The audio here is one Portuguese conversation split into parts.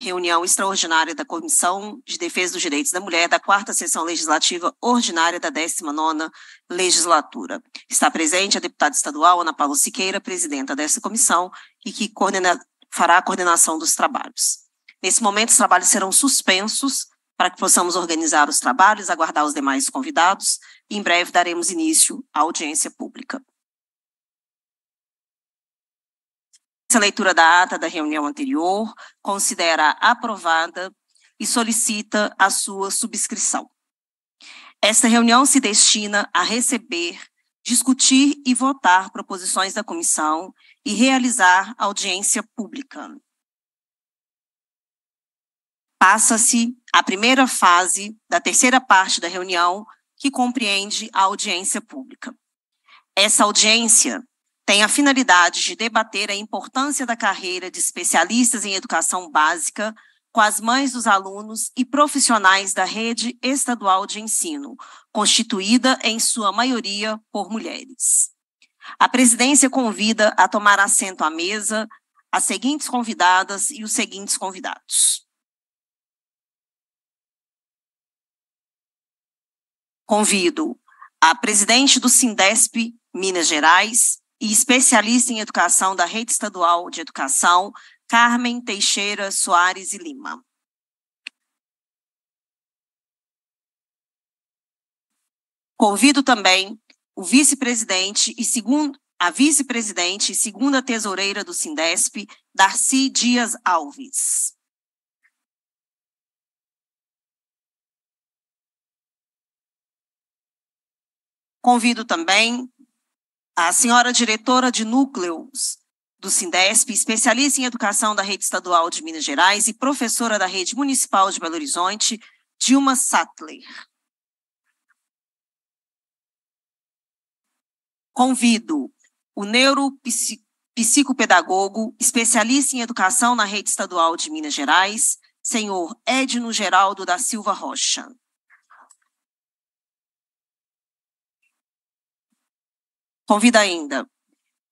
reunião extraordinária da Comissão de Defesa dos Direitos da Mulher da quarta sessão legislativa ordinária da 19ª legislatura. Está presente a deputada estadual Ana Paula Siqueira, presidenta dessa comissão, e que coordena, fará a coordenação dos trabalhos. Nesse momento, os trabalhos serão suspensos para que possamos organizar os trabalhos, aguardar os demais convidados e em breve daremos início à audiência pública. Essa leitura da ata da reunião anterior considera aprovada e solicita a sua subscrição. Esta reunião se destina a receber, discutir e votar proposições da comissão e realizar audiência pública. Passa-se a primeira fase da terceira parte da reunião, que compreende a audiência pública. Essa audiência tem a finalidade de debater a importância da carreira de especialistas em educação básica com as mães dos alunos e profissionais da rede estadual de ensino, constituída em sua maioria por mulheres. A presidência convida a tomar assento à mesa as seguintes convidadas e os seguintes convidados. Convido a presidente do Sindesp Minas Gerais, e especialista em educação da Rede Estadual de Educação, Carmen Teixeira Soares e Lima. Convido também o vice-presidente e segundo a vice-presidente e segunda tesoureira do Sindesp, Darcy Dias Alves. Convido também a senhora diretora de núcleos do Sindesp, especialista em educação da rede estadual de Minas Gerais e professora da rede municipal de Belo Horizonte, Dilma Sattler. Convido o neuropsicopedagogo, especialista em educação na rede estadual de Minas Gerais, senhor Edno Geraldo da Silva Rocha. Convida ainda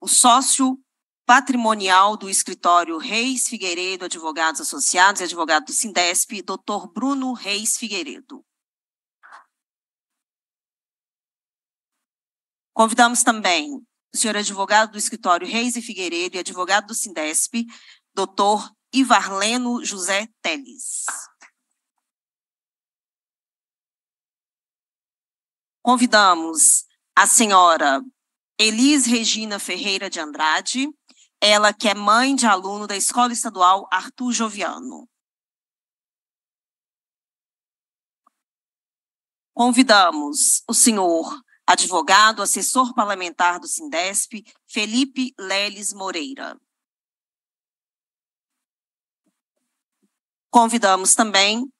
o sócio patrimonial do escritório Reis Figueiredo Advogados Associados e advogado do Sindesp, Dr. Bruno Reis Figueiredo. Convidamos também o senhor advogado do escritório Reis e Figueiredo e advogado do Sindesp, Dr. Ivarleno José Teles. Convidamos a senhora Elis Regina Ferreira de Andrade, ela que é mãe de aluno da Escola Estadual Arthur Joviano. Convidamos o senhor advogado, assessor parlamentar do Sindesp, Felipe Leles Moreira. Convidamos também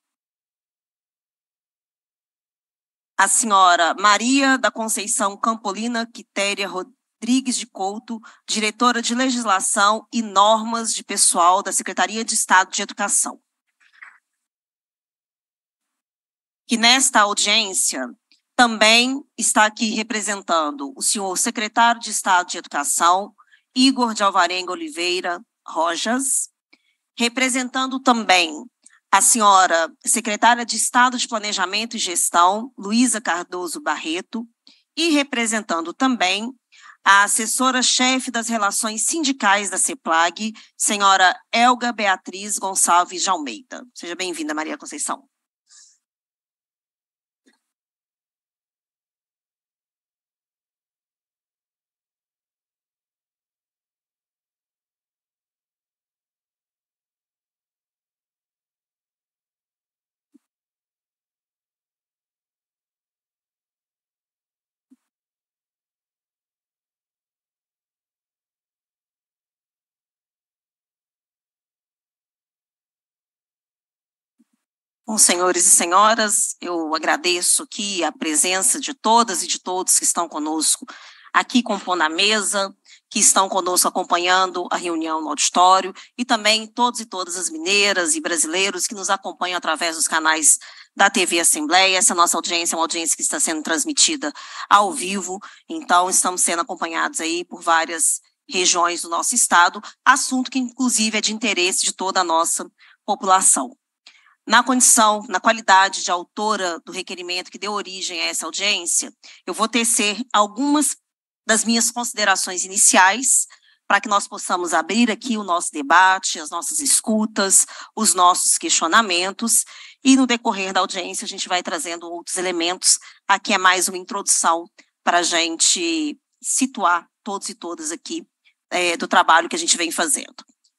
a senhora Maria da Conceição Campolina Quitéria Rodrigues de Couto, diretora de Legislação e Normas de Pessoal da Secretaria de Estado de Educação. Que nesta audiência também está aqui representando o senhor secretário de Estado de Educação, Igor de Alvarenga Oliveira Rojas, representando também a senhora secretária de Estado de Planejamento e Gestão, Luísa Cardoso Barreto, e representando também a assessora-chefe das relações sindicais da CEPLAG, senhora Elga Beatriz Gonçalves de Almeida. Seja bem-vinda, Maria Conceição. Bom, senhores e senhoras, eu agradeço aqui a presença de todas e de todos que estão conosco aqui compondo a mesa, que estão conosco acompanhando a reunião no auditório e também todos e todas as mineiras e brasileiros que nos acompanham através dos canais da TV Assembleia. Essa nossa audiência é uma audiência que está sendo transmitida ao vivo, então estamos sendo acompanhados aí por várias regiões do nosso estado, assunto que inclusive é de interesse de toda a nossa população. Na condição, na qualidade de autora do requerimento que deu origem a essa audiência, eu vou tecer algumas das minhas considerações iniciais para que nós possamos abrir aqui o nosso debate, as nossas escutas, os nossos questionamentos e no decorrer da audiência a gente vai trazendo outros elementos. Aqui é mais uma introdução para a gente situar todos e todas aqui é, do trabalho que a gente vem fazendo.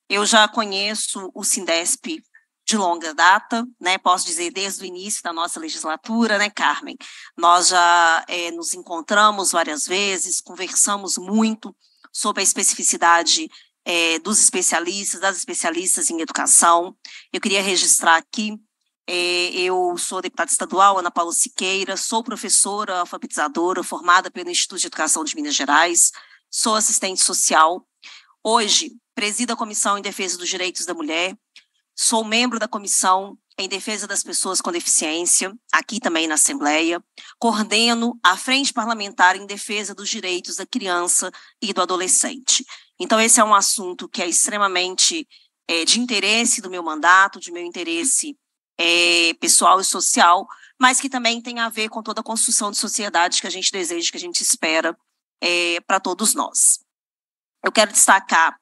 Eu já conheço o Sindesp de longa data, né? Posso dizer desde o início da nossa legislatura, né, Carmen? Nós já é, nos encontramos várias vezes, conversamos muito sobre a especificidade é, dos especialistas, das especialistas em educação. Eu queria registrar aqui eh, eu sou deputada estadual, Ana Paula Siqueira, sou professora alfabetizadora, formada pelo Instituto de Educação de Minas Gerais, sou assistente social. Hoje, presido a Comissão em Defesa dos Direitos da Mulher, Sou membro da Comissão em Defesa das Pessoas com Deficiência, aqui também na Assembleia. Coordeno a Frente Parlamentar em Defesa dos Direitos da Criança e do Adolescente. Então, esse é um assunto que é extremamente é, de interesse do meu mandato, de meu interesse é, pessoal e social, mas que também tem a ver com toda a construção de sociedade que a gente deseja, que a gente espera é, para todos nós. Eu quero destacar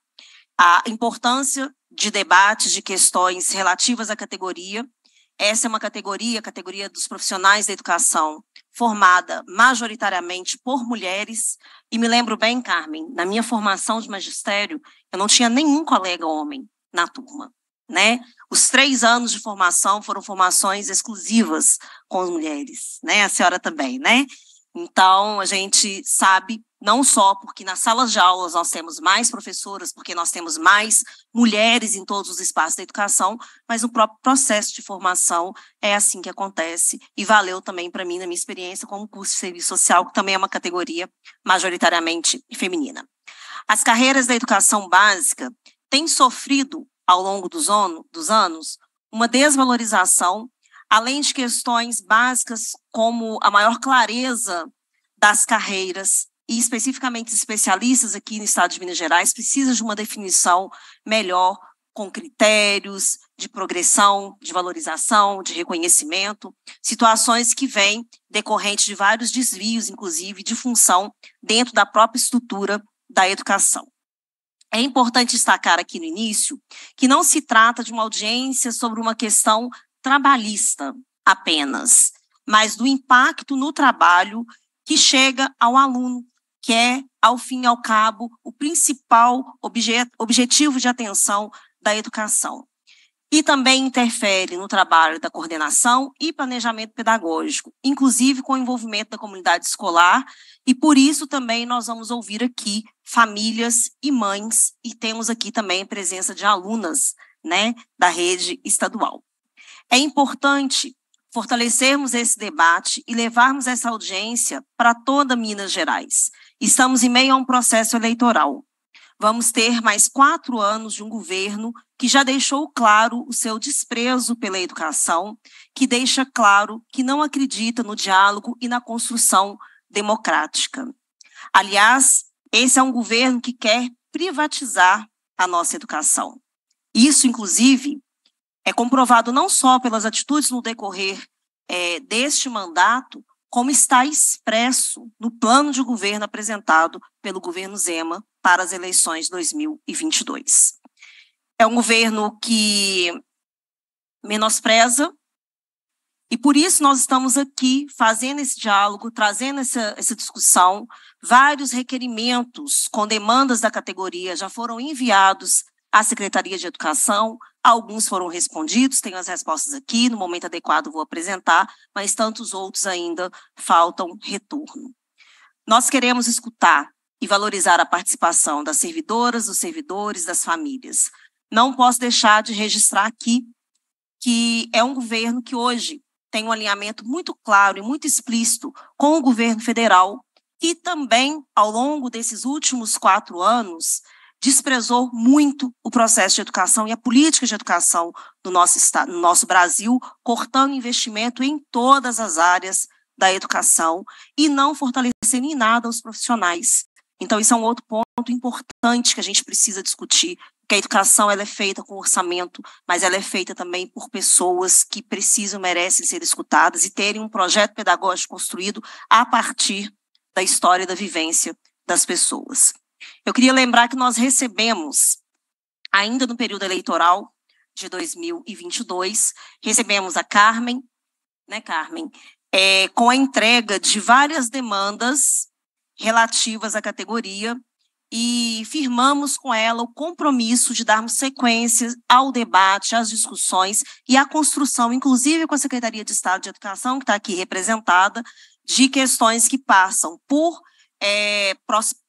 a importância de debates de questões relativas à categoria. Essa é uma categoria, a categoria dos profissionais da educação, formada majoritariamente por mulheres. E me lembro bem, Carmen, na minha formação de magistério, eu não tinha nenhum colega homem na turma. Né? Os três anos de formação foram formações exclusivas com as mulheres, né? A senhora também, né? Então, a gente sabe não só porque nas salas de aulas nós temos mais professoras, porque nós temos mais mulheres em todos os espaços da educação, mas o próprio processo de formação é assim que acontece e valeu também para mim na minha experiência como curso de serviço social, que também é uma categoria majoritariamente feminina. As carreiras da educação básica têm sofrido ao longo dos, dos anos uma desvalorização além de questões básicas como a maior clareza das carreiras, e especificamente especialistas aqui no estado de Minas Gerais, precisa de uma definição melhor com critérios de progressão, de valorização, de reconhecimento, situações que vêm decorrentes de vários desvios, inclusive, de função dentro da própria estrutura da educação. É importante destacar aqui no início que não se trata de uma audiência sobre uma questão trabalhista apenas, mas do impacto no trabalho que chega ao aluno, que é, ao fim e ao cabo, o principal objet objetivo de atenção da educação. E também interfere no trabalho da coordenação e planejamento pedagógico, inclusive com o envolvimento da comunidade escolar, e por isso também nós vamos ouvir aqui famílias e mães, e temos aqui também a presença de alunas né, da rede estadual. É importante fortalecermos esse debate e levarmos essa audiência para toda Minas Gerais. Estamos em meio a um processo eleitoral. Vamos ter mais quatro anos de um governo que já deixou claro o seu desprezo pela educação, que deixa claro que não acredita no diálogo e na construção democrática. Aliás, esse é um governo que quer privatizar a nossa educação. Isso, inclusive, é comprovado não só pelas atitudes no decorrer é, deste mandato, como está expresso no plano de governo apresentado pelo governo Zema para as eleições 2022. É um governo que menospreza, e por isso nós estamos aqui fazendo esse diálogo, trazendo essa, essa discussão. Vários requerimentos com demandas da categoria já foram enviados à Secretaria de Educação. Alguns foram respondidos, tenho as respostas aqui, no momento adequado vou apresentar, mas tantos outros ainda faltam retorno. Nós queremos escutar e valorizar a participação das servidoras, dos servidores, das famílias. Não posso deixar de registrar aqui que é um governo que hoje tem um alinhamento muito claro e muito explícito com o governo federal, e também, ao longo desses últimos quatro anos, desprezou muito o processo de educação e a política de educação no nosso, estado, no nosso Brasil, cortando investimento em todas as áreas da educação e não fortalecendo em nada os profissionais. Então, isso é um outro ponto importante que a gente precisa discutir, que a educação ela é feita com orçamento, mas ela é feita também por pessoas que precisam, merecem ser escutadas e terem um projeto pedagógico construído a partir da história e da vivência das pessoas. Eu queria lembrar que nós recebemos, ainda no período eleitoral de 2022, recebemos a Carmen, né, Carmen, é, com a entrega de várias demandas relativas à categoria e firmamos com ela o compromisso de darmos sequência ao debate, às discussões e à construção, inclusive com a Secretaria de Estado de Educação, que está aqui representada, de questões que passam por é,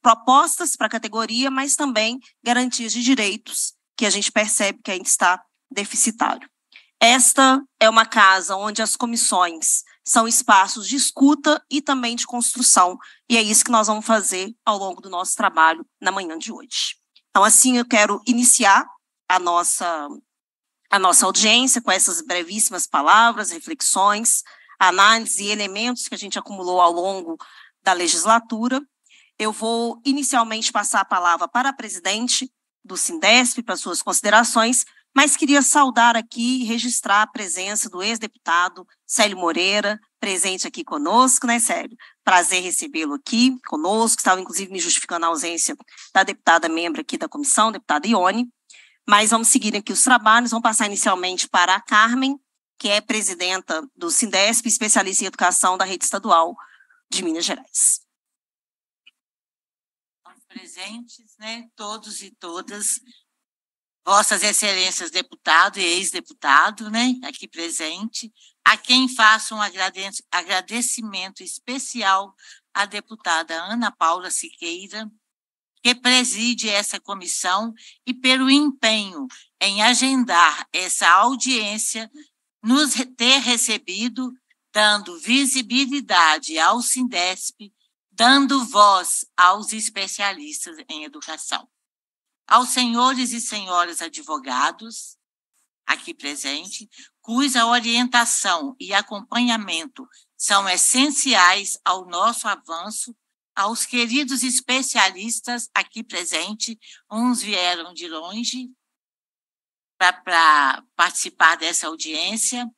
propostas para a categoria, mas também garantias de direitos que a gente percebe que ainda está deficitário. Esta é uma casa onde as comissões são espaços de escuta e também de construção, e é isso que nós vamos fazer ao longo do nosso trabalho na manhã de hoje. Então, assim, eu quero iniciar a nossa, a nossa audiência com essas brevíssimas palavras, reflexões, análise e elementos que a gente acumulou ao longo da legislatura. Eu vou inicialmente passar a palavra para a presidente do Sindesp para suas considerações, mas queria saudar aqui e registrar a presença do ex-deputado Célio Moreira, presente aqui conosco, né, Célio? Prazer recebê-lo aqui conosco, estava inclusive me justificando a ausência da deputada membro aqui da comissão, deputada Ione. Mas vamos seguir aqui os trabalhos, vamos passar inicialmente para a Carmen, que é presidenta do Sindesp, especialista em educação da rede estadual de Minas Gerais. presentes, né, todos e todas, Vossas Excelências deputado e ex-deputado, né, aqui presente, a quem faço um agradecimento especial à deputada Ana Paula Siqueira, que preside essa comissão, e pelo empenho em agendar essa audiência, nos ter recebido dando visibilidade ao Sindesp, dando voz aos especialistas em educação. Aos senhores e senhoras advogados aqui presente, cuja orientação e acompanhamento são essenciais ao nosso avanço aos queridos especialistas aqui presentes. Uns vieram de longe para participar dessa audiência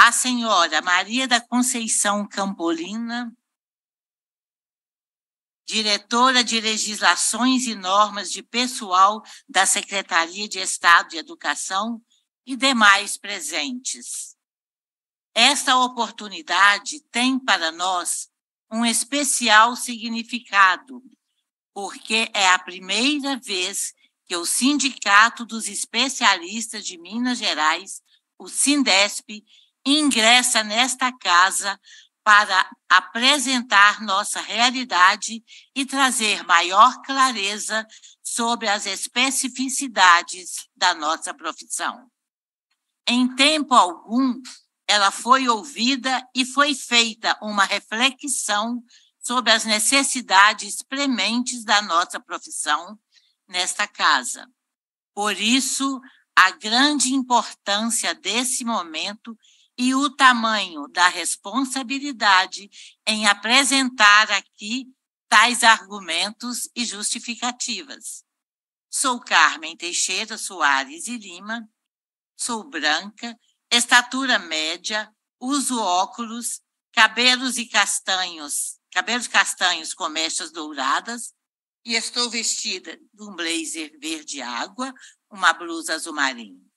a senhora Maria da Conceição Campolina, diretora de Legislações e Normas de Pessoal da Secretaria de Estado de Educação e demais presentes. Esta oportunidade tem para nós um especial significado, porque é a primeira vez que o Sindicato dos Especialistas de Minas Gerais, o SINDESP, ingressa nesta casa para apresentar nossa realidade e trazer maior clareza sobre as especificidades da nossa profissão. Em tempo algum, ela foi ouvida e foi feita uma reflexão sobre as necessidades prementes da nossa profissão nesta casa. Por isso, a grande importância desse momento e o tamanho da responsabilidade em apresentar aqui tais argumentos e justificativas. Sou Carmen Teixeira Soares e Lima, sou branca, estatura média, uso óculos, cabelos e castanhos, cabelos castanhos com mechas douradas, e estou vestida de um blazer verde água, uma blusa azul marinho.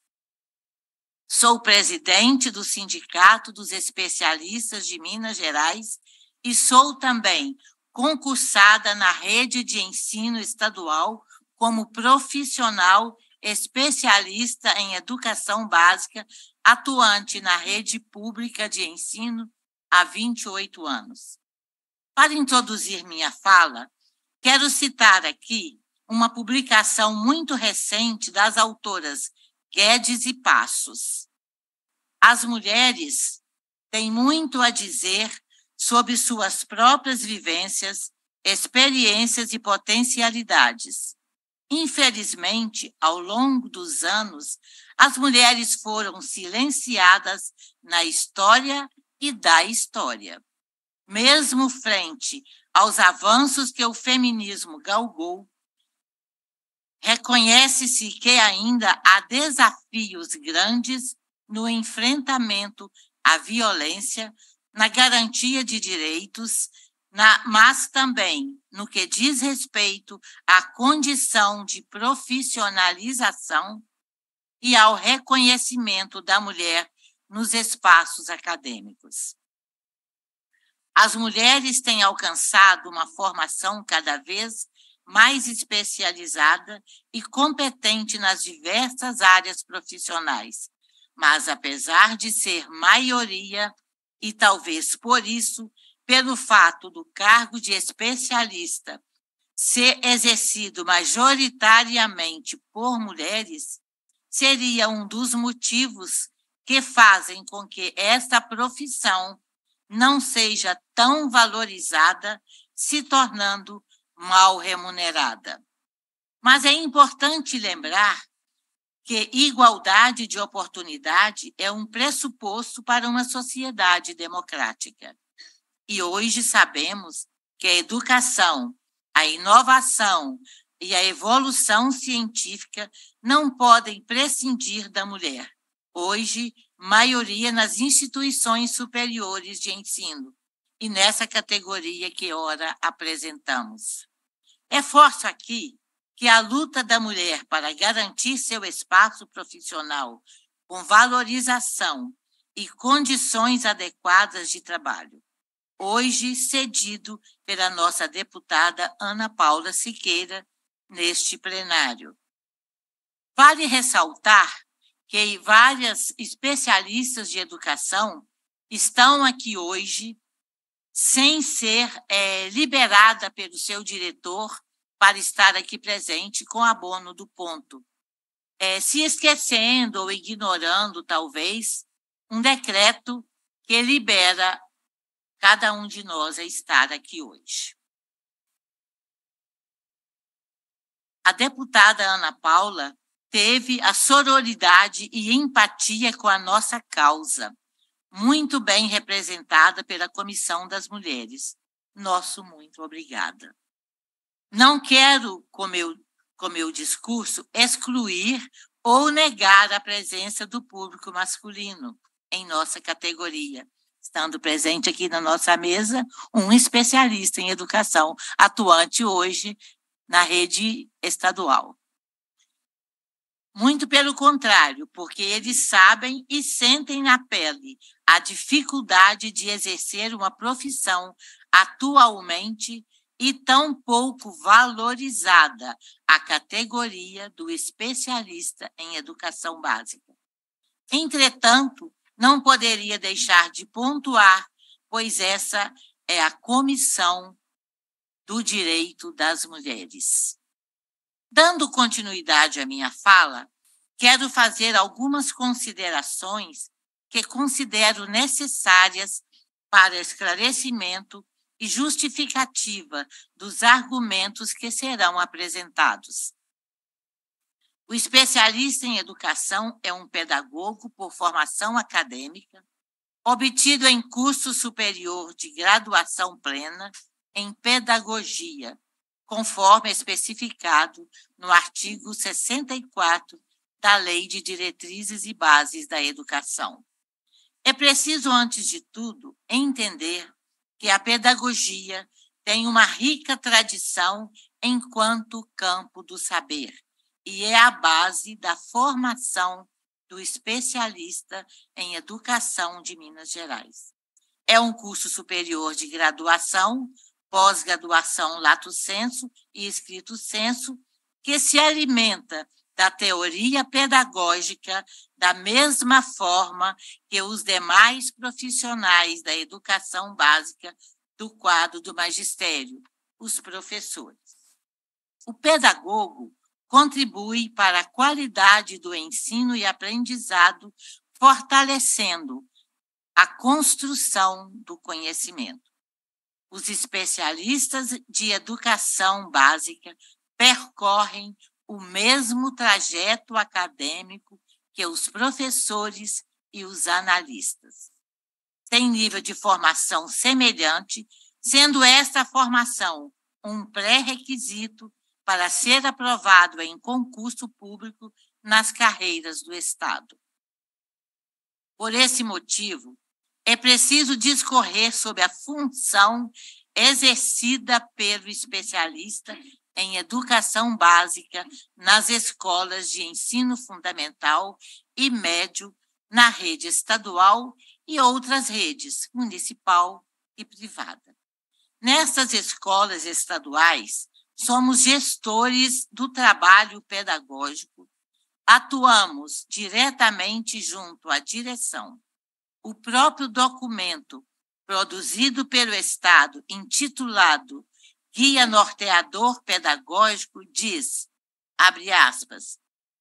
Sou presidente do Sindicato dos Especialistas de Minas Gerais e sou também concursada na rede de ensino estadual como profissional especialista em educação básica, atuante na rede pública de ensino há 28 anos. Para introduzir minha fala, quero citar aqui uma publicação muito recente das autoras Guedes e Passos. As mulheres têm muito a dizer sobre suas próprias vivências, experiências e potencialidades. Infelizmente, ao longo dos anos, as mulheres foram silenciadas na história e da história. Mesmo frente aos avanços que o feminismo galgou, Reconhece-se que ainda há desafios grandes no enfrentamento à violência, na garantia de direitos, na, mas também no que diz respeito à condição de profissionalização e ao reconhecimento da mulher nos espaços acadêmicos. As mulheres têm alcançado uma formação cada vez mais especializada e competente nas diversas áreas profissionais. Mas, apesar de ser maioria, e talvez por isso, pelo fato do cargo de especialista ser exercido majoritariamente por mulheres, seria um dos motivos que fazem com que esta profissão não seja tão valorizada, se tornando mal remunerada. Mas é importante lembrar que igualdade de oportunidade é um pressuposto para uma sociedade democrática. E hoje sabemos que a educação, a inovação e a evolução científica não podem prescindir da mulher. Hoje, maioria nas instituições superiores de ensino e nessa categoria que ora apresentamos. É forte aqui que a luta da mulher para garantir seu espaço profissional com valorização e condições adequadas de trabalho, hoje cedido pela nossa deputada Ana Paula Siqueira neste plenário. Vale ressaltar que várias especialistas de educação estão aqui hoje sem ser é, liberada pelo seu diretor para estar aqui presente com abono do ponto. É, se esquecendo ou ignorando, talvez, um decreto que libera cada um de nós a estar aqui hoje. A deputada Ana Paula teve a sororidade e empatia com a nossa causa muito bem representada pela Comissão das Mulheres. Nosso muito obrigada. Não quero, com meu, com meu discurso, excluir ou negar a presença do público masculino em nossa categoria, estando presente aqui na nossa mesa um especialista em educação, atuante hoje na rede estadual. Muito pelo contrário, porque eles sabem e sentem na pele a dificuldade de exercer uma profissão atualmente e tão pouco valorizada a categoria do especialista em educação básica. Entretanto, não poderia deixar de pontuar, pois essa é a Comissão do Direito das Mulheres. Dando continuidade à minha fala, quero fazer algumas considerações que considero necessárias para esclarecimento e justificativa dos argumentos que serão apresentados. O especialista em educação é um pedagogo por formação acadêmica, obtido em curso superior de graduação plena em pedagogia, conforme especificado no artigo 64 da Lei de Diretrizes e Bases da Educação. É preciso, antes de tudo, entender que a pedagogia tem uma rica tradição enquanto campo do saber e é a base da formação do especialista em educação de Minas Gerais. É um curso superior de graduação, pós-graduação lato senso e escrito senso, que se alimenta da teoria pedagógica da mesma forma que os demais profissionais da educação básica do quadro do magistério, os professores. O pedagogo contribui para a qualidade do ensino e aprendizado, fortalecendo a construção do conhecimento. Os especialistas de educação básica percorrem o mesmo trajeto acadêmico que os professores e os analistas. Tem nível de formação semelhante, sendo esta formação um pré-requisito para ser aprovado em concurso público nas carreiras do Estado. Por esse motivo, é preciso discorrer sobre a função exercida pelo especialista em educação básica nas escolas de ensino fundamental e médio na rede estadual e outras redes, municipal e privada. Nessas escolas estaduais, somos gestores do trabalho pedagógico, atuamos diretamente junto à direção. O próprio documento produzido pelo Estado, intitulado guia norteador pedagógico diz, abre aspas,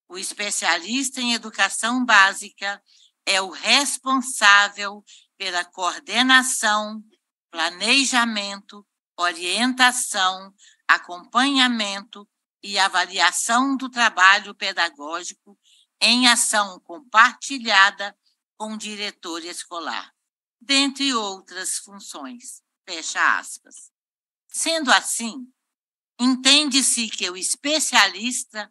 o especialista em educação básica é o responsável pela coordenação, planejamento, orientação, acompanhamento e avaliação do trabalho pedagógico em ação compartilhada com o diretor escolar, dentre outras funções. Fecha aspas. Sendo assim, entende-se que o especialista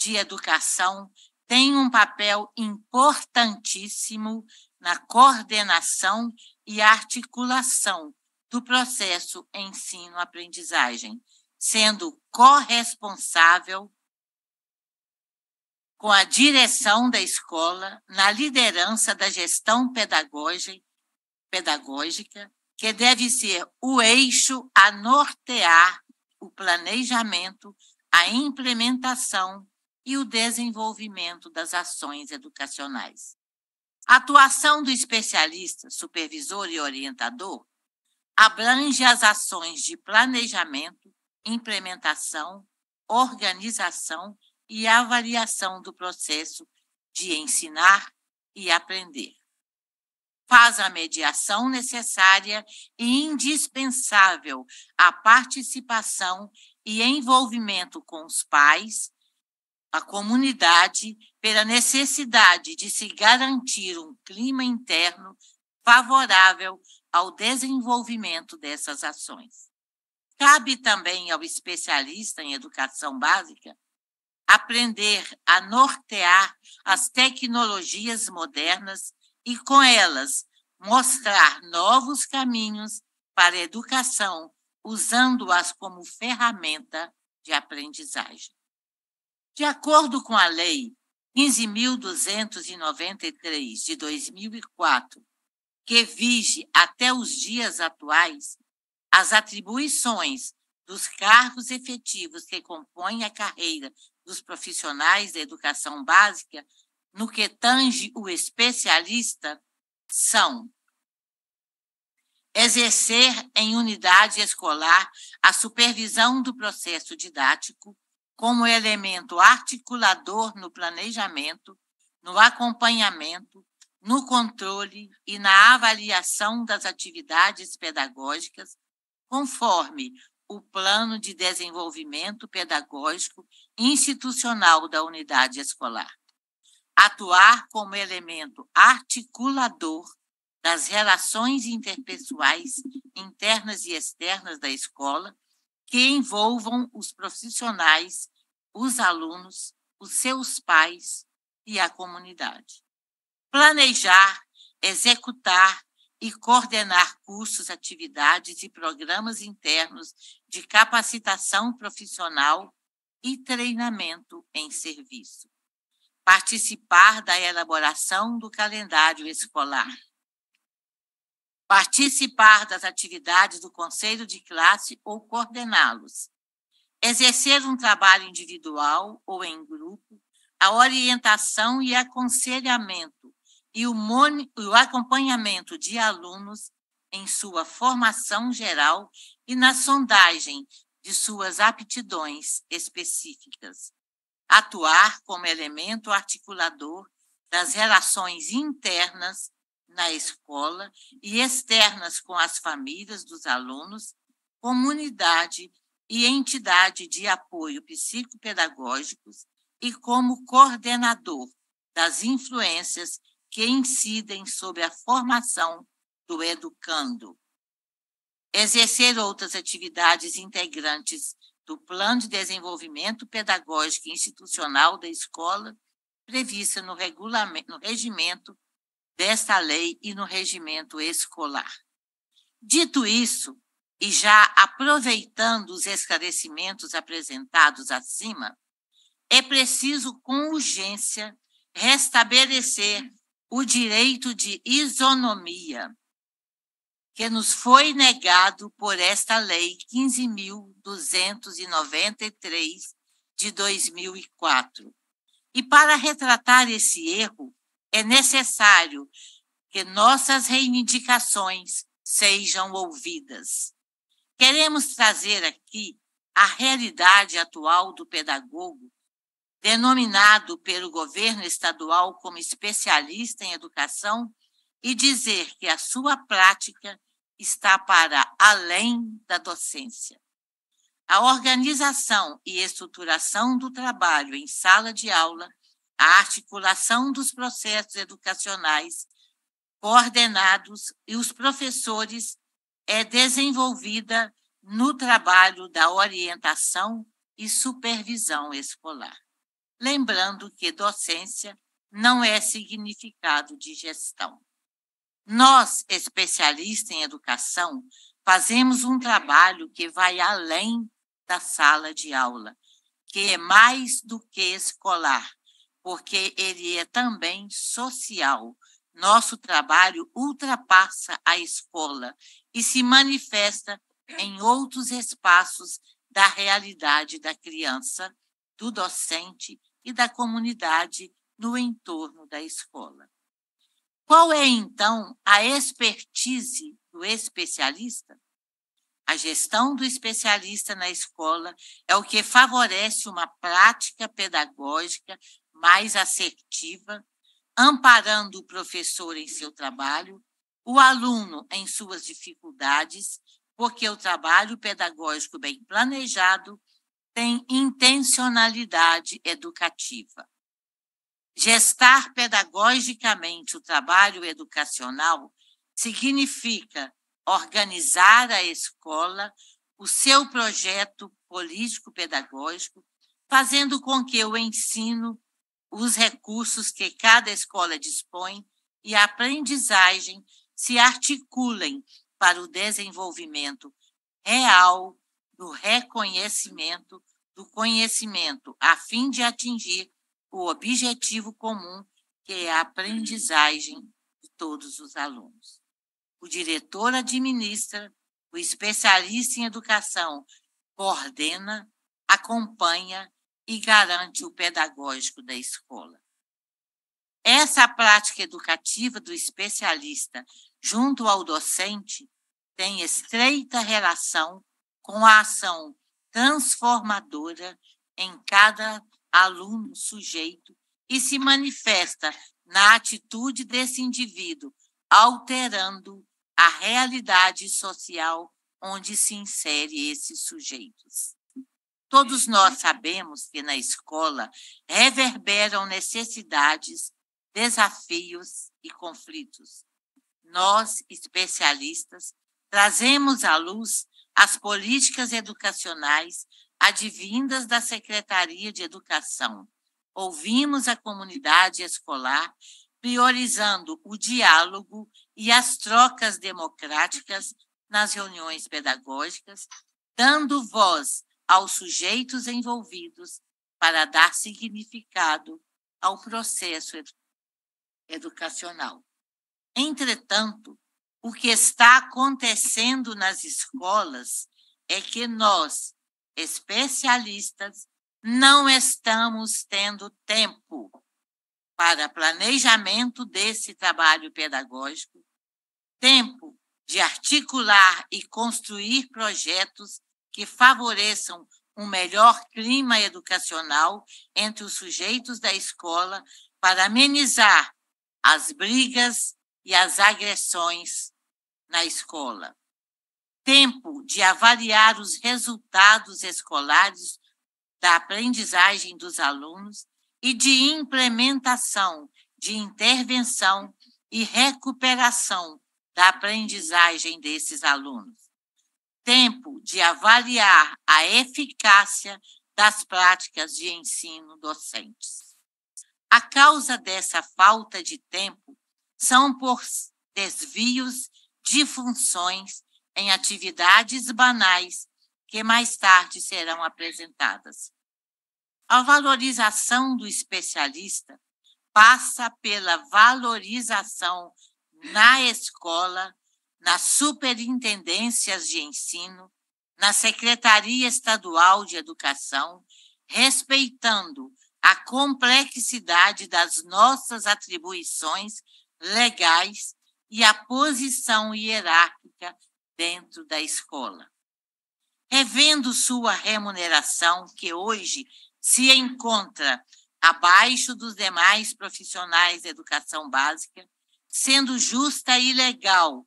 de educação tem um papel importantíssimo na coordenação e articulação do processo ensino-aprendizagem, sendo corresponsável com a direção da escola na liderança da gestão pedagógica, que deve ser o eixo a nortear o planejamento, a implementação e o desenvolvimento das ações educacionais. A atuação do especialista, supervisor e orientador abrange as ações de planejamento, implementação, organização e avaliação do processo de ensinar e aprender faz a mediação necessária e indispensável à participação e envolvimento com os pais, a comunidade, pela necessidade de se garantir um clima interno favorável ao desenvolvimento dessas ações. Cabe também ao especialista em educação básica aprender a nortear as tecnologias modernas e, com elas, mostrar novos caminhos para a educação, usando-as como ferramenta de aprendizagem. De acordo com a Lei 15.293 de 2004, que vige até os dias atuais, as atribuições dos cargos efetivos que compõem a carreira dos profissionais da educação básica no que tange o especialista são exercer em unidade escolar a supervisão do processo didático como elemento articulador no planejamento, no acompanhamento, no controle e na avaliação das atividades pedagógicas, conforme o Plano de Desenvolvimento Pedagógico Institucional da Unidade Escolar atuar como elemento articulador das relações interpessoais internas e externas da escola que envolvam os profissionais, os alunos, os seus pais e a comunidade. Planejar, executar e coordenar cursos, atividades e programas internos de capacitação profissional e treinamento em serviço participar da elaboração do calendário escolar, participar das atividades do conselho de classe ou coordená-los, exercer um trabalho individual ou em grupo, a orientação e aconselhamento e o, o acompanhamento de alunos em sua formação geral e na sondagem de suas aptidões específicas atuar como elemento articulador das relações internas na escola e externas com as famílias dos alunos, comunidade e entidade de apoio psicopedagógicos e como coordenador das influências que incidem sobre a formação do educando. Exercer outras atividades integrantes do Plano de Desenvolvimento Pedagógico e Institucional da Escola, prevista no, regulamento, no regimento desta lei e no regimento escolar. Dito isso, e já aproveitando os esclarecimentos apresentados acima, é preciso com urgência restabelecer o direito de isonomia que nos foi negado por esta Lei 15.293 de 2004. E para retratar esse erro, é necessário que nossas reivindicações sejam ouvidas. Queremos trazer aqui a realidade atual do pedagogo, denominado pelo governo estadual como especialista em educação, e dizer que a sua prática está para além da docência. A organização e estruturação do trabalho em sala de aula, a articulação dos processos educacionais coordenados e os professores é desenvolvida no trabalho da orientação e supervisão escolar. Lembrando que docência não é significado de gestão. Nós, especialistas em educação, fazemos um trabalho que vai além da sala de aula, que é mais do que escolar, porque ele é também social. Nosso trabalho ultrapassa a escola e se manifesta em outros espaços da realidade da criança, do docente e da comunidade no entorno da escola. Qual é, então, a expertise do especialista? A gestão do especialista na escola é o que favorece uma prática pedagógica mais assertiva, amparando o professor em seu trabalho, o aluno em suas dificuldades, porque o trabalho pedagógico bem planejado tem intencionalidade educativa. Gestar pedagogicamente o trabalho educacional significa organizar a escola, o seu projeto político-pedagógico, fazendo com que o ensino, os recursos que cada escola dispõe e a aprendizagem se articulem para o desenvolvimento real do reconhecimento do conhecimento, a fim de atingir o objetivo comum, que é a aprendizagem de todos os alunos. O diretor administra, o especialista em educação coordena, acompanha e garante o pedagógico da escola. Essa prática educativa do especialista junto ao docente tem estreita relação com a ação transformadora em cada aluno, sujeito, e se manifesta na atitude desse indivíduo, alterando a realidade social onde se insere esses sujeitos. Todos nós sabemos que na escola reverberam necessidades, desafios e conflitos. Nós, especialistas, trazemos à luz as políticas educacionais advindas da Secretaria de Educação. Ouvimos a comunidade escolar, priorizando o diálogo e as trocas democráticas nas reuniões pedagógicas, dando voz aos sujeitos envolvidos para dar significado ao processo edu educacional. Entretanto, o que está acontecendo nas escolas é que nós, especialistas, não estamos tendo tempo para planejamento desse trabalho pedagógico, tempo de articular e construir projetos que favoreçam um melhor clima educacional entre os sujeitos da escola para amenizar as brigas e as agressões na escola tempo de avaliar os resultados escolares da aprendizagem dos alunos e de implementação de intervenção e recuperação da aprendizagem desses alunos. Tempo de avaliar a eficácia das práticas de ensino docentes. A causa dessa falta de tempo são por desvios de funções em atividades banais que mais tarde serão apresentadas. A valorização do especialista passa pela valorização na escola, nas superintendências de ensino, na Secretaria Estadual de Educação, respeitando a complexidade das nossas atribuições legais e a posição hierárquica dentro da escola. Revendo sua remuneração, que hoje se encontra abaixo dos demais profissionais da educação básica, sendo justa e legal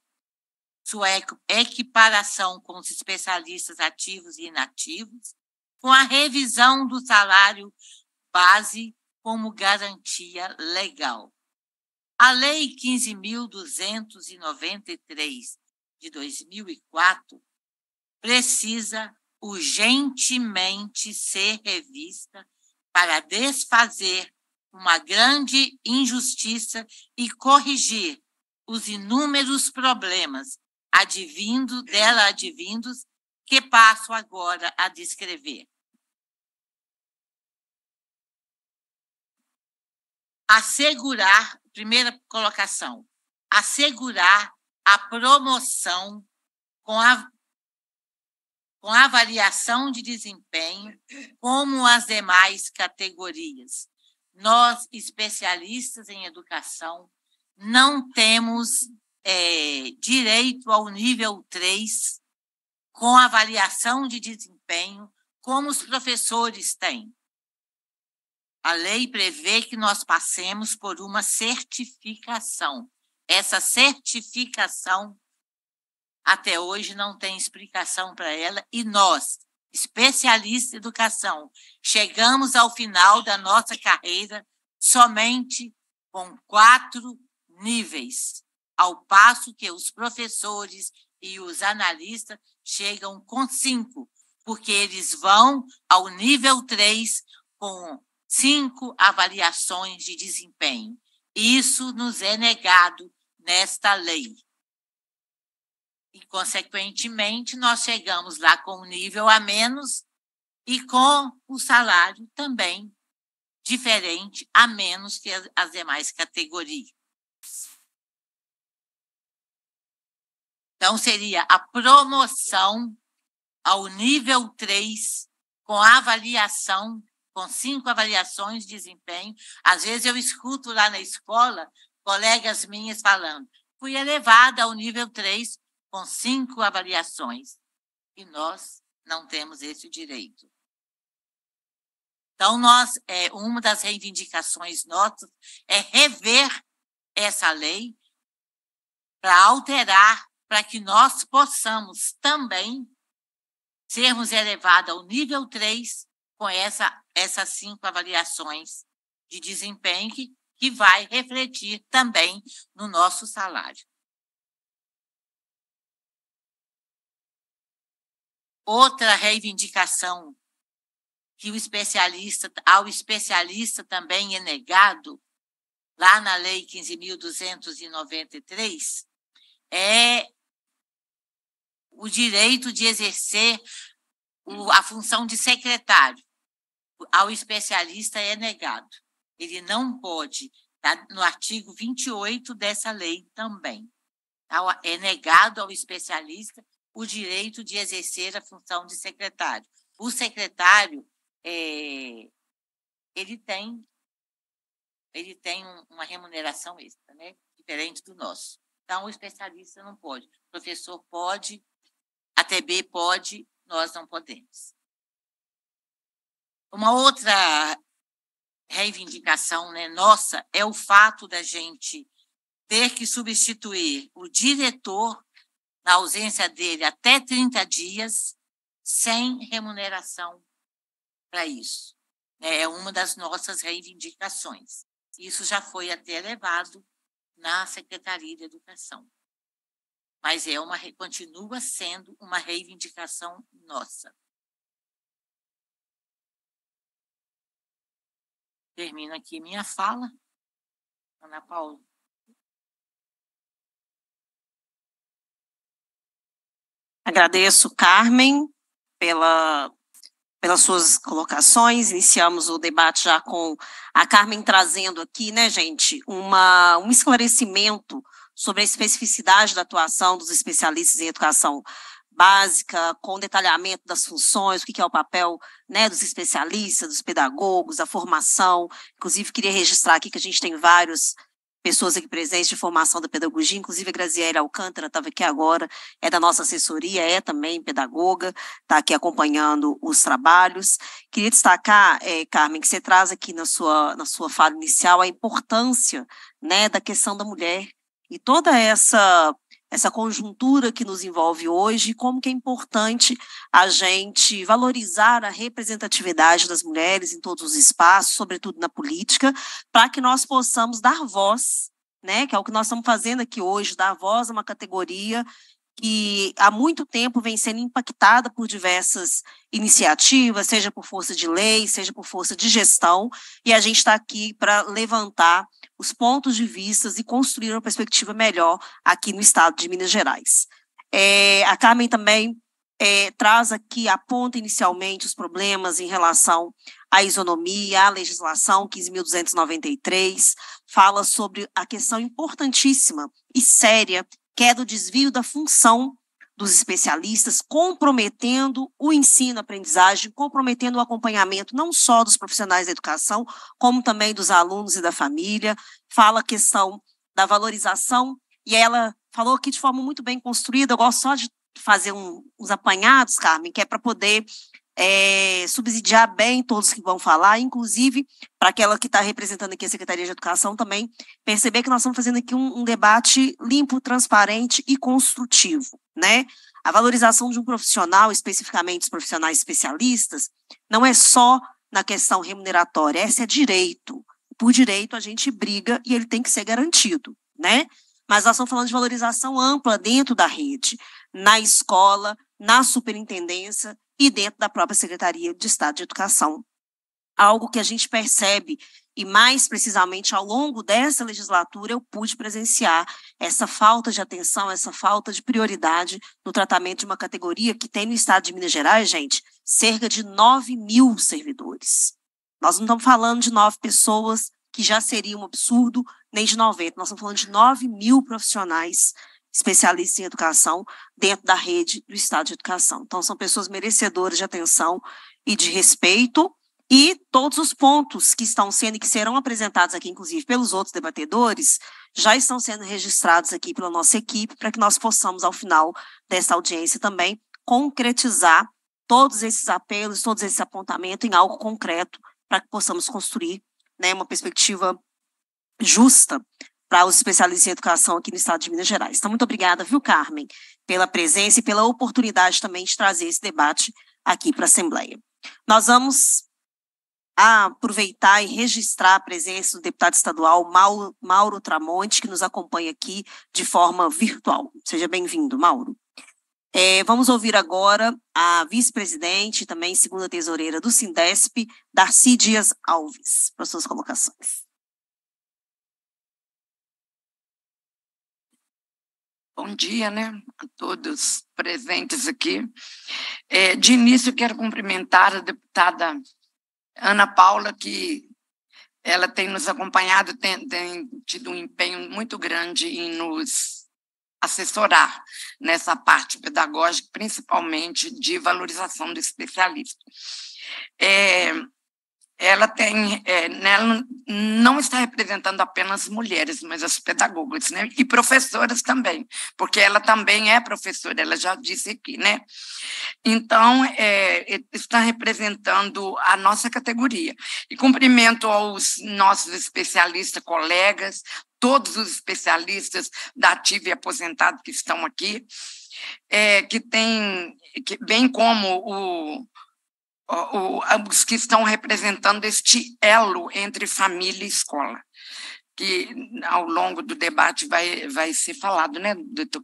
sua equiparação com os especialistas ativos e inativos, com a revisão do salário base como garantia legal. A Lei 15.293, de 2004 precisa urgentemente ser revista para desfazer uma grande injustiça e corrigir os inúmeros problemas advindo dela advindos que passo agora a descrever. Assegurar, primeira colocação, assegurar a promoção com a, com a avaliação de desempenho, como as demais categorias. Nós, especialistas em educação, não temos é, direito ao nível 3 com avaliação de desempenho, como os professores têm. A lei prevê que nós passemos por uma certificação. Essa certificação até hoje não tem explicação para ela e nós, especialistas em educação, chegamos ao final da nossa carreira somente com quatro níveis, ao passo que os professores e os analistas chegam com cinco, porque eles vão ao nível 3 com cinco avaliações de desempenho. Isso nos é negado nesta lei. E, consequentemente, nós chegamos lá com um nível a menos e com o salário também diferente, a menos que as demais categorias. Então, seria a promoção ao nível 3, com avaliação, com cinco avaliações de desempenho. Às vezes eu escuto lá na escola colegas minhas falando. Fui elevada ao nível 3 com cinco avaliações. E nós não temos esse direito. Então, nós, é, uma das reivindicações nossas é rever essa lei para alterar, para que nós possamos também sermos elevados ao nível 3 com essa, essas cinco avaliações de desempenho que que vai refletir também no nosso salário. Outra reivindicação que o especialista, ao especialista também é negado, lá na Lei 15.293, é o direito de exercer a função de secretário. Ao especialista é negado. Ele não pode, tá? no artigo 28 dessa lei também. Tá? É negado ao especialista o direito de exercer a função de secretário. O secretário, é, ele tem ele tem uma remuneração extra, né? diferente do nosso. Então, o especialista não pode, o professor pode, a TB pode, nós não podemos. Uma outra reivindicação né, nossa é o fato da gente ter que substituir o diretor, na ausência dele, até 30 dias, sem remuneração para isso. Né? É uma das nossas reivindicações. Isso já foi até levado na Secretaria de Educação. Mas é uma, continua sendo uma reivindicação nossa. Termino aqui minha fala. Ana Paula. Agradeço, Carmen, pela, pelas suas colocações. Iniciamos o debate já com a Carmen trazendo aqui, né, gente, uma, um esclarecimento sobre a especificidade da atuação dos especialistas em educação básica, com detalhamento das funções, o que é o papel né, dos especialistas, dos pedagogos, da formação. Inclusive, queria registrar aqui que a gente tem vários pessoas aqui presentes de formação da pedagogia, inclusive a Graziele Alcântara estava aqui agora, é da nossa assessoria, é também pedagoga, está aqui acompanhando os trabalhos. Queria destacar, é, Carmen, que você traz aqui na sua, na sua fala inicial a importância né, da questão da mulher e toda essa essa conjuntura que nos envolve hoje e como que é importante a gente valorizar a representatividade das mulheres em todos os espaços, sobretudo na política, para que nós possamos dar voz, né, que é o que nós estamos fazendo aqui hoje, dar voz a uma categoria que há muito tempo vem sendo impactada por diversas iniciativas, seja por força de lei, seja por força de gestão, e a gente está aqui para levantar os pontos de vista e construir uma perspectiva melhor aqui no estado de Minas Gerais. É, a Carmen também é, traz aqui, aponta inicialmente os problemas em relação à isonomia, à legislação 15.293, fala sobre a questão importantíssima e séria queda é o desvio da função dos especialistas, comprometendo o ensino-aprendizagem, comprometendo o acompanhamento não só dos profissionais da educação, como também dos alunos e da família. Fala a questão da valorização, e ela falou aqui de forma muito bem construída, eu gosto só de fazer um, uns apanhados, Carmen, que é para poder é, subsidiar bem todos que vão falar, inclusive para aquela que está representando aqui a Secretaria de Educação também, perceber que nós estamos fazendo aqui um, um debate limpo, transparente e construtivo, né? A valorização de um profissional, especificamente os profissionais especialistas, não é só na questão remuneratória, Esse é direito. Por direito a gente briga e ele tem que ser garantido, né? Mas nós estamos falando de valorização ampla dentro da rede, na escola, na superintendência, e dentro da própria Secretaria de Estado de Educação. Algo que a gente percebe, e mais precisamente ao longo dessa legislatura, eu pude presenciar essa falta de atenção, essa falta de prioridade no tratamento de uma categoria que tem no estado de Minas Gerais, gente, cerca de 9 mil servidores. Nós não estamos falando de nove pessoas, que já seria um absurdo, nem de 90, nós estamos falando de 9 mil profissionais especialistas em educação dentro da rede do Estado de Educação. Então, são pessoas merecedoras de atenção e de respeito, e todos os pontos que estão sendo e que serão apresentados aqui, inclusive pelos outros debatedores, já estão sendo registrados aqui pela nossa equipe, para que nós possamos, ao final dessa audiência também, concretizar todos esses apelos, todos esses apontamentos em algo concreto, para que possamos construir né, uma perspectiva justa para os especialistas em educação aqui no estado de Minas Gerais. Então, muito obrigada, viu, Carmen, pela presença e pela oportunidade também de trazer esse debate aqui para a Assembleia. Nós vamos aproveitar e registrar a presença do deputado estadual Mauro, Mauro Tramonte, que nos acompanha aqui de forma virtual. Seja bem-vindo, Mauro. É, vamos ouvir agora a vice-presidente, também segunda tesoureira do Sindesp, Darcy Dias Alves, para suas colocações. Bom dia, né, a todos presentes aqui. É, de início, quero cumprimentar a deputada Ana Paula, que ela tem nos acompanhado, tem, tem tido um empenho muito grande em nos assessorar nessa parte pedagógica, principalmente de valorização do especialista. É, ela tem, é, nela não está representando apenas mulheres, mas as pedagogas, né? E professoras também, porque ela também é professora, ela já disse aqui, né? Então, é, está representando a nossa categoria. E cumprimento aos nossos especialistas, colegas, todos os especialistas da ativa e aposentado que estão aqui, é, que tem, que, bem como o os que estão representando este elo entre família e escola, que ao longo do debate vai, vai ser falado, né,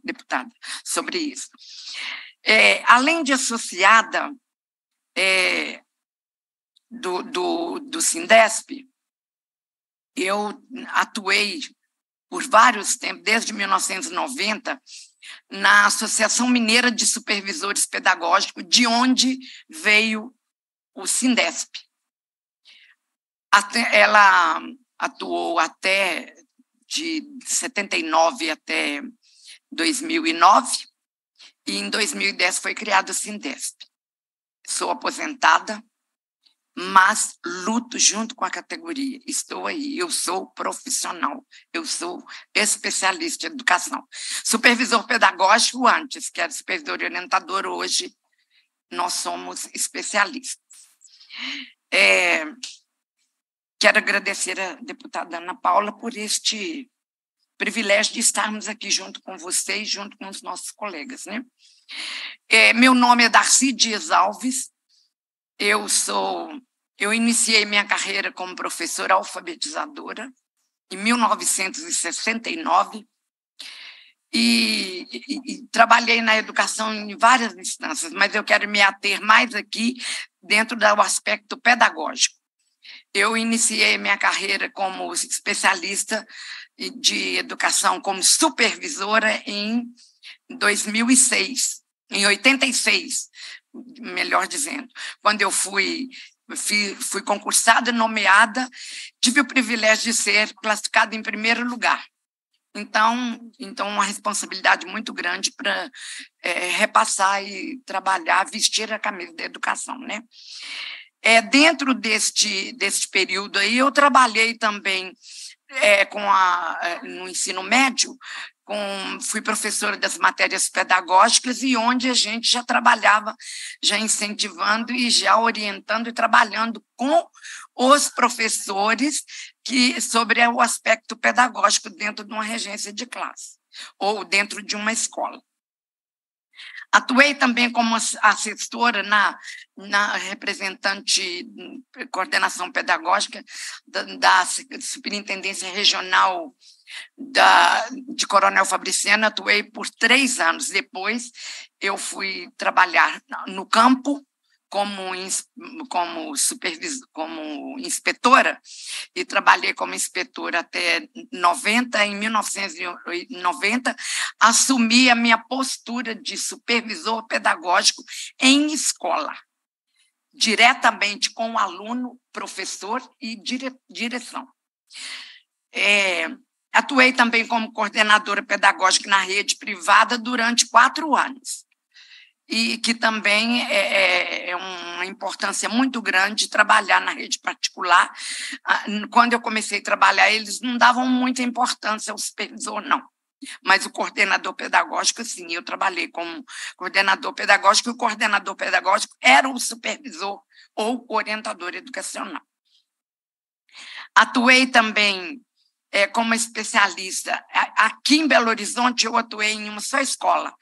deputada, sobre isso. É, além de associada é, do, do, do Sindesp, eu atuei por vários tempos, desde 1990, na Associação Mineira de Supervisores Pedagógicos, de onde veio o Sindesp. Até, ela atuou até de 79 até 2009 e em 2010 foi criado o Sindesp. Sou aposentada, mas luto junto com a categoria. Estou aí, eu sou profissional, eu sou especialista em educação. Supervisor pedagógico antes, que era supervisor e orientador, hoje nós somos especialistas. É, quero agradecer a deputada Ana Paula por este privilégio de estarmos aqui junto com vocês, junto com os nossos colegas. Né? É, meu nome é Darcy Dias Alves, eu sou. Eu iniciei minha carreira como professora alfabetizadora em 1969 e, e, trabalhei na educação em várias instâncias, mas eu quero me ater mais aqui dentro do aspecto pedagógico. Eu iniciei minha carreira como especialista de educação, como supervisora em 2006, em 86, melhor dizendo, quando eu fui fui, fui concursada, nomeada, tive o privilégio de ser classificada em primeiro lugar. Então, então uma responsabilidade muito grande para é, repassar e trabalhar, vestir a camisa da educação, né? É, dentro deste, deste período aí, eu trabalhei também é, com a, é, no ensino médio, com, fui professora das matérias pedagógicas e onde a gente já trabalhava, já incentivando e já orientando e trabalhando com os professores que sobre o aspecto pedagógico dentro de uma regência de classe ou dentro de uma escola. Atuei também como assessora na, na representante coordenação pedagógica da, da Superintendência Regional da, de Coronel Fabriciano, atuei por três anos. Depois, eu fui trabalhar no campo como, como, supervisor, como inspetora e trabalhei como inspetora até 90, em 1990, assumi a minha postura de supervisor pedagógico em escola, diretamente com o aluno, professor e dire, direção. É, atuei também como coordenadora pedagógica na rede privada durante quatro anos e que também é, é, é, uma importância muito grande trabalhar na rede particular. Ah, quando eu comecei a trabalhar, eles não davam muita importância ao supervisor, não. Mas o coordenador pedagógico, sim, eu trabalhei como coordenador pedagógico, e o coordenador pedagógico era o supervisor ou orientador educacional. Atuei também é, como especialista. Aqui em Belo Horizonte, eu atuei em uma só escola,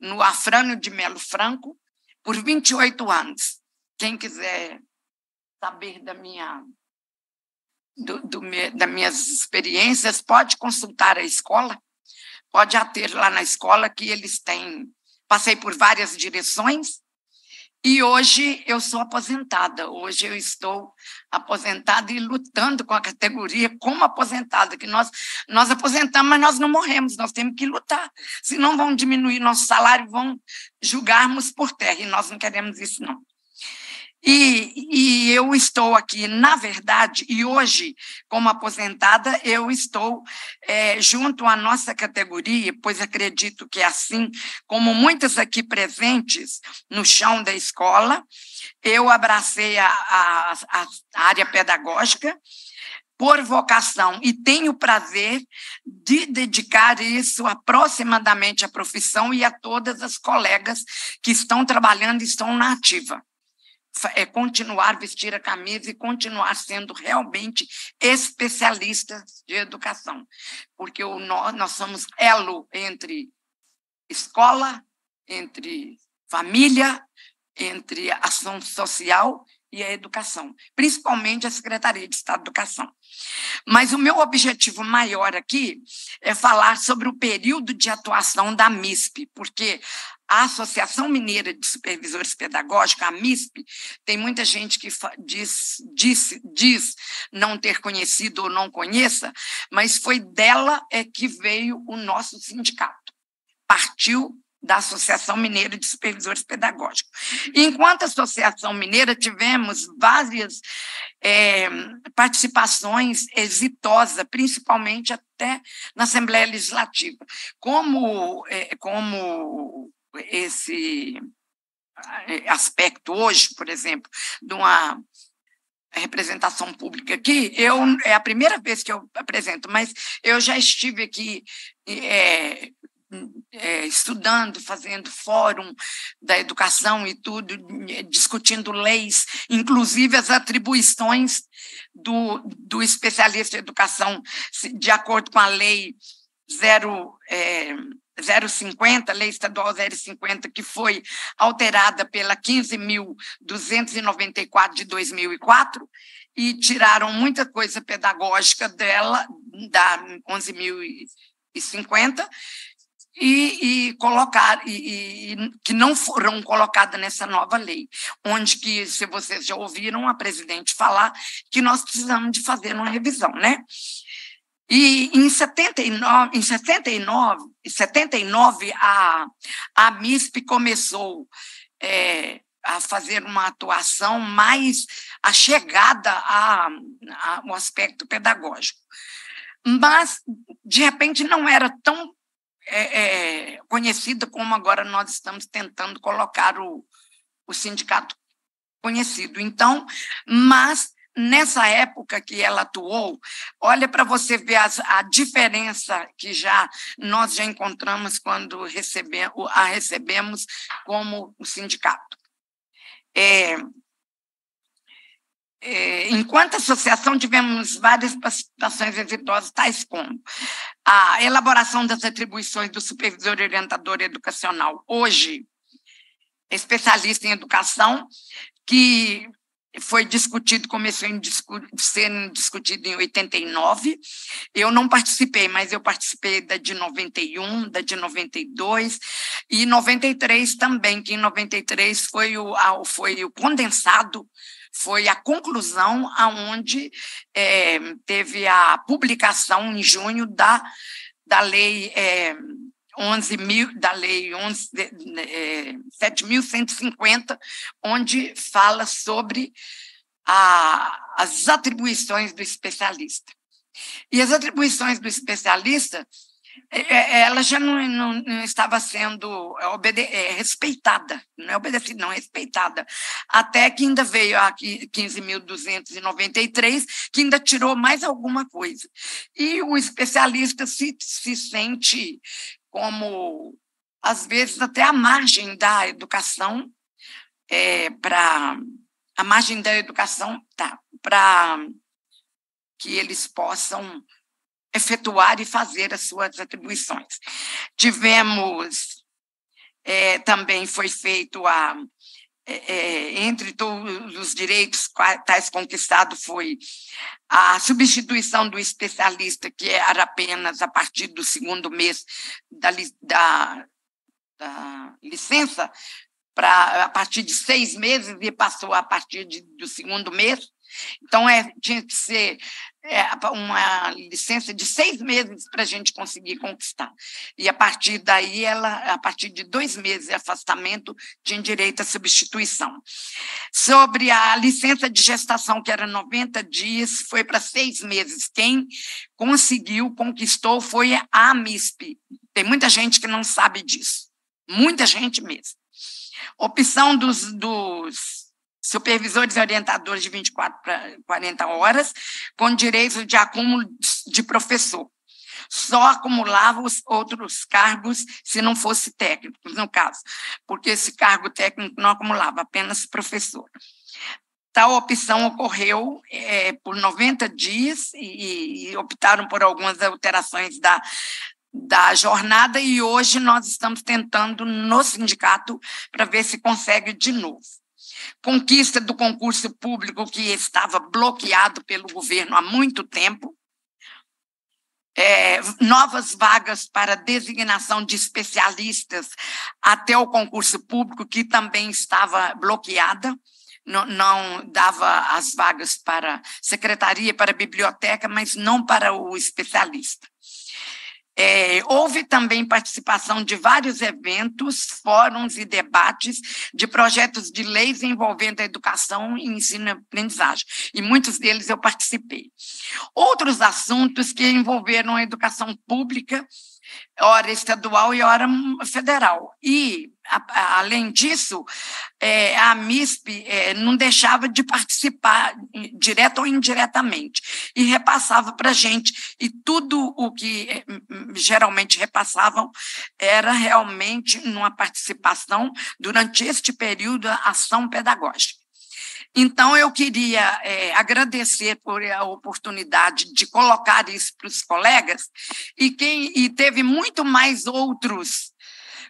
no Afrânio de Melo Franco, por 28 anos. Quem quiser saber da minha, do, do me, das minhas experiências, pode consultar a escola, pode ater lá na escola, que eles têm. Passei por várias direções e hoje eu sou aposentada, hoje eu estou aposentada e lutando com a categoria como aposentada, que nós, nós aposentamos, mas nós não morremos, nós temos que lutar. Senão vão diminuir nosso salário, vão julgarmos por terra, e nós não queremos isso, não. E, e, eu estou aqui, na verdade, e hoje, como aposentada, eu estou é, junto à nossa categoria, pois acredito que é assim, como muitas aqui presentes no chão da escola, eu abracei a, a, a área pedagógica por vocação e tenho o prazer de dedicar isso aproximadamente à profissão e a todas as colegas que estão trabalhando e estão na ativa é continuar vestir a camisa e continuar sendo realmente especialistas de educação, porque o nós, nós somos elo entre escola, entre família, entre ação social e a educação, principalmente a Secretaria de Estado de Educação. Mas o meu objetivo maior aqui é falar sobre o período de atuação da MISP, porque a Associação Mineira de Supervisores Pedagógicos, a MISP, tem muita gente que diz, diz, diz não ter conhecido ou não conheça, mas foi dela é que veio o nosso sindicato. Partiu da Associação Mineira de Supervisores Pedagógicos. Enquanto Associação Mineira, tivemos várias é, participações exitosas, principalmente até na Assembleia Legislativa. Como, é, como esse eh, aspecto hoje, por exemplo, de uma representação pública aqui, eu, é a primeira vez que eu apresento, mas eu já estive aqui é, é, estudando, fazendo fórum da educação e tudo, discutindo leis, inclusive as atribuições do, do especialista em educação, de acordo com a lei zero. É, 050, Lei Estadual 050, que foi alterada pela 15.294 de 2004, e tiraram muita coisa pedagógica dela, da 11.050, e, e colocar e, e, que não foram colocadas nessa nova lei, onde que se vocês já ouviram a presidente falar que nós precisamos de fazer uma revisão, né? E em 79, em 79, 79 a, a MISP começou é, a fazer uma atuação mais a chegada ao um aspecto pedagógico. Mas, de repente, não era tão é, é, conhecida como agora nós estamos tentando colocar o, o sindicato conhecido. Então, mas nessa época que ela atuou, olha para você ver as, a diferença que já nós já encontramos quando recebe, a recebemos como o sindicato. É, é, enquanto associação, tivemos várias participações exitosas, tais como a elaboração das atribuições do supervisor orientador educacional, hoje especialista em educação, que foi discutido, começou a discu ser discutido em 89. Eu não participei, mas eu participei da de 91, da de 92 e 93 também, que em 93 foi o, a, foi o condensado, foi a conclusão aonde é, teve a publicação em junho da, da lei é, 11 mil, da lei 7.150, é, onde fala sobre a, as atribuições do especialista. E as atribuições do especialista, é, é, ela já não, não, não estava sendo obede respeitada, não é obedecida, não, respeitada. Até que ainda veio a 15.293, que ainda tirou mais alguma coisa. E o especialista se, se sente como às vezes até a margem da educação é, para a margem da educação tá, para que eles possam efetuar e fazer as suas atribuições. Tivemos é, também foi feito a é, é, entre todos os direitos tais conquistados foi a substituição do especialista, que era apenas a partir do segundo mês da, da, da licença, pra, a partir de seis meses e passou a partir de, do segundo mês. Então, é, tinha que ser é, uma licença de seis meses para a gente conseguir conquistar. E a partir daí, ela, a partir de dois meses de afastamento, tinha direito à substituição. Sobre a licença de gestação, que era 90 dias, foi para seis meses. Quem conseguiu, conquistou, foi a MISP. Tem muita gente que não sabe disso. Muita gente mesmo. Opção dos, dos supervisores e orientadores de 24 para 40 horas, com direito de acúmulo de professor. Só acumulava os outros cargos se não fosse técnico, no caso, porque esse cargo técnico não acumulava, apenas professor. Tal opção ocorreu é, por 90 dias e, e optaram por algumas alterações da, da jornada e hoje nós estamos tentando no sindicato para ver se consegue de novo conquista do concurso público que estava bloqueado pelo governo há muito tempo, é, novas vagas para designação de especialistas até o concurso público, que também estava bloqueada, não, não, dava as vagas para secretaria, para biblioteca, mas não para o especialista. É, houve também participação de vários eventos, fóruns e debates de projetos de leis envolvendo a educação e ensino e aprendizagem, e muitos deles eu participei. Outros assuntos que envolveram a educação pública, hora estadual e hora federal. E além disso, é, a MISP é, não deixava de participar, direta ou indiretamente, e repassava para a gente. E tudo o que é, geralmente repassavam era realmente numa participação, durante este período, ação pedagógica. Então, eu queria é, agradecer por a oportunidade de colocar isso para os colegas, e, quem, e teve muito mais outros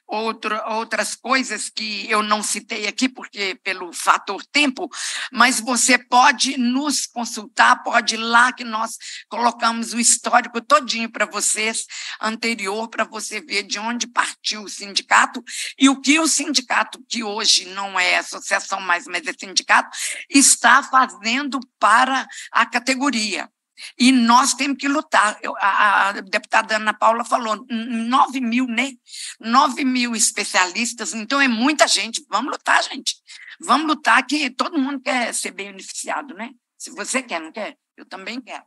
outro, outras coisas que eu não citei aqui, porque pelo fator tempo, mas você pode nos consultar, pode ir lá que nós colocamos o histórico todinho para vocês, anterior, para você ver de onde partiu o sindicato e o que o sindicato, que hoje não é associação mais, mas é sindicato, está fazendo para a categoria. E nós temos que lutar. Eu, a, a, deputada Ana Paula falou: 9 mil, né? 9 mil especialistas, então é muita gente. Vamos lutar, gente. Vamos lutar, que todo mundo quer ser beneficiado, né? Se você quer, não quer? Eu também quero.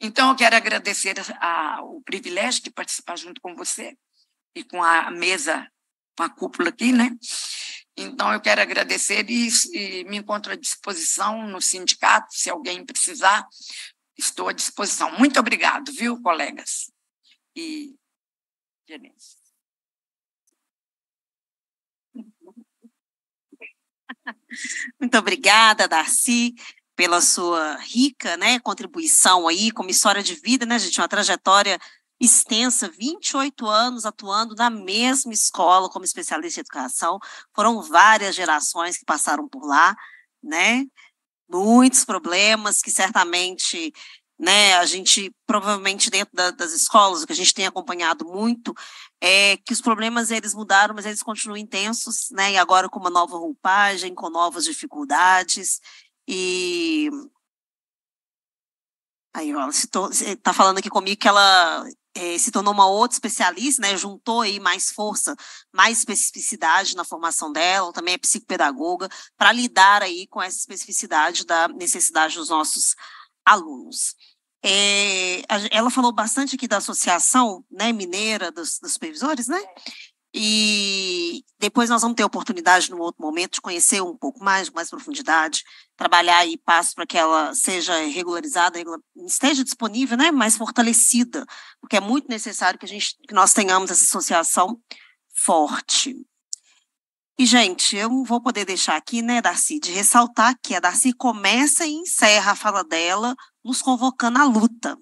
Então, eu quero agradecer a, o privilégio de participar junto com você e com a mesa, com a cúpula aqui, né? Então, eu quero agradecer e, e, me encontro à disposição no sindicato, se alguém precisar, Estou à disposição. Muito obrigado, viu, colegas e gerentes. Muito obrigada, Darcy, pela sua rica né, contribuição aí como história de vida, né, gente? Uma trajetória extensa, 28 anos atuando na mesma escola como especialista em educação. Foram várias gerações que passaram por lá, né? muitos problemas que certamente né, a gente provavelmente dentro da, das escolas, o que a gente tem acompanhado muito é que os problemas eles mudaram, mas eles continuam intensos, né, e agora com uma nova roupagem, com novas dificuldades, e Aí ela citou, eh, tá falando aqui comigo que ela é, se tornou uma outra especialista, né? Juntou aí mais força, mais especificidade na formação dela, também é psicopedagoga, para lidar aí com essa especificidade da necessidade dos nossos alunos. É, ela falou bastante aqui da associação né, mineira dos, dos supervisores, né? É. E depois nós vamos ter oportunidade, num outro momento, de conhecer um pouco mais, com mais profundidade, trabalhar e passo para que ela seja regularizada, esteja disponível, né, mais fortalecida, porque é muito necessário que, a gente, que nós tenhamos essa associação forte. E, gente, eu não vou poder deixar aqui, né, Darcy, de ressaltar que a Darcy começa e encerra a fala dela nos convocando à luta,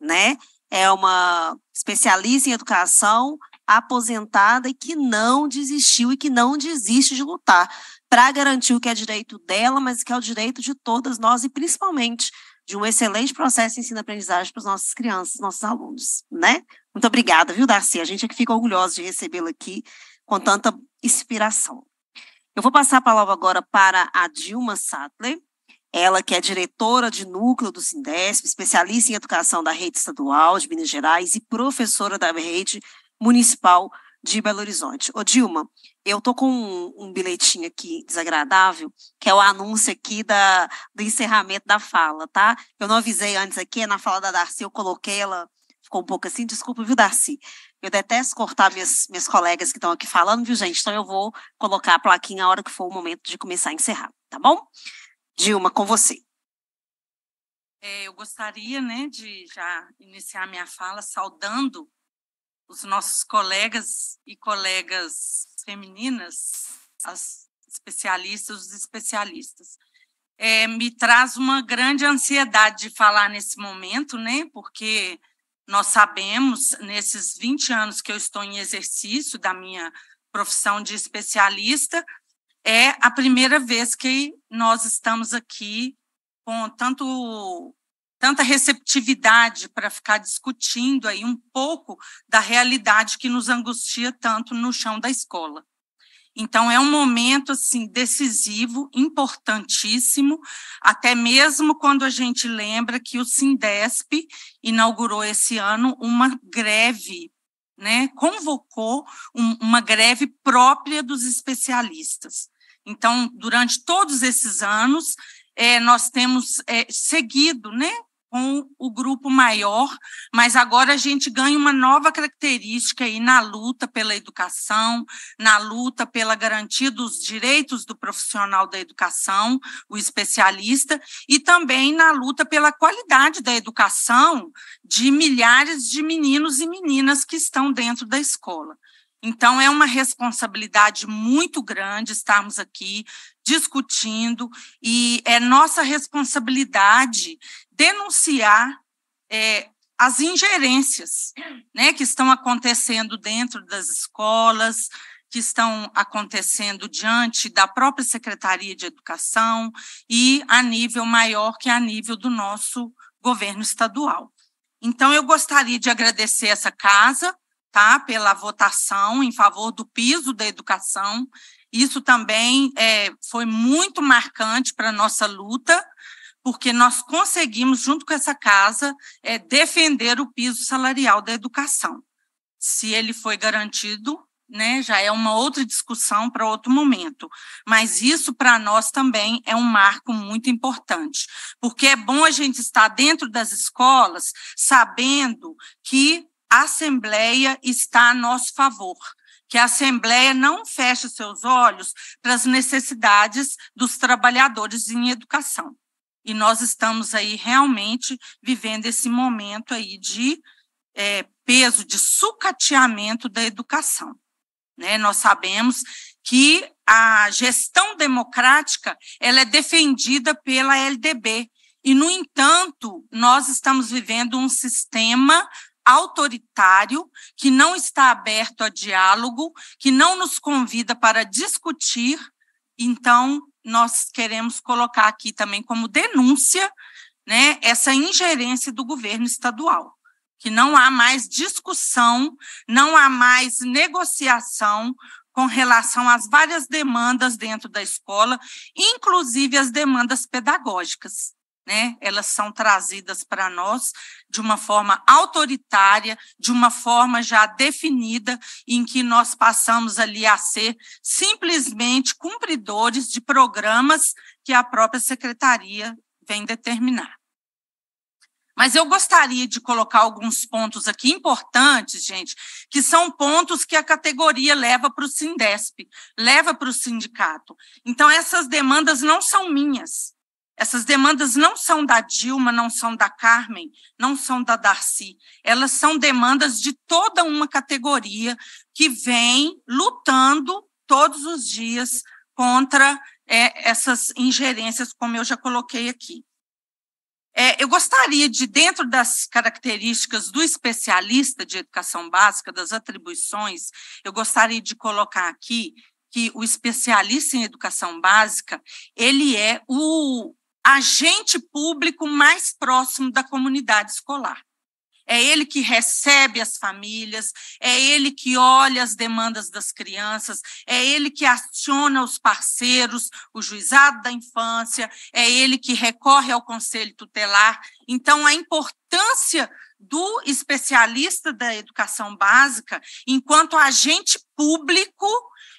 né? É uma especialista em educação, aposentada e que não desistiu e que não desiste de lutar para garantir o que é direito dela, mas que é o direito de todas nós e principalmente de um excelente processo de ensino-aprendizagem para os nossos crianças, nossos alunos, né? Muito obrigada, viu, Darcy? A gente é que fica orgulhosa de recebê-la aqui com tanta inspiração. Eu vou passar a palavra agora para a Dilma Sattler, ela que é diretora de núcleo do Sindesp, especialista em educação da rede estadual de Minas Gerais e professora da rede Municipal de Belo Horizonte. Ô Dilma, eu tô com um, um, bilhetinho aqui desagradável, que é o anúncio aqui da, do encerramento da fala, tá? Eu não avisei antes aqui, na fala da Darcy eu coloquei ela, ficou um pouco assim, desculpa, viu, Darcy? Eu detesto cortar minhas, minhas colegas que estão aqui falando, viu, gente? Então eu vou colocar a plaquinha a hora que for o momento de começar a encerrar, tá bom? Dilma, com você. É, eu gostaria, né, de já iniciar minha fala saudando os nossos colegas e colegas femininas, as especialistas, os especialistas. É, me traz uma grande ansiedade de falar nesse momento, né? Porque nós sabemos, nesses 20 anos que eu estou em exercício da minha profissão de especialista, é a primeira vez que nós estamos aqui com tanto tanta receptividade para ficar discutindo aí um pouco da realidade que nos angustia tanto no chão da escola. Então é um momento assim decisivo, importantíssimo, até mesmo quando a gente lembra que o Sindesp inaugurou esse ano uma greve, né? Convocou um, uma greve própria dos especialistas. Então, durante todos esses anos, é, nós temos é, seguido, né, com o grupo maior, mas agora a gente ganha uma nova característica aí na luta pela educação, na luta pela garantia dos direitos do profissional da educação, o especialista, e também na luta pela qualidade da educação de milhares de meninos e meninas que estão dentro da escola. Então, é uma responsabilidade muito grande estarmos aqui discutindo, e é nossa responsabilidade denunciar é, as ingerências né, que estão acontecendo dentro das escolas, que estão acontecendo diante da própria Secretaria de Educação e a nível maior que a nível do nosso governo estadual. Então, eu gostaria de agradecer essa casa tá? pela votação em favor do piso da educação. Isso também é, foi muito marcante para a nossa luta, porque nós conseguimos, junto com essa casa, é, defender o piso salarial da educação. Se ele foi garantido, né, já é uma outra discussão para outro momento. Mas isso para nós também é um marco muito importante, porque é bom a gente estar dentro das escolas sabendo que a Assembleia está a nosso favor, que a Assembleia não feche seus olhos para as necessidades dos trabalhadores em educação. E nós estamos aí realmente vivendo esse momento aí de é, peso, de sucateamento da educação. Né? Nós sabemos que a gestão democrática ela é defendida pela LDB, e, no entanto, nós estamos vivendo um sistema autoritário, que não está aberto a diálogo, que não nos convida para discutir. Então, nós queremos colocar aqui também como denúncia né, essa ingerência do governo estadual, que não há mais discussão, não há mais negociação com relação às várias demandas dentro da escola, inclusive as demandas pedagógicas né? Elas são trazidas para nós de uma forma autoritária, de uma forma já definida, em que nós passamos ali a ser simplesmente cumpridores de programas que a própria secretaria vem determinar. Mas eu gostaria de colocar alguns pontos aqui importantes, gente, que são pontos que a categoria leva para o Sindesp, leva para o sindicato. Então, essas demandas não são minhas, essas demandas não são da Dilma, não são da Carmen, não são da Darcy. Elas são demandas de toda uma categoria que vem lutando todos os dias contra é, essas ingerências, como eu já coloquei aqui. É, eu gostaria de, dentro das características do especialista de educação básica, das atribuições, eu gostaria de colocar aqui que o especialista em educação básica, ele é o agente público mais próximo da comunidade escolar. É ele que recebe as famílias, é ele que olha as demandas das crianças, é ele que aciona os parceiros, o juizado da infância, é ele que recorre ao conselho tutelar. Então, a importância do especialista da educação básica enquanto agente público,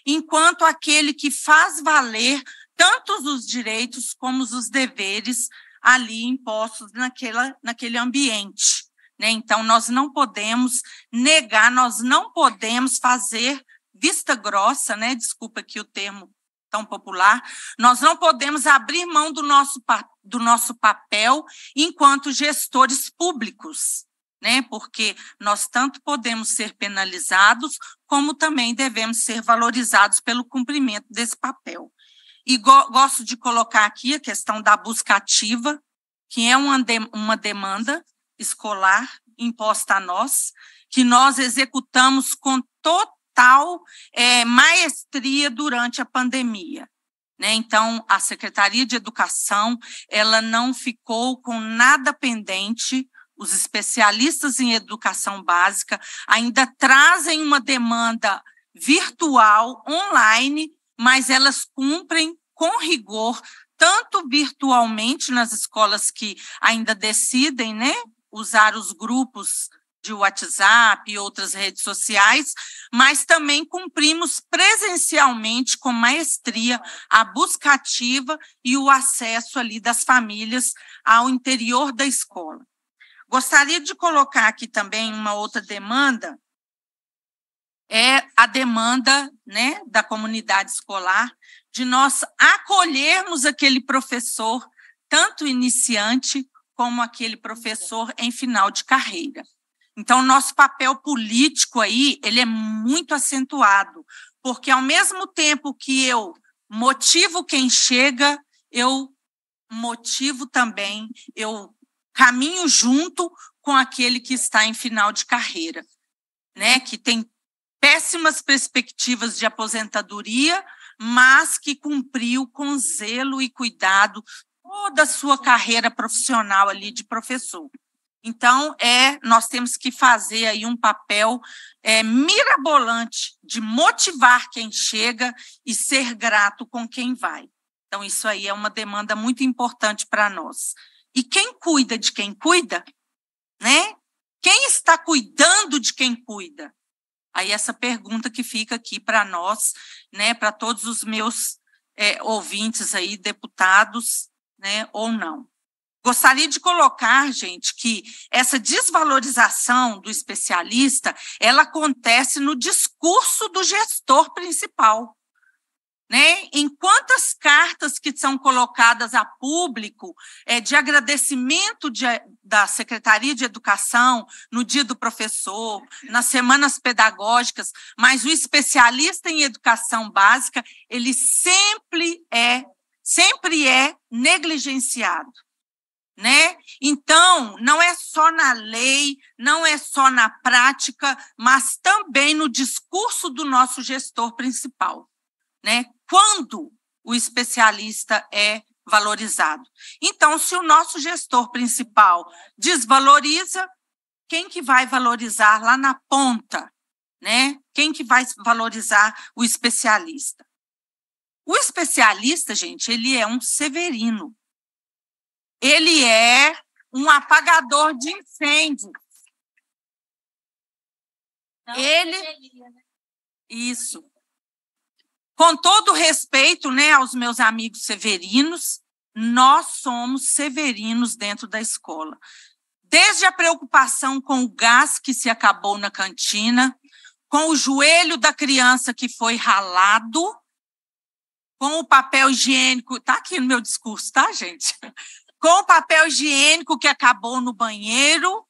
enquanto aquele que faz valer tanto os direitos como os deveres ali impostos naquela, naquele ambiente. Né? Então, nós não podemos negar, nós não podemos fazer vista grossa, né? desculpa aqui o termo tão popular, nós não podemos abrir mão do nosso, do nosso papel enquanto gestores públicos. Né? Porque nós tanto podemos ser penalizados, como também devemos ser valorizados pelo cumprimento desse papel. E go gosto de colocar aqui a questão da busca ativa, que é uma, de uma demanda escolar imposta a nós, que nós executamos com total é, maestria durante a pandemia. Né? Então, a Secretaria de Educação ela não ficou com nada pendente. Os especialistas em educação básica ainda trazem uma demanda virtual, online, mas elas cumprem com rigor, tanto virtualmente nas escolas que ainda decidem né, usar os grupos de WhatsApp e outras redes sociais, mas também cumprimos presencialmente com maestria a busca ativa e o acesso ali das famílias ao interior da escola. Gostaria de colocar aqui também uma outra demanda, é a demanda né, da comunidade escolar de nós acolhermos aquele professor, tanto iniciante como aquele professor em final de carreira. Então, nosso papel político aí, ele é muito acentuado, porque ao mesmo tempo que eu motivo quem chega, eu motivo também, eu caminho junto com aquele que está em final de carreira, né, que tem péssimas perspectivas de aposentadoria, mas que cumpriu com zelo e cuidado toda a sua carreira profissional ali de professor. Então, é, nós temos que fazer aí um papel é, mirabolante de motivar quem chega e ser grato com quem vai. Então, isso aí é uma demanda muito importante para nós. E quem cuida de quem cuida, né? Quem está cuidando de quem cuida? Aí essa pergunta que fica aqui para nós, né, para todos os meus é, ouvintes aí, deputados, né, ou não. Gostaria de colocar, gente, que essa desvalorização do especialista, ela acontece no discurso do gestor principal né? Em quantas cartas que são colocadas a público é, de agradecimento de, da Secretaria de Educação no dia do professor, nas semanas pedagógicas, mas o especialista em educação básica ele sempre é sempre é negligenciado. Né? Então, não é só na lei, não é só na prática, mas também no discurso do nosso gestor principal. Né? quando o especialista é valorizado. Então, se o nosso gestor principal desvaloriza, quem que vai valorizar lá na ponta, né? Quem que vai valorizar o especialista? O especialista, gente, ele é um severino. Ele é um apagador de incêndio. Ele né? Isso. Com todo respeito né, aos meus amigos severinos, nós somos severinos dentro da escola. Desde a preocupação com o gás que se acabou na cantina, com o joelho da criança que foi ralado, com o papel higiênico, está aqui no meu discurso, tá, gente? Com o papel higiênico que acabou no banheiro,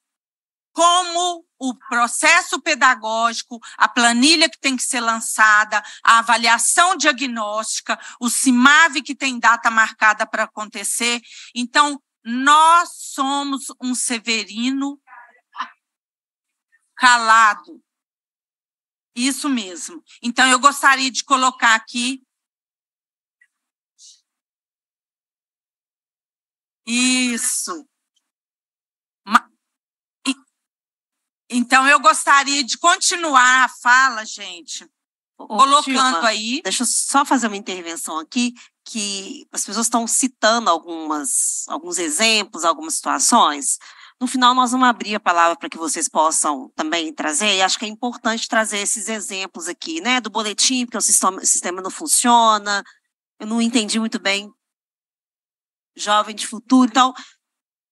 como o processo pedagógico, a planilha que tem que ser lançada, a avaliação diagnóstica, o CIMAV que tem data marcada para acontecer. Então, nós somos um Severino calado. Isso mesmo. Então, eu gostaria de colocar aqui. Isso. Então, eu gostaria de continuar a fala, gente, Ô, colocando aí. Deixa eu só fazer uma intervenção aqui, que as pessoas estão citando algumas, alguns exemplos, algumas situações. No final, nós vamos abrir a palavra para que vocês possam também trazer, e acho que é importante trazer esses exemplos aqui, né? Do boletim, porque o sistema, o sistema não funciona, eu não entendi muito bem. Jovem de futuro. Então,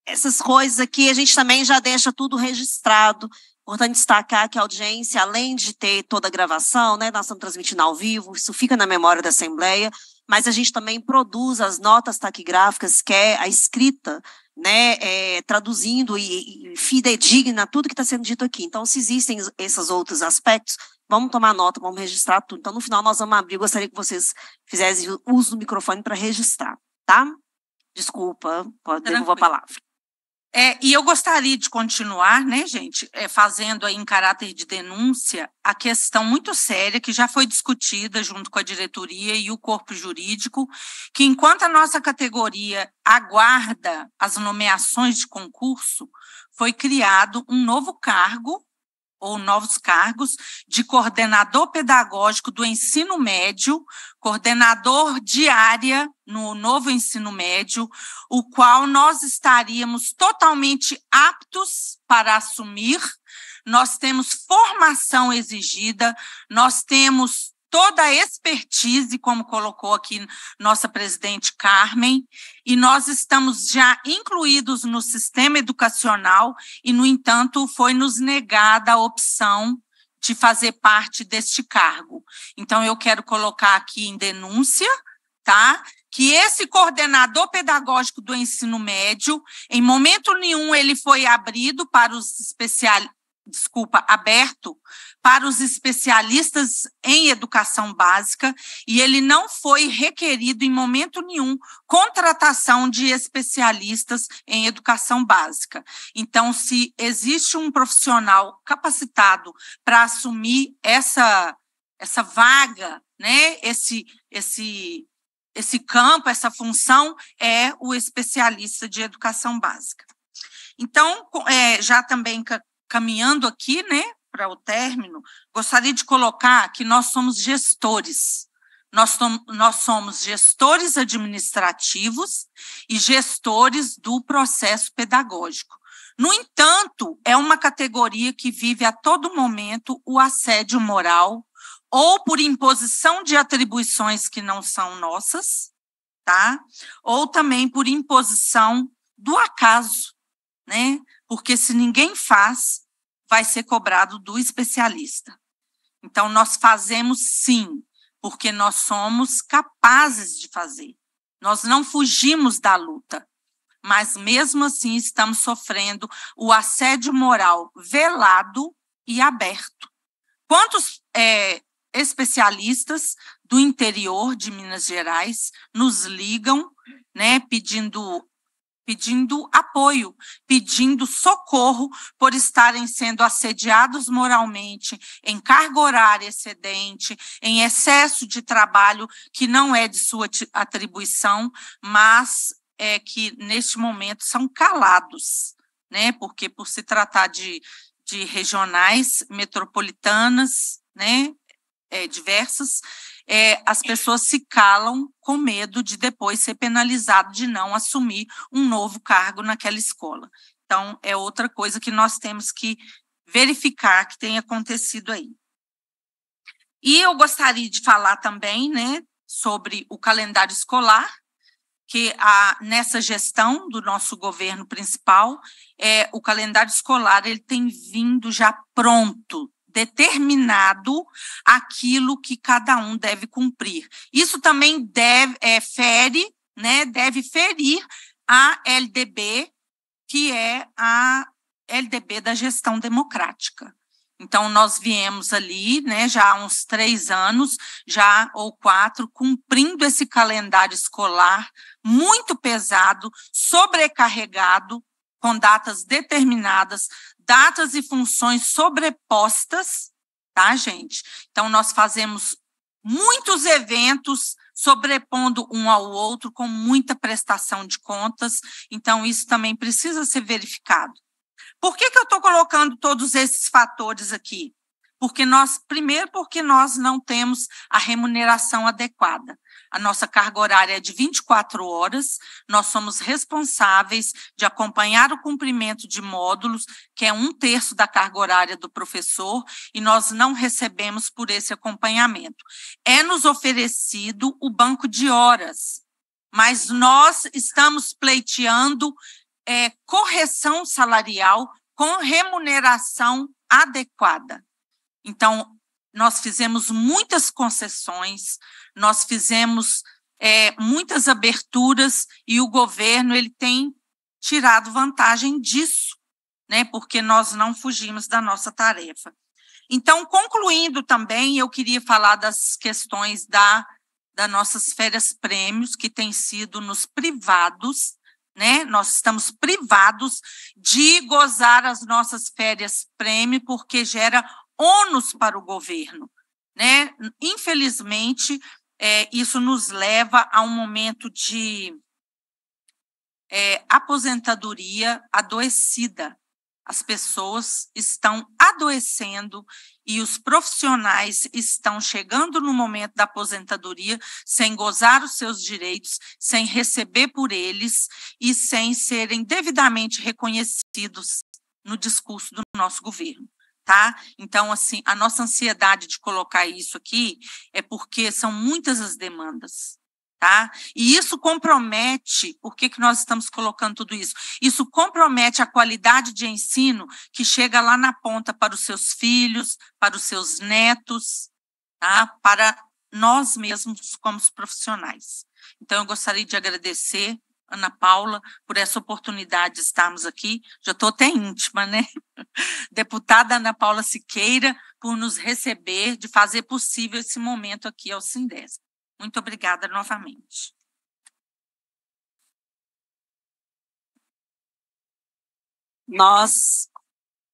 essas coisas aqui a gente também já deixa tudo registrado. Importante destacar que a audiência, além de ter toda a gravação, né, nós estamos transmitindo ao vivo, isso fica na memória da Assembleia, mas a gente também produz as notas taquigráficas, que é a escrita, né, é, traduzindo e, e fidedigna tudo que está sendo dito aqui. Então, se existem esses outros aspectos, vamos tomar nota, vamos registrar tudo. Então, no final, nós vamos abrir. Gostaria que vocês fizessem uso do microfone para registrar, tá? Desculpa, devolvo a palavra. É, e eu gostaria de continuar, né, gente, é, fazendo aí em caráter de denúncia a questão muito séria que já foi discutida junto com a diretoria e o corpo jurídico, que enquanto a nossa categoria aguarda as nomeações de concurso, foi criado um novo cargo ou novos cargos de coordenador pedagógico do ensino médio, coordenador de área no novo ensino médio, o qual nós estaríamos totalmente aptos para assumir. Nós temos formação exigida, nós temos toda a expertise, como colocou aqui nossa presidente Carmen, e nós estamos já incluídos no sistema educacional, e, no entanto, foi nos negada a opção de fazer parte deste cargo. Então, eu quero colocar aqui em denúncia, tá? Que esse coordenador pedagógico do ensino médio, em momento nenhum, ele foi abrido para os especialistas desculpa, aberto para os especialistas em educação básica e ele não foi requerido em momento nenhum contratação de especialistas em educação básica. Então, se existe um profissional capacitado para assumir essa essa vaga, né, esse esse esse campo, essa função é o especialista de educação básica. Então, é, já também caminhando aqui, né, para o término, gostaria de colocar que nós somos gestores. Nós, nós somos gestores administrativos e gestores do processo pedagógico. No entanto, é uma categoria que vive a todo momento o assédio moral ou por imposição de atribuições que não são nossas, tá? Ou também por imposição do acaso, né? porque se ninguém faz, vai ser cobrado do especialista. Então, nós fazemos sim, porque nós somos capazes de fazer. Nós não fugimos da luta, mas mesmo assim estamos sofrendo o assédio moral velado e aberto. Quantos é, especialistas do interior de Minas Gerais nos ligam, né, pedindo pedindo apoio, pedindo socorro por estarem sendo assediados moralmente, em carga horária excedente, em excesso de trabalho que não é de sua atribuição, mas é que neste momento são calados, né? Porque por se tratar de, de regionais metropolitanas, né, é, diversas, é, as pessoas se calam com medo de depois ser penalizado de não assumir um novo cargo naquela escola. Então, é outra coisa que nós temos que verificar que tem acontecido aí. E eu gostaria de falar também né, sobre o calendário escolar, que a, nessa gestão do nosso governo principal, é, o calendário escolar ele tem vindo já pronto, determinado aquilo que cada um deve cumprir. Isso também deve, é, fere, né, deve ferir a LDB, que é a LDB da gestão democrática. Então, nós viemos ali, né, já há uns três anos, já ou quatro, cumprindo esse calendário escolar muito pesado, sobrecarregado, com datas determinadas, datas e funções sobrepostas, tá, gente? Então, nós fazemos muitos eventos sobrepondo um ao outro com muita prestação de contas, então isso também precisa ser verificado. Por que, que eu estou colocando todos esses fatores aqui? Porque nós, primeiro, porque nós não temos a remuneração adequada. A nossa carga horária é de 24 horas. Nós somos responsáveis de acompanhar o cumprimento de módulos, que é um terço da carga horária do professor, e nós não recebemos por esse acompanhamento. É nos oferecido o banco de horas, mas nós estamos pleiteando é, correção salarial com remuneração adequada. Então, nós fizemos muitas concessões, nós fizemos é, muitas aberturas e o governo ele tem tirado vantagem disso, né? Porque nós não fugimos da nossa tarefa. Então, concluindo também, eu queria falar das questões da das nossas férias prêmios que tem sido nos privados, né? Nós estamos privados de gozar as nossas férias prêmio porque gera ônus para o governo, né? Infelizmente, é, isso nos leva a um momento de é, aposentadoria adoecida. As pessoas estão adoecendo e os profissionais estão chegando no momento da aposentadoria sem gozar os seus direitos, sem receber por eles e sem serem devidamente reconhecidos no discurso do nosso governo tá? Então, assim, a nossa ansiedade de colocar isso aqui é porque são muitas as demandas, tá? E isso compromete, por que, que nós estamos colocando tudo isso? Isso compromete a qualidade de ensino que chega lá na ponta para os seus filhos, para os seus netos, tá? Para nós mesmos como profissionais. Então, eu gostaria de agradecer Ana Paula, por essa oportunidade de estarmos aqui. Já estou até íntima, né? Deputada Ana Paula Siqueira, por nos receber, de fazer possível esse momento aqui ao Sindes. Muito obrigada novamente. Nós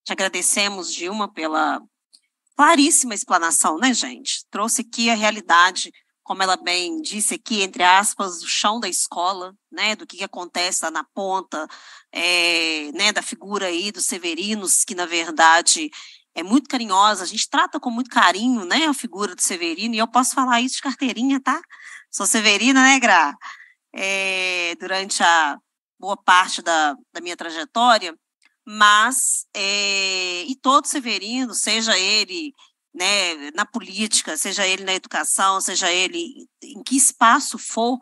te agradecemos, Dilma, pela claríssima explanação, né, gente? Trouxe aqui a realidade como ela bem disse aqui, entre aspas, o chão da escola, né, do que, que acontece lá na ponta, é, né, da figura aí dos Severinos, que na verdade é muito carinhosa, a gente trata com muito carinho, né, a figura do Severino, e eu posso falar isso de carteirinha, tá? Sou Severina, né, Gra? É, durante a boa parte da, da minha trajetória, mas, é, e todo Severino, seja ele né, na política, seja ele na educação, seja ele em que espaço for,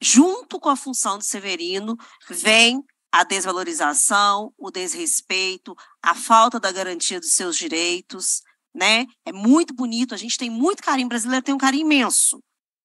junto com a função de Severino, vem a desvalorização, o desrespeito, a falta da garantia dos seus direitos, né? É muito bonito, a gente tem muito carinho, brasileiro tem um carinho imenso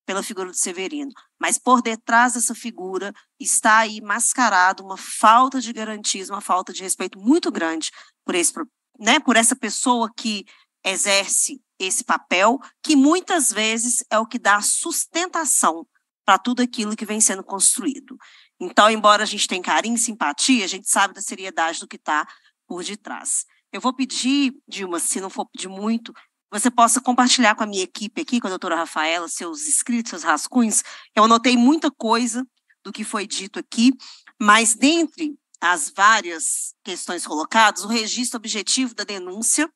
pela figura do Severino, mas por detrás dessa figura está aí mascarado uma falta de garantias, uma falta de respeito muito grande por esse, né, por essa pessoa que exerce esse papel, que muitas vezes é o que dá sustentação para tudo aquilo que vem sendo construído. Então, embora a gente tenha carinho e simpatia, a gente sabe da seriedade do que está por detrás. Eu vou pedir, Dilma, se não for pedir muito, você possa compartilhar com a minha equipe aqui, com a doutora Rafaela, seus escritos, seus rascunhos. Eu anotei muita coisa do que foi dito aqui, mas dentre as várias questões colocadas, o registro objetivo da denúncia,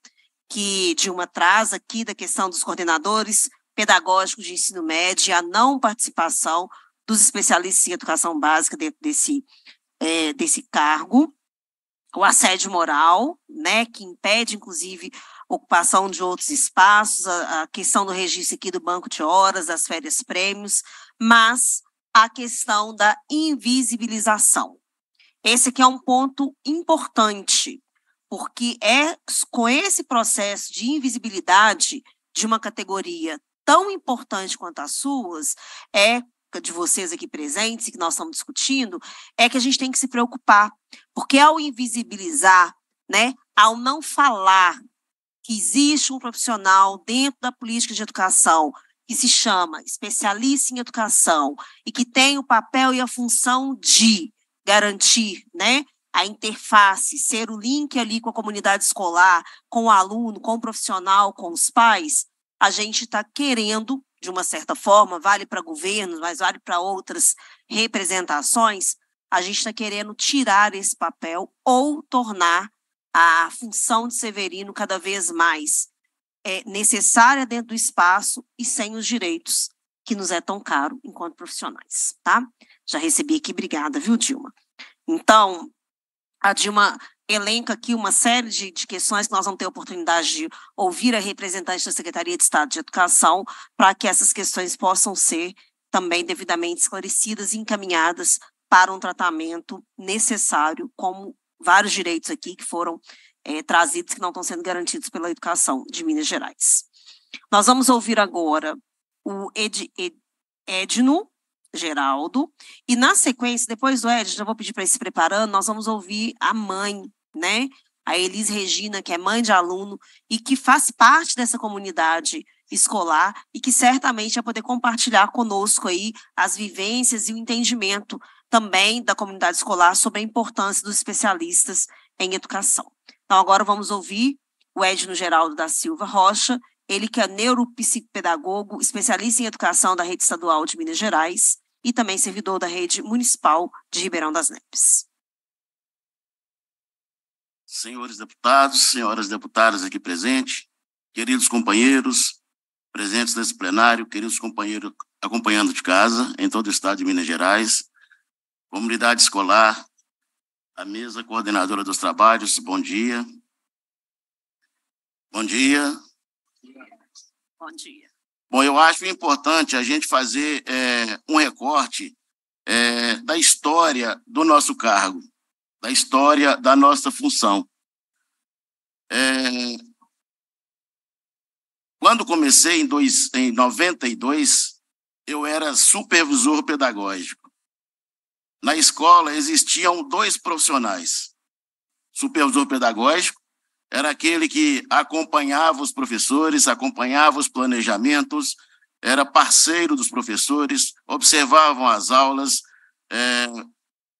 que Dilma traz aqui da questão dos coordenadores pedagógicos de ensino médio e a não participação dos especialistas em educação básica dentro desse, é, desse cargo, o assédio moral, né, que impede, inclusive, ocupação de outros espaços, a, a questão do registro aqui do banco de horas, das férias prêmios, mas a questão da invisibilização. Esse aqui é um ponto importante, porque é com esse processo de invisibilidade de uma categoria tão importante quanto as suas, é de vocês aqui presentes, que nós estamos discutindo, é que a gente tem que se preocupar, porque ao invisibilizar, né, ao não falar que existe um profissional dentro da política de educação que se chama especialista em educação e que tem o papel e a função de garantir, né, a interface, ser o link ali com a comunidade escolar, com o aluno, com o profissional, com os pais, a gente está querendo, de uma certa forma, vale para governos, mas vale para outras representações, a gente está querendo tirar esse papel ou tornar a função de Severino cada vez mais é, necessária dentro do espaço e sem os direitos que nos é tão caro enquanto profissionais, tá? Já recebi aqui, obrigada, viu, Dilma? Então, a Dilma elenca aqui uma série de, de, questões que nós vamos ter oportunidade de ouvir a representante da Secretaria de Estado de Educação para que essas questões possam ser também devidamente esclarecidas e encaminhadas para um tratamento necessário, como vários direitos aqui que foram é, trazidos que não estão sendo garantidos pela educação de Minas Gerais. Nós vamos ouvir agora o Ed, Ed, Edno, Geraldo. E na sequência, depois do Ed, já vou pedir para ele se preparando, nós vamos ouvir a mãe, né? A Elis Regina, que é mãe de aluno e que faz parte dessa comunidade escolar e que certamente vai poder compartilhar conosco aí as vivências e o entendimento também da comunidade escolar sobre a importância dos especialistas em educação. Então, agora vamos ouvir o Edno Geraldo da Silva Rocha, ele que é neuropsicopedagogo, especialista em educação da rede estadual de Minas Gerais, e também servidor da rede municipal de Ribeirão das Neves. Senhores deputados, senhoras deputadas aqui presentes, queridos companheiros presentes nesse plenário, queridos companheiros acompanhando de casa em todo o estado de Minas Gerais, comunidade escolar, a mesa coordenadora dos trabalhos, bom dia. Bom dia. Bom dia. Bom, eu acho importante a gente fazer é, um recorte é, da história do nosso cargo, da história da nossa função. É, quando comecei em, dois, em 92, eu era supervisor pedagógico. Na escola existiam dois profissionais: supervisor pedagógico era aquele que acompanhava os professores, acompanhava os planejamentos, era parceiro dos professores, observavam as aulas, é,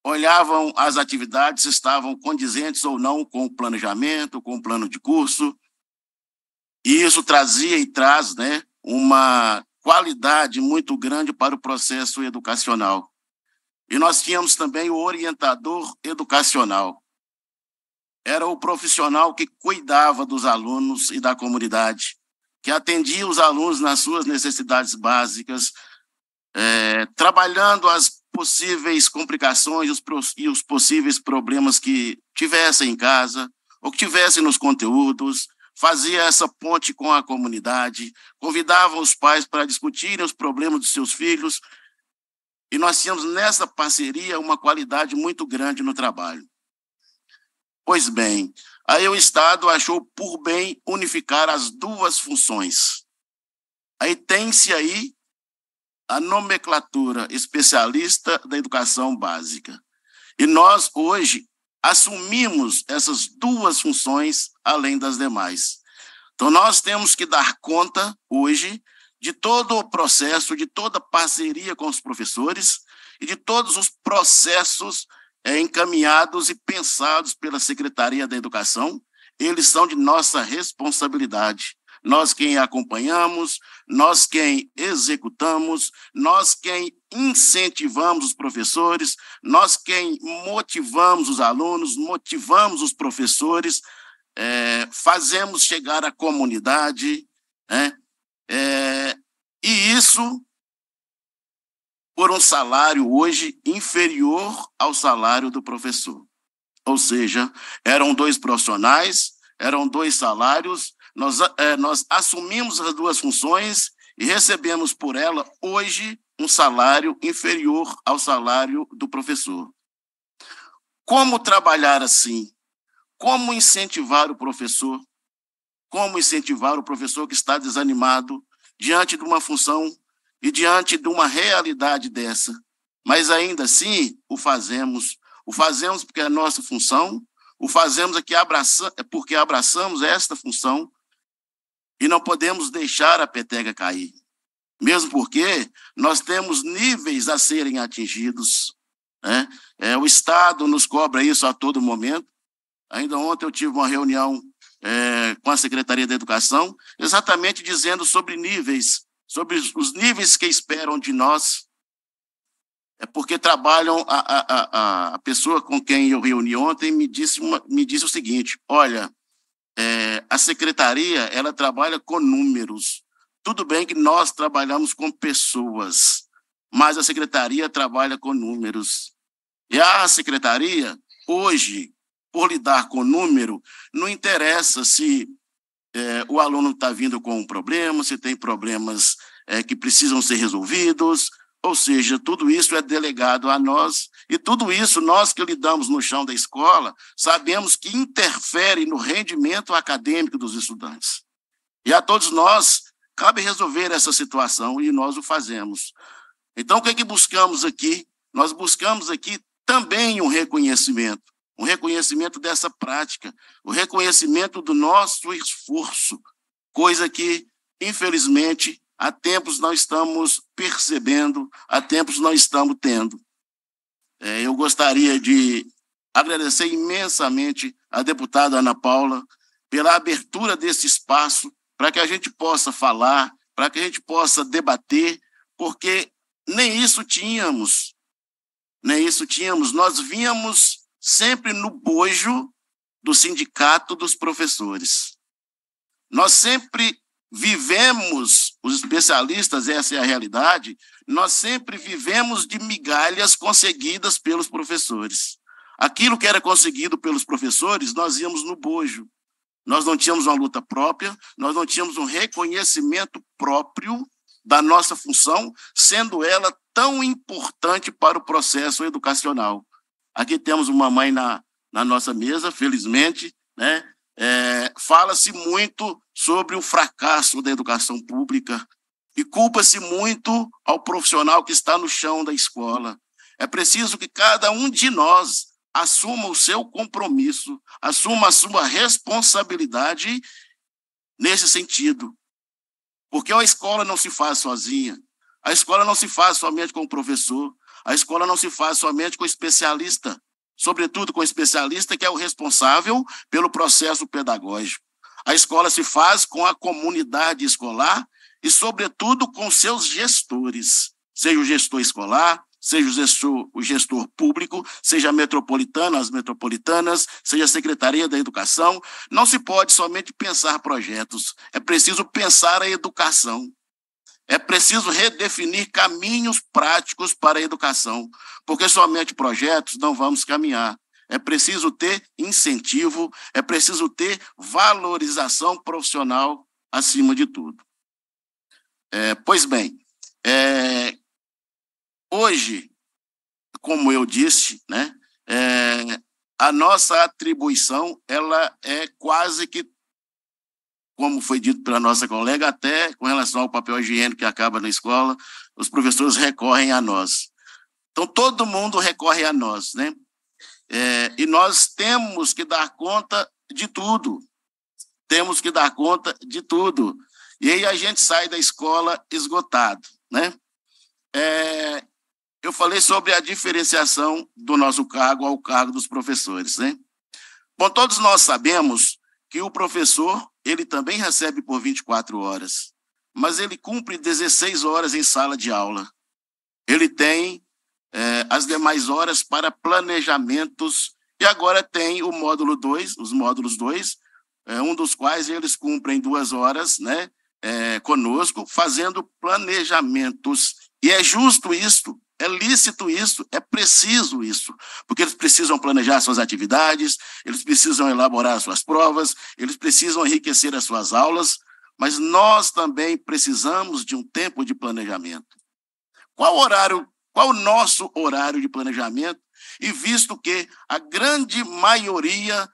olhavam as atividades, estavam condizentes ou não com o planejamento, com o plano de curso. E isso trazia e traz né, uma qualidade muito grande para o processo educacional. E nós tínhamos também o orientador educacional era o profissional que cuidava dos alunos e da comunidade, que atendia os alunos nas suas necessidades básicas, é, trabalhando as possíveis complicações os, e os possíveis problemas que tivessem em casa ou que tivessem nos conteúdos, fazia essa ponte com a comunidade, convidava os pais para discutirem os problemas dos seus filhos, e nós tínhamos nessa parceria uma qualidade muito grande no trabalho. Pois bem, aí o Estado achou por bem unificar as duas funções. Aí tem-se aí a nomenclatura especialista da educação básica. E nós, hoje, assumimos essas duas funções além das demais. Então, nós temos que dar conta, hoje, de todo o processo, de toda a parceria com os professores e de todos os processos é, encaminhados e pensados pela Secretaria da Educação, eles são de nossa responsabilidade. Nós quem acompanhamos, nós quem executamos, nós quem incentivamos os professores, nós quem motivamos os alunos, motivamos os professores, é, fazemos chegar à comunidade, né? É, e isso por um salário hoje inferior ao salário do professor. Ou seja, eram dois profissionais, eram dois salários, nós, é, nós assumimos as duas funções e recebemos por ela hoje um salário inferior ao salário do professor. Como trabalhar assim? Como incentivar o professor? Como incentivar o professor que está desanimado diante de uma função e diante de uma realidade dessa, mas ainda assim o fazemos, o fazemos porque é a nossa função, o fazemos aqui abraça, é porque abraçamos esta função e não podemos deixar a petega cair. Mesmo porque nós temos níveis a serem atingidos. Né? É, o Estado nos cobra isso a todo momento. Ainda ontem eu tive uma reunião é, com a Secretaria da Educação, exatamente dizendo sobre níveis sobre os níveis que esperam de nós, é porque trabalham. A, a, a pessoa com quem eu reuni ontem me disse, uma, me disse o seguinte: olha, é, a secretaria ela trabalha com números. Tudo bem que nós trabalhamos com pessoas, mas a secretaria trabalha com números. E a secretaria, hoje, por lidar com número, não interessa se é, o aluno está vindo com um problema, se tem problemas é, que precisam ser resolvidos, ou seja, tudo isso é delegado a nós e tudo isso nós que lidamos no chão da escola sabemos que interfere no rendimento acadêmico dos estudantes. E a todos nós cabe resolver essa situação e nós o fazemos. Então, o que é que buscamos aqui? Nós buscamos aqui também um reconhecimento o reconhecimento dessa prática, o reconhecimento do nosso esforço, coisa que, infelizmente, há tempos não estamos percebendo, há tempos não estamos tendo. É, eu gostaria de agradecer imensamente à deputada Ana Paula pela abertura desse espaço para que a gente possa falar, para que a gente possa debater, porque nem isso tínhamos. Nem isso tínhamos. Nós vínhamos sempre no bojo do sindicato dos professores. Nós sempre vivemos, os especialistas, essa é a realidade, nós sempre vivemos de migalhas conseguidas pelos professores. Aquilo que era conseguido pelos professores, nós íamos no bojo. Nós não tínhamos uma luta própria, nós não tínhamos um reconhecimento próprio da nossa função, sendo ela tão importante para o processo educacional. Aqui temos uma mãe na, na nossa mesa, felizmente, né? É, fala-se muito sobre o fracasso da educação pública e culpa-se muito ao profissional que está no chão da escola. É preciso que cada um de nós assuma o seu compromisso, assuma a sua responsabilidade nesse sentido. Porque a escola não se faz sozinha, a escola não se faz somente com o professor, a escola não se faz somente com especialista, sobretudo com especialista que é o responsável pelo processo pedagógico. A escola se faz com a comunidade escolar e, sobretudo, com seus gestores, seja o gestor escolar, seja o gestor, o gestor público, seja a metropolitana, as metropolitanas, seja a Secretaria da Educação. Não se pode somente pensar projetos, é preciso pensar a educação. É preciso redefinir caminhos práticos para a educação, porque somente projetos não vamos caminhar. É preciso ter incentivo, é preciso ter valorização profissional acima de tudo. É, pois bem, é, hoje, como eu disse, né, é, a nossa atribuição ela é quase que como foi dito pela nossa colega, até com relação ao papel higiênico que acaba na escola, os professores recorrem a nós. Então, todo mundo recorre a nós, né? É, e nós temos que dar conta de tudo. Temos que dar conta de tudo. E aí a gente sai da escola esgotado, né? É, eu falei sobre a diferenciação do nosso cargo ao cargo dos professores, né? Bom, todos nós sabemos que o professor, ele também recebe por 24 horas, mas ele cumpre 16 horas em sala de aula. Ele tem é, as demais horas para planejamentos e agora tem o módulo 2, os módulos 2, é, um dos quais eles cumprem duas horas né, é, conosco, fazendo planejamentos. E é justo isto, é lícito isso, é preciso isso, porque eles precisam planejar suas atividades, eles precisam elaborar suas provas, eles precisam enriquecer as suas aulas, mas nós também precisamos de um tempo de planejamento. Qual horário, qual o nosso horário de planejamento? E visto que a grande maioria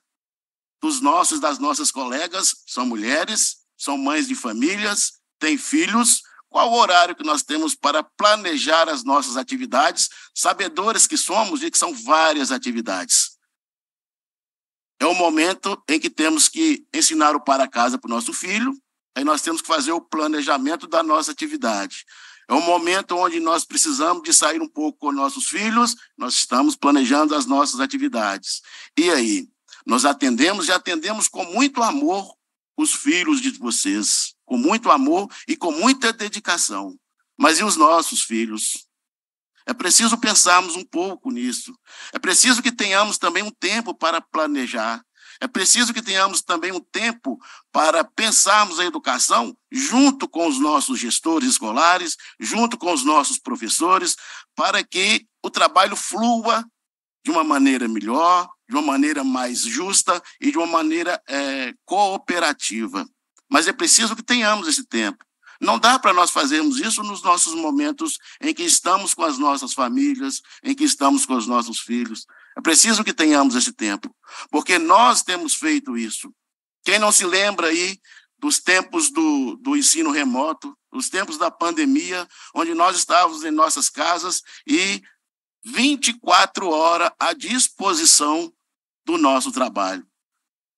dos nossos, das nossas colegas são mulheres, são mães de famílias, têm filhos, qual o horário que nós temos para planejar as nossas atividades, sabedores que somos de que são várias atividades. É o momento em que temos que ensinar o para casa para o nosso filho, aí nós temos que fazer o planejamento da nossa atividade. É um momento onde nós precisamos de sair um pouco com nossos filhos, nós estamos planejando as nossas atividades. E aí, nós atendemos e atendemos com muito amor os filhos de vocês com muito amor e com muita dedicação. Mas e os nossos filhos? É preciso pensarmos um pouco nisso. É preciso que tenhamos também um tempo para planejar. É preciso que tenhamos também um tempo para pensarmos a educação junto com os nossos gestores escolares, junto com os nossos professores, para que o trabalho flua de uma maneira melhor, de uma maneira mais justa e de uma maneira é, cooperativa. Mas é preciso que tenhamos esse tempo. Não dá para nós fazermos isso nos nossos momentos em que estamos com as nossas famílias, em que estamos com os nossos filhos. É preciso que tenhamos esse tempo, porque nós temos feito isso. Quem não se lembra aí dos tempos do, do ensino remoto, dos tempos da pandemia, onde nós estávamos em nossas casas e 24 horas à disposição do nosso trabalho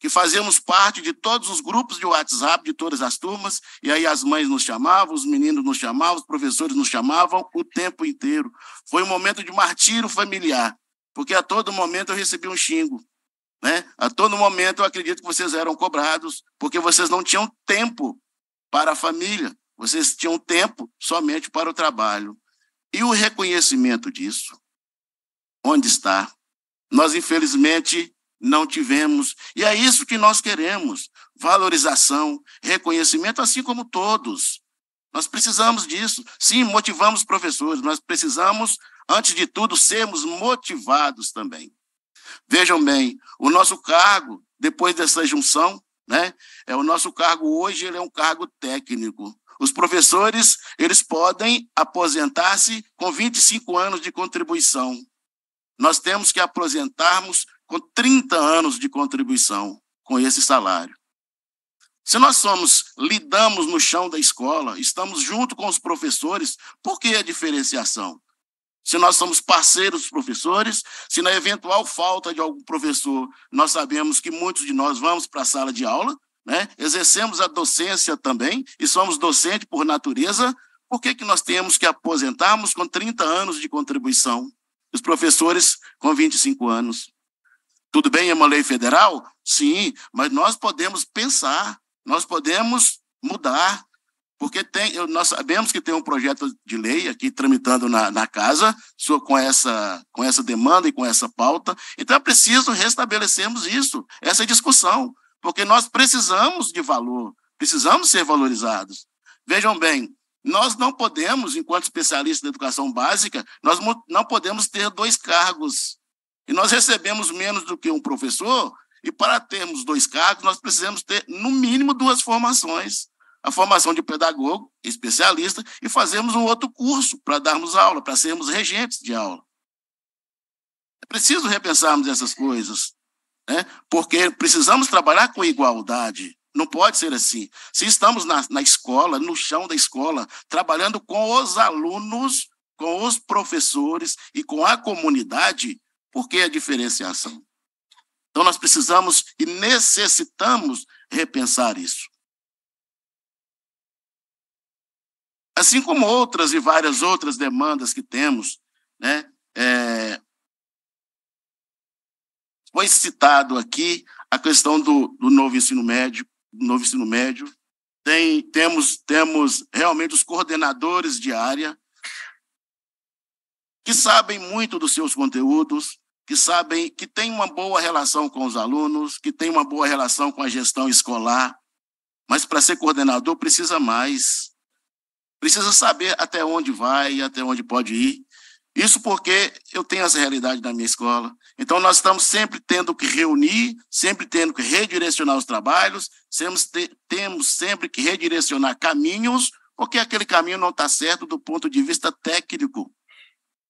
que fazíamos parte de todos os grupos de WhatsApp de todas as turmas, e aí as mães nos chamavam, os meninos nos chamavam, os professores nos chamavam o tempo inteiro. Foi um momento de martírio familiar, porque a todo momento eu recebi um xingo. Né? A todo momento eu acredito que vocês eram cobrados, porque vocês não tinham tempo para a família, vocês tinham tempo somente para o trabalho. E o reconhecimento disso, onde está? Nós, infelizmente, não tivemos. E é isso que nós queremos: valorização, reconhecimento, assim como todos. Nós precisamos disso. Sim, motivamos professores, mas precisamos, antes de tudo, sermos motivados também. Vejam bem, o nosso cargo, depois dessa junção, né, é o nosso cargo hoje ele é um cargo técnico. Os professores, eles podem aposentar-se com 25 anos de contribuição. Nós temos que aposentarmos com 30 anos de contribuição com esse salário. Se nós somos, lidamos no chão da escola, estamos junto com os professores, por que a diferenciação? Se nós somos parceiros dos professores, se na eventual falta de algum professor, nós sabemos que muitos de nós vamos para a sala de aula, né? exercemos a docência também e somos docente por natureza, por que, que nós temos que aposentarmos com 30 anos de contribuição? Os professores com 25 anos. Tudo bem, é uma lei federal? Sim, mas nós podemos pensar, nós podemos mudar, porque tem, nós sabemos que tem um projeto de lei aqui tramitando na, na casa com essa, com essa demanda e com essa pauta. Então é preciso restabelecermos isso, essa discussão, porque nós precisamos de valor, precisamos ser valorizados. Vejam bem, nós não podemos, enquanto especialistas da educação básica, nós não podemos ter dois cargos e nós recebemos menos do que um professor, e para termos dois cargos, nós precisamos ter, no mínimo, duas formações. A formação de pedagogo, especialista, e fazermos um outro curso para darmos aula, para sermos regentes de aula. É preciso repensarmos essas coisas, né? porque precisamos trabalhar com igualdade. Não pode ser assim. Se estamos na, na escola, no chão da escola, trabalhando com os alunos, com os professores e com a comunidade, por que a diferenciação? Então nós precisamos e necessitamos repensar isso. Assim como outras e várias outras demandas que temos, né? É, foi citado aqui a questão do, do novo ensino médio, novo ensino médio. Tem, temos, temos realmente os coordenadores de área que sabem muito dos seus conteúdos, que sabem que tem uma boa relação com os alunos, que tem uma boa relação com a gestão escolar, mas para ser coordenador precisa mais. Precisa saber até onde vai, até onde pode ir. Isso porque eu tenho essa realidade na minha escola. Então, nós estamos sempre tendo que reunir, sempre tendo que redirecionar os trabalhos, temos, temos sempre que redirecionar caminhos, porque aquele caminho não está certo do ponto de vista técnico.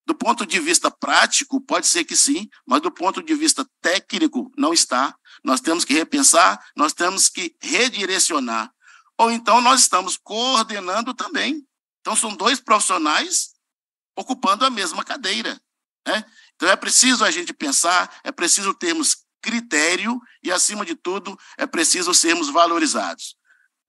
Do ponto de vista prático, pode ser que sim, mas do ponto de vista técnico, não está. Nós temos que repensar, nós temos que redirecionar. Ou então nós estamos coordenando também. Então são dois profissionais ocupando a mesma cadeira. Né? Então é preciso a gente pensar, é preciso termos critério e, acima de tudo, é preciso sermos valorizados.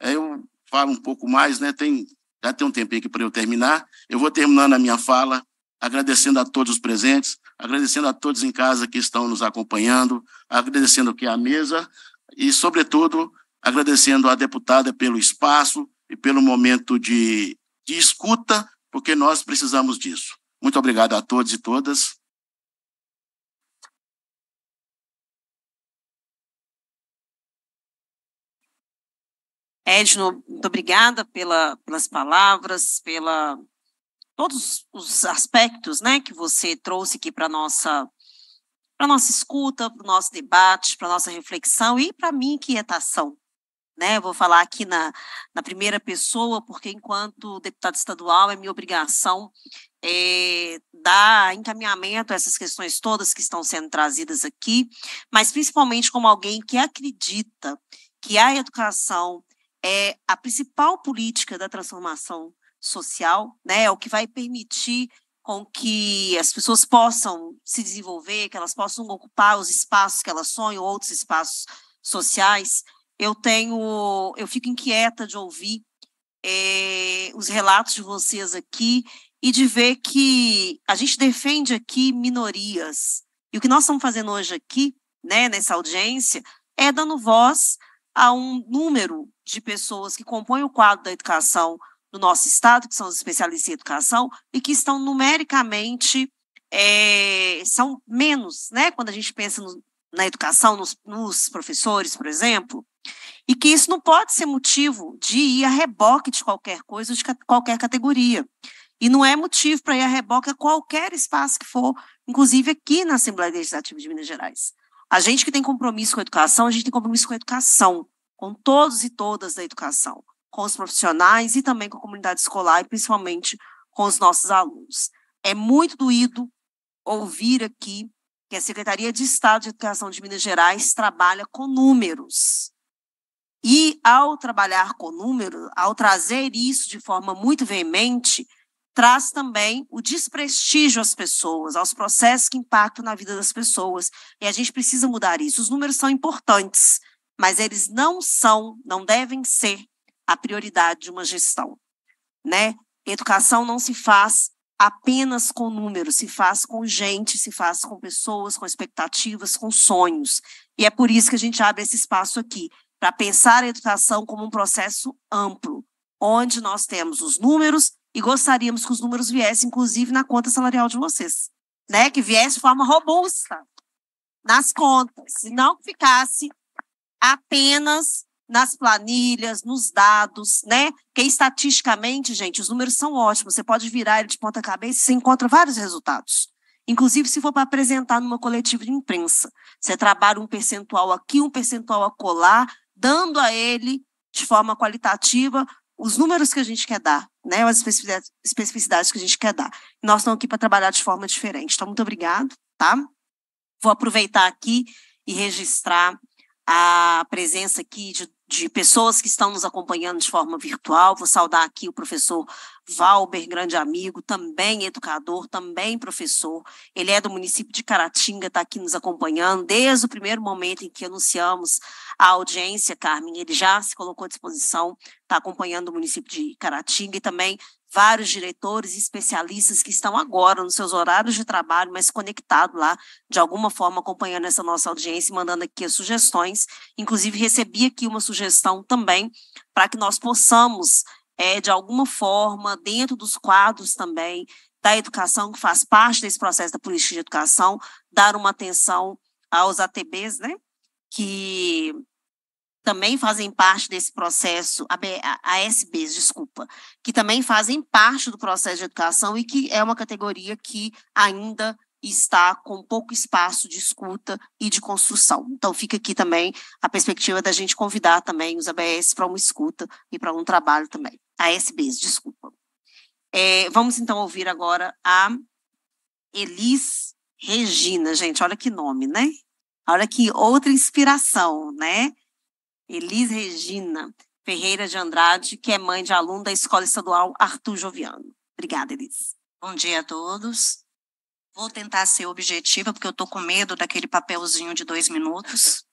É, eu falo um pouco mais, né? Tem, já tem um tempinho aqui para eu terminar. Eu vou terminando a minha fala agradecendo a todos os presentes, agradecendo a todos em casa que estão nos acompanhando, agradecendo aqui a mesa e, sobretudo, agradecendo à deputada pelo espaço e pelo momento de, de escuta, porque nós precisamos disso. Muito obrigado a todos e todas. Edno, muito obrigada pela, pelas palavras, pela todos os aspectos né, que você trouxe aqui para a nossa para nossa escuta, para o nosso debate, para nossa reflexão e para minha inquietação. Né? Eu vou falar aqui na, na primeira pessoa, porque enquanto deputado estadual é minha obrigação é, dar encaminhamento a essas questões todas que estão sendo trazidas aqui, mas principalmente como alguém que acredita que a educação é a principal política da transformação social, né? É o que vai permitir com que as pessoas possam se desenvolver, que elas possam ocupar os espaços que elas sonham, outros espaços sociais. Eu tenho, eu fico inquieta de ouvir é, os relatos de vocês aqui e de ver que a gente defende aqui minorias. E o que nós estamos fazendo hoje aqui, né, nessa audiência, é dando voz a um número de pessoas que compõem o quadro da educação no nosso estado, que são os especialistas em educação, e que estão numericamente, é, são menos, né? Quando a gente pensa no, na educação, nos, nos professores, por exemplo, e que isso não pode ser motivo de ir a reboque de qualquer coisa, de qualquer categoria. E não é motivo para ir a reboque a qualquer espaço que for, inclusive aqui na Assembleia Legislativa de Minas Gerais. A gente que tem compromisso com a educação, a gente tem compromisso com a educação, com todos e todas da educação com os profissionais e também com a comunidade escolar e principalmente com os nossos alunos. É muito doído ouvir aqui que a Secretaria de Estado de Educação de Minas Gerais trabalha com números. E ao trabalhar com números, ao trazer isso de forma muito veemente, traz também o desprestígio às pessoas, aos processos que impactam na vida das pessoas. E a gente precisa mudar isso. Os números são importantes, mas eles não são, não devem ser a prioridade de uma gestão, né? Educação não se faz apenas com números, se faz com gente, se faz com pessoas, com expectativas, com sonhos. E é por isso que a gente abre esse espaço aqui, para pensar a educação como um processo amplo, onde nós temos os números e gostaríamos que os números viessem, inclusive, na conta salarial de vocês, né? Que viesse de forma robusta nas contas, e não que ficasse apenas nas planilhas, nos dados, né? Porque estatisticamente, gente, os números são ótimos. Você pode virar ele de ponta cabeça e você encontra vários resultados. Inclusive, se for para apresentar numa coletiva de imprensa. Você trabalha um percentual aqui, um percentual acolá, dando a ele, de forma qualitativa, os números que a gente quer dar, né? As especificidades que a gente quer dar. Nós estamos aqui para trabalhar de forma diferente. Então, muito obrigado, tá? Vou aproveitar aqui e registrar a presença aqui de de pessoas que estão nos acompanhando de forma virtual. Vou saudar aqui o professor Valber, grande amigo, também educador, também professor. Ele é do município de Caratinga, está aqui nos acompanhando desde o primeiro momento em que anunciamos a audiência, Carmen. Ele já se colocou à disposição, está acompanhando o município de Caratinga e também vários diretores e especialistas que estão agora nos seus horários de trabalho, mas conectados lá, de alguma forma, acompanhando essa nossa audiência e mandando aqui as sugestões. Inclusive, recebi aqui uma sugestão também para que nós possamos, é, de alguma forma, dentro dos quadros também da educação, que faz parte desse processo da política de educação, dar uma atenção aos ATBs, né? Que também fazem parte desse processo, ASBs, desculpa, que também fazem parte do processo de educação e que é uma categoria que ainda está com pouco espaço de escuta e de construção. Então fica aqui também a perspectiva da gente convidar também os ABS para uma escuta e para um trabalho também. ASBs, desculpa. É, vamos então ouvir agora a Elis Regina, gente, olha que nome, né? Olha que outra inspiração, né? Elis Regina Ferreira de Andrade, que é mãe de aluno da Escola Estadual Arthur Joviano. Obrigada, Elis. Bom dia a todos. Vou tentar ser objetiva, porque eu estou com medo daquele papelzinho de dois minutos.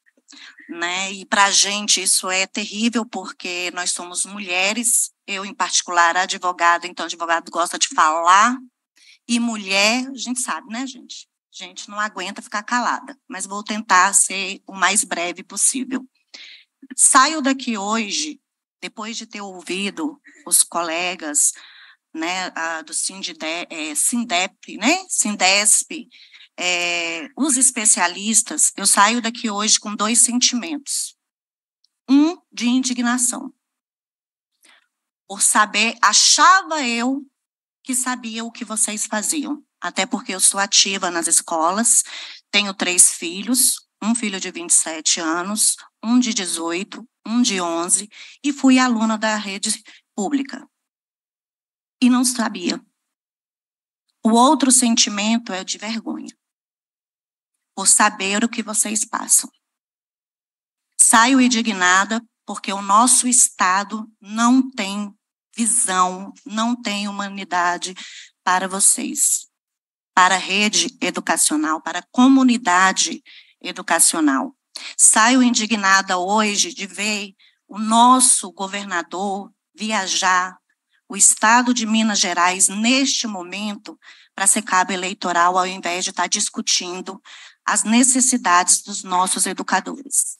Né? E para a gente isso é terrível, porque nós somos mulheres, eu em particular, advogada. então advogado gosta de falar, e mulher, a gente sabe, né, gente? A gente não aguenta ficar calada, mas vou tentar ser o mais breve possível. Saio daqui hoje, depois de ter ouvido os colegas né, a, do é, Sindep, né, Sindesp, é, os especialistas, eu saio daqui hoje com dois sentimentos. Um de indignação, por saber, achava eu que sabia o que vocês faziam, até porque eu sou ativa nas escolas, tenho três filhos, um filho de 27 anos, um de 18, um de 11, e fui aluna da rede pública. E não sabia. O outro sentimento é de vergonha, por saber o que vocês passam. Saio indignada porque o nosso Estado não tem visão, não tem humanidade para vocês, para a rede educacional, para a comunidade educacional. Saio indignada hoje de ver o nosso governador viajar o estado de Minas Gerais neste momento para ser cabo eleitoral, ao invés de estar discutindo as necessidades dos nossos educadores.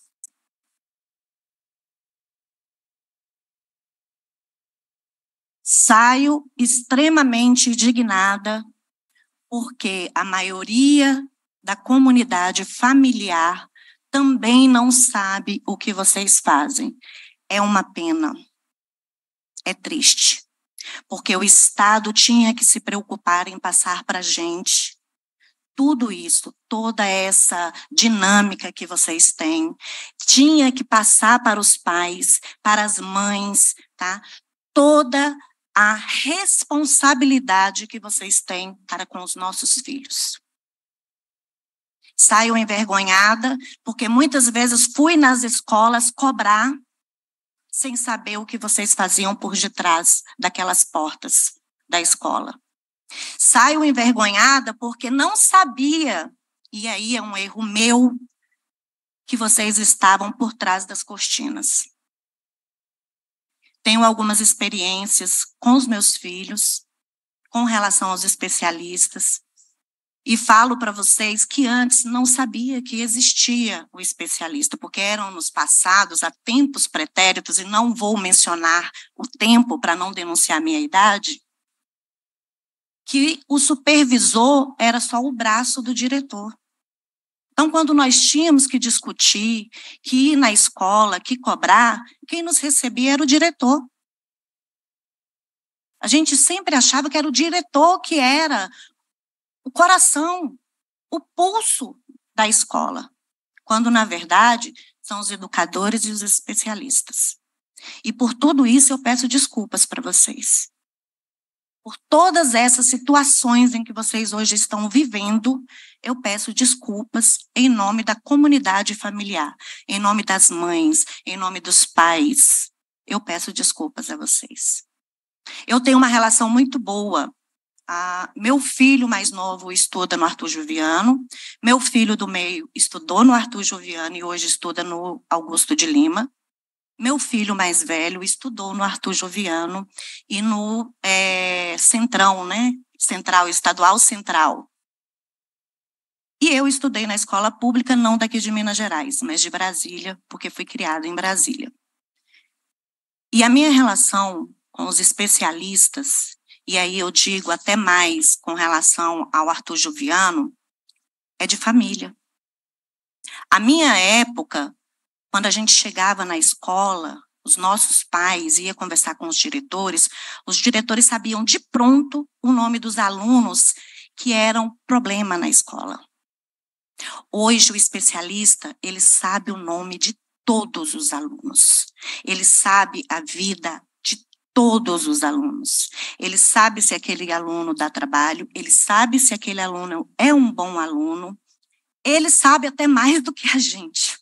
Saio extremamente indignada porque a maioria da comunidade familiar também não sabe o que vocês fazem. É uma pena. É triste. Porque o Estado tinha que se preocupar em passar para a gente tudo isso, toda essa dinâmica que vocês têm, tinha que passar para os pais, para as mães, tá? Toda a responsabilidade que vocês têm para com os nossos filhos saio envergonhada, porque muitas vezes fui nas escolas cobrar sem saber o que vocês faziam por detrás daquelas portas da escola. Saio envergonhada porque não sabia, e aí é um erro meu, que vocês estavam por trás das cortinas. Tenho algumas experiências com os meus filhos, com relação aos especialistas, e falo para vocês que antes não sabia que existia o especialista, porque eram nos passados, há tempos pretéritos, e não vou mencionar o tempo para não denunciar a minha idade, que o supervisor era só o braço do diretor. Então, quando nós tínhamos que discutir, que ir na escola, que cobrar, quem nos recebia era o diretor. A gente sempre achava que era o diretor que era o coração, o pulso da escola, quando na verdade são os educadores e os especialistas. E por tudo isso eu peço desculpas para vocês. Por todas essas situações em que vocês hoje estão vivendo, eu peço desculpas em nome da comunidade familiar, em nome das mães, em nome dos pais. Eu peço desculpas a vocês. Eu tenho uma relação muito boa ah, meu filho mais novo estuda no Arthur Juviano, meu filho do meio estudou no Arthur Juviano e hoje estuda no Augusto de Lima. Meu filho mais velho estudou no Arthur Joviano e no é, Centrão, né? Central Estadual Central. E eu estudei na escola pública, não daqui de Minas Gerais, mas de Brasília, porque fui criado em Brasília. E a minha relação com os especialistas e aí eu digo até mais com relação ao Arthur Juviano, é de família. A minha época, quando a gente chegava na escola, os nossos pais ia conversar com os diretores, os diretores sabiam de pronto o nome dos alunos que eram problema na escola. Hoje o especialista, ele sabe o nome de todos os alunos. Ele sabe a vida todos os alunos. Ele sabe se aquele aluno dá trabalho, ele sabe se aquele aluno é um bom aluno, ele sabe até mais do que a gente.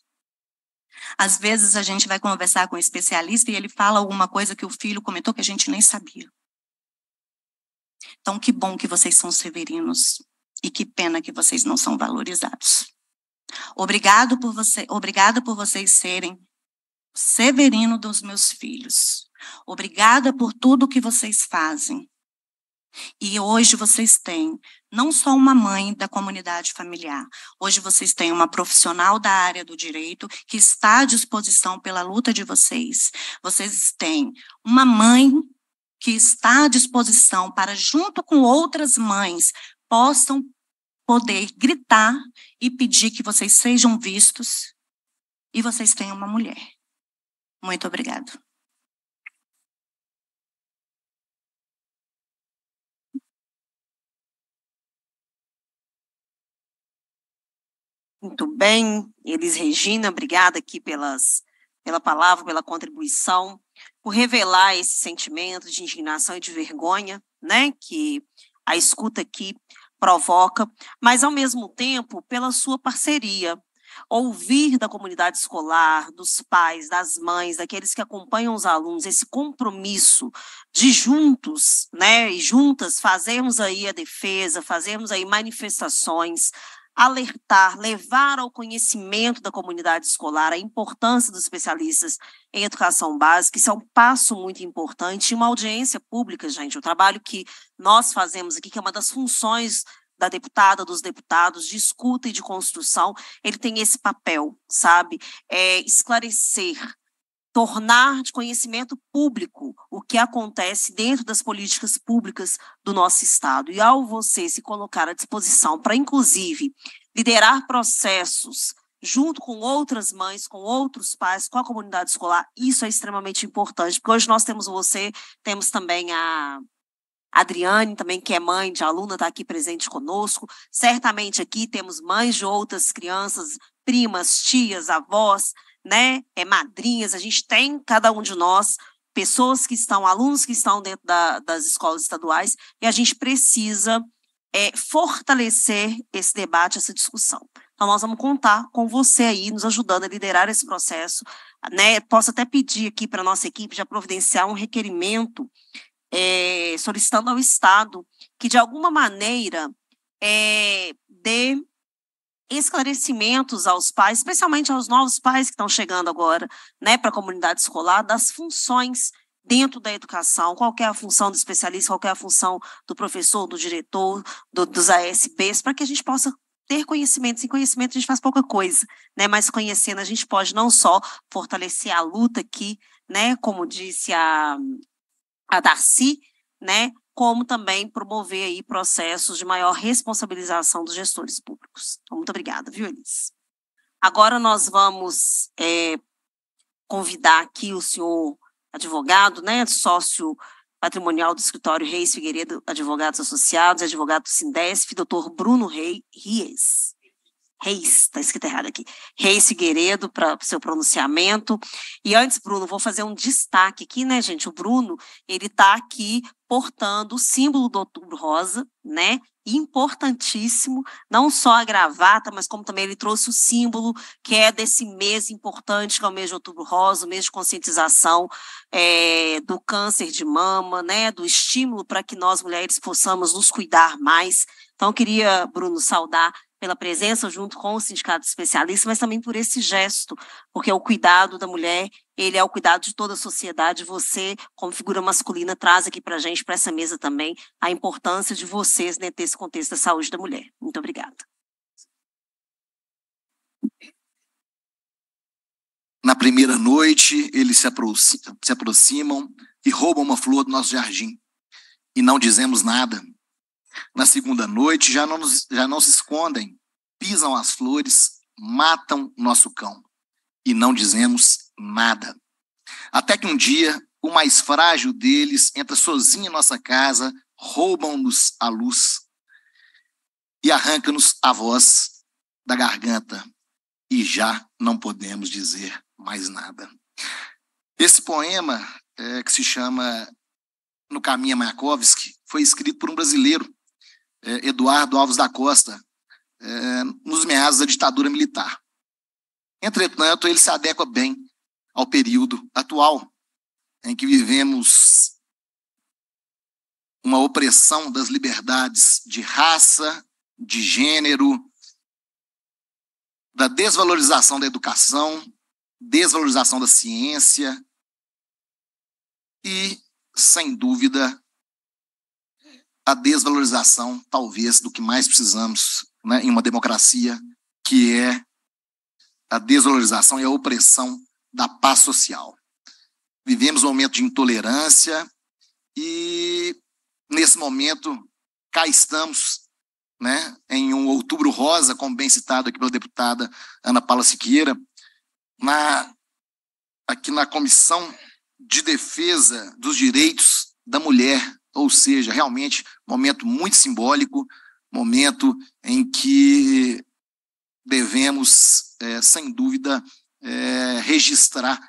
Às vezes a gente vai conversar com um especialista e ele fala alguma coisa que o filho comentou que a gente nem sabia. Então, que bom que vocês são severinos e que pena que vocês não são valorizados. Obrigado por você, obrigada por vocês serem severino dos meus filhos, Obrigada por tudo que vocês fazem. E hoje vocês têm não só uma mãe da comunidade familiar, hoje vocês têm uma profissional da área do direito que está à disposição pela luta de vocês. Vocês têm uma mãe que está à disposição para, junto com outras mães, possam poder gritar e pedir que vocês sejam vistos. E vocês têm uma mulher. Muito obrigada. Muito bem, Elis Regina, obrigada aqui pelas, pela palavra, pela contribuição, por revelar esse sentimento de indignação e de vergonha, né, que a escuta aqui provoca, mas ao mesmo tempo pela sua parceria, ouvir da comunidade escolar, dos pais, das mães, daqueles que acompanham os alunos, esse compromisso de juntos, né, e juntas fazermos aí a defesa, fazermos aí manifestações, alertar, levar ao conhecimento da comunidade escolar a importância dos especialistas em educação básica, isso é um passo muito importante, e uma audiência pública, gente, o trabalho que nós fazemos aqui, que é uma das funções da deputada, dos deputados, de escuta e de construção, ele tem esse papel, sabe? É esclarecer, tornar de conhecimento público o que acontece dentro das políticas públicas do nosso Estado. E ao você se colocar à disposição para, inclusive, liderar processos junto com outras mães, com outros pais, com a comunidade escolar, isso é extremamente importante, porque hoje nós temos você, temos também a Adriane, também que é mãe de aluna, está aqui presente conosco. Certamente aqui temos mães de outras crianças, primas, tias, avós, né, é, madrinhas, a gente tem, cada um de nós, pessoas que estão, alunos que estão dentro da, das escolas estaduais, e a gente precisa é, fortalecer esse debate, essa discussão. Então, nós vamos contar com você aí, nos ajudando a liderar esse processo. Né? Posso até pedir aqui para a nossa equipe já providenciar um requerimento é, solicitando ao Estado que, de alguma maneira, é, dê esclarecimentos aos pais, especialmente aos novos pais que estão chegando agora, né, para a comunidade escolar, das funções dentro da educação, qual é a função do especialista, qual é a função do professor, do diretor, do, dos ASPs, para que a gente possa ter conhecimento. Sem conhecimento a gente faz pouca coisa, né? Mas conhecendo a gente pode não só fortalecer a luta aqui, né? Como disse a, a Darcy, né? como também promover aí processos de maior responsabilização dos gestores públicos. Então, muito obrigada, viu, Elis? Agora nós vamos é, convidar aqui o senhor advogado, né, sócio patrimonial do escritório Reis Figueiredo Advogados Associados, advogado do Sindesp, doutor Bruno Rei Ries. Reis, está escrito errado aqui, Reis Figueiredo, para o seu pronunciamento. E antes, Bruno, vou fazer um destaque aqui, né, gente? O Bruno, ele está aqui portando o símbolo do Outubro Rosa, né? Importantíssimo, não só a gravata, mas como também ele trouxe o símbolo que é desse mês importante, que é o mês de Outubro Rosa, o mês de conscientização é, do câncer de mama, né? Do estímulo para que nós mulheres possamos nos cuidar mais. Então, eu queria, Bruno, saudar pela presença junto com o sindicato especialista, mas também por esse gesto, porque é o cuidado da mulher, ele é o cuidado de toda a sociedade. Você, como figura masculina, traz aqui para a gente, para essa mesa também, a importância de vocês nesse né, contexto da saúde da mulher. Muito obrigada. Na primeira noite, eles se, se aproximam e roubam uma flor do nosso jardim. E não dizemos nada, na segunda noite já não, nos, já não se escondem, pisam as flores, matam nosso cão e não dizemos nada. Até que um dia, o mais frágil deles entra sozinho em nossa casa, roubam-nos a luz e arranca-nos a voz da garganta e já não podemos dizer mais nada. Esse poema, é, que se chama No Caminho Mayakovsky, foi escrito por um brasileiro é, Eduardo Alves da Costa, é, nos meados da ditadura militar. Entretanto, ele se adequa bem ao período atual, em que vivemos uma opressão das liberdades de raça, de gênero, da desvalorização da educação, desvalorização da ciência e, sem dúvida, a desvalorização, talvez, do que mais precisamos né, em uma democracia, que é a desvalorização e a opressão da paz social. Vivemos um momento de intolerância e, nesse momento, cá estamos né, em um outubro rosa, como bem citado aqui pela deputada Ana Paula Siqueira, na, aqui na Comissão de Defesa dos Direitos da Mulher ou seja, realmente momento muito simbólico, momento em que devemos, é, sem dúvida, é, registrar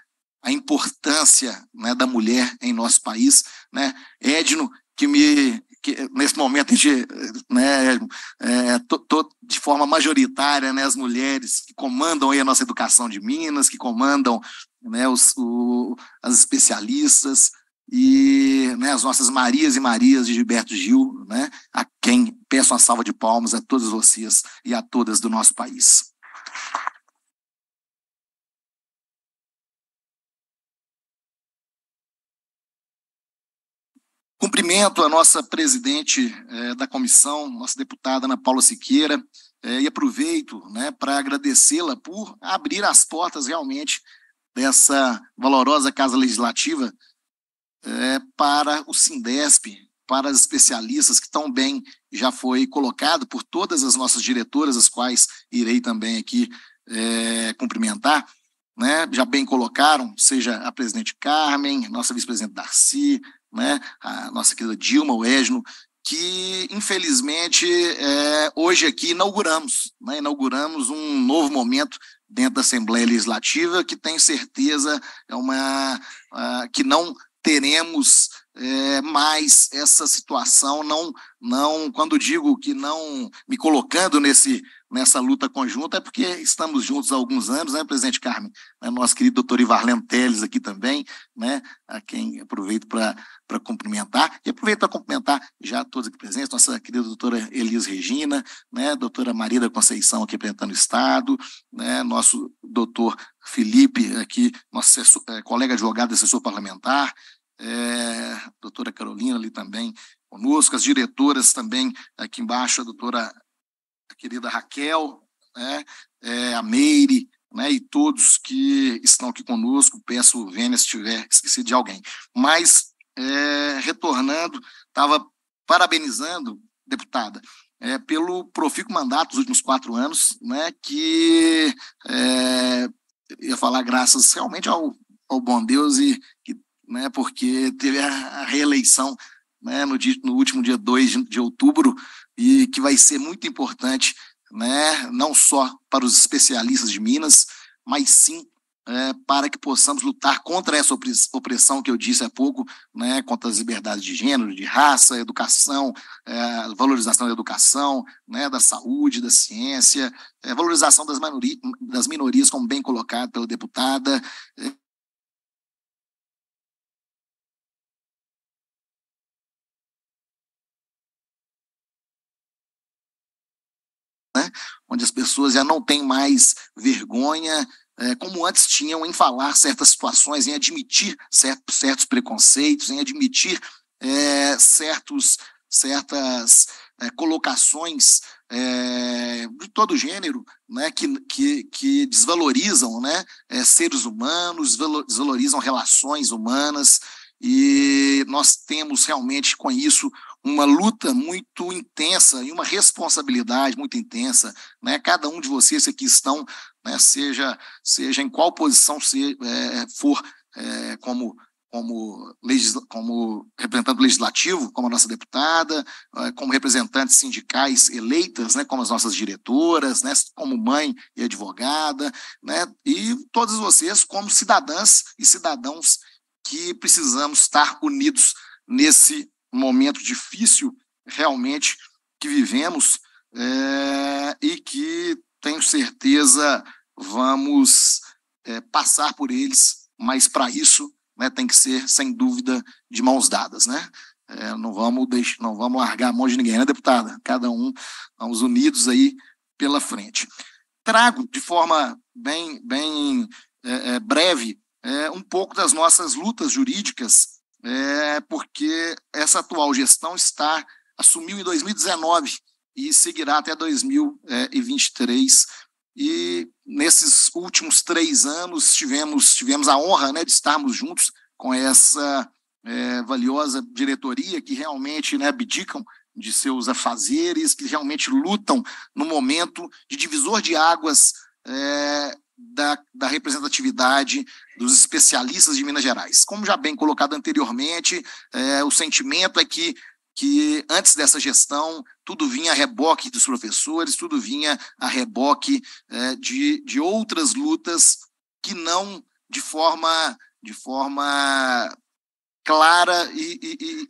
a importância né, da mulher em nosso país. Né? Edno, que me que nesse momento a gente, né, é, tô, tô de forma majoritária, né, as mulheres que comandam aí a nossa educação de Minas, que comandam né, os, o, as especialistas, e né, as nossas Marias e Marias de Gilberto Gil, né, a quem peço uma salva de palmas a todas vocês e a todas do nosso país. Cumprimento a nossa presidente eh, da comissão, nossa deputada Ana Paula Siqueira, eh, e aproveito né, para agradecê-la por abrir as portas realmente dessa valorosa Casa Legislativa é, para o Sindesp, para as especialistas que tão bem já foi colocado por todas as nossas diretoras, as quais irei também aqui é, cumprimentar, né? já bem colocaram, seja a presidente Carmen, nossa vice-presidente Darcy, né? a nossa querida Dilma, o Esno, que infelizmente é, hoje aqui inauguramos, né? inauguramos um novo momento dentro da Assembleia Legislativa que tenho certeza é uma uh, que não teremos é, mais essa situação, não, não, quando digo que não me colocando nesse nessa luta conjunta, é porque estamos juntos há alguns anos, né, presidente Carmen? É nosso querido doutor Ivarleno Teles aqui também, né, a quem aproveito para cumprimentar, e aproveito para cumprimentar já todos aqui presentes, nossa querida doutora Elis Regina, né, doutora Maria da Conceição aqui apresentando o Estado, né, nosso doutor Felipe aqui, nosso assessor, é, colega advogado, assessor parlamentar, é, doutora Carolina ali também conosco, as diretoras também aqui embaixo, a doutora a querida Raquel, né, é, a Meire, né, e todos que estão aqui conosco. Peço vênia se tiver esquecido de alguém. Mas, é, retornando, estava parabenizando, deputada, é, pelo profícuo mandato dos últimos quatro anos, né, que é, ia falar graças realmente ao, ao bom Deus e, e né, porque teve a, a reeleição né, no, dia, no último dia 2 de, de outubro e que vai ser muito importante, né, não só para os especialistas de Minas, mas sim é, para que possamos lutar contra essa opressão que eu disse há pouco, né, contra as liberdades de gênero, de raça, educação, é, valorização da educação, né, da saúde, da ciência, é, valorização das, das, minorias, como bem colocado pela deputada, é, né? onde as pessoas já não têm mais vergonha, é, como antes tinham, em falar certas situações, em admitir certos, certos preconceitos, em admitir é, certos, certas é, colocações é, de todo gênero, né, que, que, que desvalorizam né, é, seres humanos, desvalorizam relações humanas, e nós temos realmente com isso uma luta muito intensa e uma responsabilidade muito intensa. Né? Cada um de vocês que aqui estão, né, seja, seja em qual posição se, é, for, é, como como, legisla como representante do legislativo, como a nossa deputada, é, como representantes sindicais eleitas, né, como as nossas diretoras, né, como mãe e advogada, né, e todas vocês como cidadãs e cidadãos que precisamos estar unidos nesse um momento difícil realmente que vivemos é, e que tenho certeza vamos é, passar por eles, mas para isso né, tem que ser, sem dúvida, de mãos dadas. Né? É, não, vamos deix... não vamos largar a mão de ninguém, né, deputada? Cada um, vamos unidos aí pela frente. Trago de forma bem, bem é, é, breve é, um pouco das nossas lutas jurídicas é, porque essa atual gestão está assumiu em 2019 e seguirá até 2023. E nesses últimos três anos tivemos, tivemos a honra né, de estarmos juntos com essa é, valiosa diretoria que realmente né, abdicam de seus afazeres, que realmente lutam no momento de divisor de águas é, da, da, representatividade dos especialistas de Minas Gerais. Como já bem colocado anteriormente, é, o sentimento é que, que antes dessa gestão tudo vinha a reboque dos professores, tudo vinha a reboque é, de, de outras lutas que não de forma, de forma clara e,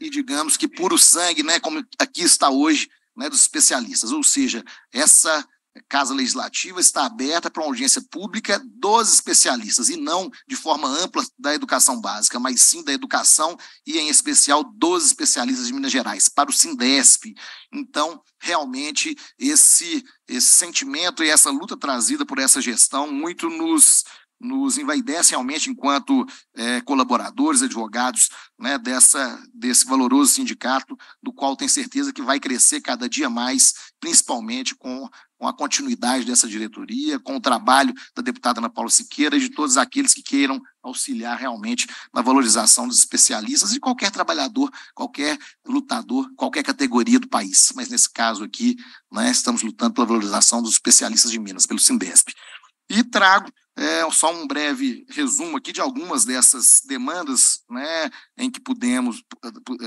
e, e digamos que puro sangue, né, como aqui está hoje, né, dos especialistas. Ou seja, essa Casa Legislativa está aberta para uma audiência pública dos especialistas, e não de forma ampla da educação básica, mas sim da educação e, em especial, dos especialistas de Minas Gerais, para o Sindesp. Então, realmente, esse, esse sentimento e essa luta trazida por essa gestão muito nos, nos envaidece realmente enquanto é, colaboradores, advogados né, dessa, desse valoroso sindicato, do qual tenho certeza que vai crescer cada dia mais, principalmente com com a continuidade dessa diretoria, com o trabalho da deputada Ana Paula Siqueira e de todos aqueles que queiram auxiliar realmente na valorização dos especialistas e qualquer trabalhador, qualquer lutador, qualquer categoria do país. Mas nesse caso aqui, né, estamos lutando pela valorização dos especialistas de Minas, pelo Sindesp. E trago é, só um breve resumo aqui de algumas dessas demandas né, em que pudemos,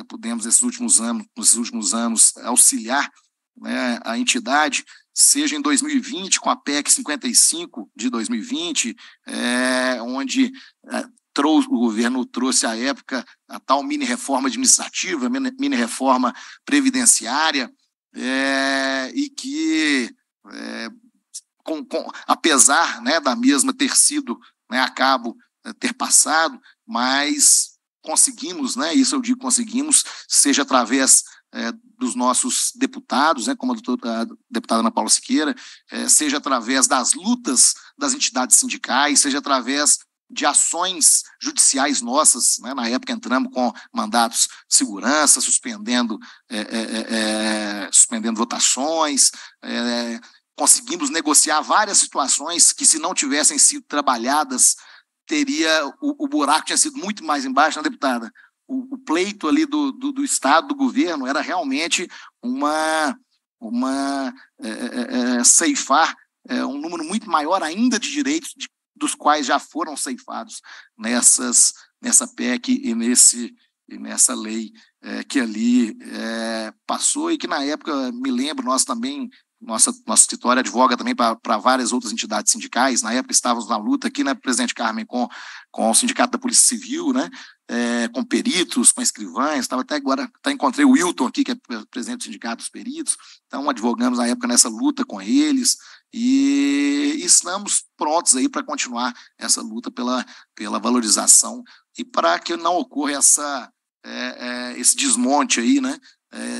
pudemos esses últimos anos, nesses últimos anos auxiliar né, a entidade seja em 2020, com a PEC 55 de 2020, é, onde é, trouxe, o governo trouxe à época a tal mini reforma administrativa, mini reforma previdenciária, é, e que, é, com, com, apesar né, da mesma ter sido né, a cabo é, ter passado, mas conseguimos, né, isso eu digo conseguimos, seja através é, dos nossos deputados, né, como a, doutora, a deputada Ana Paula Siqueira, é, seja através das lutas das entidades sindicais, seja através de ações judiciais nossas, né? na época entramos com mandatos de segurança, suspendendo, é, é, é, é suspendendo votações, conseguimos negociar várias situações que, se não tivessem sido trabalhadas, teria o, o buraco tinha sido muito mais embaixo, né, deputada? o, o pleito ali do, do, do, Estado, do governo, era realmente uma, uma é, é, é ceifar é, um número muito maior ainda de direitos de, dos quais já foram ceifados nessas, nessa PEC e, nesse, e nessa lei é, que ali passou e que na época, me lembro, nós também nossa, nossa escritório advoga também para várias outras entidades sindicais. Na época estávamos na luta aqui, né, presidente Carmen, com, com o Sindicato da Polícia Civil, né, é, com peritos, com escrivães. Estava até agora, até encontrei o Wilton aqui, que é presidente do Sindicato dos Peritos. Então, advogamos na época nessa luta com eles e, estamos prontos aí para continuar essa luta pela, pela valorização e para que não ocorra essa, é, é, esse desmonte aí, né,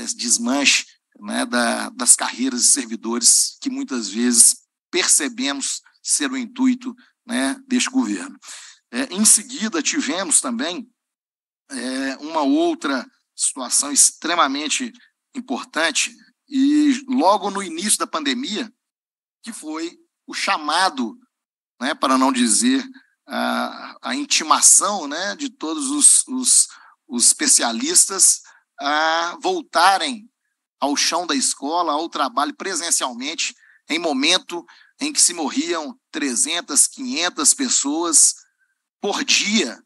esse desmanche né, da, das carreiras de servidores que muitas vezes percebemos ser o intuito né, deste governo. É, em seguida, tivemos também é, uma outra situação extremamente importante, e logo no início da pandemia, que foi o chamado, né, para não dizer a, a intimação né, de todos os, os, os especialistas a voltarem ao chão da escola, ao trabalho presencialmente, em momento em que se morriam 300, 500 pessoas por dia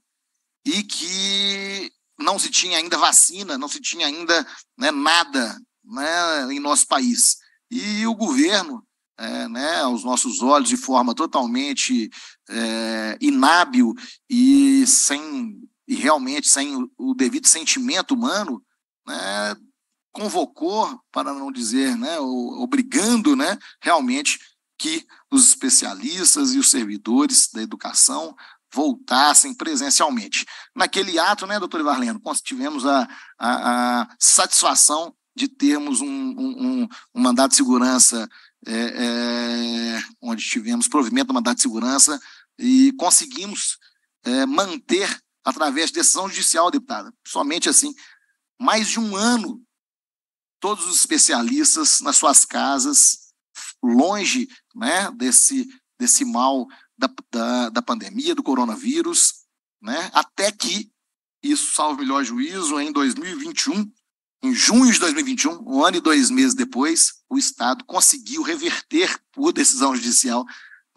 e que não se tinha ainda vacina, não se tinha ainda né, nada né, em nosso país. E o governo, é, né, aos nossos olhos, de forma totalmente é, inábil e sem e realmente sem o devido sentimento humano, né, convocou, para não dizer, né, obrigando né, realmente que os especialistas e os servidores da educação voltassem presencialmente. Naquele ato, né, doutor Ivarleno, nós tivemos a, a, a, satisfação de termos um, um, um mandato de segurança, é, é, onde tivemos provimento do mandato de segurança e conseguimos é, manter, através de decisão judicial, deputada, somente assim, mais de um ano todos os especialistas nas suas casas, longe né, desse, desse mal da, da, da pandemia, do coronavírus, né, até que, isso salvo melhor juízo, em 2021, em junho de 2021, um ano e dois meses depois, o Estado conseguiu reverter, por decisão judicial,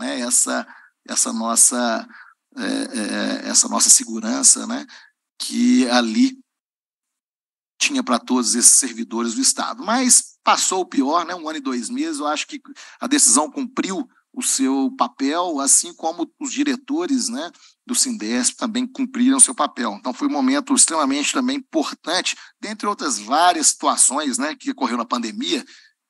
né, essa, essa, nossa, é, é, essa nossa segurança, né, que ali tinha para todos esses servidores do Estado. Mas passou o pior, né? um ano e dois meses, eu acho que a decisão cumpriu o seu papel, assim como os diretores né, do Sindesp também cumpriram seu papel. Então foi um momento extremamente também importante, dentre outras várias situações né, que ocorreu na pandemia,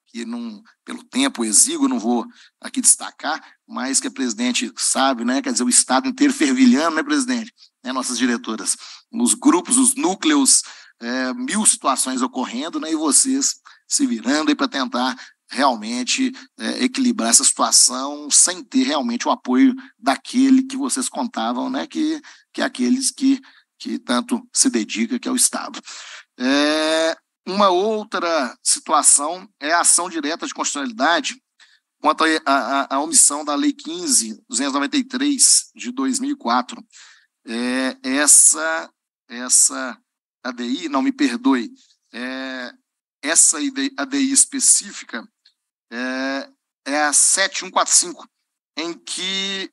que não, pelo tempo exíguo não vou aqui destacar, mas que a presidente sabe, né, quer dizer, o Estado inteiro fervilhando, né, presidente, né, nossas diretoras, nos grupos, os núcleos é, mil situações ocorrendo, né? E vocês se virando aí para tentar realmente é, equilibrar essa situação sem ter realmente o apoio daquele que vocês contavam, né? Que, que é aqueles que, que tanto se dedica, que é o Estado. É, uma outra situação é a ação direta de constitucionalidade quanto à omissão da Lei 15.293 de 2004. É, essa, essa ADI, não me perdoe, é, essa ADI específica é, é, a 7145, em que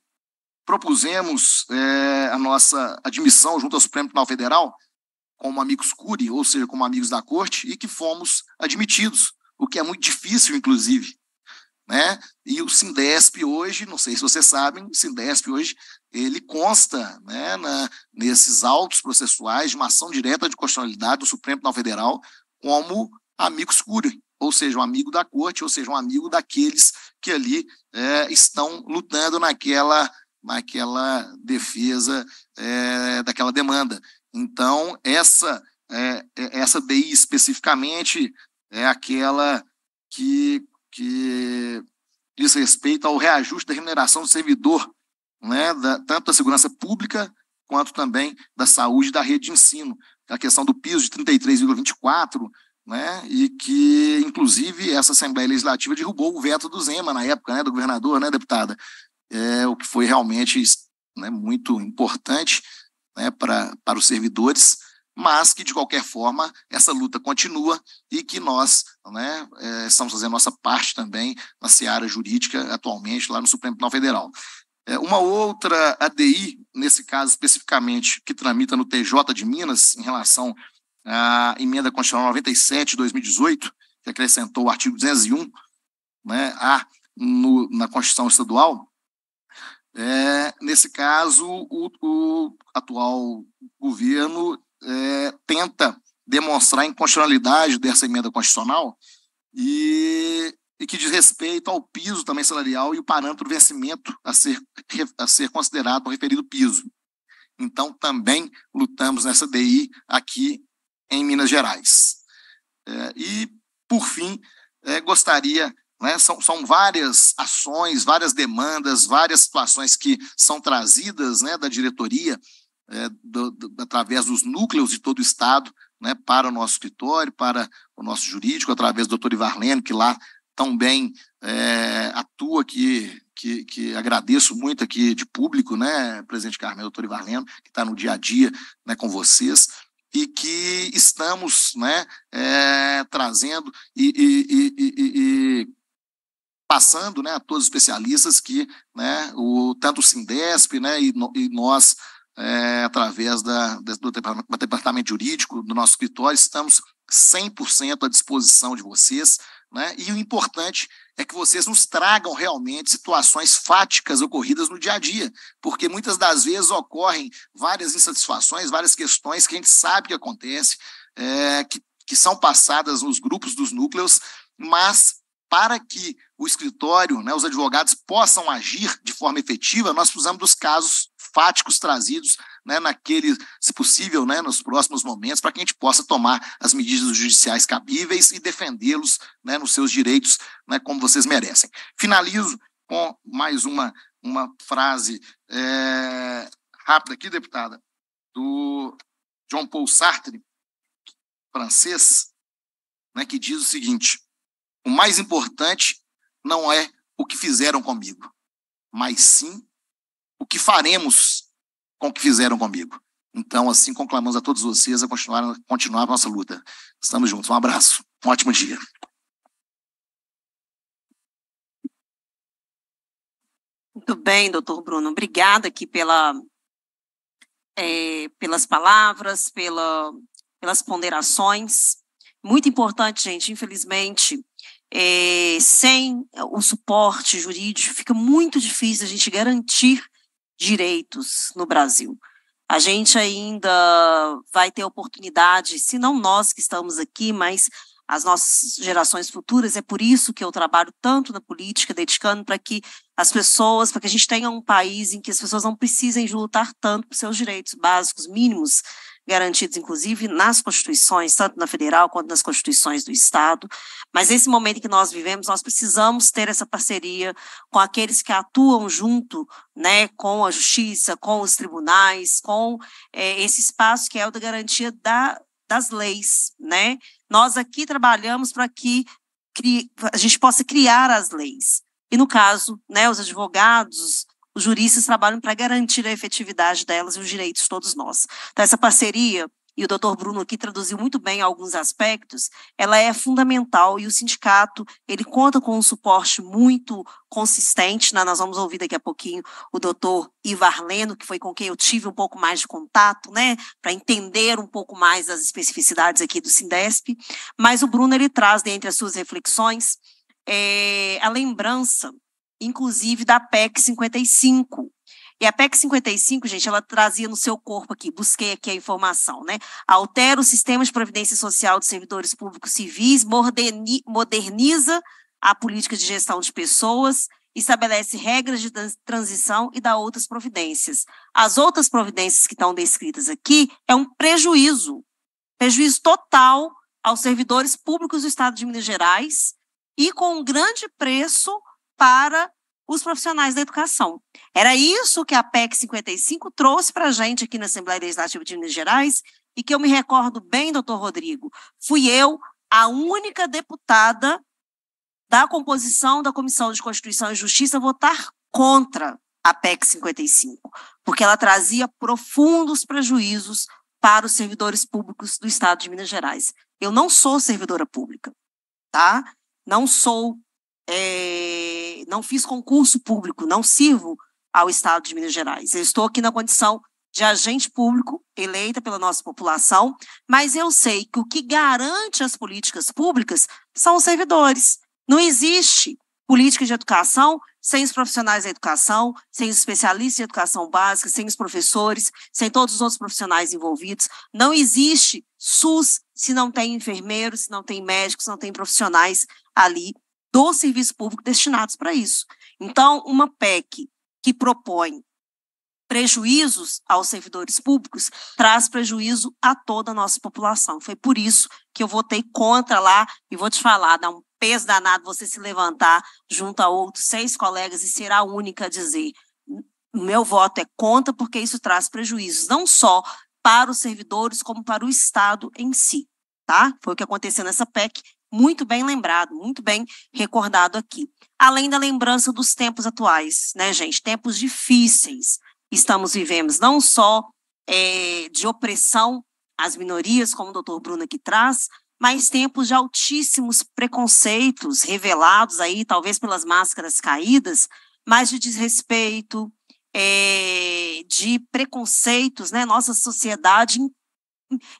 propusemos é, a nossa admissão junto ao Supremo Tribunal Federal como amigos curi, ou seja, como amigos da corte, e que fomos admitidos, o que é muito difícil, inclusive né? E o Sindesp hoje, não sei se vocês sabem, o Sindesp hoje ele consta, né, na, nesses autos processuais de uma ação direta de constitucionalidade do Supremo Tribunal Federal como amigo escuro, ou seja, um amigo da corte, ou seja, um amigo daqueles que ali é, estão lutando naquela naquela defesa é, daquela demanda. Então essa é, é essa BI especificamente é aquela que que diz respeito ao reajuste da remuneração do servidor, né, da, tanto da segurança pública quanto também da saúde da rede de ensino. A questão do piso de 33,24%, né, e que, inclusive, essa Assembleia Legislativa derrubou o veto do Zema na época, né, do governador, né, deputada? É, o que foi realmente né, muito importante né, pra, para os servidores mas que, de qualquer forma, essa luta continua e que nós né, é, estamos fazendo nossa parte também na seara jurídica atualmente lá no Supremo Tribunal Federal. É, uma outra ADI, nesse caso especificamente, que tramita no TJ de Minas, em relação à emenda constitucional 97 de 2018, que acrescentou o artigo 201 né, A no, na Constituição Estadual, é, nesse caso, o, o, atual governo é, tenta demonstrar a inconstitucionalidade dessa emenda constitucional e, e, que diz respeito ao piso também salarial e o parâmetro de vencimento a ser, a ser considerado o referido piso. Então, também lutamos nessa DI aqui em Minas Gerais. É, e, por fim, é, gostaria né? São, são, várias ações, várias demandas, várias situações que são trazidas né, da diretoria é, do, do, através dos núcleos de todo o Estado, né, para o nosso escritório, para o nosso jurídico, através do doutor Ivarlene, que lá tão bem é, atua, que, que, que, agradeço muito aqui de público, né, presidente Carmen, doutor Ivarlene, que está no dia a dia né, com vocês, e que estamos né, é, trazendo e, e, e, e passando né, a todos os especialistas que né, o, tanto o Sindesp né, e, no, e nós é, através da, do departamento jurídico do nosso escritório, estamos 100% à disposição de vocês, né? E o importante é que vocês nos tragam realmente situações fáticas ocorridas no dia a dia, porque muitas das vezes ocorrem várias insatisfações, várias questões que a gente sabe que acontece, é, que, que são passadas nos grupos dos núcleos, mas para que o escritório, né, os advogados possam agir de forma efetiva, nós precisamos dos casos fáticos trazidos né, naquele, se possível, né, nos próximos momentos, para que a gente possa tomar as medidas judiciais cabíveis e defendê-los né, nos seus direitos né, como vocês merecem. Finalizo com mais uma, uma frase é, rápida aqui, deputada, do John Paul Sartre, francês, né, que diz o seguinte: o mais importante não é o que fizeram comigo, mas sim que faremos com o que fizeram comigo. Então, assim, conclamamos a todos vocês a continuar, continuar a nossa luta. Estamos juntos. Um abraço. Um ótimo dia. Muito bem, doutor Bruno. Obrigada aqui pela, é, pelas palavras, pela, pelas ponderações. Muito importante, gente. Infelizmente, é, sem o suporte jurídico, fica muito difícil a gente garantir direitos no Brasil. A gente ainda vai ter oportunidade, se não nós que estamos aqui, mas as nossas gerações futuras. É por isso que eu trabalho tanto na política, dedicando para que as pessoas, para que a gente tenha um país em que as pessoas não precisem lutar tanto por seus direitos básicos, mínimos, garantidos, inclusive, nas constituições, tanto na federal quanto nas constituições do Estado. Mas nesse momento em que nós vivemos, nós precisamos ter essa parceria com aqueles que atuam junto né, com a justiça, com os tribunais, com é, esse espaço que é o da garantia da, das leis. Né? Nós aqui trabalhamos para que a gente possa criar as leis. E no caso, né, os advogados, os juristas trabalham para garantir a efetividade delas e os direitos de todos nós. Então, essa parceria e o doutor Bruno aqui traduziu muito bem alguns aspectos, ela é fundamental e o sindicato, ele conta com um suporte muito consistente, né? nós vamos ouvir daqui a pouquinho o doutor Ivar Leno, que foi com quem eu tive um pouco mais de contato, né, para entender um pouco mais as especificidades aqui do Sindesp, mas o Bruno, ele traz dentre as suas reflexões é, a lembrança inclusive da PEC 55. E a PEC 55, gente, ela trazia no seu corpo aqui, busquei aqui a informação, né? Altera o sistema de previdência social dos servidores públicos civis, moderniza a política de gestão de pessoas, estabelece regras de transição e dá outras providências. As outras providências que estão descritas aqui é um prejuízo, prejuízo total aos servidores públicos do Estado de Minas Gerais e com um grande preço para os profissionais da educação. Era isso que a PEC 55 trouxe para a gente aqui na Assembleia Legislativa de Minas Gerais e que eu me recordo bem, doutor Rodrigo. Fui eu a única deputada da composição da Comissão de Constituição e Justiça a votar contra a PEC 55, porque ela trazia profundos prejuízos para os servidores públicos do Estado de Minas Gerais. Eu não sou servidora pública, tá? Não sou é, não fiz concurso público, não sirvo ao Estado de Minas Gerais. Eu estou aqui na condição de agente público eleita pela nossa população, mas eu sei que o que garante as políticas públicas são os servidores. Não existe política de educação sem os profissionais da educação, sem os especialistas de educação básica, sem os professores, sem todos os outros profissionais envolvidos. Não existe SUS se não tem enfermeiros, se não tem médicos, se não tem profissionais ali do serviço público destinados para isso. Então, uma PEC que propõe prejuízos aos servidores públicos traz prejuízo a toda a nossa população. Foi por isso que eu votei contra lá e vou te falar, dá um peso danado você se levantar junto a outros seis colegas e ser a única a dizer meu voto é contra porque isso traz prejuízos, não só para os servidores, como para o Estado em si. Tá? Foi o que aconteceu nessa PEC muito bem lembrado, muito bem recordado aqui. Além da lembrança dos tempos atuais, né, gente? Tempos difíceis estamos vivemos, não só é, de opressão às minorias, como o doutor Bruno aqui traz, mas tempos de altíssimos preconceitos revelados aí, talvez pelas máscaras caídas, mas de desrespeito, é, de preconceitos, né? Nossa sociedade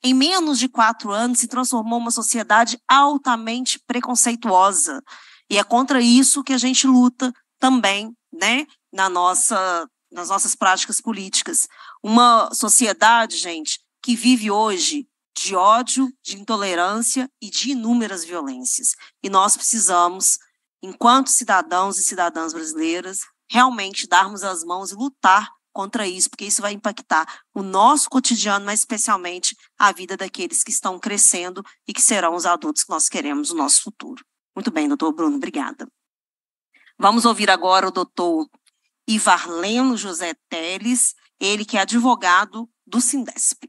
em menos de quatro anos, se transformou uma sociedade altamente preconceituosa. E é contra isso que a gente luta também, né, na nossa, nas nossas práticas políticas. Uma sociedade, gente, que vive hoje de ódio, de intolerância e de inúmeras violências. E nós precisamos, enquanto cidadãos e cidadãs brasileiras, realmente darmos as mãos e lutar contra isso, porque isso vai impactar o nosso cotidiano, mas especialmente a vida daqueles que estão crescendo e que serão os adultos que nós queremos no nosso futuro. Muito bem, doutor Bruno, obrigada. Vamos ouvir agora o doutor Ivarleno José Teles, ele que é advogado do Sindesp.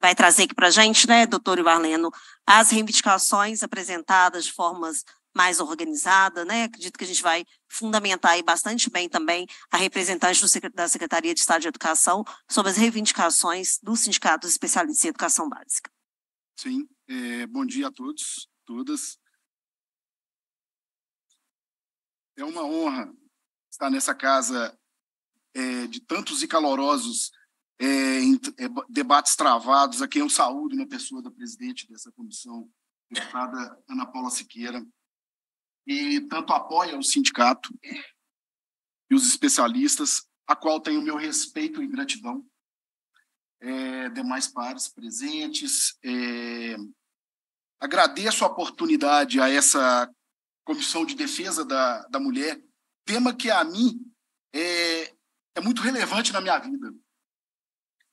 Vai trazer aqui para a gente, né, doutor Ivarleno, as reivindicações apresentadas de formas mais organizada, né? Acredito que a gente vai fundamentar aí bastante bem também a representante do, da Secretaria de Estado de Educação sobre as reivindicações dos sindicatos especialistas em educação básica. Sim, é, bom dia a todos, todas. É uma honra estar nessa casa é, de tantos e calorosos é, em, é, debates travados, a quem eu saúdo na pessoa da presidente dessa comissão, deputada Ana Paula Siqueira, e tanto apoia o sindicato e os especialistas, a qual tenho meu respeito e gratidão. É, demais pares presentes, é, agradeço a oportunidade a essa Comissão de Defesa da, da Mulher, tema que a mim é, é muito relevante na minha vida.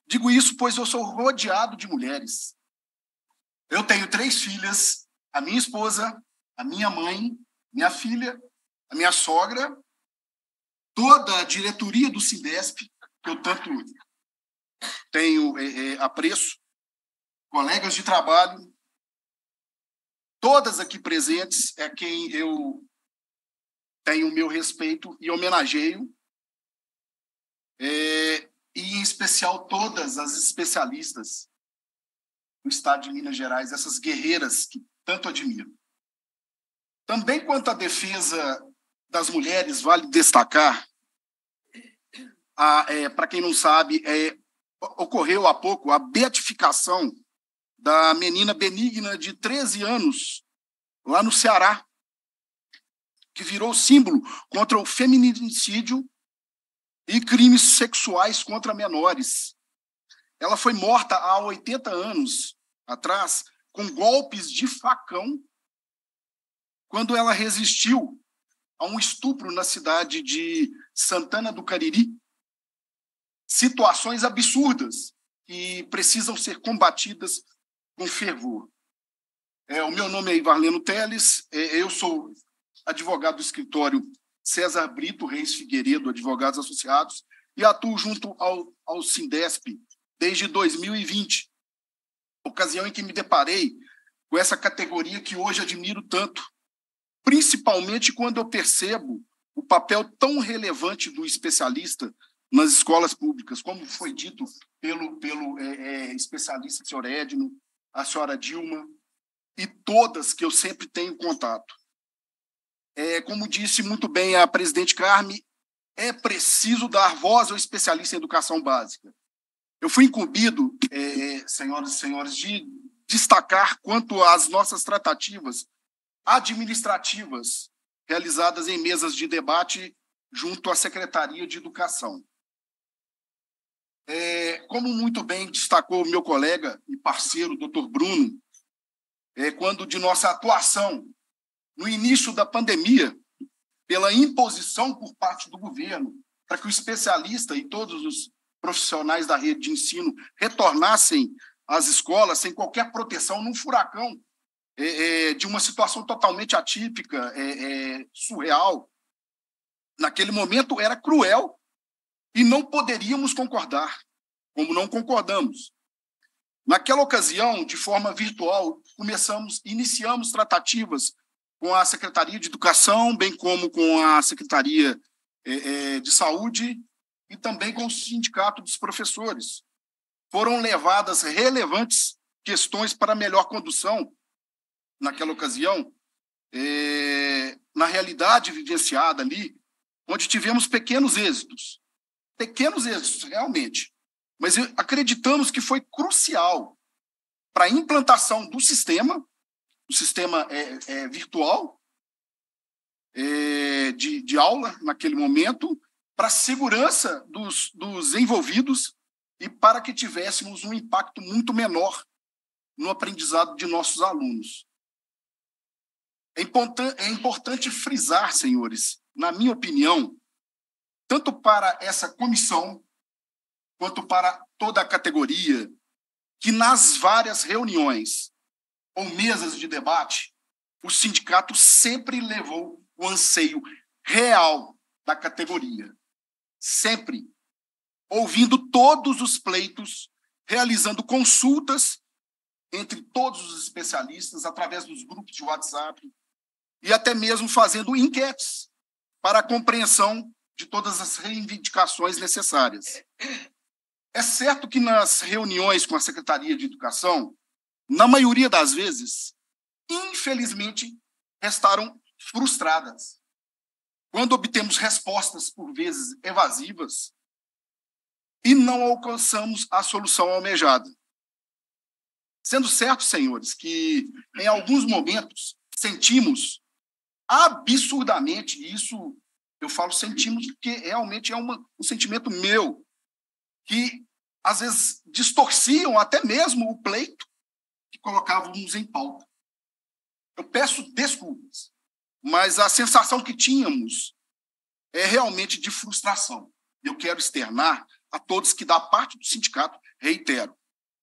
Digo isso pois eu sou rodeado de mulheres. Eu tenho três filhas, a minha esposa, a minha mãe minha filha, a minha sogra, toda a diretoria do Sindesp, que eu tanto tenho é, é, apreço, colegas de trabalho, todas aqui presentes é quem eu tenho o meu respeito e homenageio, é, e em especial todas as especialistas do Estado de Minas Gerais, essas guerreiras que tanto admiro. Também quanto à defesa das mulheres, vale destacar, é, para quem não sabe, é, ocorreu há pouco a beatificação da menina benigna de 13 anos, lá no Ceará, que virou símbolo contra o feminicídio e crimes sexuais contra menores. Ela foi morta há 80 anos atrás, com golpes de facão quando ela resistiu a um estupro na cidade de Santana do Cariri. Situações absurdas que precisam ser combatidas com fervor. É, o meu nome é Ivarleno Teles, é, eu sou advogado do escritório César Brito Reis Figueiredo, advogados associados, e atuo junto ao, ao Sindesp desde 2020, ocasião em que me deparei com essa categoria que hoje admiro tanto, principalmente quando eu percebo o papel tão relevante do especialista nas escolas públicas, como foi dito pelo, pelo é, é, especialista senhor Edno, a senhora Dilma, e todas que eu sempre tenho contato. É, como disse muito bem a presidente Carme, é preciso dar voz ao especialista em educação básica. Eu fui incumbido, é, senhoras e senhores, de destacar quanto às nossas tratativas administrativas realizadas em mesas de debate junto à Secretaria de Educação. É, como muito bem destacou meu colega e parceiro, doutor Bruno, é, quando de nossa atuação no início da pandemia, pela imposição por parte do governo, para que o especialista e todos os profissionais da rede de ensino retornassem às escolas sem qualquer proteção num furacão é, é, de uma situação totalmente atípica, é, é, surreal. Naquele momento era cruel e não poderíamos concordar, como não concordamos. Naquela ocasião, de forma virtual, começamos, iniciamos tratativas com a Secretaria de Educação, bem como com a Secretaria é, é, de Saúde e também com o Sindicato dos Professores. Foram levadas relevantes questões para melhor condução naquela ocasião, é, na realidade vivenciada ali, onde tivemos pequenos êxitos. Pequenos êxitos, realmente. Mas acreditamos que foi crucial para a implantação do sistema, o sistema é, é virtual, é, de, de aula naquele momento, para a segurança dos, dos envolvidos e para que tivéssemos um impacto muito menor no aprendizado de nossos alunos. É, importan é importante frisar, senhores, na minha opinião, tanto para essa comissão, quanto para toda a categoria, que nas várias reuniões ou mesas de debate, o sindicato sempre levou o anseio real da categoria. Sempre. Ouvindo todos os pleitos, realizando consultas entre todos os especialistas, através dos grupos de WhatsApp, e até mesmo fazendo enquetes para a compreensão de todas as reivindicações necessárias. É certo que nas reuniões com a Secretaria de Educação, na maioria das vezes, infelizmente, restaram frustradas. Quando obtemos respostas, por vezes, evasivas e não alcançamos a solução almejada. Sendo certo, senhores, que em alguns momentos sentimos absurdamente, e isso eu falo sentimos porque realmente é uma, um sentimento meu, que às vezes distorciam até mesmo o pleito que colocávamos em pauta. Eu peço desculpas, mas a sensação que tínhamos é realmente de frustração. Eu quero externar a todos que, da parte do sindicato, reitero,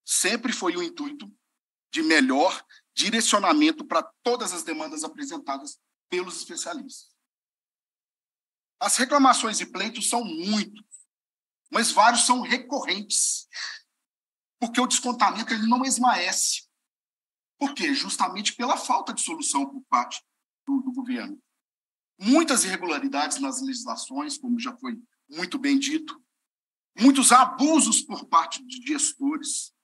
sempre foi o intuito de melhor direcionamento para todas as demandas apresentadas pelos especialistas. As reclamações e pleitos são muitos, mas vários são recorrentes, porque o descontamento ele não esmaece. Por quê? Justamente pela falta de solução por parte do, do governo. Muitas irregularidades nas legislações, como já foi muito bem dito, muitos abusos por parte de gestores.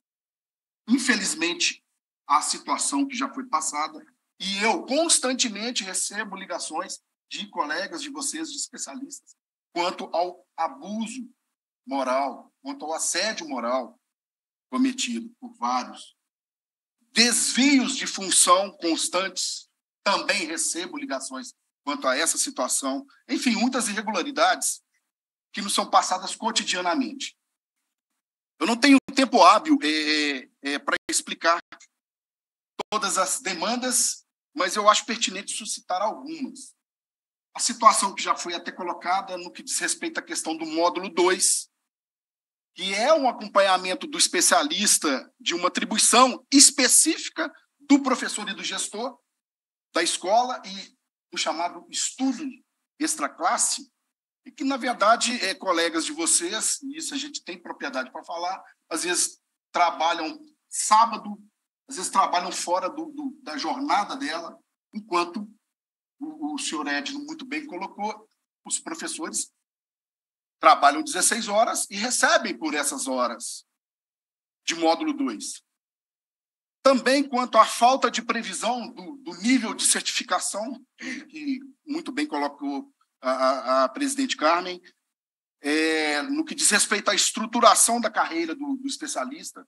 Infelizmente, a situação que já foi passada e eu constantemente recebo ligações de colegas de vocês, de especialistas, quanto ao abuso moral, quanto ao assédio moral cometido por vários. Desvios de função constantes, também recebo ligações quanto a essa situação. Enfim, muitas irregularidades que nos são passadas cotidianamente. Eu não tenho tempo hábil é, é, para explicar todas as demandas mas eu acho pertinente suscitar algumas. A situação que já foi até colocada no que diz respeito à questão do módulo 2, que é um acompanhamento do especialista de uma atribuição específica do professor e do gestor da escola e o chamado estudo extraclasse, e que, na verdade, é, colegas de vocês, e isso a gente tem propriedade para falar, às vezes trabalham sábado, às vezes trabalham fora do, do, da jornada dela, enquanto o, o senhor Edno muito bem colocou, os professores trabalham 16 horas e recebem por essas horas de módulo 2. Também quanto à falta de previsão do, do nível de certificação, que muito bem colocou a, a presidente Carmen, é, no que diz respeito à estruturação da carreira do, do especialista,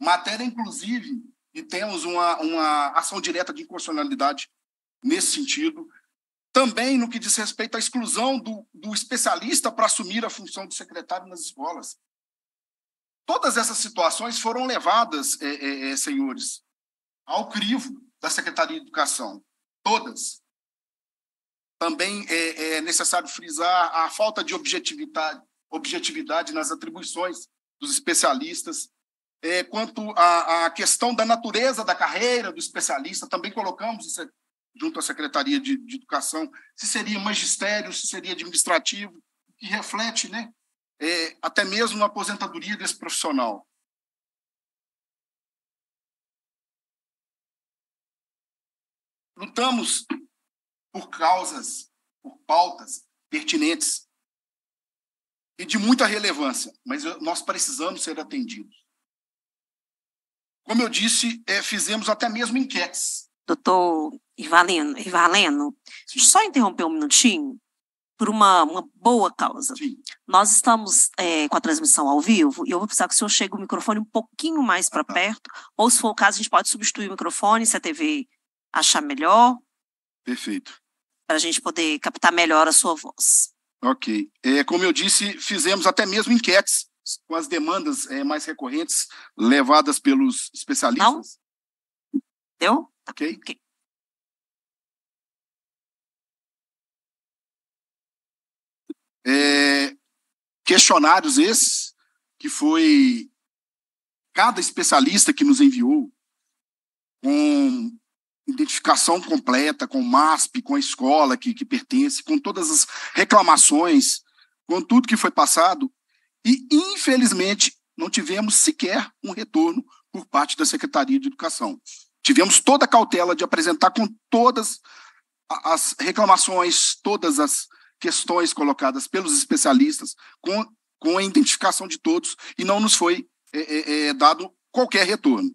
matéria, inclusive, e temos uma, uma ação direta de inconstitucionalidade nesse sentido. Também no que diz respeito à exclusão do, do especialista para assumir a função de secretário nas escolas. Todas essas situações foram levadas, é, é, é senhores, ao crivo da Secretaria de Educação. Todas. Também é, é necessário frisar a falta de objetividade, objetividade nas atribuições dos especialistas, é, quanto à, à, questão da natureza da carreira do especialista, também colocamos isso junto à Secretaria de, de Educação, se seria magistério, se seria administrativo, que reflete né, é, até mesmo a aposentadoria desse profissional. Lutamos por causas, por pautas pertinentes e de muita relevância, mas nós precisamos ser atendidos. Como eu disse, é, fizemos até mesmo enquetes. Doutor Ivaleno, Ivaleno só interromper um minutinho por uma, uma boa causa. Sim. Nós estamos é, com a transmissão ao vivo e eu vou precisar que o senhor chegue o microfone um pouquinho mais para ah, tá. perto, ou se for o caso, a gente pode substituir o microfone se a TV achar melhor. Perfeito. Para a gente poder captar melhor a sua voz. Ok. É, como eu disse, fizemos até mesmo enquetes com as demandas é, mais recorrentes levadas pelos especialistas? Não. Deu? Tá, ok. okay. É, questionários esses que foi cada especialista que nos enviou com identificação completa com o MASP, com a escola que, que pertence, com todas as reclamações, com tudo que foi passado, e, infelizmente, não tivemos sequer um retorno por parte da Secretaria de Educação. Tivemos toda a cautela de apresentar com todas as reclamações, todas as questões colocadas pelos especialistas, com, com a identificação de todos, e não nos foi é, é, é, dado qualquer retorno.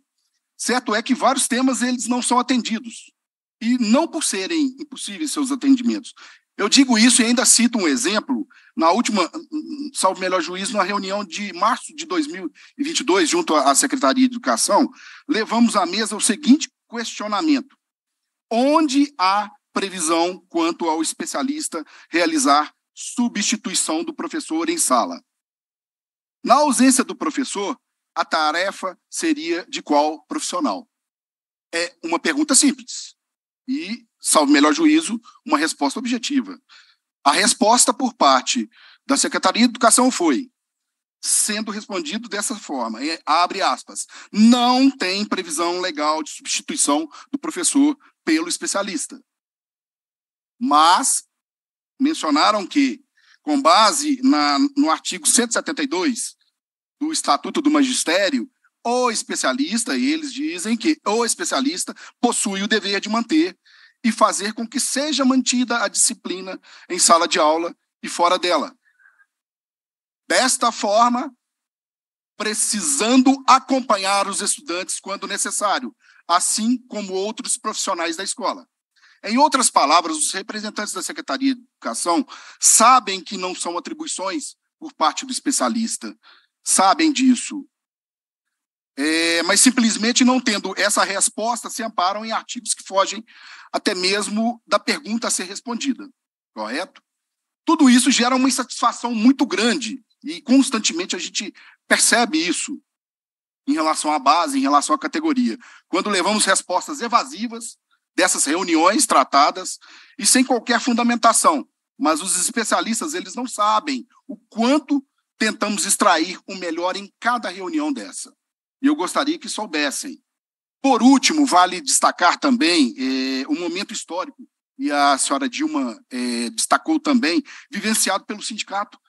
Certo é que vários temas eles não são atendidos, e não por serem impossíveis seus atendimentos. Eu digo isso e ainda cito um exemplo na última, hum, hum, hum, salvo melhor juízo, na reunião de março de 2022, junto à Secretaria de Educação, levamos à mesa o seguinte questionamento: onde há previsão quanto ao especialista realizar substituição do professor em sala? Na ausência do professor, a tarefa seria de qual profissional? É uma pergunta simples e, salvo melhor juízo, uma resposta objetiva. A resposta por parte da Secretaria de Educação foi sendo respondido dessa forma, é, abre aspas, não tem previsão legal de substituição do professor pelo especialista. Mas mencionaram que, com base na, no artigo 172 do Estatuto do Magistério, o especialista, e eles dizem que o especialista possui o dever de manter e fazer com que seja mantida a disciplina em sala de aula e fora dela. Desta forma, precisando acompanhar os estudantes quando necessário, assim como outros profissionais da escola. Em outras palavras, os representantes da Secretaria de Educação sabem que não são atribuições por parte do especialista, sabem disso. É, mas simplesmente não tendo essa resposta, se amparam em artigos que fogem até mesmo da pergunta a ser respondida, correto? Tudo isso gera uma insatisfação muito grande e constantemente a gente percebe isso em relação à base, em relação à categoria. Quando levamos respostas evasivas dessas reuniões tratadas e sem qualquer fundamentação, mas os especialistas eles não sabem o quanto tentamos extrair o melhor em cada reunião dessa. E eu gostaria que soubessem. Por último, vale destacar também é, um momento histórico, e a senhora Dilma é, destacou também, vivenciado pelo sindicato,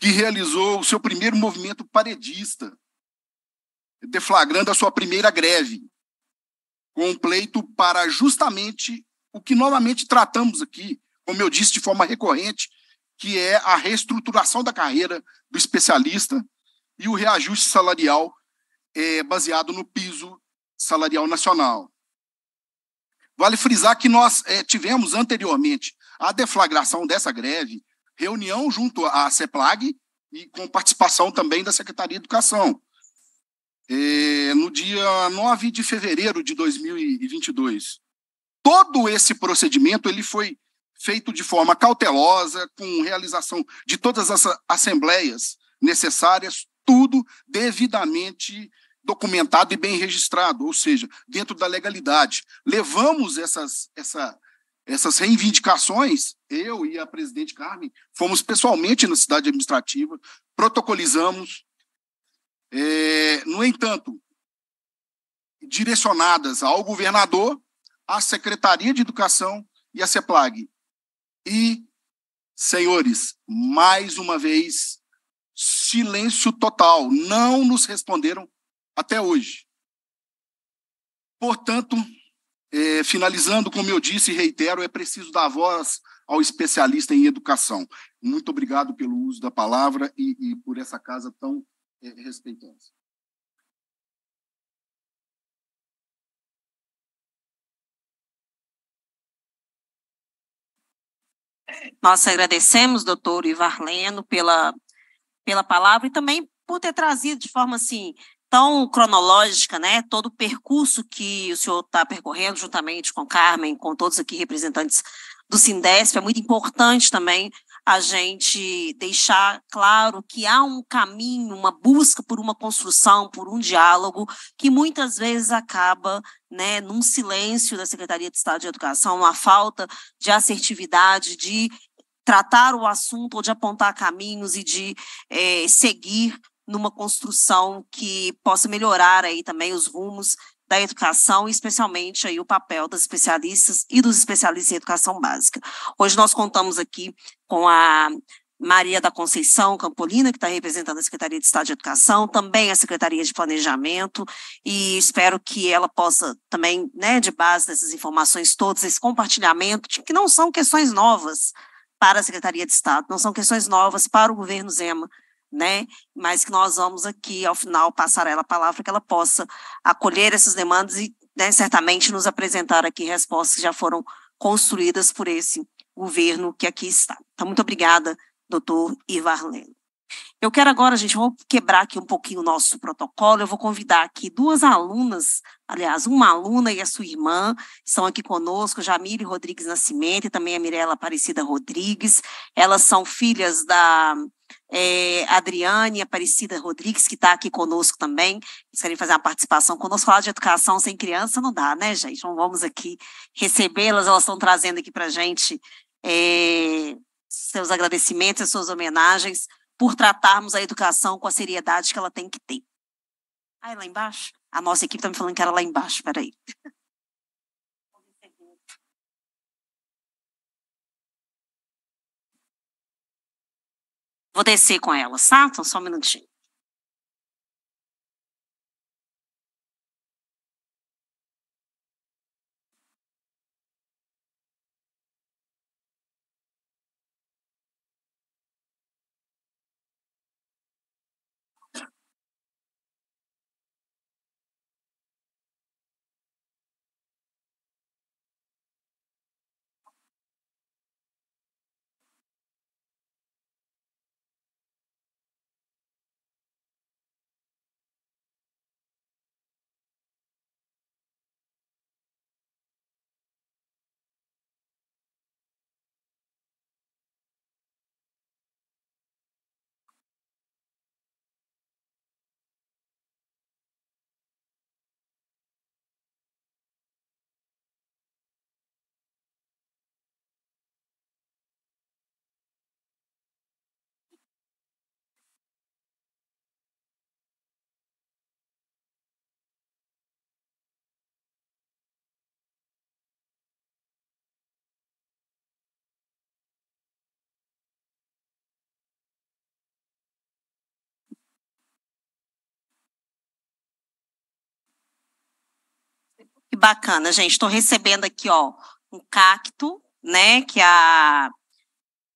que realizou o seu primeiro movimento paredista, deflagrando a sua primeira greve, com um pleito para justamente o que novamente tratamos aqui, como eu disse de forma recorrente, que é a reestruturação da carreira do especialista e o reajuste salarial é, baseado no piso salarial nacional. Vale frisar que nós é, tivemos anteriormente a deflagração dessa greve, reunião junto à CEPLAG e com participação também da Secretaria de Educação, é, no dia 9 de fevereiro de 2022. Todo esse procedimento ele foi feito de forma cautelosa, com realização de todas as assembleias necessárias, tudo devidamente documentado e bem registrado, ou seja, dentro da legalidade. Levamos essas, essa, essas reivindicações, eu e a presidente Carmen, fomos pessoalmente na cidade administrativa, protocolizamos. É, no entanto, direcionadas ao governador, à Secretaria de Educação e à CEPLAG. E, senhores, mais uma vez, silêncio total. Não nos responderam até hoje. Portanto, é, finalizando, como eu disse e reitero, é preciso dar voz ao especialista em educação. Muito obrigado pelo uso da palavra e, e por essa casa tão é, respeitosa. Nós agradecemos, doutor Ivar Leno, pela, pela palavra e também por ter trazido de forma assim tão cronológica, né? Todo o percurso que o senhor está percorrendo, juntamente com Carmen, com todos aqui representantes do Sindesp, é muito importante também a gente deixar claro que há um caminho, uma busca por uma construção, por um diálogo, que muitas vezes acaba né, num silêncio da Secretaria de Estado de Educação, uma falta de assertividade, de tratar o assunto ou de apontar caminhos e de é, seguir numa construção que possa melhorar aí também os rumos da educação, especialmente aí o papel das especialistas e dos especialistas em educação básica. Hoje nós contamos aqui com a Maria da Conceição Campolina, que está representando a Secretaria de Estado de Educação, também a Secretaria de Planejamento, e espero que ela possa também, né, de base dessas informações todas, esse compartilhamento, que não são questões novas para a Secretaria de Estado, não são questões novas para o governo Zema, né? Mas que nós vamos aqui, ao final, passar a ela a palavra que ela possa acolher essas demandas e, né, certamente, nos apresentar aqui respostas que já foram construídas por esse governo que aqui está. Então, muito obrigada, doutor Ivar Leno. Eu quero agora, gente, vou quebrar aqui um pouquinho o nosso protocolo. Eu vou convidar aqui duas alunas, aliás, uma aluna e a sua irmã, estão aqui conosco, Jamile Rodrigues Nascimento e também a Mirela Aparecida Rodrigues. Elas são filhas da é, Adriane, Aparecida Rodrigues, que está aqui conosco também, eles querem fazer uma participação conosco. Falar de educação sem criança não dá, né, gente? Então vamos aqui recebê-las, elas estão trazendo aqui para a gente é, seus agradecimentos, suas homenagens, por tratarmos a educação com a seriedade que ela tem que ter. Aí lá embaixo? A nossa equipe está me falando que era lá embaixo, peraí. Vou descer com elas, tá? Então, só um minutinho. Que bacana, gente. Estou recebendo aqui, ó, um cacto, né, que a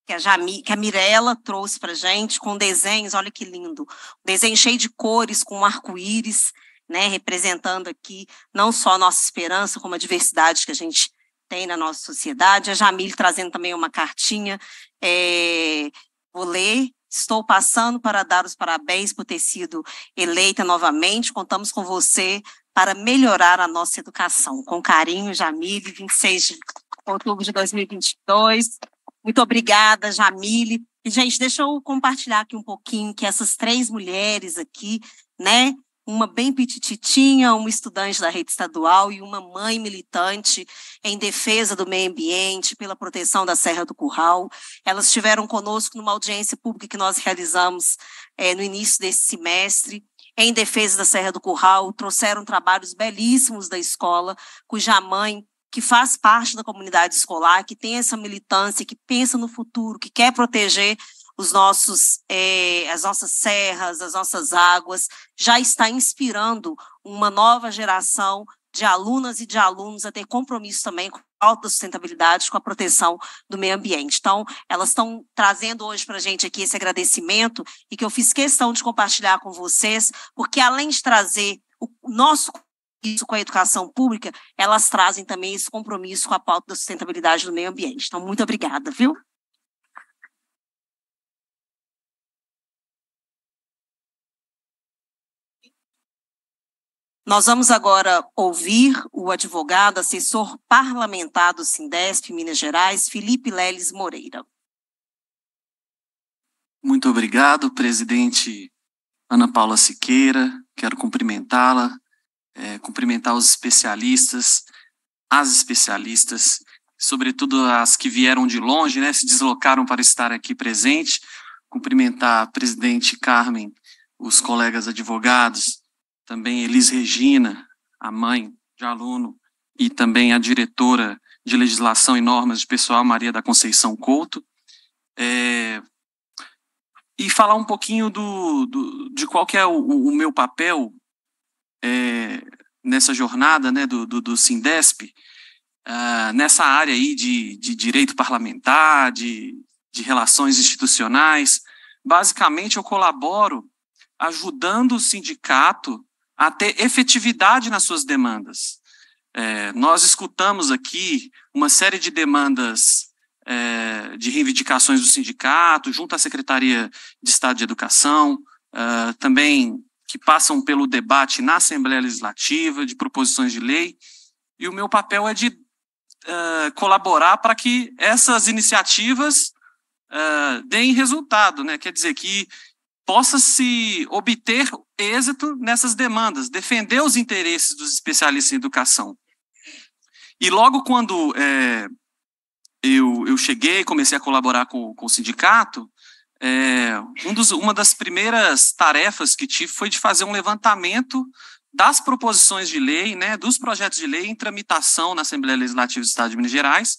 que a, Jami, que a Mirella trouxe para gente, com desenhos, olha que lindo, um desenho cheio de cores, com um arco-íris, né, representando aqui não só a nossa esperança, como a diversidade que a gente tem na nossa sociedade. A Jamile trazendo também uma cartinha. É, vou ler. Estou passando para dar os parabéns por ter sido eleita novamente. Contamos com você para melhorar a nossa educação. Com carinho, Jamile, 26 de outubro de 2022. Muito obrigada, Jamile. E, gente, deixa eu compartilhar aqui um pouquinho que essas três mulheres aqui, né, uma bem petititinha, uma estudante da rede estadual e uma mãe militante em defesa do meio ambiente, pela proteção da Serra do Curral. Elas estiveram conosco numa audiência pública que nós realizamos é, no início desse semestre em defesa da Serra do Curral, trouxeram trabalhos belíssimos da escola, cuja mãe que faz parte da comunidade escolar, que tem essa militância, que pensa no futuro, que quer proteger os nossos, eh, as nossas serras, as nossas águas, já está inspirando uma nova geração de alunas e de alunos a ter compromisso também com sustentabilidade com a proteção do meio ambiente. Então, elas estão trazendo hoje para a gente aqui esse agradecimento e que eu fiz questão de compartilhar com vocês, porque além de trazer o nosso isso com a educação pública, elas trazem também esse compromisso com a pauta da sustentabilidade do meio ambiente. Então, muito obrigada, viu? Nós vamos agora ouvir o advogado assessor parlamentar do Sindesp Minas Gerais, Felipe Leles Moreira. Muito obrigado, presidente Ana Paula Siqueira. Quero cumprimentá-la, é, cumprimentar os especialistas, as especialistas, sobretudo as que vieram de longe, né, se deslocaram para estar aqui presente. Cumprimentar a presidente Carmen, os colegas advogados, também Elis Regina, a mãe de aluno, e também a diretora de legislação e normas de pessoal, Maria da Conceição Couto. É, e falar um pouquinho do, do, de qual que é o, o meu papel é, nessa jornada né, do, do, do Sindesp, uh, nessa área aí de, de direito parlamentar, de, de relações institucionais. Basicamente, eu colaboro ajudando o sindicato a ter efetividade nas suas demandas. É, nós escutamos aqui uma série de demandas é, de reivindicações do sindicato, junto à Secretaria de Estado de Educação, uh, também que passam pelo debate na Assembleia Legislativa, de proposições de lei, e o meu papel é de uh, colaborar para que essas iniciativas uh, deem resultado, né? quer dizer, que possa se obter êxito nessas demandas, defender os interesses dos especialistas em educação. E logo quando é, eu, eu cheguei, comecei a colaborar com, com o sindicato, é, um dos, uma das primeiras tarefas que tive foi de fazer um levantamento das proposições de lei, né, dos projetos de lei em tramitação na Assembleia Legislativa do Estado de Minas Gerais,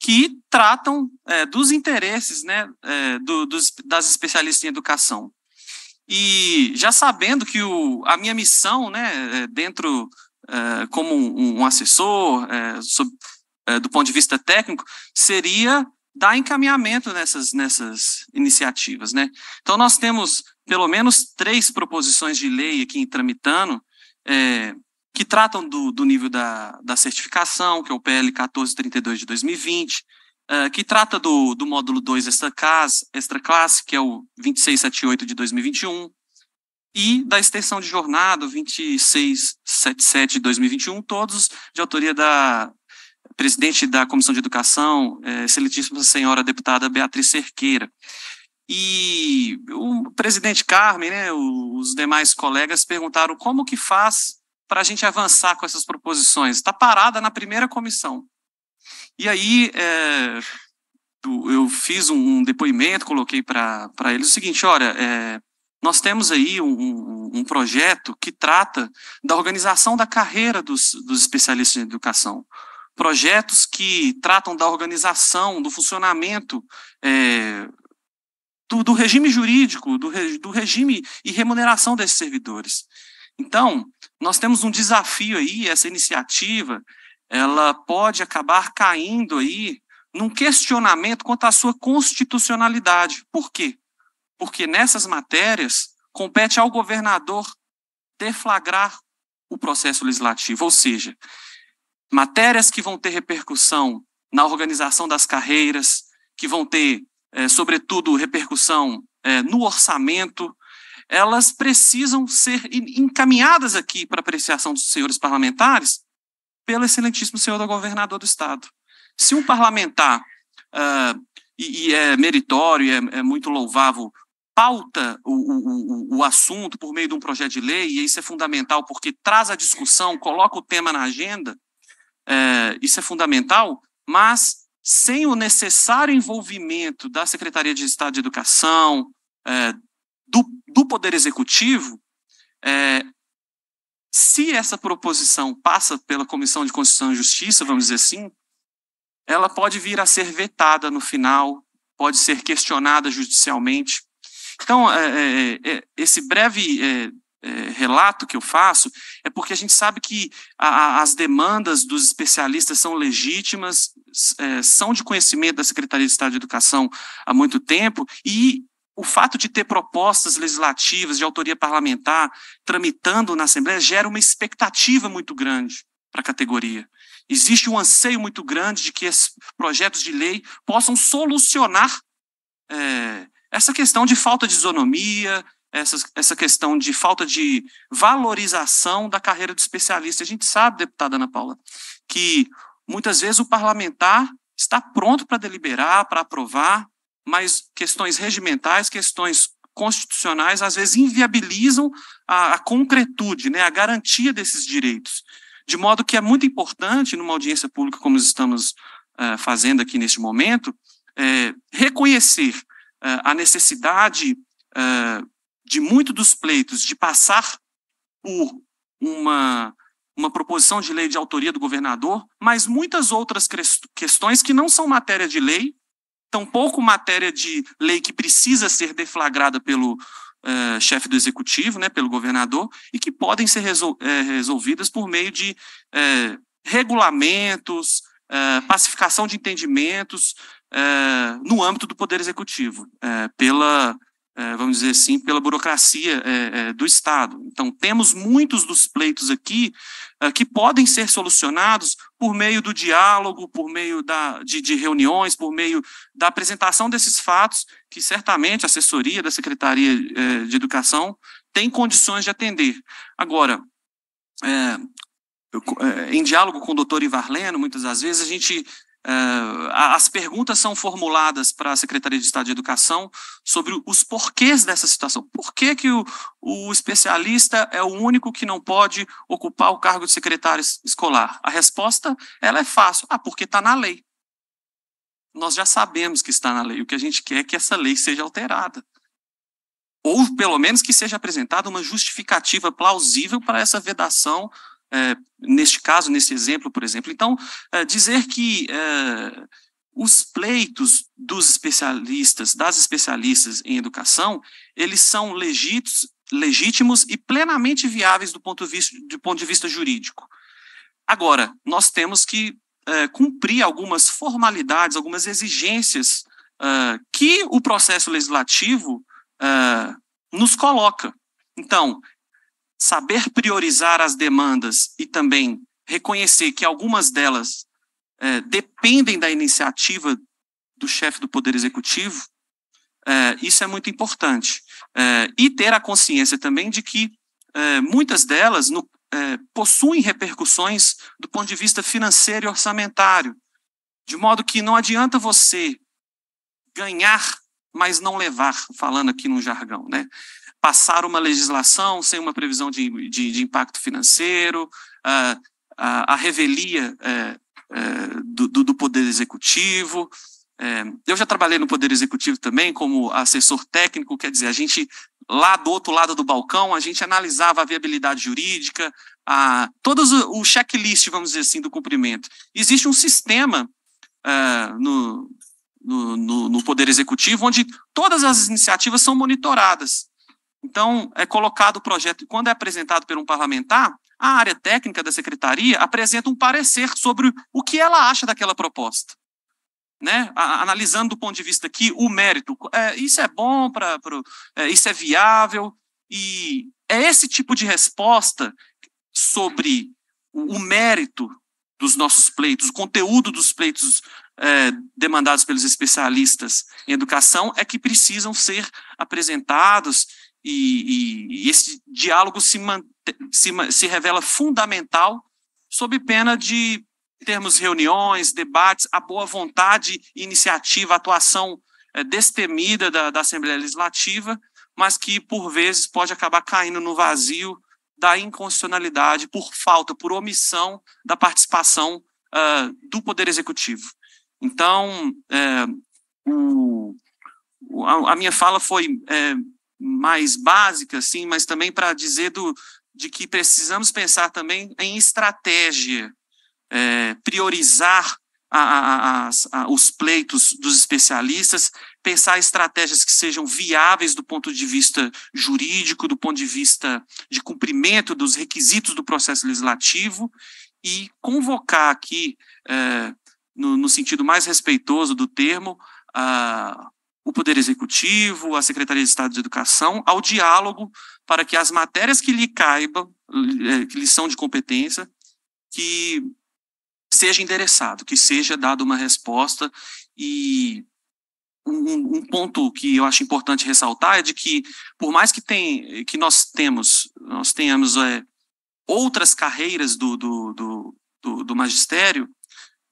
que tratam é, dos interesses né, é, do, dos, das especialistas em educação. E já sabendo que o, a minha missão, né, é dentro é, como um, um assessor, é, sob, do ponto de vista técnico, seria dar encaminhamento nessas, nessas iniciativas. Né? Então, nós temos pelo menos três proposições de lei aqui em tramitando, é, que tratam do, do nível da, da certificação, que é o PL 1432 de 2020, ah, que trata do, do módulo 2 extra, classe extra classe, que é o 2678 de 2021, e da extensão de jornada 2677 de 2021, todos de autoria da presidente da Comissão de Educação, é, excelentíssima senhora deputada Beatriz Cerqueira. E o presidente Carmen, né, os demais colegas perguntaram como que faz para a gente avançar com essas proposições. Está parada na primeira comissão. E aí é, eu fiz um depoimento, coloquei para eles o seguinte: olha, é, nós temos aí um, um, projeto que trata da organização da carreira dos, dos especialistas em educação. Projetos que tratam da organização, do funcionamento é, do, do, regime jurídico, do, do regime e remuneração desses servidores. Então, nós temos um desafio aí, essa iniciativa ela pode acabar caindo aí num questionamento quanto à sua constitucionalidade. Por quê? Porque nessas matérias compete ao governador deflagrar o processo legislativo, ou seja, matérias que vão ter repercussão na organização das carreiras, que vão ter, é, sobretudo, repercussão é, no orçamento, elas precisam ser encaminhadas aqui para apreciação dos senhores parlamentares pelo excelentíssimo senhor governador do estado. Se um parlamentar, uh, e, e, é meritório, é, é muito louvável, pauta o, o, o assunto por meio de um projeto de lei, e isso é fundamental porque traz a discussão, coloca o tema na agenda, é, isso é fundamental, mas sem o necessário envolvimento da Secretaria de Estado de Educação, é, do, do Poder Executivo, é, se essa proposição passa pela Comissão de Constituição e Justiça, vamos dizer assim, ela pode vir a ser vetada no final, pode ser questionada judicialmente. Então, é, é, é, é esse breve é, relato que eu faço é porque a gente sabe que a, a, as demandas dos especialistas são legítimas, é, são de conhecimento da Secretaria de Estado de Educação há muito tempo e o fato de ter propostas legislativas de autoria parlamentar tramitando na Assembleia gera uma expectativa muito grande para a categoria. Existe um anseio muito grande de que esses projetos de lei possam solucionar é, essa questão de falta de isonomia, essa, essa questão de falta de valorização da carreira do especialista. A gente sabe, deputada Ana Paula, que muitas vezes o parlamentar está pronto para deliberar, para aprovar, mas questões regimentais, questões constitucionais, às vezes inviabilizam a, a concretude, né, a garantia desses direitos. De modo que é muito importante, numa audiência pública como estamos uh, fazendo aqui neste momento, é, reconhecer uh, a necessidade uh, de muito dos pleitos de passar por uma, uma proposição de lei de autoria do governador, mas muitas outras questões que não são matéria de lei tampouco matéria de lei que precisa ser deflagrada pelo uh, chefe do executivo, né, pelo governador, e que podem ser resol é, resolvidas por meio de é, regulamentos, é, pacificação de entendimentos no âmbito do poder executivo, pela vamos dizer assim, pela burocracia do Estado. Então, temos muitos dos pleitos aqui ah, que podem ser solucionados por meio do diálogo, por meio da, de, de, reuniões, por meio da apresentação desses fatos, que certamente a assessoria da Secretaria eh, de Educação tem condições de atender. Agora, é, em diálogo com o doutor Leno, muitas das vezes a gente ah, as perguntas são formuladas para a Secretaria de Estado de Educação sobre os porquês dessa situação. Por que, que o, o especialista é o único que não pode ocupar o cargo de secretário escolar? A resposta ela é fácil. Ah, porque está na lei. Nós já sabemos que está na lei. O que a gente quer é que essa lei seja alterada. Ou, pelo menos, que seja apresentada uma justificativa plausível para essa vedação é, neste caso, nesse exemplo, por exemplo. Então, é, dizer que é, os pleitos dos especialistas, das especialistas em educação, eles são legítimos, legítimos e plenamente viáveis do ponto de vista, do ponto de vista jurídico. Agora, nós temos que é, cumprir algumas formalidades, algumas exigências é, que o processo legislativo é, nos coloca. Então, saber priorizar as demandas e também reconhecer que algumas delas é, dependem da iniciativa do chefe do Poder Executivo, é, isso é muito importante. É, e ter a consciência também de que é, muitas delas no, é, possuem repercussões do ponto de vista financeiro e orçamentário, de modo que não adianta você ganhar, mas não levar, falando aqui no jargão, né? passar uma legislação sem uma previsão de, de, de impacto financeiro, a, a, a revelia é, é, do, do, poder executivo. É, eu já trabalhei no poder executivo também como assessor técnico, quer dizer, a gente lá do outro lado do balcão, a gente analisava a viabilidade jurídica, a, todos o, o checklist, vamos dizer assim, do cumprimento. Existe um sistema é, no, no, no, no, Poder Executivo onde todas as iniciativas são monitoradas. Então, é colocado o projeto, quando é apresentado por um parlamentar, a área técnica da secretaria apresenta um parecer sobre o que ela acha daquela proposta. Né? analisando do ponto de vista aqui o mérito. É, isso é bom, para é, isso é viável, e é esse tipo de resposta sobre o, o mérito dos nossos pleitos, o conteúdo dos pleitos é, demandados pelos especialistas em educação é que precisam ser apresentados e, e esse diálogo se, se, se revela fundamental sob pena de termos reuniões, debates, a boa vontade, iniciativa, atuação é, destemida da, da, Assembleia Legislativa, mas que, por vezes, pode acabar caindo no vazio da inconstitucionalidade por falta, por omissão da participação uh, do Poder Executivo. Então, é, o, a, a, minha fala foi é, mais básica, assim, mas também para dizer do, de que precisamos pensar também em estratégia, é, priorizar a, a, a, os pleitos dos especialistas, pensar estratégias que sejam viáveis do ponto de vista jurídico, do ponto de vista de cumprimento dos requisitos do processo legislativo e convocar aqui, é, no, no, sentido mais respeitoso do termo, a o Poder Executivo, a Secretaria de Estado de Educação, ao diálogo para que as matérias que lhe caibam, eh, que lhe são de competência, que seja endereçado, que seja dada uma resposta e um, um, ponto que eu acho importante ressaltar é de que por mais que tem que nós temos nós tenhamos é, outras carreiras do, do, do, do, do magistério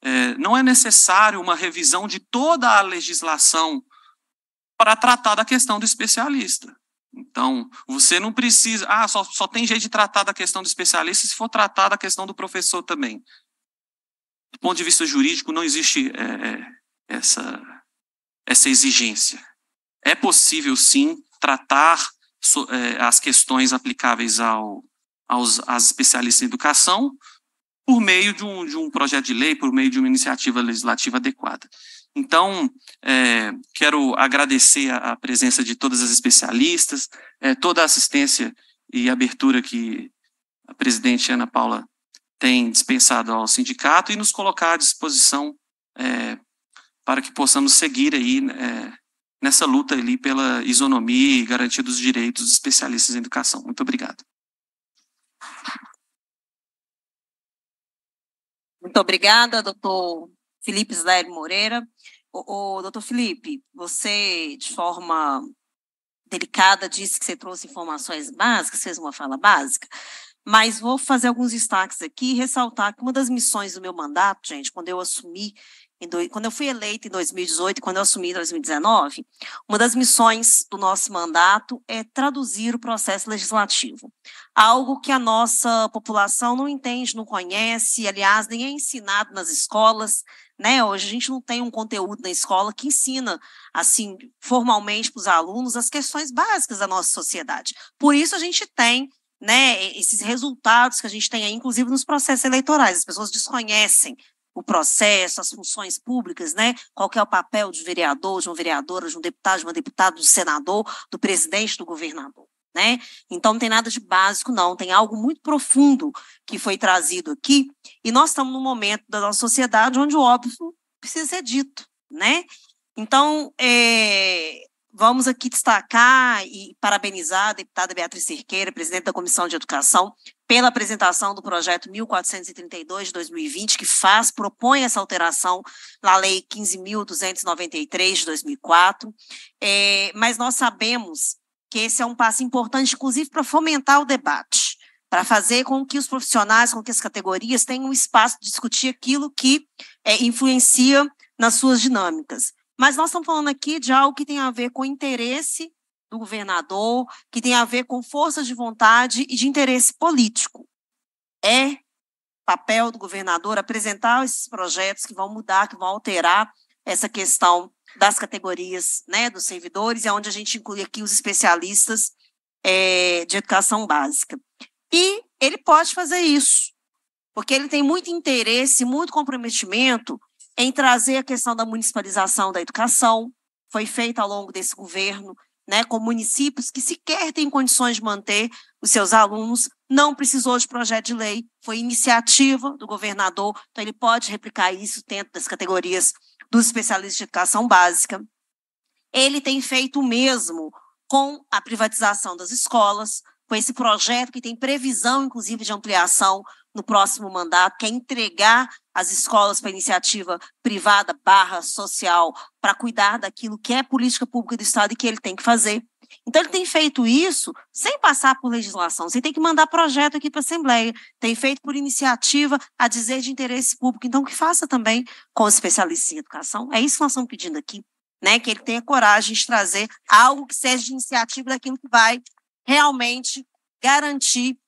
é, não é necessário uma revisão de toda a legislação para tratar da questão do especialista. Então, você não precisa. Ah, só, só tem jeito de tratar da questão do especialista se for tratar da questão do professor também. Do ponto de vista jurídico, não existe é, é essa, essa exigência. É possível, sim, tratar so, é, as questões aplicáveis ao, aos, às especialistas em educação por meio de um, de um projeto de lei, por meio de uma iniciativa legislativa adequada. Então, é, quero agradecer a, a, presença de todas as especialistas, é, toda a assistência e abertura que a presidente Ana Paula tem dispensado ao sindicato e nos colocar à disposição é, para que possamos seguir aí né, é, nessa luta ali pela isonomia e garantia dos direitos dos especialistas em educação. Muito obrigado. Muito obrigada, doutor Felipe Zério Moreira. O, o doutor Felipe, você, de forma delicada, disse que você trouxe informações básicas, fez uma fala básica, mas vou fazer alguns destaques aqui e ressaltar que uma das missões do meu mandato, gente, quando eu assumi, do, quando eu fui eleita em 2018 e quando eu assumi em 2019, uma das missões do nosso mandato é traduzir o processo legislativo. Algo que a nossa população não entende, não conhece, aliás, nem é ensinado nas escolas, né? Hoje a gente não tem um conteúdo na escola que ensina, assim, formalmente para os alunos as questões básicas da nossa sociedade. Por isso a gente tem né, esses resultados que a gente tem aí, inclusive nos processos eleitorais. As pessoas desconhecem o processo, as funções públicas, né? Qual é o papel de um vereador, de uma vereadora, de um deputado, de uma deputada, do senador, do presidente, do governador né? Então não tem nada de básico, não, tem algo muito profundo que foi trazido aqui, e nós estamos num momento da nossa sociedade onde o óbvio precisa ser dito, né? Então, é, vamos aqui destacar e parabenizar a deputada Beatriz Cerqueira, presidente da Comissão de Educação, pela apresentação do projeto 1432 de 2020, que faz, propõe essa alteração na Lei 15.293 de 2004. É, mas nós sabemos que esse é um passo importante, inclusive, para fomentar o debate, para fazer com que os profissionais, com que as categorias tenham um espaço de discutir aquilo que é, influencia nas suas dinâmicas. Mas nós estamos falando aqui de algo que tem a ver com interesse do governador, que tem a ver com forças de vontade e de interesse político. É papel do governador apresentar esses projetos que vão mudar, que vão alterar essa questão das categorias né, dos servidores, é onde a gente inclui aqui os especialistas é, de educação básica. E ele pode fazer isso, porque ele tem muito interesse, muito comprometimento em trazer a questão da municipalização da educação, foi feita ao longo desse governo, né, com municípios que sequer têm condições de manter os seus alunos, não precisou de projeto de lei, foi iniciativa do governador, então ele pode replicar isso dentro das categorias dos especialistas de educação básica. Ele tem feito o mesmo com a privatização das escolas, com esse projeto que tem previsão, inclusive, de ampliação no próximo mandato, que é entregar as escolas para iniciativa privada barra social para cuidar daquilo que é política pública do Estado e que ele tem que fazer. Então, ele tem feito isso sem passar por legislação, sem ter que mandar projeto aqui para a Assembleia, tem feito por iniciativa a dizer de interesse público. Então, que faça também com os especialistas em educação. É isso que nós estamos pedindo aqui, né? Que ele tenha coragem de trazer algo que seja de iniciativa daquilo que vai realmente garantir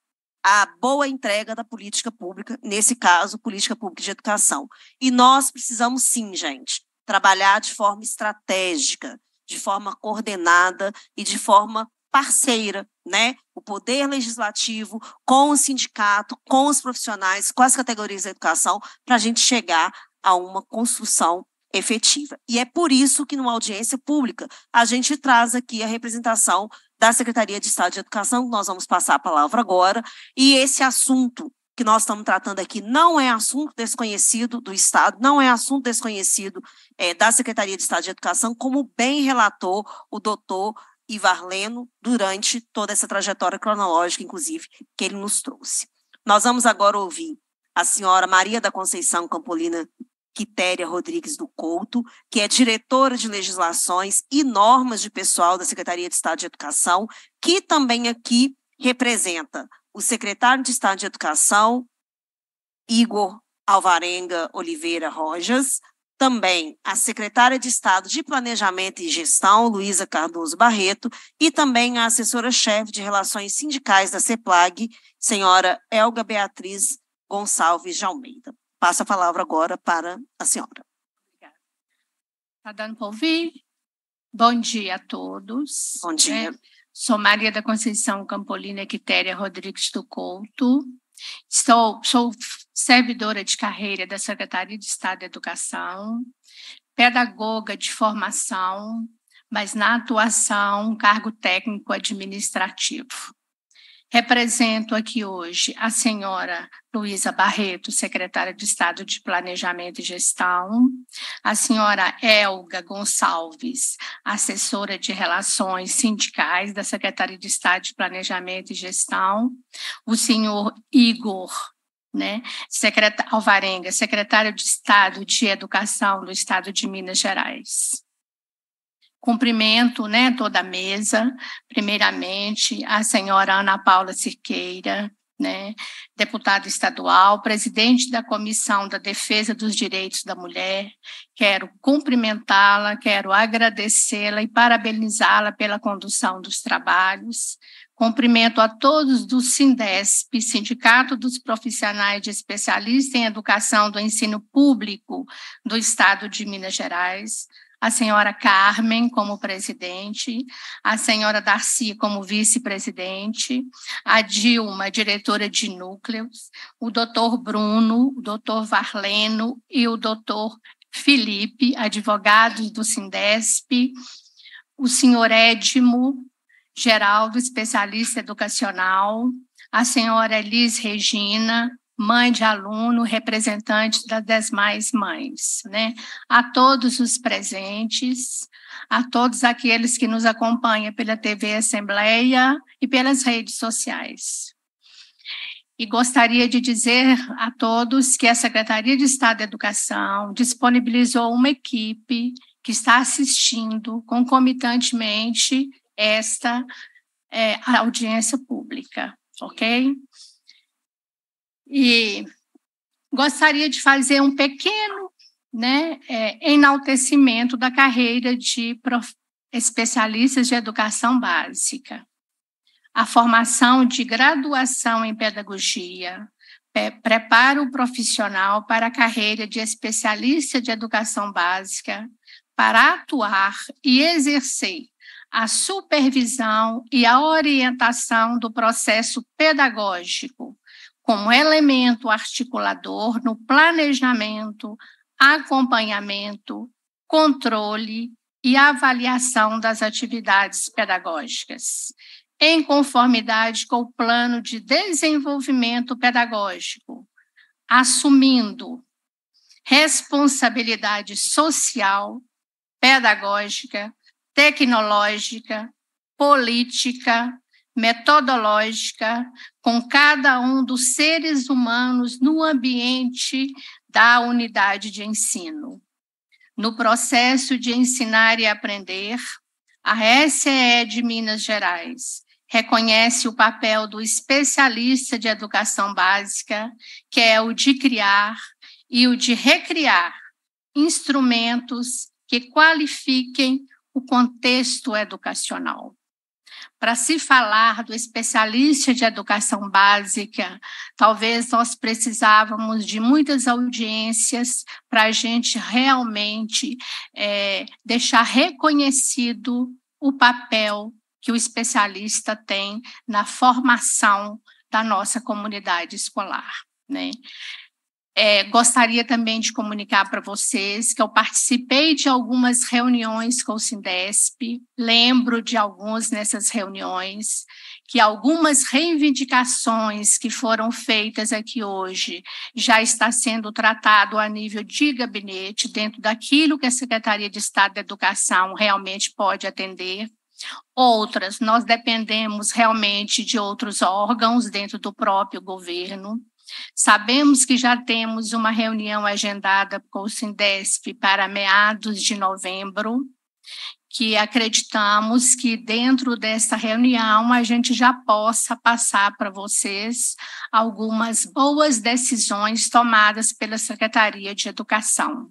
a boa entrega da política pública, nesse caso, política pública de educação. E nós precisamos, sim, gente, trabalhar de forma estratégica, de forma coordenada e de forma parceira, né? O poder legislativo com o sindicato, com os profissionais, com as categorias da educação, para a gente chegar a uma construção efetiva. E é por isso que, numa audiência pública, a gente traz aqui a representação da Secretaria de Estado de Educação, nós vamos passar a palavra agora, e esse assunto que nós estamos tratando aqui não é assunto desconhecido do Estado, não é assunto desconhecido é, da Secretaria de Estado de Educação, como bem relatou o doutor Ivarleno durante toda essa trajetória cronológica, inclusive, que ele nos trouxe. Nós vamos agora ouvir a senhora Maria da Conceição Campolina Quitéria Rodrigues do Couto, que é diretora de legislações e normas de pessoal da Secretaria de Estado de Educação, que também aqui representa o secretário de Estado de Educação, Igor Alvarenga Oliveira Rojas, também a secretária de Estado de Planejamento e Gestão, Luísa Cardoso Barreto, e também a assessora-chefe de Relações Sindicais da CEPLAG, senhora Elga Beatriz Gonçalves de Almeida. Passo a palavra agora para a senhora. Obrigada. Está dando para ouvir? Bom dia a todos. Bom dia. É. Sou Maria da Conceição Campolina Quitéria Rodrigues do Couto. Estou, sou servidora de carreira da Secretaria de Estado da Educação, pedagoga de formação, mas na atuação, cargo técnico administrativo. Represento aqui hoje a senhora Luísa Barreto, secretária de Estado de Planejamento e Gestão, a senhora Elga Gonçalves, assessora de Relações Sindicais da Secretaria de Estado de Planejamento e Gestão, o senhor Igor né? Alvarenga, secretário de Estado de Educação do Estado de Minas Gerais. Cumprimento né, toda a mesa, primeiramente a senhora Ana Paula Cirqueira, né, deputada estadual, presidente da Comissão da Defesa dos Direitos da Mulher. Quero cumprimentá-la, quero agradecê-la e parabenizá-la pela condução dos trabalhos. Cumprimento a todos do SINDESP, Sindicato dos Profissionais de Especialistas em Educação do Ensino Público do Estado de Minas Gerais, a senhora Carmen como presidente, a senhora Darcy como vice-presidente, a Dilma, diretora de núcleos, o doutor Bruno, o doutor Varleno e o doutor Felipe, advogados do Sindesp, o senhor Edmo, Geraldo, especialista educacional, a senhora Elis Regina, mãe de aluno, representante das demais mães, né? A todos os presentes, a todos aqueles que nos acompanham pela TV Assembleia e pelas redes sociais. E gostaria de dizer a todos que a Secretaria de Estado da Educação disponibilizou uma equipe que está assistindo concomitantemente esta é, audiência pública, ok? E gostaria de fazer um pequeno né, é, enaltecimento da carreira de prof... especialistas de educação básica. A formação de graduação em pedagogia prepara o profissional para a carreira de especialista de educação básica, para atuar e exercer a supervisão e a orientação do processo pedagógico, como elemento articulador no planejamento, acompanhamento, controle e avaliação das atividades pedagógicas, em conformidade com o plano de desenvolvimento pedagógico, assumindo responsabilidade social, pedagógica, tecnológica, política, metodológica com cada um dos seres humanos no ambiente da unidade de ensino. No processo de ensinar e aprender, a SEE de Minas Gerais reconhece o papel do especialista de educação básica, que é o de criar e o de recriar instrumentos que qualifiquem o contexto educacional para se falar do especialista de educação básica, talvez nós precisávamos de muitas audiências para a gente realmente é, deixar reconhecido o papel que o especialista tem na formação da nossa comunidade escolar. Né? É, gostaria também de comunicar para vocês que eu participei de algumas reuniões com o Sindesp, lembro de algumas nessas reuniões, que algumas reivindicações que foram feitas aqui hoje já está sendo tratado a nível de gabinete, dentro daquilo que a Secretaria de Estado da Educação realmente pode atender. Outras, nós dependemos realmente de outros órgãos dentro do próprio governo. Sabemos que já temos uma reunião agendada com o Sindesp para meados de novembro, que acreditamos que dentro dessa reunião a gente já possa passar para vocês algumas boas decisões tomadas pela Secretaria de Educação.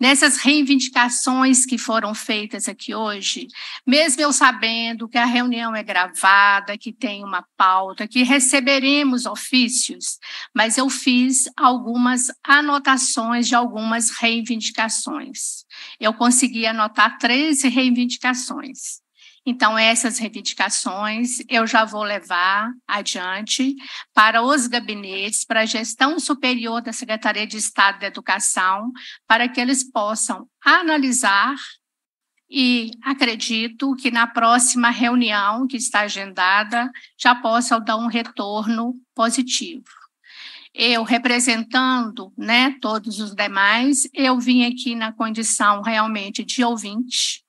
Nessas reivindicações que foram feitas aqui hoje, mesmo eu sabendo que a reunião é gravada, que tem uma pauta, que receberemos ofícios, mas eu fiz algumas anotações de algumas reivindicações. Eu consegui anotar 13 reivindicações. Então, essas reivindicações eu já vou levar adiante para os gabinetes, para a gestão superior da Secretaria de Estado da Educação, para que eles possam analisar e acredito que na próxima reunião que está agendada já possa dar um retorno positivo. Eu representando, né, todos os demais, eu vim aqui na condição realmente de ouvinte,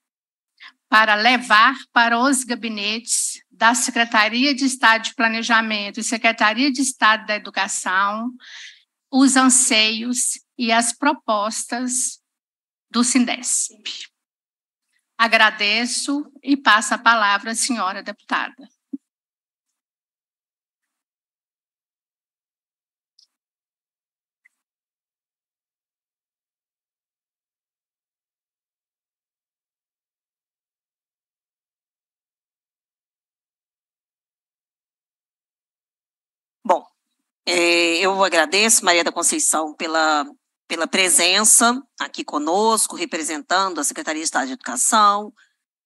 para levar para os gabinetes da Secretaria de Estado de Planejamento e Secretaria de Estado da Educação os anseios e as propostas do Sindesp. Agradeço e passo a palavra à senhora deputada. É, eu agradeço, Maria da Conceição, pela, pela presença aqui conosco, representando a Secretaria de Estado de Educação,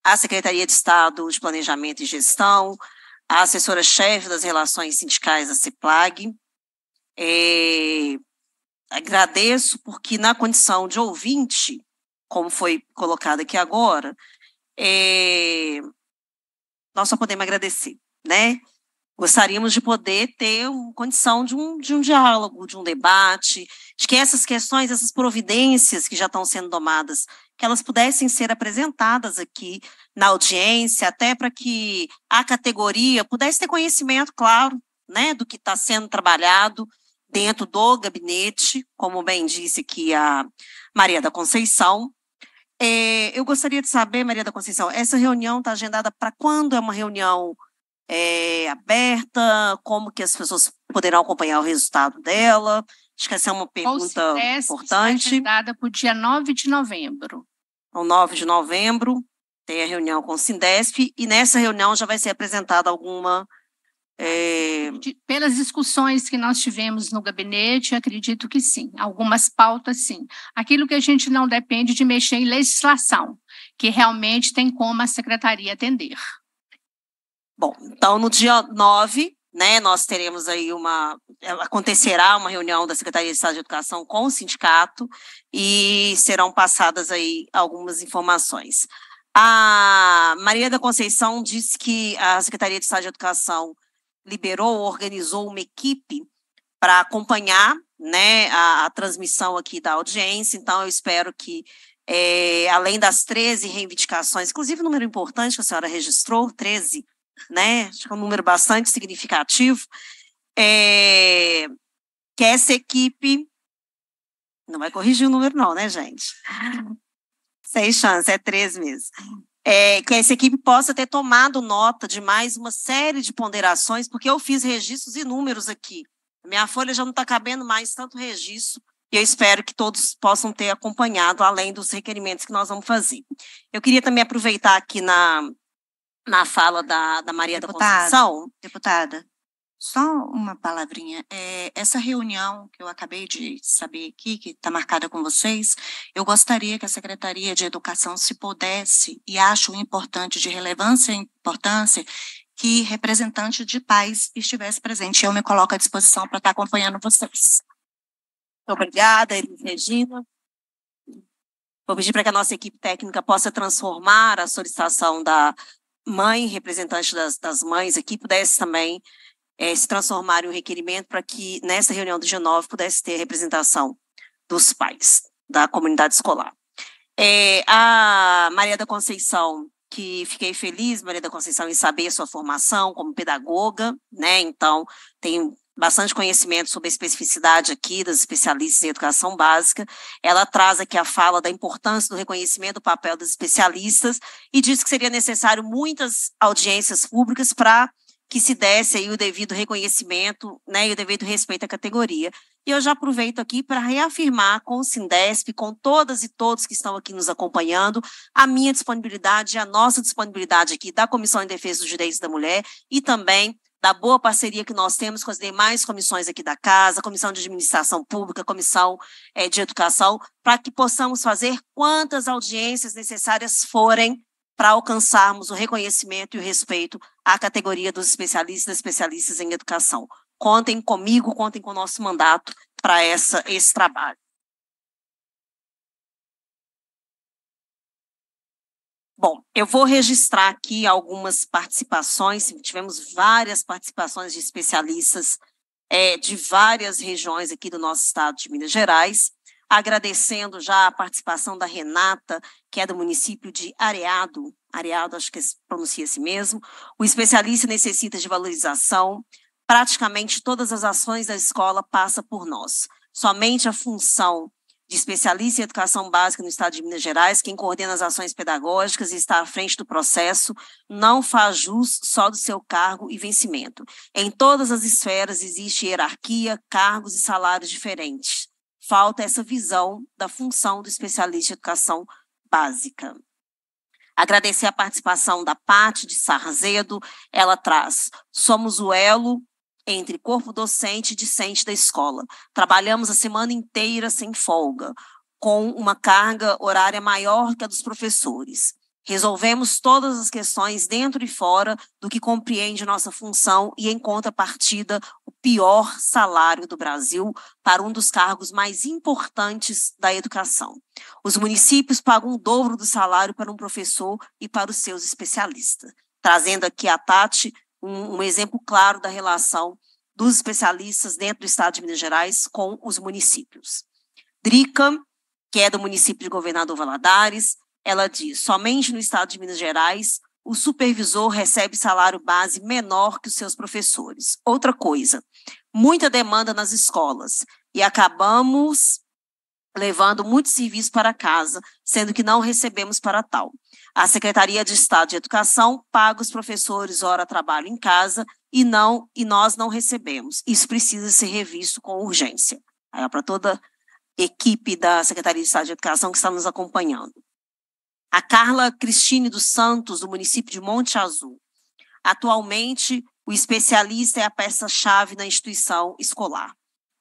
a Secretaria de Estado de Planejamento e Gestão, a assessora-chefe das Relações Sindicais da CEPLAG. É, agradeço porque, na condição de ouvinte, como foi colocado aqui agora, é, nós só podemos agradecer, né? Gostaríamos de poder ter condição de um, de um diálogo, de um debate, de que essas questões, essas providências que já estão sendo tomadas, que elas pudessem ser apresentadas aqui na audiência, até para que a categoria pudesse ter conhecimento, claro, né, do que está sendo trabalhado dentro do gabinete, como bem disse aqui a Maria da Conceição. É, eu gostaria de saber, Maria da Conceição, essa reunião está agendada para quando é uma reunião é, aberta, como que as pessoas poderão acompanhar o resultado dela. Acho que essa é uma pergunta Ou importante. Está para o dia 9 de novembro. Então, 9 de novembro, tem a reunião com o Sindesp, e nessa reunião já vai ser apresentada alguma. É... Pelas discussões que nós tivemos no gabinete, acredito que sim, algumas pautas sim. Aquilo que a gente não depende de mexer em legislação, que realmente tem como a secretaria atender. Bom, então no dia 9, né, nós teremos aí uma. É, acontecerá uma reunião da Secretaria de Estado de Educação com o sindicato e serão passadas aí algumas informações. A Maria da Conceição disse que a Secretaria de Estado de Educação liberou, organizou uma equipe para acompanhar né, a, a, transmissão aqui da audiência, então eu espero que, é, além das 13 reivindicações, inclusive o número importante que a senhora registrou, 13 né? Acho que é um número bastante significativo. É, que essa equipe. Não vai corrigir o número, não, né, gente? Seis chance, é três meses. É, que essa equipe possa ter tomado nota de mais uma série de ponderações, porque eu fiz registros e números aqui. Minha folha já não está cabendo mais tanto registro, e eu espero que todos possam ter acompanhado, além dos requerimentos que nós vamos fazer. Eu queria também aproveitar aqui na, na fala da, da Maria deputada, da Conceição. Deputada, só uma palavrinha. É, essa reunião que eu acabei de saber aqui, que está marcada com vocês, eu gostaria que a Secretaria de Educação, se pudesse, e acho importante, de relevância e importância, que representante de pais estivesse presente. Eu me coloco à disposição para estar tá acompanhando vocês. obrigada, Elis Regina. Vou pedir para que a nossa equipe técnica possa transformar a solicitação da mãe, representante das, das mães aqui, pudesse também é, se transformar em um requerimento para que nessa reunião do dia 9 pudesse ter representação dos pais da comunidade escolar. É, a Maria da Conceição, que fiquei feliz, Maria da Conceição, em saber a sua formação como pedagoga, né? Então, tem bastante conhecimento sobre a especificidade aqui das especialistas em educação básica. Ela traz aqui a fala da importância do reconhecimento do papel dos especialistas e diz que seria necessário muitas audiências públicas para que se desse aí o devido reconhecimento né, e o devido respeito à categoria. E eu já aproveito aqui para reafirmar com o Sindesp, com todas e todos que estão aqui nos acompanhando, a minha disponibilidade, e a nossa disponibilidade aqui da Comissão em Defesa dos Direitos da Mulher e também da boa parceria que nós temos com as demais comissões aqui da casa, comissão de administração pública, comissão é, de educação, para que possamos fazer quantas audiências necessárias forem para alcançarmos o reconhecimento e o respeito à categoria dos especialistas e especialistas em educação. Contem comigo, contem com o nosso mandato para esse trabalho. Bom, eu vou registrar aqui algumas participações, tivemos várias participações de especialistas é, de várias regiões aqui do nosso estado de Minas Gerais, agradecendo já a participação da Renata, que é do município de Areado, Areado acho que pronuncia assim mesmo, o especialista necessita de valorização, praticamente todas as ações da escola passa por nós, somente a função de especialista em educação básica no Estado de Minas Gerais, quem coordena as ações pedagógicas e está à frente do processo, não faz jus só do seu cargo e vencimento. Em todas as esferas existe hierarquia, cargos e salários diferentes. Falta essa visão da função do especialista em educação básica. Agradecer a participação da Pati de Sarzedo, ela traz: somos o elo entre corpo docente e discente da escola. Trabalhamos a semana inteira sem folga, com uma carga horária maior que a dos professores. Resolvemos todas as questões dentro e fora do que compreende nossa função e, em contrapartida, o pior salário do Brasil para um dos cargos mais importantes da educação. Os municípios pagam o dobro do salário para um professor e para os seus especialistas. Trazendo aqui a Tati, um, um exemplo claro da relação dos especialistas dentro do estado de Minas Gerais com os municípios. Drica, que é do município de Governador Valadares, ela diz: somente no estado de Minas Gerais o supervisor recebe salário base menor que os seus professores. Outra coisa, muita demanda nas escolas e acabamos levando muito serviço para casa, sendo que não recebemos para tal. A Secretaria de Estado de Educação paga os professores hora trabalho em casa e não e nós não recebemos. Isso precisa ser revisto com urgência. É para toda equipe da Secretaria de Estado de Educação que está nos acompanhando. A Carla Cristine dos Santos, do município de Monte Azul. Atualmente, o especialista é a peça-chave na instituição escolar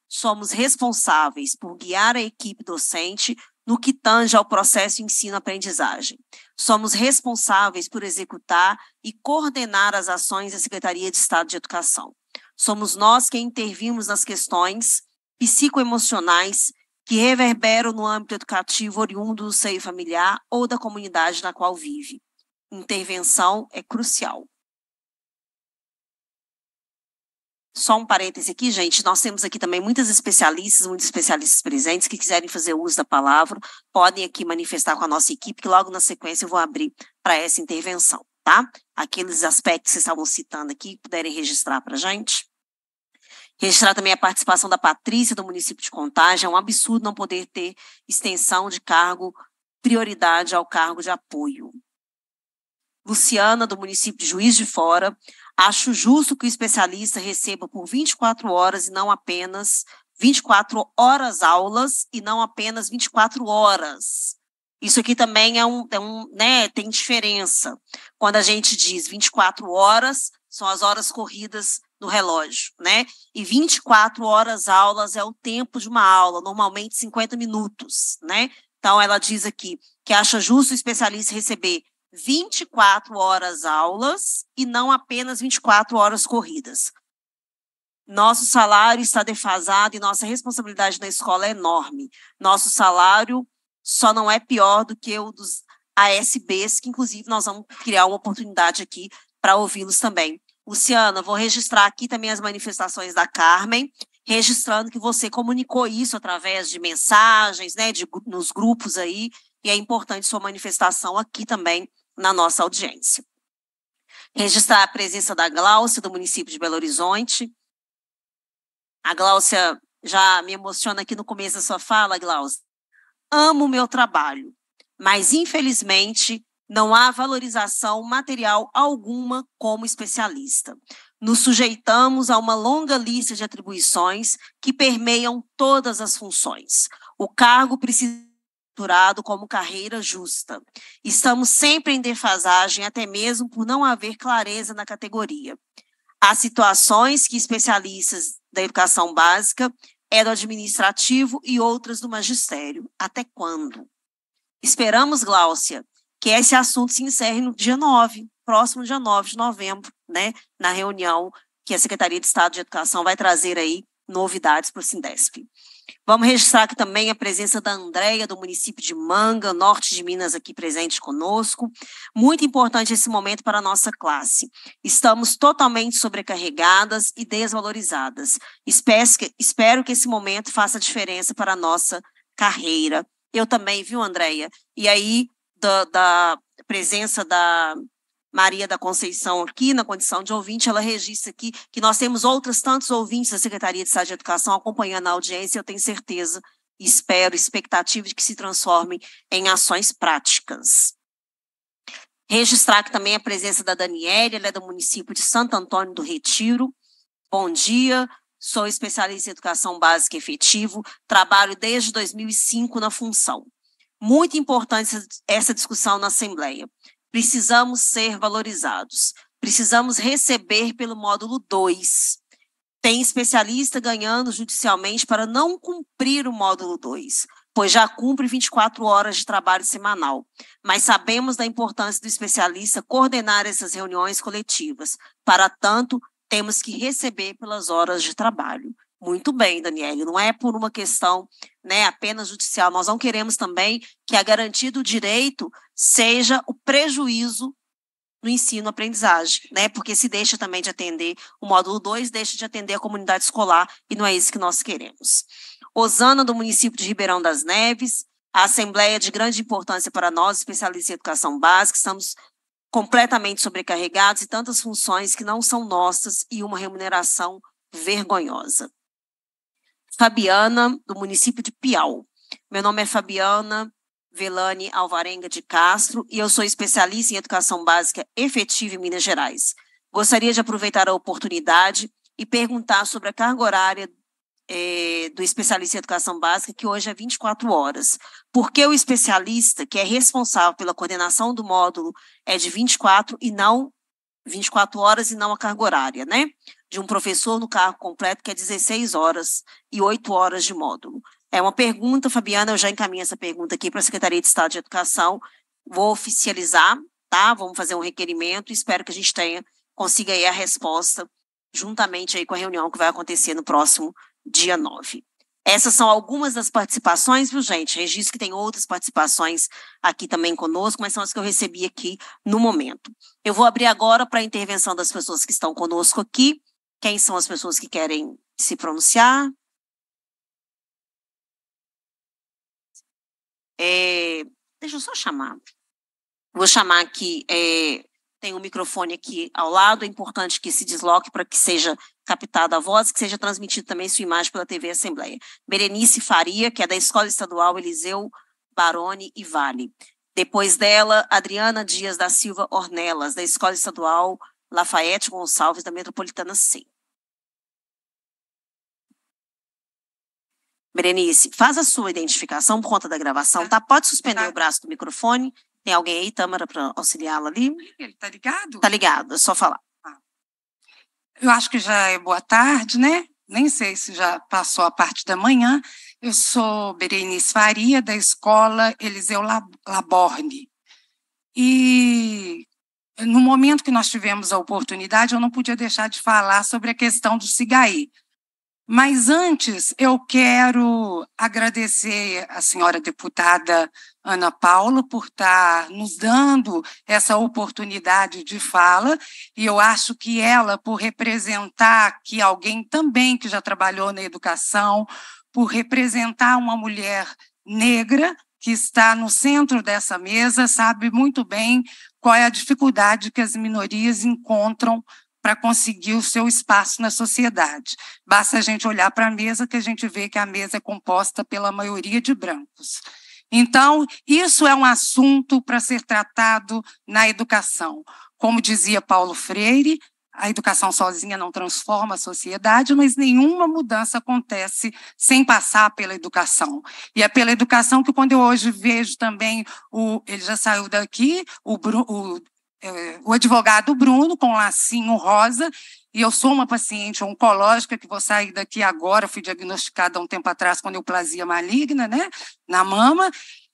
somos responsáveis por guiar a equipe docente no que tange ao processo ensino-aprendizagem. Somos responsáveis por executar e coordenar as ações da Secretaria de Estado de Educação. Somos nós quem intervimos nas questões psicoemocionais que reverberam no âmbito educativo oriundo do seio familiar ou da comunidade na qual vive. Intervenção é crucial. Só um parêntese aqui, gente. Nós temos aqui também muitas especialistas, muitos especialistas presentes que quiserem fazer uso da palavra, podem aqui manifestar com a nossa equipe, que logo na sequência eu vou abrir para essa intervenção, tá? Aqueles aspectos que vocês estavam citando aqui, puderem registrar para a gente. Registrar também a participação da Patrícia do município de Contagem. É um absurdo não poder ter extensão de cargo, prioridade ao cargo de apoio. Luciana, do município de Juiz de Fora. Acho justo que o especialista receba por 24 horas e não apenas 24 horas aulas e não apenas 24 horas. Isso aqui também é um, é um né, tem diferença. Quando a gente diz 24 horas, são as horas corridas do relógio, né? E 24 horas aulas é o tempo de uma aula, normalmente 50 minutos, né? Então ela diz aqui que acha justo o especialista receber 24 horas aulas e não apenas 24 horas corridas. Nosso salário está defasado e nossa responsabilidade na escola é enorme. Nosso salário só não é pior do que o dos ASBs, que inclusive nós vamos criar uma oportunidade aqui para ouvi-los também. Luciana, vou registrar aqui também as manifestações da Carmen, registrando que você comunicou isso através de mensagens, né, de, nos grupos aí, e é importante sua manifestação aqui também na nossa audiência. Registrar a presença da Glaucia, do município de Belo Horizonte. A Glaucia já me emociona aqui no começo da sua fala, Glaucia. Amo o meu trabalho, mas infelizmente não há valorização material alguma como especialista. Nos sujeitamos a uma longa lista de atribuições que permeiam todas as funções. O cargo precisa estruturado como carreira justa. Estamos sempre em defasagem, até mesmo por não haver clareza na categoria. Há situações que especialistas da educação básica é do administrativo e outras do magistério. Até quando? Esperamos, Gláucia, que esse assunto se encerre no dia 9, próximo dia 9 de novembro, né, na reunião que a Secretaria de Estado de Educação vai trazer aí novidades para o Sindesp. Vamos registrar aqui também a presença da Andréia, do município de Manga, norte de Minas, aqui presente conosco. Muito importante esse momento para a nossa classe. Estamos totalmente sobrecarregadas e desvalorizadas. Espero que esse momento faça diferença para a nossa carreira. Eu também, viu, Andréia? E aí, da, da presença da Maria da Conceição aqui, na condição de ouvinte, ela registra aqui que nós temos outros tantos ouvintes da Secretaria de Estado de Educação acompanhando a audiência, eu tenho certeza, espero, expectativa de que se transformem em ações práticas. Registrar aqui também a presença da Daniela, ela é do município de Santo Antônio do Retiro. Bom dia, sou especialista em educação básica efetivo, trabalho desde 2005 na função. Muito importante essa discussão na Assembleia precisamos ser valorizados, precisamos receber pelo módulo 2. Tem especialista ganhando judicialmente para não cumprir o módulo 2, pois já cumpre 24 horas de trabalho semanal. Mas sabemos da importância do especialista coordenar essas reuniões coletivas. Para tanto, temos que receber pelas horas de trabalho. Muito bem, Daniele, não é por uma questão né, apenas judicial. Nós não queremos também que a garantia do direito seja o prejuízo no ensino-aprendizagem, né? Porque se deixa também de atender o módulo 2, deixa de atender a comunidade escolar, e não é isso que nós queremos. Osana, do município de Ribeirão das Neves, a Assembleia é de grande importância para nós, especialistas em educação básica, estamos completamente sobrecarregados e tantas funções que não são nossas e uma remuneração vergonhosa. Fabiana, do município de Piau. Meu nome é Fabiana Velani Alvarenga de Castro e eu sou especialista em educação básica efetiva em Minas Gerais. Gostaria de aproveitar a oportunidade e perguntar sobre a carga horária é, do especialista em educação básica, que hoje é 24 horas. Por que o especialista, que é responsável pela coordenação do módulo, é de 24 e não 24 horas e não a carga horária, né? de um professor no carro completo, que é 16 horas e 8 horas de módulo. É uma pergunta, Fabiana, eu já encaminho essa pergunta aqui para a Secretaria de Estado de Educação, vou oficializar, tá? Vamos fazer um requerimento, espero que a gente tenha, consiga aí a resposta juntamente aí com a reunião que vai acontecer no próximo dia 9. Essas são algumas das participações, viu, gente? Registro que tem outras participações aqui também conosco, mas são as que eu recebi aqui no momento. Eu vou abrir agora para a intervenção das pessoas que estão conosco aqui. Quem são as pessoas que querem se pronunciar? É, deixa eu só chamar. Vou chamar aqui. É, tem um microfone aqui ao lado. É importante que se desloque para que seja captada a voz, que seja transmitida também sua imagem pela TV Assembleia. Berenice Faria, que é da Escola Estadual Eliseu Baroni e Vale. Depois dela, Adriana Dias da Silva Ornelas, da Escola Estadual Lafayette Gonçalves, da Metropolitana 100. Berenice, faz a sua identificação por conta da gravação, tá? Pode suspender tá. o braço do microfone. Tem alguém aí, câmera para auxiliá-la ali? Ele tá ligado? Tá ligado, é só falar. Tá. Eu acho que já é boa tarde, né? Nem sei se já passou a parte da manhã. Eu sou Berenice Faria, da escola Eliseu Laborne. E no momento que nós tivemos a oportunidade, eu não podia deixar de falar sobre a questão do sigai Mas antes, eu quero agradecer à senhora deputada Ana Paula por estar nos dando essa oportunidade de fala, e eu acho que ela, por representar que alguém também que já trabalhou na educação, por representar uma mulher negra que está no centro dessa mesa, sabe muito bem qual é a dificuldade que as minorias encontram para conseguir o seu espaço na sociedade. Basta a gente olhar para a mesa que a gente vê que a mesa é composta pela maioria de brancos. Então, isso é um assunto para ser tratado na educação. Como dizia Paulo Freire, a educação sozinha não transforma a sociedade, mas nenhuma mudança acontece sem passar pela educação. E é pela educação que, quando eu hoje vejo também, o, ele já saiu daqui, o, o, é, o advogado Bruno, com lacinho rosa, e eu sou uma paciente oncológica que vou sair daqui agora, fui diagnosticada há um tempo atrás com neoplasia maligna, né, na mama,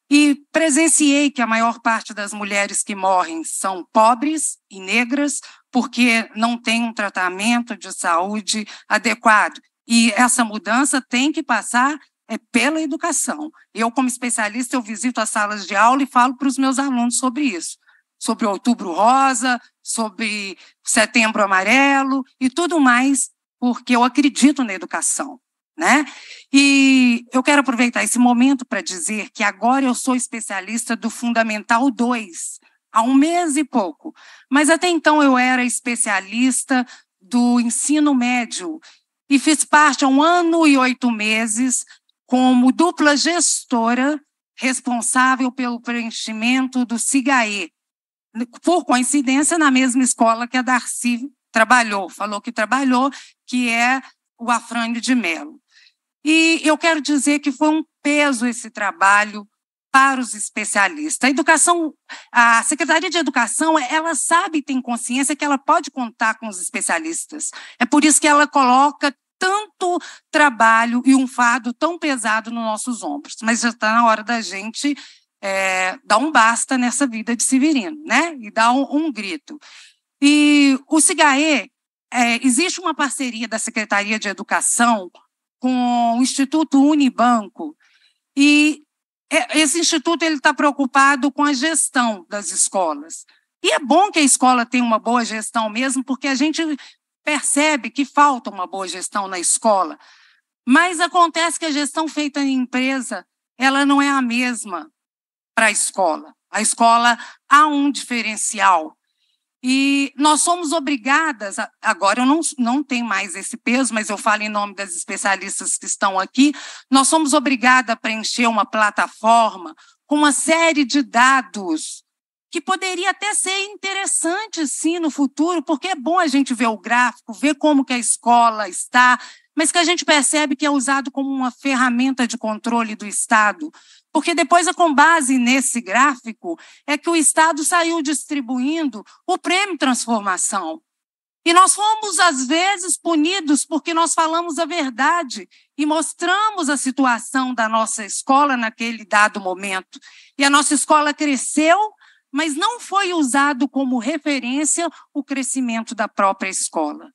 e presenciei que a maior parte das mulheres que morrem são pobres e negras, porque não tem um tratamento de saúde adequado. E essa mudança tem que passar é pela educação. Eu, como especialista, eu visito as salas de aula e falo para os meus alunos sobre isso, sobre outubro rosa, sobre setembro amarelo e tudo mais, porque eu acredito na educação. Né? E eu quero aproveitar esse momento para dizer que agora eu sou especialista do Fundamental 2, há um mês e pouco. Mas até então eu era especialista do ensino médio e fiz parte há um ano e oito meses como dupla gestora responsável pelo preenchimento do CIGAE. Por coincidência, na mesma escola que a Darcy trabalhou, falou que trabalhou, que é o Afrânio de Melo. E eu quero dizer que foi um peso esse trabalho para os especialistas. A educação, a Secretaria de Educação, ela sabe, tem consciência que ela pode contar com os especialistas. É por isso que ela coloca tanto trabalho e um fardo tão pesado nos nossos ombros. Mas já está na hora da gente é, dar um basta nessa vida de Severino, né? E dar um, um grito. E o Cigae é, existe uma parceria da Secretaria de Educação com o Instituto Unibanco, e é, esse instituto ele está preocupado com a gestão das escolas. E é bom que a escola tenha uma boa gestão mesmo, porque a gente percebe que falta uma boa gestão na escola. Mas acontece que a gestão feita em empresa, ela não é a mesma para a escola. A escola há um diferencial. E nós somos obrigadas, agora eu não, não tenho mais esse peso, mas eu falo em nome das especialistas que estão aqui, nós somos obrigadas a preencher uma plataforma com uma série de dados que poderia até ser interessante, sim, no futuro, porque é bom a gente ver o gráfico, ver como que a escola está, mas que a gente percebe que é usado como uma ferramenta de controle do Estado. Porque depois, com base nesse gráfico, é que o Estado saiu distribuindo o prêmio transformação. E nós fomos, às vezes, punidos porque nós falamos a verdade e mostramos a situação da nossa escola naquele dado momento. E a nossa escola cresceu, mas não foi usado como referência o crescimento da própria escola.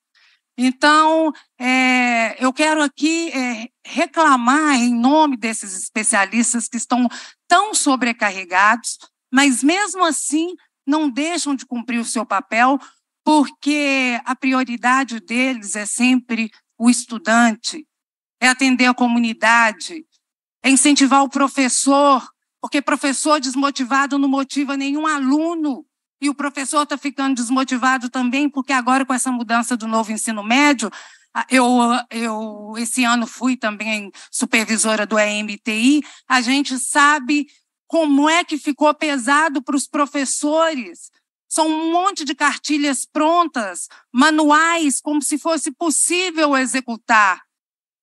Então, é, eu quero aqui é, reclamar em nome desses especialistas que estão tão sobrecarregados, mas mesmo assim não deixam de cumprir o seu papel, porque a prioridade deles é sempre o estudante, é atender a comunidade, é incentivar o professor, porque professor desmotivado não motiva nenhum aluno e o professor está ficando desmotivado também, porque agora com essa mudança do novo ensino médio, eu, eu esse ano fui também supervisora do EMTI, a gente sabe como é que ficou pesado para os professores. São um monte de cartilhas prontas, manuais, como se fosse possível executar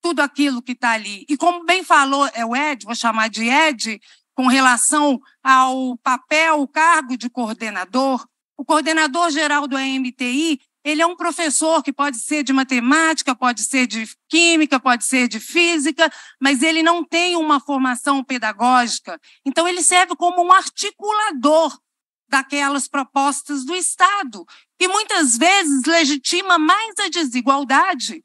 tudo aquilo que está ali. E como bem falou é o Ed, vou chamar de Ed, com relação ao papel, o cargo de coordenador. O coordenador geral do AMTI, ele é um professor que pode ser de matemática, pode ser de química, pode ser de física, mas ele não tem uma formação pedagógica. Então ele serve como um articulador daquelas propostas do Estado, que muitas vezes legitima mais a desigualdade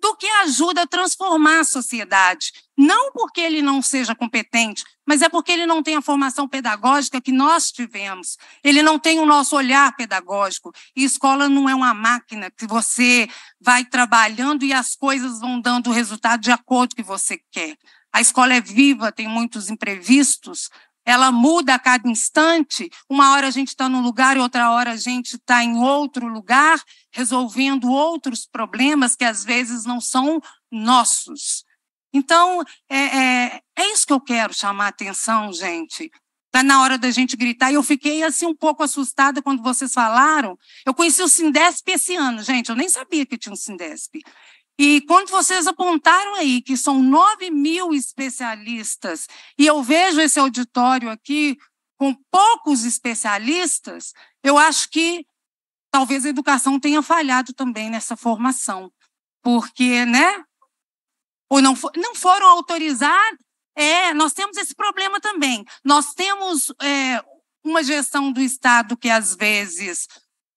do que ajuda a transformar a sociedade. Não porque ele não seja competente, mas é porque ele não tem a formação pedagógica que nós tivemos. Ele não tem o nosso olhar pedagógico. E escola não é uma máquina que você vai trabalhando e as coisas vão dando resultado de acordo com o que você quer. A escola é viva, tem muitos imprevistos, ela muda a cada instante. Uma hora a gente está num lugar e outra hora a gente está em outro lugar, resolvendo outros problemas que às vezes não são nossos. Então, é, é, é isso que eu quero chamar a atenção, gente. Está na hora da gente gritar. E eu fiquei assim um pouco assustada quando vocês falaram. Eu conheci o Sindesp esse ano, gente. Eu nem sabia que tinha um Sindesp. E quando vocês apontaram aí que são 9 mil especialistas, e eu vejo esse auditório aqui com poucos especialistas, eu acho que talvez a educação tenha falhado também nessa formação, porque, né? Ou não, for, não foram autorizados. É, nós temos esse problema também. Nós temos é, uma gestão do Estado que, às vezes,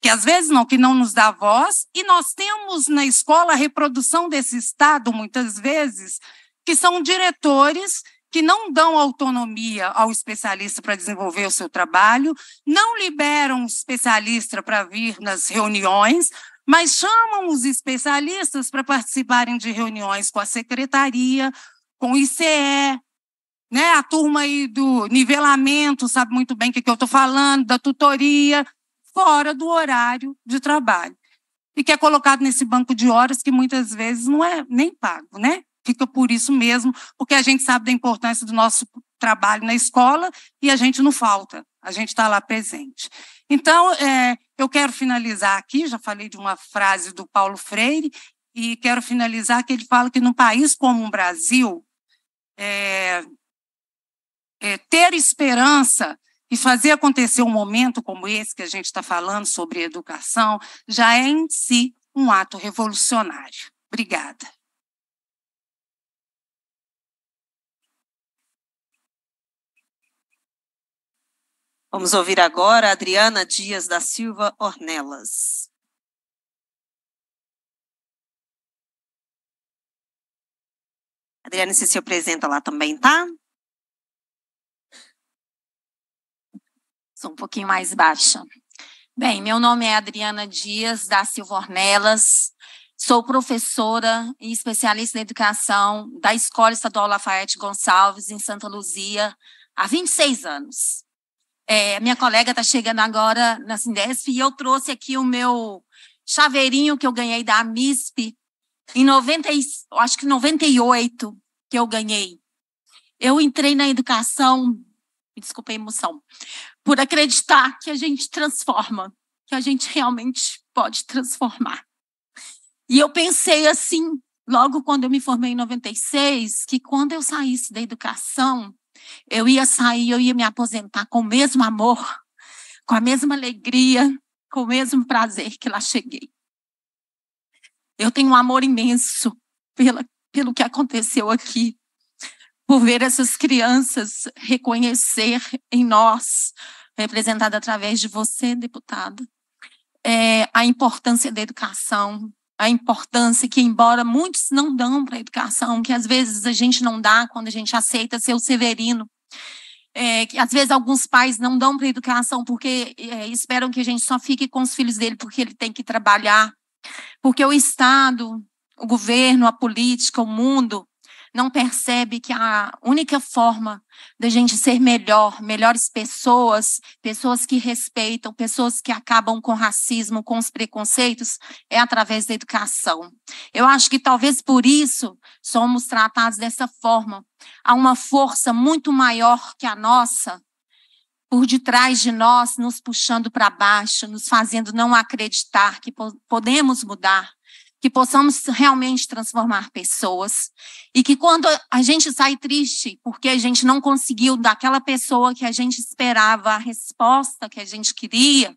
que às vezes não, que não nos dá voz, e nós temos na escola a reprodução desse Estado, muitas vezes, que são diretores que não dão autonomia ao especialista para desenvolver o seu trabalho, não liberam o especialista para vir nas reuniões, mas chamam os especialistas para participarem de reuniões com a secretaria, com o ICE, né? a turma aí do nivelamento sabe muito bem o que, que eu estou falando, da tutoria, fora do horário de trabalho e que é colocado nesse banco de horas que muitas vezes não é nem pago, né? Fica por isso mesmo, porque a gente sabe da importância do nosso trabalho na escola e a gente não falta, a gente está lá presente. Então, é, eu quero finalizar aqui, já falei de uma frase do Paulo Freire, e quero finalizar que ele fala que num país como o Brasil, é, é, ter esperança e fazer acontecer um momento como esse que a gente está falando sobre educação já é em si um ato revolucionário. Obrigada. Vamos ouvir agora a Adriana Dias da Silva Ornelas. Adriana, se se apresenta lá também, tá? Sou um pouquinho mais baixa. Bem, meu nome é Adriana Dias da Silva Ornelas. Sou professora e especialista em educação da Escola Estadual Lafayette Gonçalves, em Santa Luzia, há 26 anos. É, minha colega está chegando agora na Sindesp e eu trouxe aqui o meu chaveirinho que eu ganhei da MISP em 90, acho que 98 que eu ganhei. Eu entrei na educação, me desculpe a emoção, por acreditar que a gente transforma, que a gente realmente pode transformar. E eu pensei assim, logo quando eu me formei em 96, que quando eu saísse da educação, eu ia sair, eu ia me aposentar com o mesmo amor, com a mesma alegria, com o mesmo prazer que lá cheguei. Eu tenho um amor imenso pela, pelo que aconteceu aqui, por ver essas crianças reconhecer em nós, representada através de você, deputada, é, a importância da educação, a importância que, embora muitos não dão para a educação, que às vezes a gente não dá quando a gente aceita ser o severino, é, que às vezes alguns pais não dão para a educação porque é, esperam que a gente só fique com os filhos dele porque ele tem que trabalhar, porque o Estado, o governo, a política, o mundo não percebe que a única forma da gente ser melhor, melhores pessoas, pessoas que respeitam, pessoas que acabam com racismo, com os preconceitos, é através da educação. Eu acho que talvez por isso somos tratados dessa forma. Há uma força muito maior que a nossa por detrás de nós, nos puxando para baixo, nos fazendo não acreditar que podemos mudar, que possamos realmente transformar pessoas e que quando a gente sai triste porque a gente não conseguiu daquela pessoa que a gente esperava a resposta que a gente queria,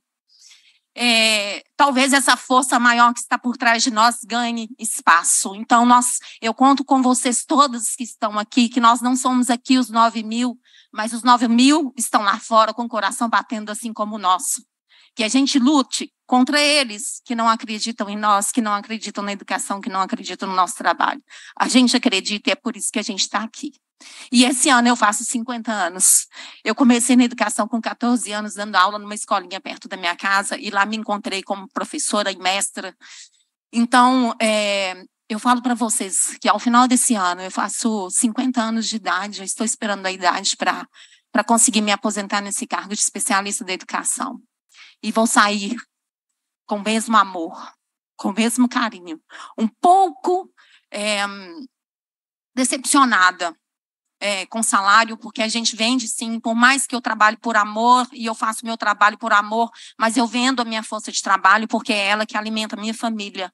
é, talvez essa força maior que está por trás de nós ganhe espaço. Então, nós, eu conto com vocês todos que estão aqui, que nós não somos aqui os nove mil, mas os nove mil estão lá fora com o coração batendo assim como o nosso que a gente lute contra eles que não acreditam em nós, que não acreditam na educação, que não acreditam no nosso trabalho. A gente acredita e é por isso que a gente está aqui. E esse ano eu faço 50 anos. Eu comecei na educação com 14 anos, dando aula numa escolinha perto da minha casa, e lá me encontrei como professora e mestra. Então, é, eu falo para vocês que ao final desse ano eu faço 50 anos de idade, eu estou esperando a idade para conseguir me aposentar nesse cargo de especialista da educação e vão sair com o mesmo amor, com o mesmo carinho, um pouco é, decepcionada é, com salário, porque a gente vende sim, por mais que eu trabalhe por amor e eu faço meu trabalho por amor, mas eu vendo a minha força de trabalho porque é ela que alimenta a minha família.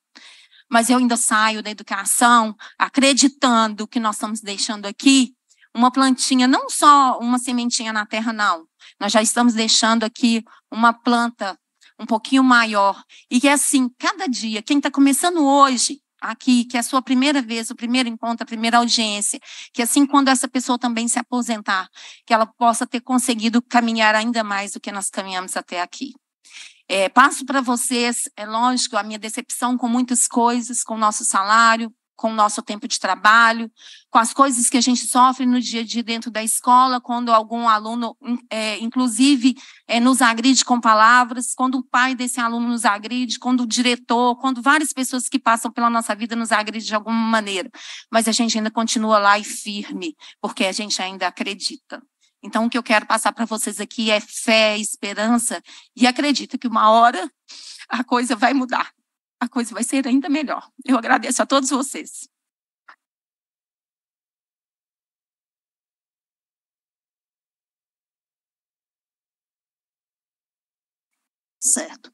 Mas eu ainda saio da educação acreditando que nós estamos deixando aqui uma plantinha, não só uma sementinha na terra, não, nós já estamos deixando aqui uma planta um pouquinho maior. E que é assim, cada dia, quem está começando hoje aqui, que é a sua primeira vez, o primeiro encontro, a primeira audiência, que assim quando essa pessoa também se aposentar, que ela possa ter conseguido caminhar ainda mais do que nós caminhamos até aqui. É, passo para vocês, é lógico, a minha decepção com muitas coisas, com o nosso salário, com o nosso tempo de trabalho, com as coisas que a gente sofre no dia a dia dentro da escola, quando algum aluno, é, inclusive, é, nos agride com palavras, quando o pai desse aluno nos agride, quando o diretor, quando várias pessoas que passam pela nossa vida nos agride de alguma maneira. Mas a gente ainda continua lá e firme, porque a gente ainda acredita. Então, o que eu quero passar para vocês aqui é fé, esperança e acredita que uma hora a coisa vai mudar a coisa vai ser ainda melhor. Eu agradeço a todos vocês. Certo.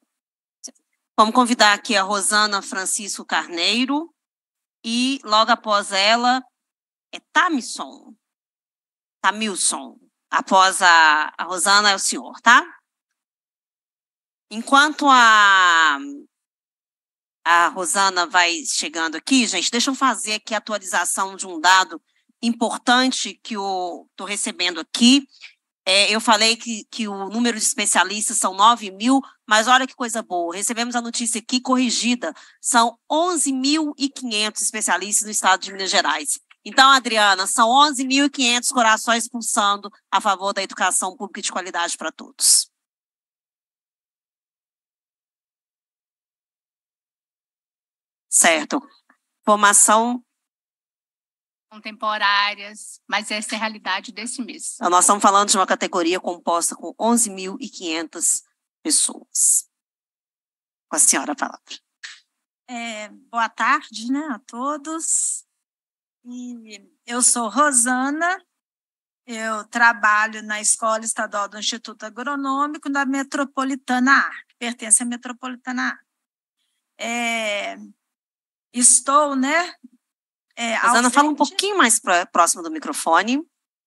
Vamos convidar aqui a Rosana Francisco Carneiro e logo após ela é Tamison. Tamilson. Após a, a Rosana é o senhor, tá? Enquanto a a Rosana vai chegando aqui, gente. Deixa eu fazer aqui a atualização de um dado importante que eu estou recebendo aqui. É, eu falei que, que o número de especialistas são 9 mil, mas olha que coisa boa. Recebemos a notícia aqui corrigida. São 11.500 especialistas no estado de Minas Gerais. Então, Adriana, são 11.500 corações pulsando a favor da educação pública de qualidade para todos. Certo. Formação contemporâneas, mas essa é a realidade desse mês. Então, nós estamos falando de uma categoria composta com 11.500 pessoas. Com a senhora a palavra. É, boa tarde né, a todos. E eu sou Rosana, eu trabalho na Escola Estadual do Instituto Agronômico da Metropolitana que pertence à Metropolitana É, Estou, né? É, Ana, fala um pouquinho mais pra, próximo do microfone.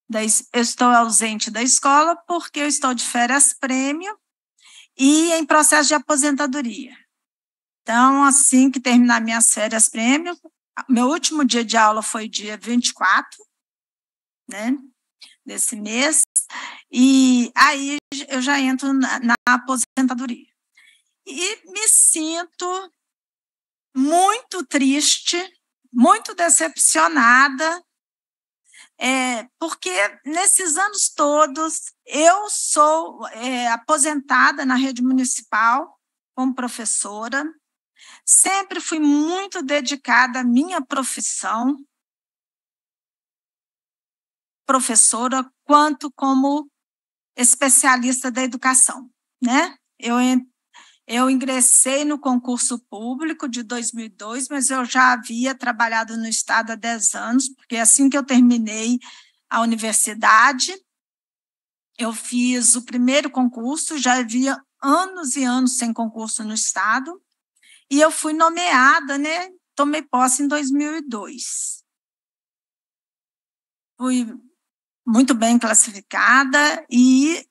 Da, eu estou ausente da escola porque eu estou de férias prêmio e em processo de aposentadoria. Então, assim que terminar minhas férias prêmio, meu último dia de aula foi dia 24, né? Desse mês. E aí eu já entro na, na aposentadoria. E me sinto muito triste, muito decepcionada, é, porque nesses anos todos eu sou é, aposentada na rede municipal como professora, sempre fui muito dedicada à minha profissão, professora, quanto como especialista da educação, né? Eu eu ingressei no concurso público de 2002, mas eu já havia trabalhado no Estado há 10 anos, porque assim que eu terminei a universidade, eu fiz o primeiro concurso, já havia anos e anos sem concurso no Estado, e eu fui nomeada, né? Tomei posse em 2002. Fui muito bem classificada e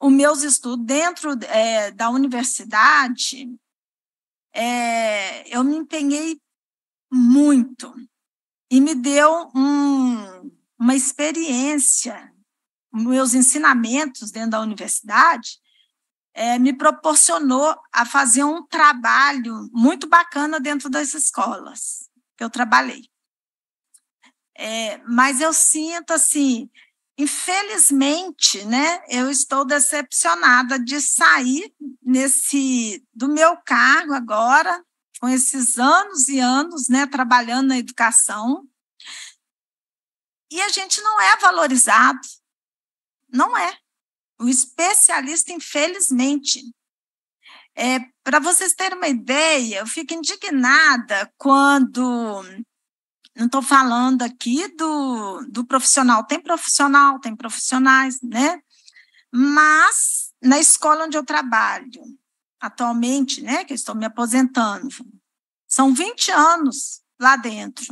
os meus estudos dentro é, da universidade, é, eu me empenhei muito e me deu um, uma experiência. Meus ensinamentos dentro da universidade é, me proporcionou a fazer um trabalho muito bacana dentro das escolas que eu trabalhei. É, mas eu sinto assim infelizmente, né, eu estou decepcionada de sair nesse do meu cargo agora, com esses anos e anos, né, trabalhando na educação. E a gente não é valorizado. Não é. O especialista, infelizmente, é, para vocês terem uma ideia, eu fico indignada quando não estou falando aqui do, do profissional. Tem profissional, tem profissionais, né? Mas na escola onde eu trabalho, atualmente, né, que eu estou me aposentando, são 20 anos lá dentro.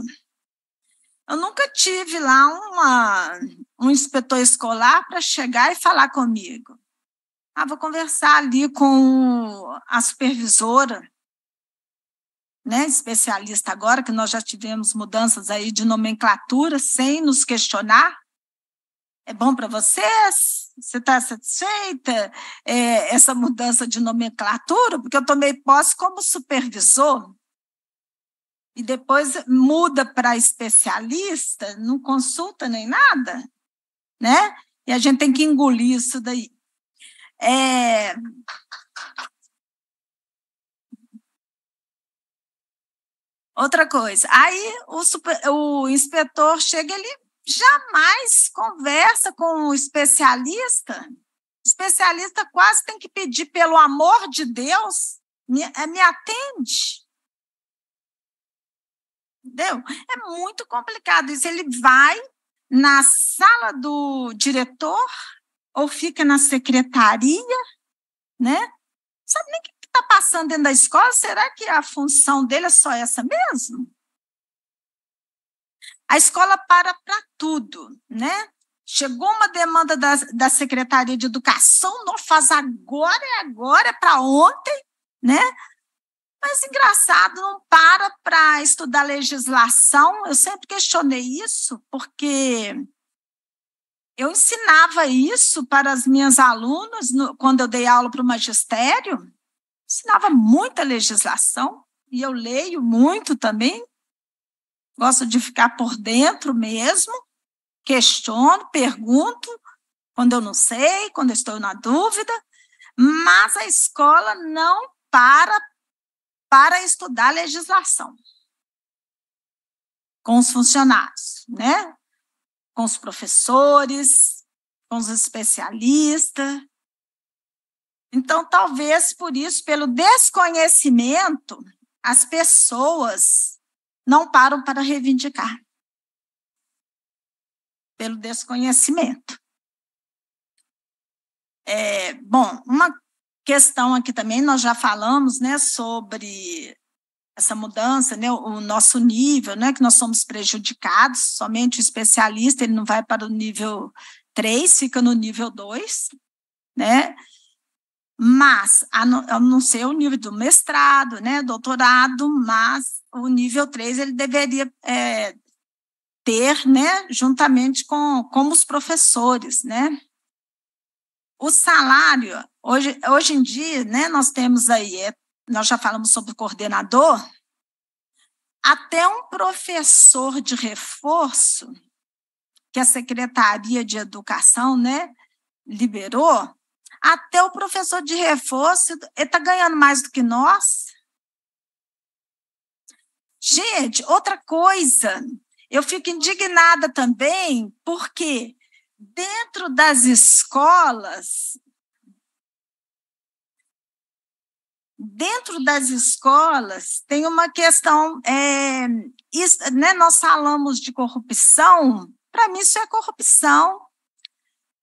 Eu nunca tive lá uma, um inspetor escolar para chegar e falar comigo. Ah, vou conversar ali com a supervisora né, especialista agora, que nós já tivemos mudanças aí de nomenclatura sem nos questionar? É bom para vocês? Você está satisfeita é, essa mudança de nomenclatura? Porque eu tomei posse como supervisor e depois muda para especialista, não consulta nem nada, né? E a gente tem que engolir isso daí. É, Outra coisa. Aí o, super, o inspetor chega, ele jamais conversa com o especialista. O especialista quase tem que pedir, pelo amor de Deus, me, eh, me atende. Entendeu? É muito complicado isso. Ele vai na sala do diretor ou fica na secretaria, né? Sabe nem que está passando dentro da escola, será que a função dele é só essa mesmo? A escola para para tudo, né? Chegou uma demanda da, da Secretaria de Educação, não faz agora, é agora, é para ontem, né? Mas engraçado, não para para estudar legislação. Eu sempre questionei isso, porque eu ensinava isso para as minhas alunas no, quando eu dei aula para o magistério ensinava muita legislação, e eu leio muito também, gosto de ficar por dentro mesmo, questiono, pergunto, quando eu não sei, quando estou na dúvida, mas a escola não para para estudar legislação com os funcionários, né? Com os professores, com os especialistas, então, talvez por isso, pelo desconhecimento, as pessoas não param para reivindicar. Pelo desconhecimento. É, bom, uma questão aqui também, nós já falamos né, sobre essa mudança, né, o nosso nível, né, que nós somos prejudicados, somente o especialista, ele não vai para o nível 3, fica no nível 2, né? mas a não, a não ser o nível do mestrado, né, doutorado, mas o nível 3 ele deveria é, ter, né, juntamente com, com os professores, né. O salário, hoje, hoje em dia, né, nós temos aí, é, nós já falamos sobre o coordenador, até um professor de reforço, que a Secretaria de Educação, né, liberou, até o professor de reforço, ele está ganhando mais do que nós. Gente, outra coisa, eu fico indignada também, porque dentro das escolas, dentro das escolas tem uma questão, é, isso, né, nós falamos de corrupção, para mim isso é corrupção,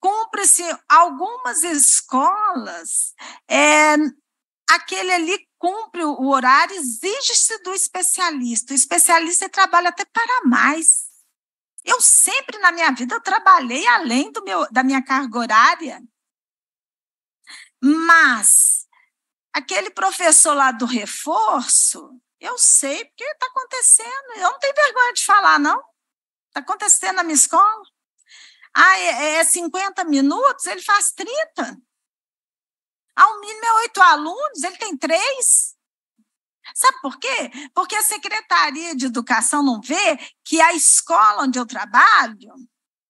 cumpre-se assim, algumas escolas, é, aquele ali cumpre o horário, exige-se do especialista. O especialista trabalha até para mais. Eu sempre na minha vida eu trabalhei além do meu, da minha carga horária. Mas aquele professor lá do reforço, eu sei porque está acontecendo. Eu não tenho vergonha de falar, não. Está acontecendo na minha escola ah, é, 50 é, é minutos, ele faz 30. Ao ah, mínimo é oito alunos, ele tem três. Sabe por quê? Porque a Secretaria de Educação não vê que a escola onde eu trabalho,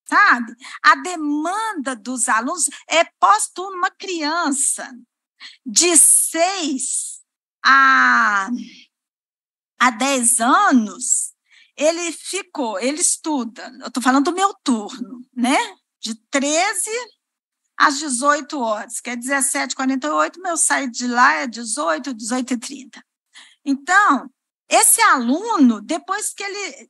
sabe, a demanda dos alunos é posto uma criança de seis a, a dez anos, ele ficou, ele estuda, eu estou falando do meu turno, né? De 13 às 18 horas, que é 17h48, meu sair de lá é 18, 18h30. Então, esse aluno, depois que ele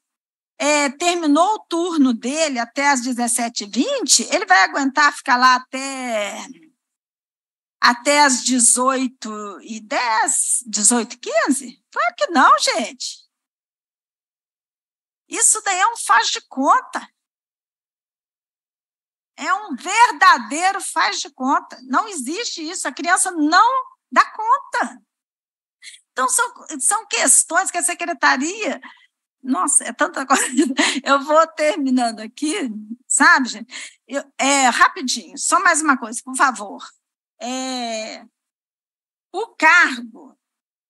é, terminou o turno dele até as 17h20, ele vai aguentar ficar lá até, até as 18h10, 18h15? Claro que não, gente. Isso daí é um faz de conta. É um verdadeiro faz de conta. Não existe isso. A criança não dá conta. Então, são, são questões que a secretaria. Nossa, é tanta coisa. Eu vou terminando aqui, sabe, gente? Eu, é, rapidinho, só mais uma coisa, por favor. É, o cargo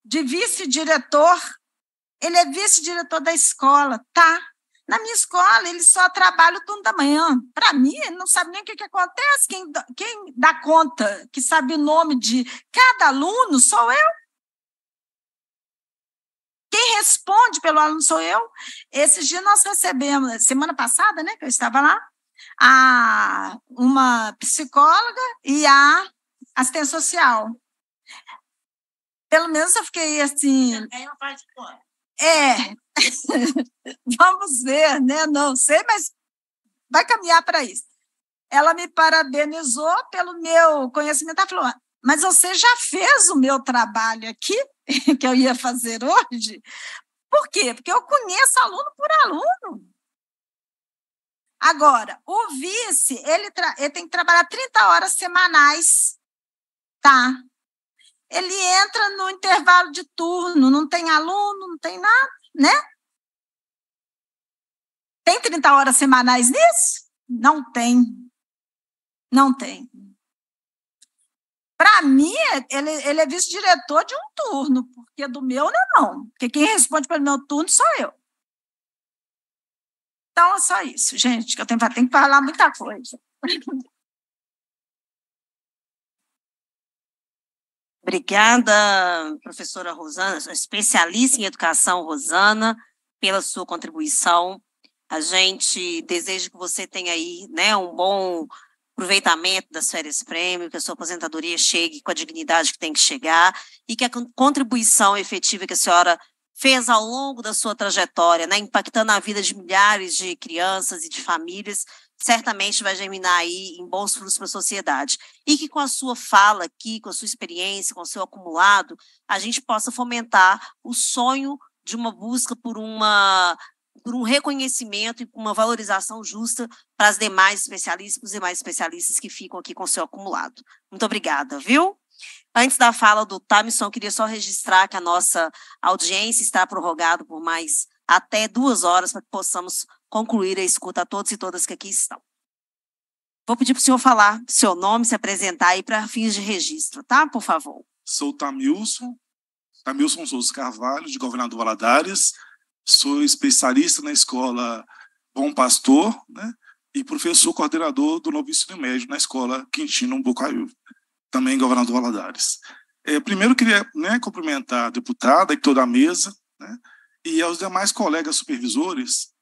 de vice-diretor ele é vice-diretor da escola, tá? Na minha escola, ele só trabalha o turno da manhã. Para mim, ele não sabe nem o que, que acontece. Quem, quem dá conta, que sabe o nome de cada aluno, sou eu. Quem responde pelo aluno sou eu. Esses dias nós recebemos, semana passada, né, que eu estava lá, a uma psicóloga e a assistente social. Pelo menos eu fiquei assim. Ela faz de conta. É, vamos ver, né? Não sei, mas vai caminhar para isso. Ela me parabenizou pelo meu conhecimento. Ela falou: Mas você já fez o meu trabalho aqui, que eu ia fazer hoje? Por quê? Porque eu conheço aluno por aluno. Agora, o vice, ele, ele tem que trabalhar 30 horas semanais, tá? ele entra no intervalo de turno, não tem aluno, não tem nada, né? Tem 30 horas semanais nisso? Não tem. Não tem. Para mim, ele, ele é vice-diretor de um turno, porque do meu não é não. Porque quem responde pelo meu turno sou eu. Então é só isso, gente, que eu tenho, tenho que falar muita coisa. Obrigada, professora Rosana, especialista em educação, Rosana, pela sua contribuição. A gente deseja que você tenha aí né, um bom aproveitamento das férias prêmio, que a sua aposentadoria chegue com a dignidade que tem que chegar e que a contribuição efetiva que a senhora fez ao longo da sua trajetória, né, impactando a vida de milhares de crianças e de famílias, certamente vai germinar aí em bons frutos para a sociedade. E que com a sua fala aqui, com a sua experiência, com o seu acumulado, a gente possa fomentar o sonho de uma busca por uma por um reconhecimento e uma valorização justa para as demais especialistas, para os demais especialistas que ficam aqui com o seu acumulado. Muito obrigada, viu? Antes da fala do Tamisson, queria só registrar que a nossa audiência está prorrogada por mais até duas horas para que possamos concluir a escuta a todos e todas que aqui estão. Vou pedir para o senhor falar seu nome, se apresentar aí para fins de registro, tá? Por favor. Sou Tamilson, Tamilson Souza Carvalho, de Governador Valadares. Sou especialista na escola Bom Pastor, né? E professor coordenador do novo ensino médio na escola Quintino Bocaiu, também governador Valadares. É, primeiro, queria né, cumprimentar a deputada e toda a mesa, né? E aos demais colegas supervisores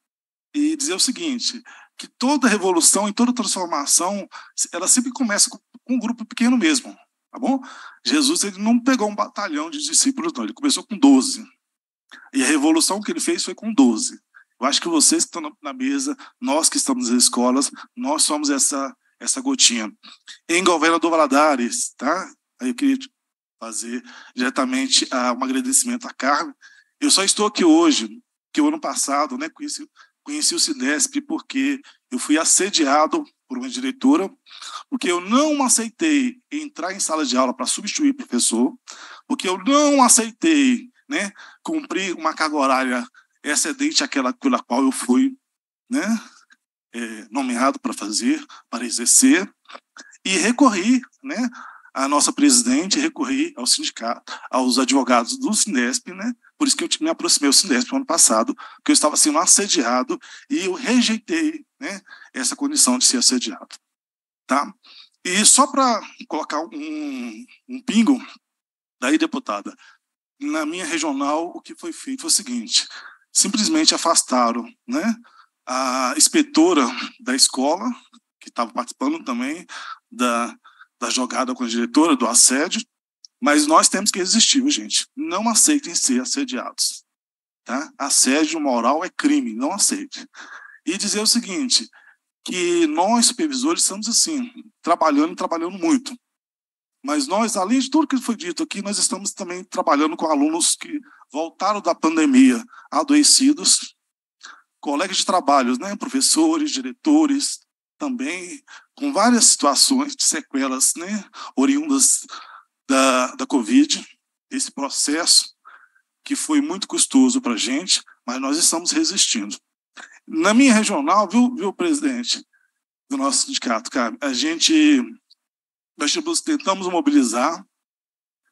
e dizer o seguinte, que toda revolução e toda transformação, ela sempre começa com um grupo pequeno mesmo, tá bom? Jesus ele não pegou um batalhão de discípulos, não, ele começou com 12. E a revolução que ele fez foi com 12. Eu acho que vocês que estão na mesa, nós que estamos nas escolas, nós somos essa essa gotinha. Em Governador Valadares, tá? Aí eu queria fazer diretamente ah, um agradecimento à Carmen. Eu só estou aqui hoje, que o ano passado, né, com isso Conheci o Sidesp porque eu fui assediado por uma diretora, porque eu não aceitei entrar em sala de aula para substituir professor, porque eu não aceitei né, cumprir uma carga horária excedente àquela pela qual eu fui né, é, nomeado para fazer, para exercer, e recorri né, à nossa presidente, recorri ao sindicato, aos advogados do Sinesp, né, por isso que eu me aproximei do Sinesp no ano passado, porque eu estava sendo assim, assediado e eu rejeitei né, essa condição de ser assediado. Tá? E só para colocar um, um pingo, daí, deputada, na minha regional, o que foi feito foi o seguinte: simplesmente afastaram né, a inspetora da escola, que estava participando também da, da jogada com a diretora, do assédio, mas nós temos que resistir, gente? Não aceitem ser assediados. Tá? Assédio moral é crime, não aceite. E dizer o seguinte, que nós, supervisores, estamos assim, trabalhando e trabalhando muito. Mas nós, além de tudo que foi dito aqui, nós estamos também trabalhando com alunos que voltaram da pandemia adoecidos, colegas de trabalho, né, professores, diretores, também com várias situações de sequelas né, oriundas da, da Covid, esse processo que foi muito custoso para a gente, mas nós estamos resistindo. Na minha regional, viu, viu presidente do nosso sindicato, cara, a gente nós tentamos mobilizar,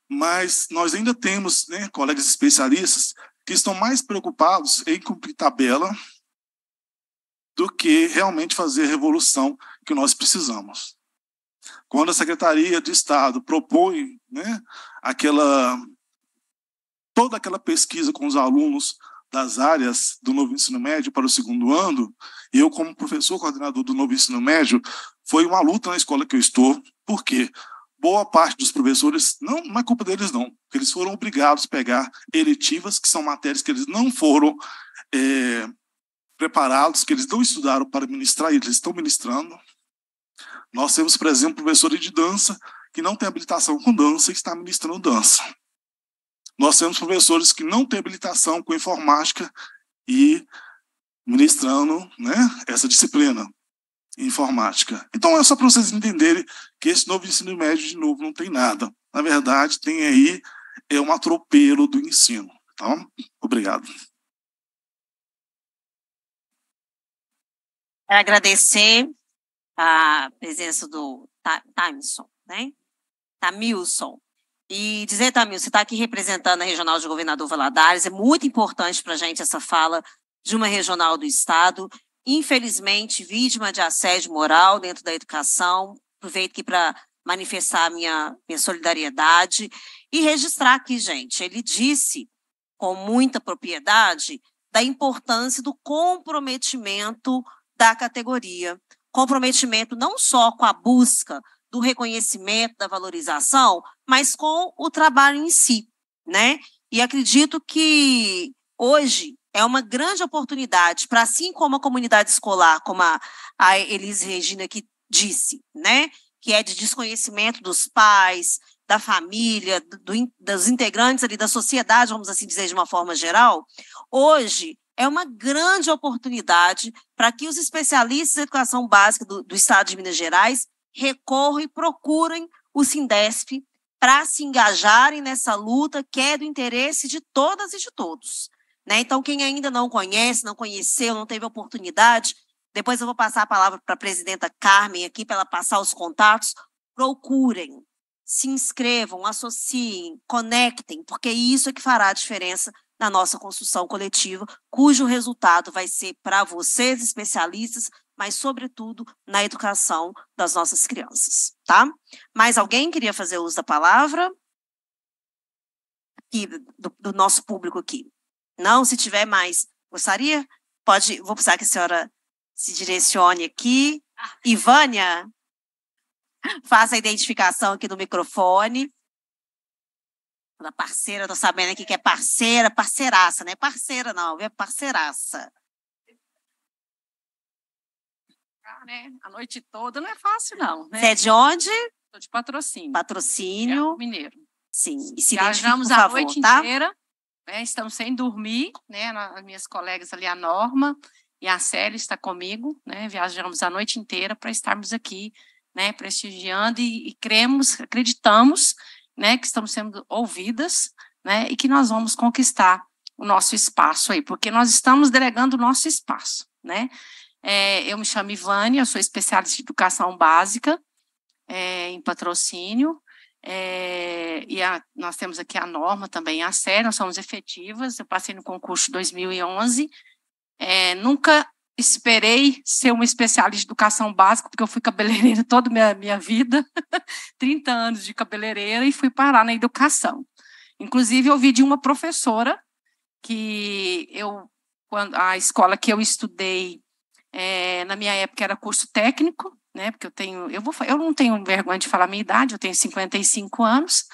mas nós ainda temos né, colegas especialistas que estão mais preocupados em cumprir tabela do que realmente fazer a revolução que nós precisamos. Quando a Secretaria de Estado propõe né, aquela, toda aquela pesquisa com os alunos das áreas do novo ensino médio para o segundo ano, eu, como professor coordenador do novo ensino médio, foi uma luta na escola que eu estou, porque boa parte dos professores, não, não é culpa deles não, eles foram obrigados a pegar eletivas, que são matérias que eles não foram é, preparados, que eles não estudaram para ministrar, e eles estão ministrando, nós temos, por exemplo, professores de dança que não têm habilitação com dança e está ministrando dança. Nós temos professores que não têm habilitação com informática e ministrando né, essa disciplina informática. Então é só para vocês entenderem que esse novo ensino médio, de novo, não tem nada. Na verdade, tem aí é um atropelo do ensino. Tá? Obrigado. Quero agradecer a presença do Timson, né? Tamilson. E dizer, Tamilson, você está aqui representando a regional de governador Valadares, é muito importante para a gente essa fala de uma regional do Estado, infelizmente vítima de assédio moral dentro da educação. Aproveito aqui para manifestar a minha, minha solidariedade e registrar aqui, gente, ele disse com muita propriedade da importância do comprometimento da categoria comprometimento não só com a busca do reconhecimento, da valorização, mas com o trabalho em si, né? E acredito que hoje é uma grande oportunidade para, assim como a comunidade escolar, como a, a Elis Regina que disse, né? Que é de desconhecimento dos pais, da família, do, dos integrantes ali da sociedade, vamos assim dizer de uma forma geral. Hoje é uma grande oportunidade para que os especialistas de educação básica do, do Estado de Minas Gerais recorram e procurem o Sindesp para se engajarem nessa luta que é do interesse de todas e de todos. Né? Então, quem ainda não conhece, não conheceu, não teve oportunidade, depois eu vou passar a palavra para a presidenta Carmen aqui, para ela passar os contatos. Procurem, se inscrevam, associem, conectem, porque isso é que fará a diferença na nossa construção coletiva, cujo resultado vai ser para vocês, especialistas, mas, sobretudo, na educação das nossas crianças, tá? Mais alguém queria fazer uso da palavra? Aqui, do, do nosso público aqui. Não, se tiver mais, gostaria? Pode, vou precisar que a senhora se direcione aqui. Ah. Ivânia, faça a identificação aqui do microfone. Toda parceira, tô sabendo aqui que é parceira, parceiraça, não é parceira, não, é parceiraça. Ah, né? A noite toda não é fácil, não. Né? Você é de onde? Estou de patrocínio. Patrocínio. É, mineiro. Sim. E se Viajamos por a favor, noite tá? inteira, né? estamos sem dormir, né? As minhas colegas ali, a Norma e a Célia está comigo, né? Viajamos a noite inteira para estarmos aqui, né? Prestigiando e, e cremos, acreditamos né, que estamos sendo ouvidas, né, e que nós vamos conquistar o nosso espaço aí, porque nós estamos delegando o nosso espaço, né. É, eu me chamo Ivane, eu sou especialista em educação básica, é, em patrocínio, é, e a, nós temos aqui a norma também, a série, nós somos efetivas, eu passei no concurso 2011, é, nunca esperei ser uma especialista em educação básica, porque eu fui cabeleireira toda a minha, minha vida, 30 anos de cabeleireira, e fui parar na educação. Inclusive, eu vi de uma professora que eu, quando, a escola que eu estudei, é, na minha época era curso técnico, né? Porque eu tenho, eu, vou, eu não tenho vergonha de falar a minha idade, eu tenho 55 anos,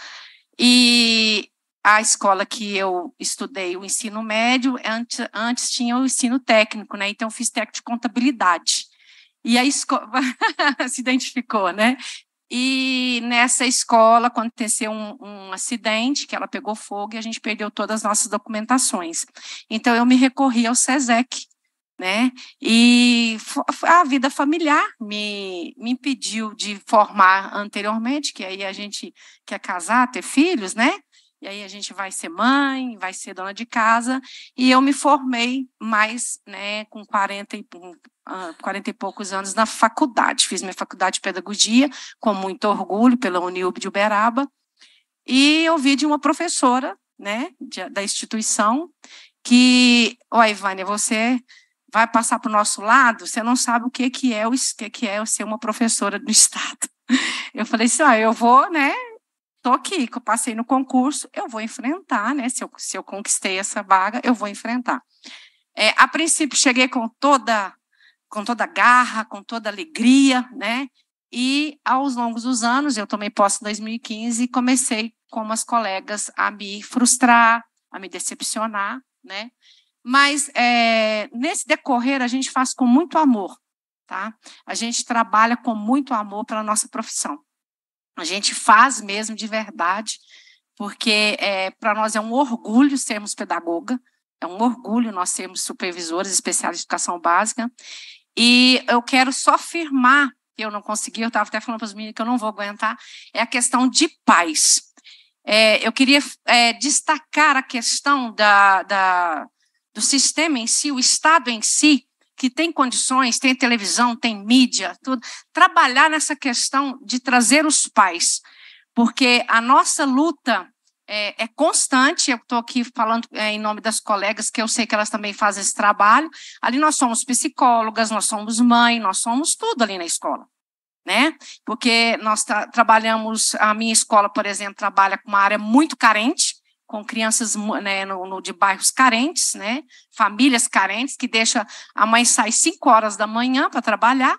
e a escola que eu estudei o ensino médio, antes, antes tinha o ensino técnico, né? Então, eu fiz técnico de contabilidade. E a escola se identificou, né? E nessa escola aconteceu um, um, acidente que ela pegou fogo e a gente perdeu todas as nossas documentações. Então eu me recorri ao SESEC, né? E a vida familiar me, me impediu de formar anteriormente, que aí a gente quer casar, ter filhos, né? E aí a gente vai ser mãe, vai ser dona de casa. E eu me formei mais, né, com 40 e, 40 ah, e poucos anos na faculdade. Fiz minha faculdade de pedagogia, com muito orgulho, pela Uniub de Uberaba. E eu vi de uma professora, né, de, da instituição, que, ó, Ivânia, você vai passar para o nosso lado, você não sabe o que, que é o que, que é ser uma professora do Estado. Eu falei assim, ah, eu vou, né, estou aqui, que eu passei no concurso, eu vou enfrentar, né? Se eu, se eu conquistei essa vaga, eu vou enfrentar. É, a princípio, cheguei com toda com toda garra, com toda alegria, né? E aos longos dos anos, eu tomei posse em 2015 e comecei com as colegas a me frustrar, a me decepcionar, né? Mas é, nesse decorrer a gente faz com muito amor, tá? A gente trabalha com muito amor pela nossa profissão. A gente faz mesmo de verdade, porque é, para nós é um orgulho sermos pedagoga, é um orgulho nós sermos supervisores especiais de educação básica. E eu quero só que eu não consegui, eu estava até falando para os meninos que eu não vou aguentar, é a questão de paz. É, eu queria é, destacar a questão da, da, do sistema em si, o Estado em si, que tem condições, tem televisão, tem mídia, tudo, trabalhar nessa questão de trazer os pais, porque a nossa luta é, é constante. Eu estou aqui falando é, em nome das colegas, que eu sei que elas também fazem esse trabalho. Ali nós somos psicólogas, nós somos mãe, nós somos tudo ali na escola. Né? Porque nós tra trabalhamos, a minha escola, por exemplo, trabalha com uma área muito carente, com crianças né, no, no, de bairros carentes, né, famílias carentes, que deixa a mãe sai 5 horas da manhã para trabalhar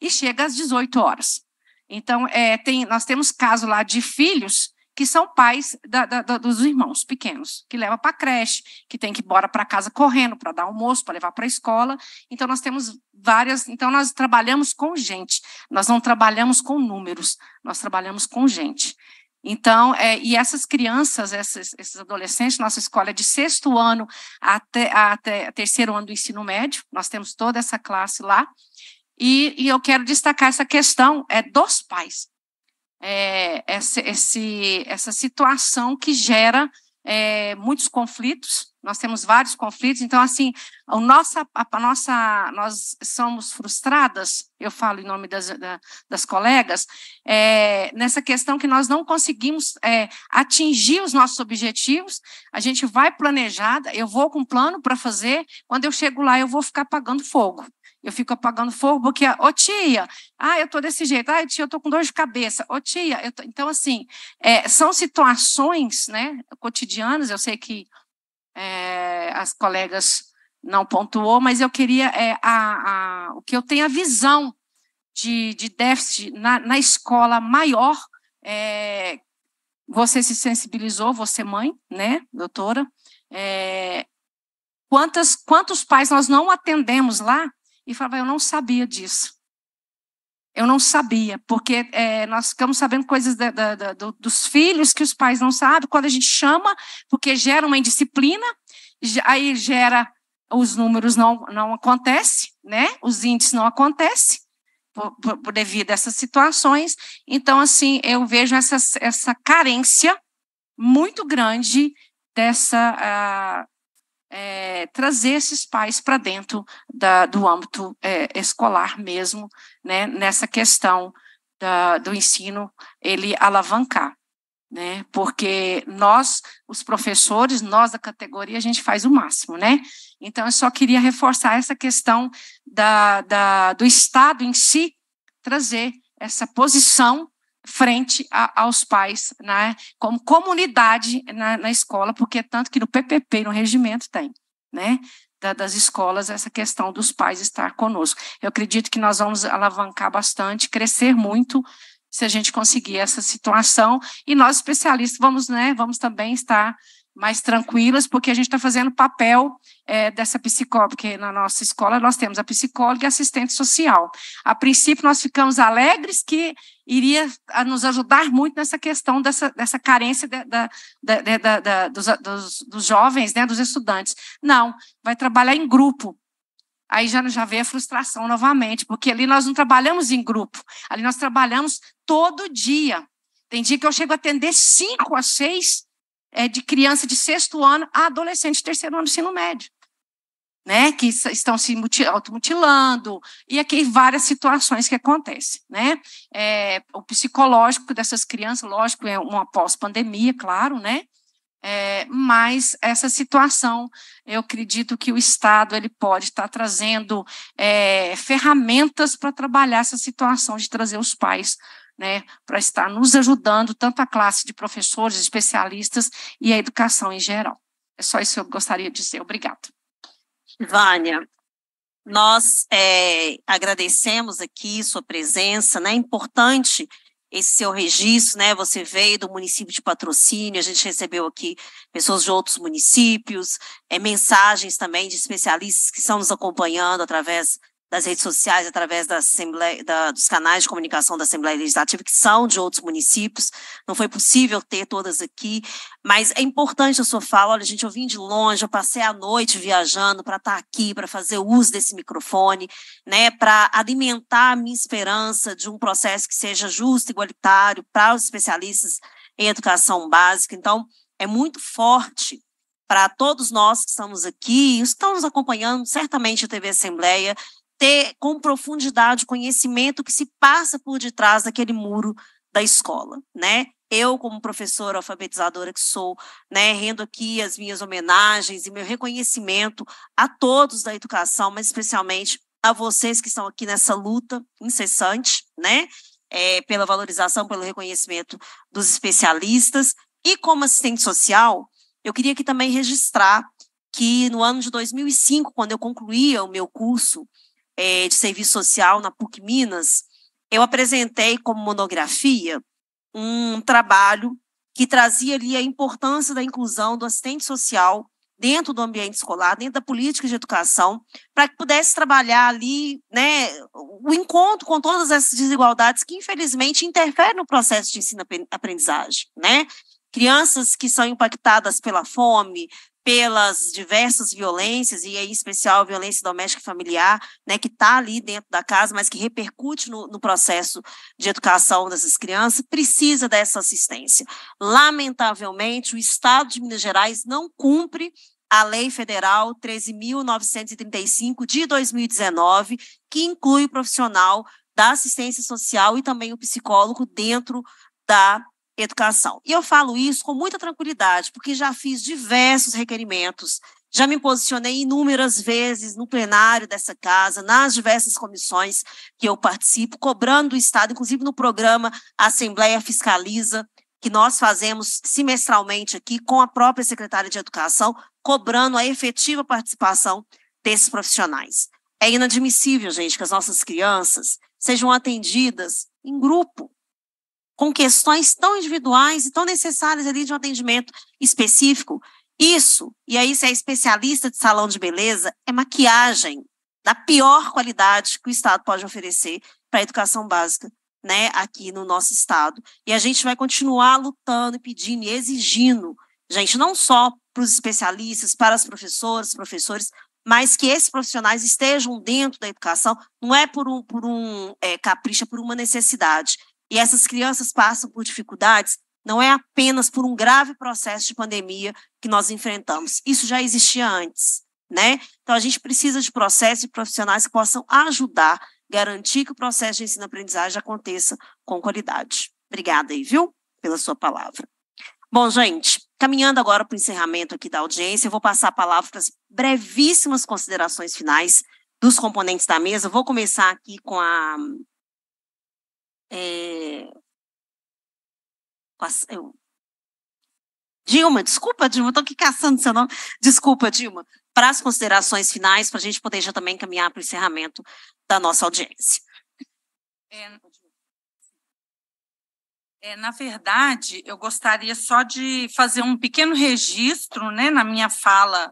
e chega às 18 horas. Então, é, tem, nós temos caso lá de filhos que são pais da, da, da, dos irmãos pequenos, que leva para creche, que tem que ir embora para casa correndo para dar almoço, para levar para a escola. Então, nós temos várias. Então, nós trabalhamos com gente, nós não trabalhamos com números, nós trabalhamos com gente. Então, é, e essas crianças, essas, esses adolescentes, nossa escola é de sexto ano até, até terceiro ano do ensino médio, nós temos toda essa classe lá, e, e eu quero destacar essa questão é dos pais, é, essa, esse, essa situação que gera é, muitos conflitos, nós temos vários conflitos, então assim, a nossa, a nossa, nós somos frustradas, eu falo em nome das, das colegas, é, nessa questão que nós não conseguimos é, atingir os nossos objetivos, a gente vai planejada, eu vou com um plano para fazer, quando eu chego lá eu vou ficar apagando fogo. Eu fico apagando fogo porque, ô oh, tia, ah, eu tô desse jeito, ah, tia, eu tô com dor de cabeça, ô oh, tia, então assim, é, são situações, né, cotidianas, eu sei que é, as colegas não pontuou, mas eu queria é, a, a, o que eu tenho a visão de, de déficit na, na escola maior. É, você se sensibilizou, você mãe, né, doutora? É, quantas, quantos pais nós não atendemos lá e falava, eu não sabia disso. Eu não sabia, porque é, nós ficamos sabendo coisas da, da, da, dos filhos que os pais não sabem, quando a gente chama, porque gera uma indisciplina, aí gera os números não, não acontece, né? Os índices não acontecem por, por, por, devido a essas situações. Então, assim, eu vejo essa, essa carência muito grande dessa, ah, é, trazer esses pais para dentro da, do âmbito é, escolar mesmo, né, nessa questão da, do ensino, ele alavancar. Né, porque nós, os professores, nós da categoria, a gente faz o máximo, né? Então, eu só queria reforçar essa questão da, da do Estado em si, trazer essa posição frente a, aos pais, né, como comunidade na, na, escola, porque é tanto que no PPP, no regimento, tem, né, da, das escolas, essa questão dos pais estar conosco. Eu acredito que nós vamos alavancar bastante, crescer muito, se a gente conseguir essa situação, e nós especialistas vamos, né, vamos também estar mais tranquilas, porque a gente está fazendo papel é, dessa psicóloga, porque na nossa escola nós temos a psicóloga e assistente social. A princípio, nós ficamos alegres que iria ah, nos ajudar muito nessa questão dessa, dessa carência da, da, da, da dos, ah, dos, dos, jovens, né, dos estudantes. Não, vai trabalhar em grupo. Aí já, já vê a frustração novamente, porque ali nós não trabalhamos em grupo, ali nós trabalhamos todo dia. Tem dia que eu chego a atender cinco a seis é, de criança de sexto ano a adolescente de terceiro ano do ensino médio. Né, que estão se automutilando, e aqui várias situações que acontecem. Né? É, o psicológico dessas crianças, lógico, é uma pós-pandemia, claro, né? É, mas essa situação, eu acredito que o Estado ele pode estar trazendo é, ferramentas para trabalhar essa situação de trazer os pais né, para estar nos ajudando, tanto a classe de professores, especialistas e a educação em geral. É só isso que eu gostaria de dizer. Obrigada. Vânia, nós é, agradecemos aqui sua presença, né? É importante esse seu registro, né? Você veio do município de patrocínio, a gente recebeu aqui pessoas de outros municípios, é, mensagens também de especialistas que estão nos acompanhando através das redes sociais, através da Assembleia, da, dos canais de comunicação da Assembleia Legislativa, que são de outros municípios. Não foi possível ter todas aqui, mas é importante a sua fala. Olha, gente, eu vim de longe, eu passei a noite viajando para estar tá aqui, para fazer uso desse microfone, né, para alimentar a minha esperança de um processo que seja justo, igualitário para os especialistas em educação básica. Então, é muito forte para todos nós que estamos aqui, os que estão nos acompanhando, certamente a TV Assembleia, ter com profundidade o conhecimento que se passa por detrás daquele muro da escola, né? Eu, como professora alfabetizadora que sou, né, rendo aqui as minhas homenagens e meu reconhecimento a todos da educação, mas especialmente a vocês que estão aqui nessa luta incessante, né, é, pela valorização, pelo reconhecimento dos especialistas. E como assistente social, eu queria aqui também registrar que no ano de 2005, quando eu concluía o meu curso é, de Serviço Social na PUC Minas, eu apresentei como monografia um trabalho que trazia ali a importância da inclusão do assistente social dentro do ambiente escolar, dentro da política de educação, para que pudesse trabalhar ali né, o encontro com todas essas desigualdades que, infelizmente, interferem no processo de ensino-aprendizagem. Né? Crianças que são impactadas pela fome, pelas diversas violências, e aí é em especial a violência doméstica e familiar, né, que está ali dentro da casa, mas que repercute no, no, processo de educação dessas crianças, precisa dessa assistência. Lamentavelmente, o Estado de Minas Gerais não cumpre a Lei Federal 13.935 de 2019, que inclui o profissional da assistência social e também o psicólogo dentro da educação. E eu falo isso com muita tranquilidade, porque já fiz diversos requerimentos, já me posicionei inúmeras vezes no plenário dessa casa, nas diversas comissões que eu participo, cobrando do Estado, inclusive no programa Assembleia Fiscaliza, que nós fazemos semestralmente aqui com a própria secretária de Educação, cobrando a efetiva participação desses profissionais. É inadmissível, gente, que as nossas crianças sejam atendidas em grupo, com questões tão individuais e tão necessárias ali de um atendimento específico. Isso, e aí se é especialista de salão de beleza, é maquiagem da pior qualidade que o Estado pode oferecer para a educação básica, né, aqui no nosso Estado. E a gente vai continuar lutando, pedindo e exigindo, gente, não só para os especialistas, para as professoras, professores, mas que esses profissionais estejam dentro da educação, não é por um, por um é, capricho, é por uma necessidade. E essas crianças passam por dificuldades não é apenas por um grave processo de pandemia que nós enfrentamos. Isso já existia antes, né? Então a gente precisa de processos e profissionais que possam ajudar, garantir que o processo de ensino-aprendizagem aconteça com qualidade. Obrigada aí, viu, pela sua palavra. Bom, gente, Caminhando agora para o encerramento aqui da audiência, eu vou passar a palavra para as brevíssimas considerações finais dos componentes da mesa. vou começar aqui com a é... Eu... Dilma, desculpa, Dilma, estou aqui caçando seu nome. Desculpa, Dilma, para as considerações finais, para a gente poder já também caminhar para o encerramento da nossa audiência. É, é, na verdade, eu gostaria só de fazer um pequeno registro né, na minha fala,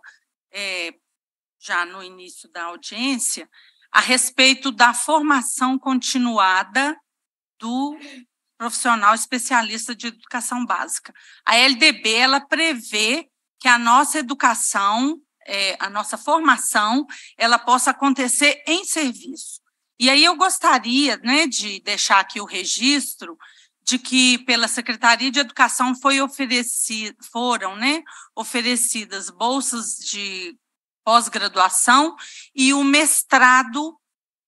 é, já no início da audiência, a respeito da formação continuada do profissional especialista de educação básica. A LDB ela prevê que a nossa educação, é, a nossa formação, ela possa acontecer em serviço. E aí eu gostaria né, de deixar aqui o registro de que pela Secretaria de Educação foi ofereci, foram né, oferecidas bolsas de pós-graduação e o mestrado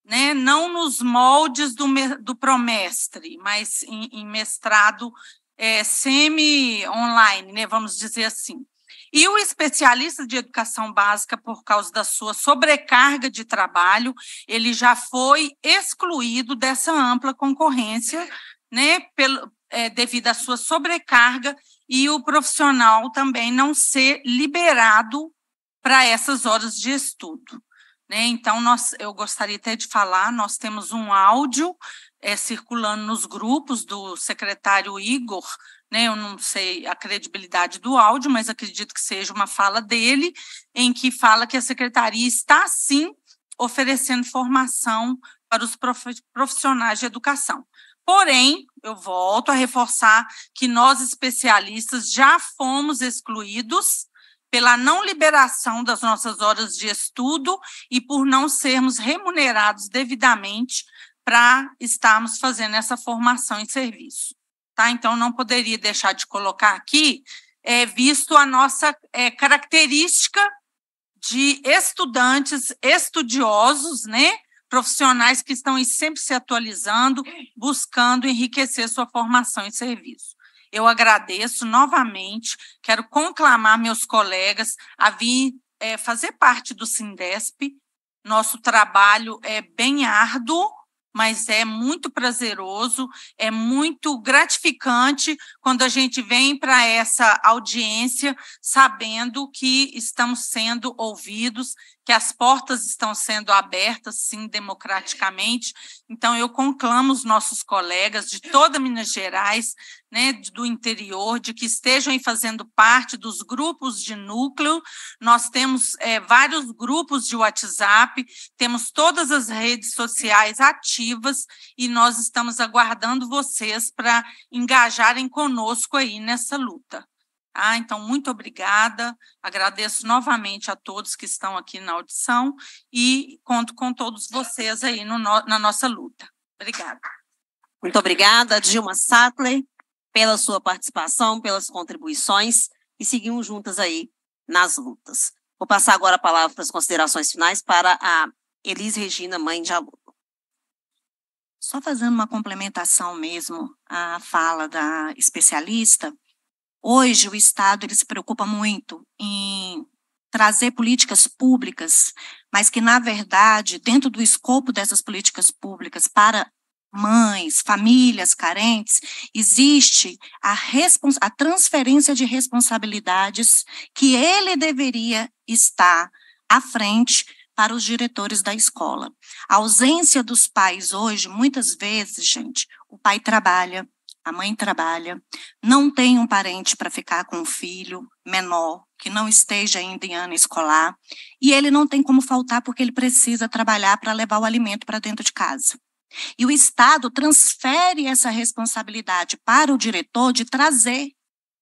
né, não nos moldes do, do promestre, mas em, em mestrado é, semi-online, né, vamos dizer assim. E o especialista de educação básica, por causa da sua sobrecarga de trabalho, ele já foi excluído dessa ampla concorrência, né, pelo, é, devido à sua sobrecarga, e o profissional também não ser liberado para essas horas de estudo. Né? Então, nós, eu gostaria até de falar, nós temos um áudio é, circulando nos grupos do secretário Igor, né? eu não sei a credibilidade do áudio, mas acredito que seja uma fala dele, em que fala que a secretaria está, sim, oferecendo formação para os profissionais de educação. Porém, eu volto a reforçar que nós especialistas já fomos excluídos pela não liberação das nossas horas de estudo e por não sermos remunerados devidamente para estarmos fazendo essa formação e serviço. Tá? Então, não poderia deixar de colocar aqui, é, visto a nossa é, característica de estudantes estudiosos, né? profissionais que estão sempre se atualizando, buscando enriquecer sua formação e serviço. Eu agradeço novamente, quero conclamar meus colegas a vir é, fazer parte do Sindesp. Nosso trabalho é bem árduo, mas é muito prazeroso, é muito gratificante quando a gente vem para essa audiência sabendo que estamos sendo ouvidos, que as portas estão sendo abertas, sim, democraticamente. Então, eu conclamo os nossos colegas de toda Minas Gerais né, do interior, de que estejam fazendo parte dos grupos de núcleo. Nós temos é, vários grupos de WhatsApp, temos todas as redes sociais ativas e nós estamos aguardando vocês para engajarem conosco aí nessa luta. Ah, então, muito obrigada. Agradeço novamente a todos que estão aqui na audição e conto com todos vocês aí no, na nossa luta. Obrigada. Muito obrigada, Dilma Sattler pela sua participação, pelas contribuições e seguimos juntas aí nas lutas. Vou passar agora a palavra para as considerações finais para a Elis Regina, mãe de aluno. Só fazendo uma complementação mesmo à fala da especialista, hoje o Estado ele se preocupa muito em trazer políticas públicas, mas que, na verdade, dentro do escopo dessas políticas públicas para mães, famílias carentes, existe a, a transferência de responsabilidades que ele deveria estar à frente para os diretores da escola. A ausência dos pais hoje, muitas vezes, gente, o pai trabalha, a mãe trabalha, não tem um parente para ficar com o filho menor, que não esteja ainda em ano escolar, e ele não tem como faltar porque ele precisa trabalhar para levar o alimento para dentro de casa. E o Estado transfere essa responsabilidade para o diretor de trazer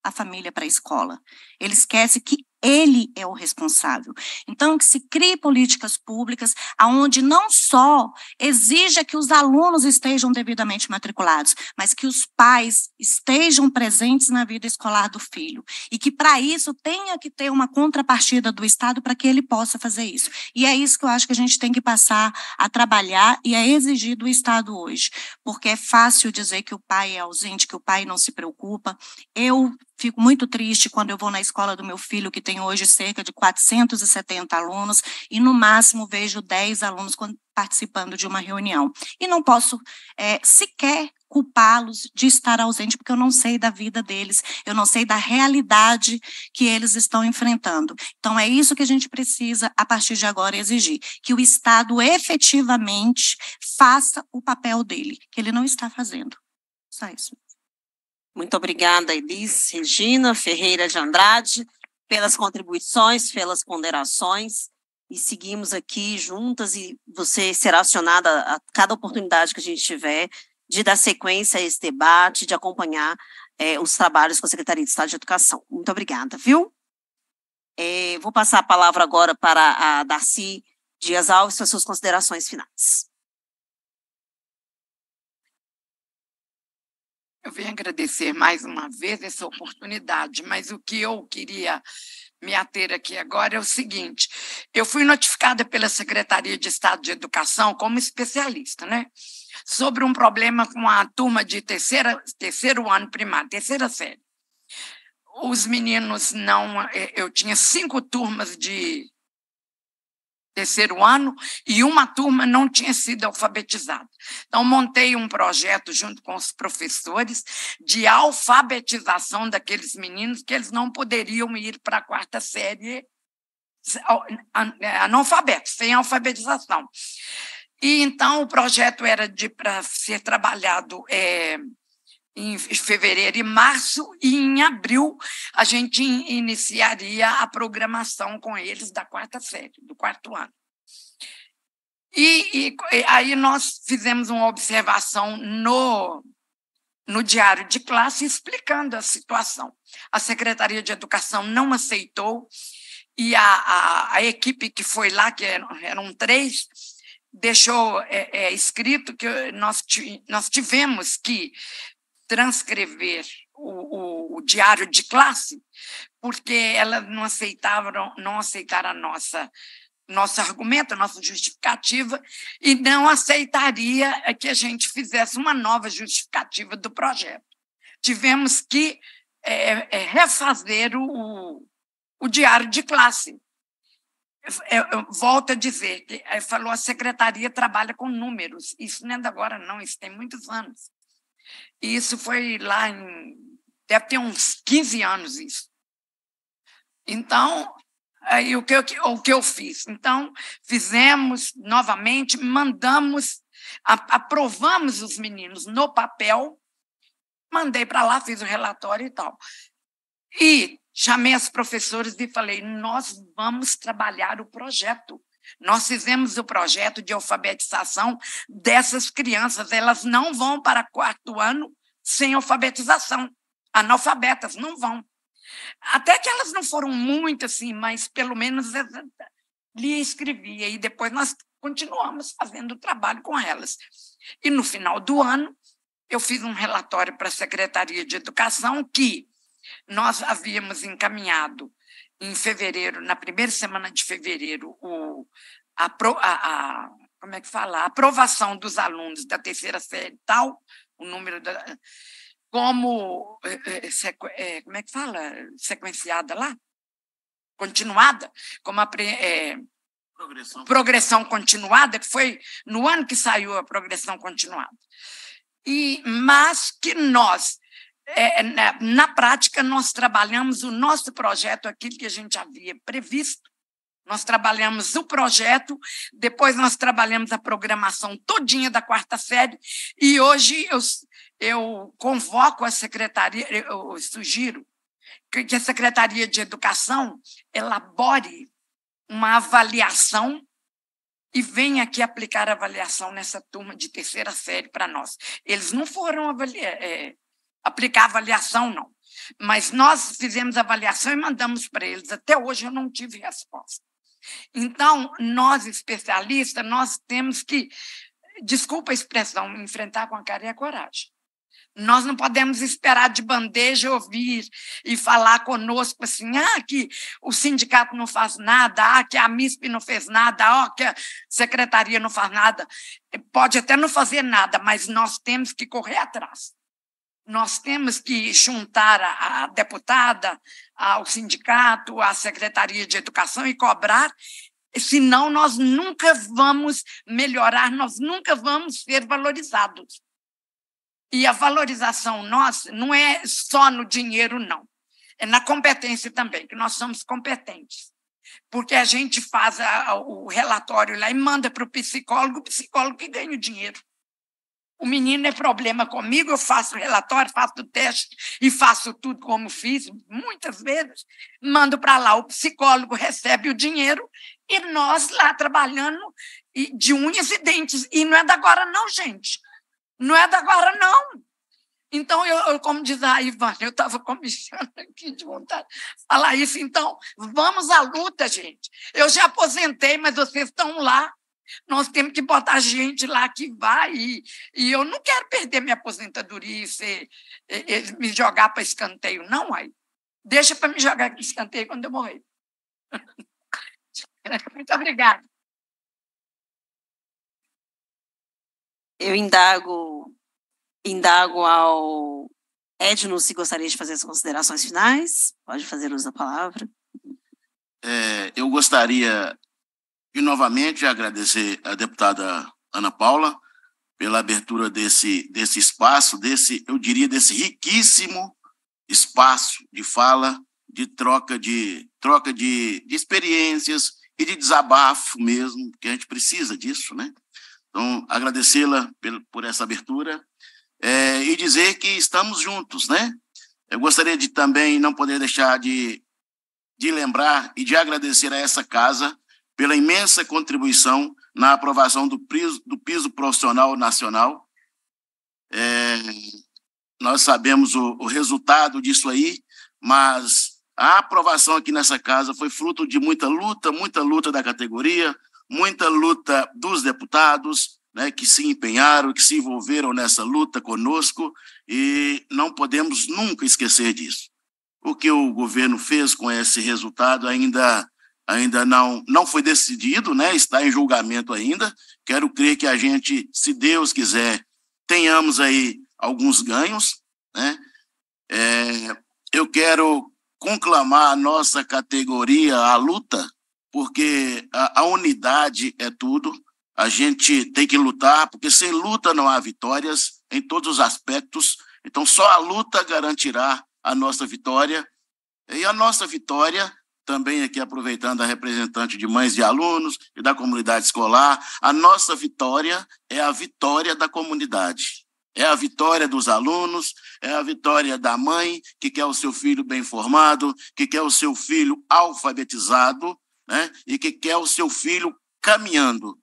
a família para a escola. Ele esquece que ele é o responsável. Então, que se crie políticas públicas aonde não só exija que os alunos estejam devidamente matriculados, mas que os pais estejam presentes na vida escolar do filho. E que, para isso, tenha que ter uma contrapartida do Estado para que ele possa fazer isso. E é isso que eu acho que a gente tem que passar a trabalhar e a exigir do Estado hoje. Porque é fácil dizer que o pai é ausente, que o pai não se preocupa. Eu Fico muito triste quando eu vou na escola do meu filho, que tem hoje cerca de 470 alunos, e no máximo vejo 10 alunos participando de uma reunião. E não posso é, sequer culpá-los de estar ausente, porque eu não sei da vida deles, eu não sei da realidade que eles estão enfrentando. Então, é isso que a gente precisa, a partir de agora, exigir: que o Estado efetivamente faça o papel dele, que ele não está fazendo. Só isso. Muito obrigada, Elis Regina Ferreira de Andrade, pelas contribuições, pelas ponderações. E seguimos aqui juntas e você será acionada a cada oportunidade que a gente tiver de dar sequência a esse debate, de acompanhar é, os trabalhos com a Secretaria de Estado de Educação. Muito obrigada, viu? É, vou passar a palavra agora para a Darcy Dias Alves para suas considerações finais. Eu venho agradecer mais uma vez essa oportunidade, mas o que eu queria me ater aqui agora é o seguinte: eu fui notificada pela Secretaria de Estado de Educação como especialista, né? Sobre um problema com a turma de terceira, terceiro ano primário, terceira série. Os meninos não. Eh, eu tinha cinco turmas de terceiro ano, e uma turma não tinha sido alfabetizada. Então, montei um projeto junto com os professores de alfabetização daqueles meninos que eles não poderiam ir para a quarta série é, analfabetos, sem alfabetização. E então o projeto era de para ser trabalhado é, em fevereiro e março, e em abril a gente iniciaria a programação com eles da quarta série, do quarto ano. E, e aí nós fizemos uma observação no, no diário de classe explicando a situação. A Secretaria de Educação não aceitou e a, a, a equipe que foi lá, que eram, eram três, deixou é, é, escrito que nós, nós tivemos que transcrever o, o, o, diário de classe, porque elas não aceitavam, não aceitaram a nossa nosso argumento, a nossa justificativa, e não aceitaria que a gente fizesse uma nova justificativa do projeto. Tivemos que é, é, refazer o, o diário de classe, é, é, volto a dizer que é, falou a secretaria trabalha com números. Isso não é de agora, não, isso tem muitos anos. E isso foi lá em. Deve ter uns 15 anos isso. Então, aí o que eu, o que eu fiz? Então, fizemos novamente, mandamos, aprovamos os meninos no papel, mandei para lá, fiz o relatório e tal. E chamei as professoras e falei: nós vamos trabalhar o projeto. Nós fizemos o projeto de alfabetização dessas crianças. Elas não vão para quarto ano sem alfabetização. Analfabetas não vão. Até que elas não foram muito assim, mas pelo menos lhe escrevia. E depois nós continuamos fazendo o trabalho com elas. E no final do ano, eu fiz um relatório para a Secretaria de Educação que nós havíamos encaminhado em fevereiro, na primeira semana de fevereiro, o, a, a, a como é que fala? A aprovação dos alunos da terceira série tal, o número da, como é, como é que fala? Sequenciada lá? Continuada, como a pre, é, progressão. progressão continuada, que foi no ano que saiu a progressão continuada. E, mas que nós é, é na, né, na, prática, nós trabalhamos o nosso projeto, aquilo que a gente havia previsto. Nós trabalhamos o projeto, depois nós trabalhamos a programação todinha da quarta série, e hoje eu, eu convoco a secretaria, eu sugiro que a Secretaria de Educação elabore uma avaliação e venha aqui aplicar a avaliação nessa turma de terceira série para nós. Eles não foram avaliados. É, é aplicar avaliação, não. Mas nós fizemos avaliação e mandamos para eles. Até hoje eu não tive resposta. Então, nós especialistas, nós temos que, desculpa a expressão, enfrentar com a cara e a coragem. Nós não podemos esperar de bandeja ouvir e falar conosco assim, ah, que o sindicato não faz nada, ah, que a MISP não fez nada, ah, que a secretaria não faz nada. Pode até não fazer nada, mas nós temos que correr atrás nós temos que juntar a, a deputada ao sindicato, à Secretaria de Educação e cobrar senão nós nunca vamos melhorar, nós nunca vamos ser valorizados. E a valorização nossa não é só no dinheiro, não. É na competência também, que nós somos competentes. Porque a gente faz a, a, o relatório lá e manda para o psicólogo, o psicólogo que ganha o dinheiro. O menino é problema comigo, eu faço relatório, faço teste e faço tudo como fiz muitas vezes. Mando para lá, o psicólogo recebe o dinheiro e nós lá trabalhando de unhas e dentes. E não é da agora, não, gente. Não é da agora, não. Então, eu, eu como diz a Ivana, eu estava comichando aqui de vontade falar isso. Então, vamos à luta, gente. Eu já aposentei, mas vocês estão lá nós temos que botar gente lá que vai. E, e eu não quero perder minha aposentadoria e, ser, e, e me jogar para escanteio, não, aí. Deixa para me jogar para escanteio quando eu morrer. Muito obrigada. Eu indago, indago ao Edno se gostaria de fazer as considerações finais. Pode fazer uso da palavra. É, eu gostaria e novamente agradecer a deputada Ana Paula pela abertura desse, desse espaço, desse, eu diria, desse riquíssimo espaço de fala, de troca de troca de, de experiências e de desabafo mesmo, que a gente precisa disso, né? Então, agradecê-la por essa abertura é, e dizer que estamos juntos, né? Eu gostaria de também não poder deixar de, de lembrar e de agradecer a essa casa pela imensa contribuição na aprovação do piso, do piso profissional nacional. É, nós sabemos o, o resultado disso aí, mas a aprovação aqui nessa casa foi fruto de muita luta, muita luta da categoria, muita luta dos deputados, né, que se empenharam, que se envolveram nessa luta conosco e não podemos nunca esquecer disso. O que o governo fez com esse resultado ainda ainda não, não foi decidido, né? está em julgamento ainda. Quero crer que a gente, se Deus quiser, tenhamos aí alguns ganhos. Né? É, eu quero conclamar a nossa categoria à luta, porque a, a unidade é tudo. A gente tem que lutar, porque sem luta não há vitórias em todos os aspectos. Então, só a luta garantirá a nossa vitória. E a nossa vitória também aqui aproveitando a representante de mães de alunos e da comunidade escolar, a nossa vitória é a vitória da comunidade. É a vitória dos alunos, é a vitória da mãe que quer o seu filho bem formado, que quer o seu filho alfabetizado, né? E que quer o seu filho caminhando.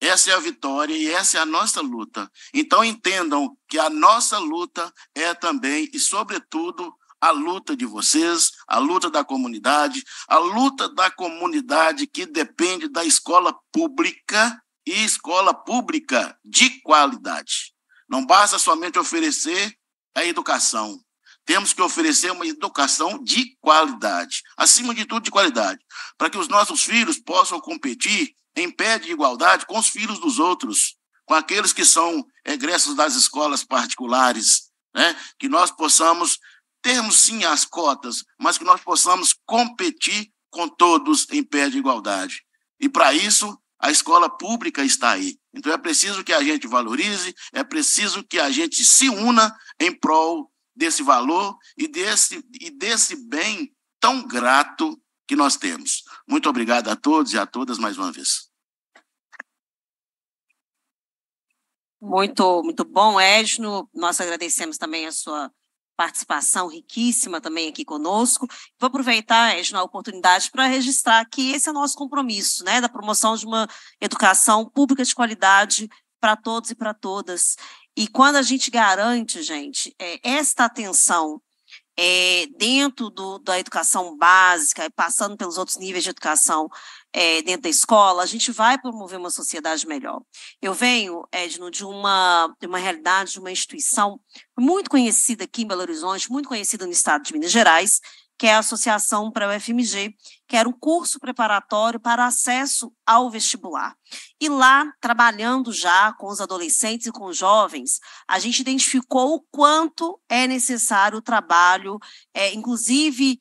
Essa é a vitória e essa é a nossa luta. Então entendam que a nossa luta é também e sobretudo a luta de vocês, a luta da comunidade, a luta da comunidade que depende da escola pública e escola pública de qualidade. Não basta somente oferecer a educação. Temos que oferecer uma educação de qualidade, acima de tudo de qualidade, para que os nossos filhos possam competir em pé de igualdade com os filhos dos outros, com aqueles que são egressos das escolas particulares, né? que nós possamos termos sim as cotas, mas que nós possamos competir com todos em pé de igualdade. E para isso, a escola pública está aí. Então é preciso que a gente valorize, é preciso que a gente se una em prol desse valor e desse, e desse bem tão grato que nós temos. Muito obrigado a todos e a todas mais uma vez. Muito, muito bom, Edno. Nós agradecemos também a sua participação riquíssima também aqui conosco. Vou aproveitar, Edna, a oportunidade para registrar que esse é o nosso compromisso, né, da promoção de uma educação pública de qualidade para todos e para todas. E quando a gente garante, gente, é, esta atenção é, dentro do, da educação básica, passando pelos outros níveis de educação, é, dentro da escola, a gente vai promover uma sociedade melhor. Eu venho, Edno, de uma, de uma realidade, de uma instituição muito conhecida aqui em Belo Horizonte, muito conhecida no estado de Minas Gerais, que é a Associação para o FMG, que era um curso preparatório para acesso ao vestibular. E lá, trabalhando já com os adolescentes e com os jovens, a gente identificou o quanto é necessário o trabalho, é, inclusive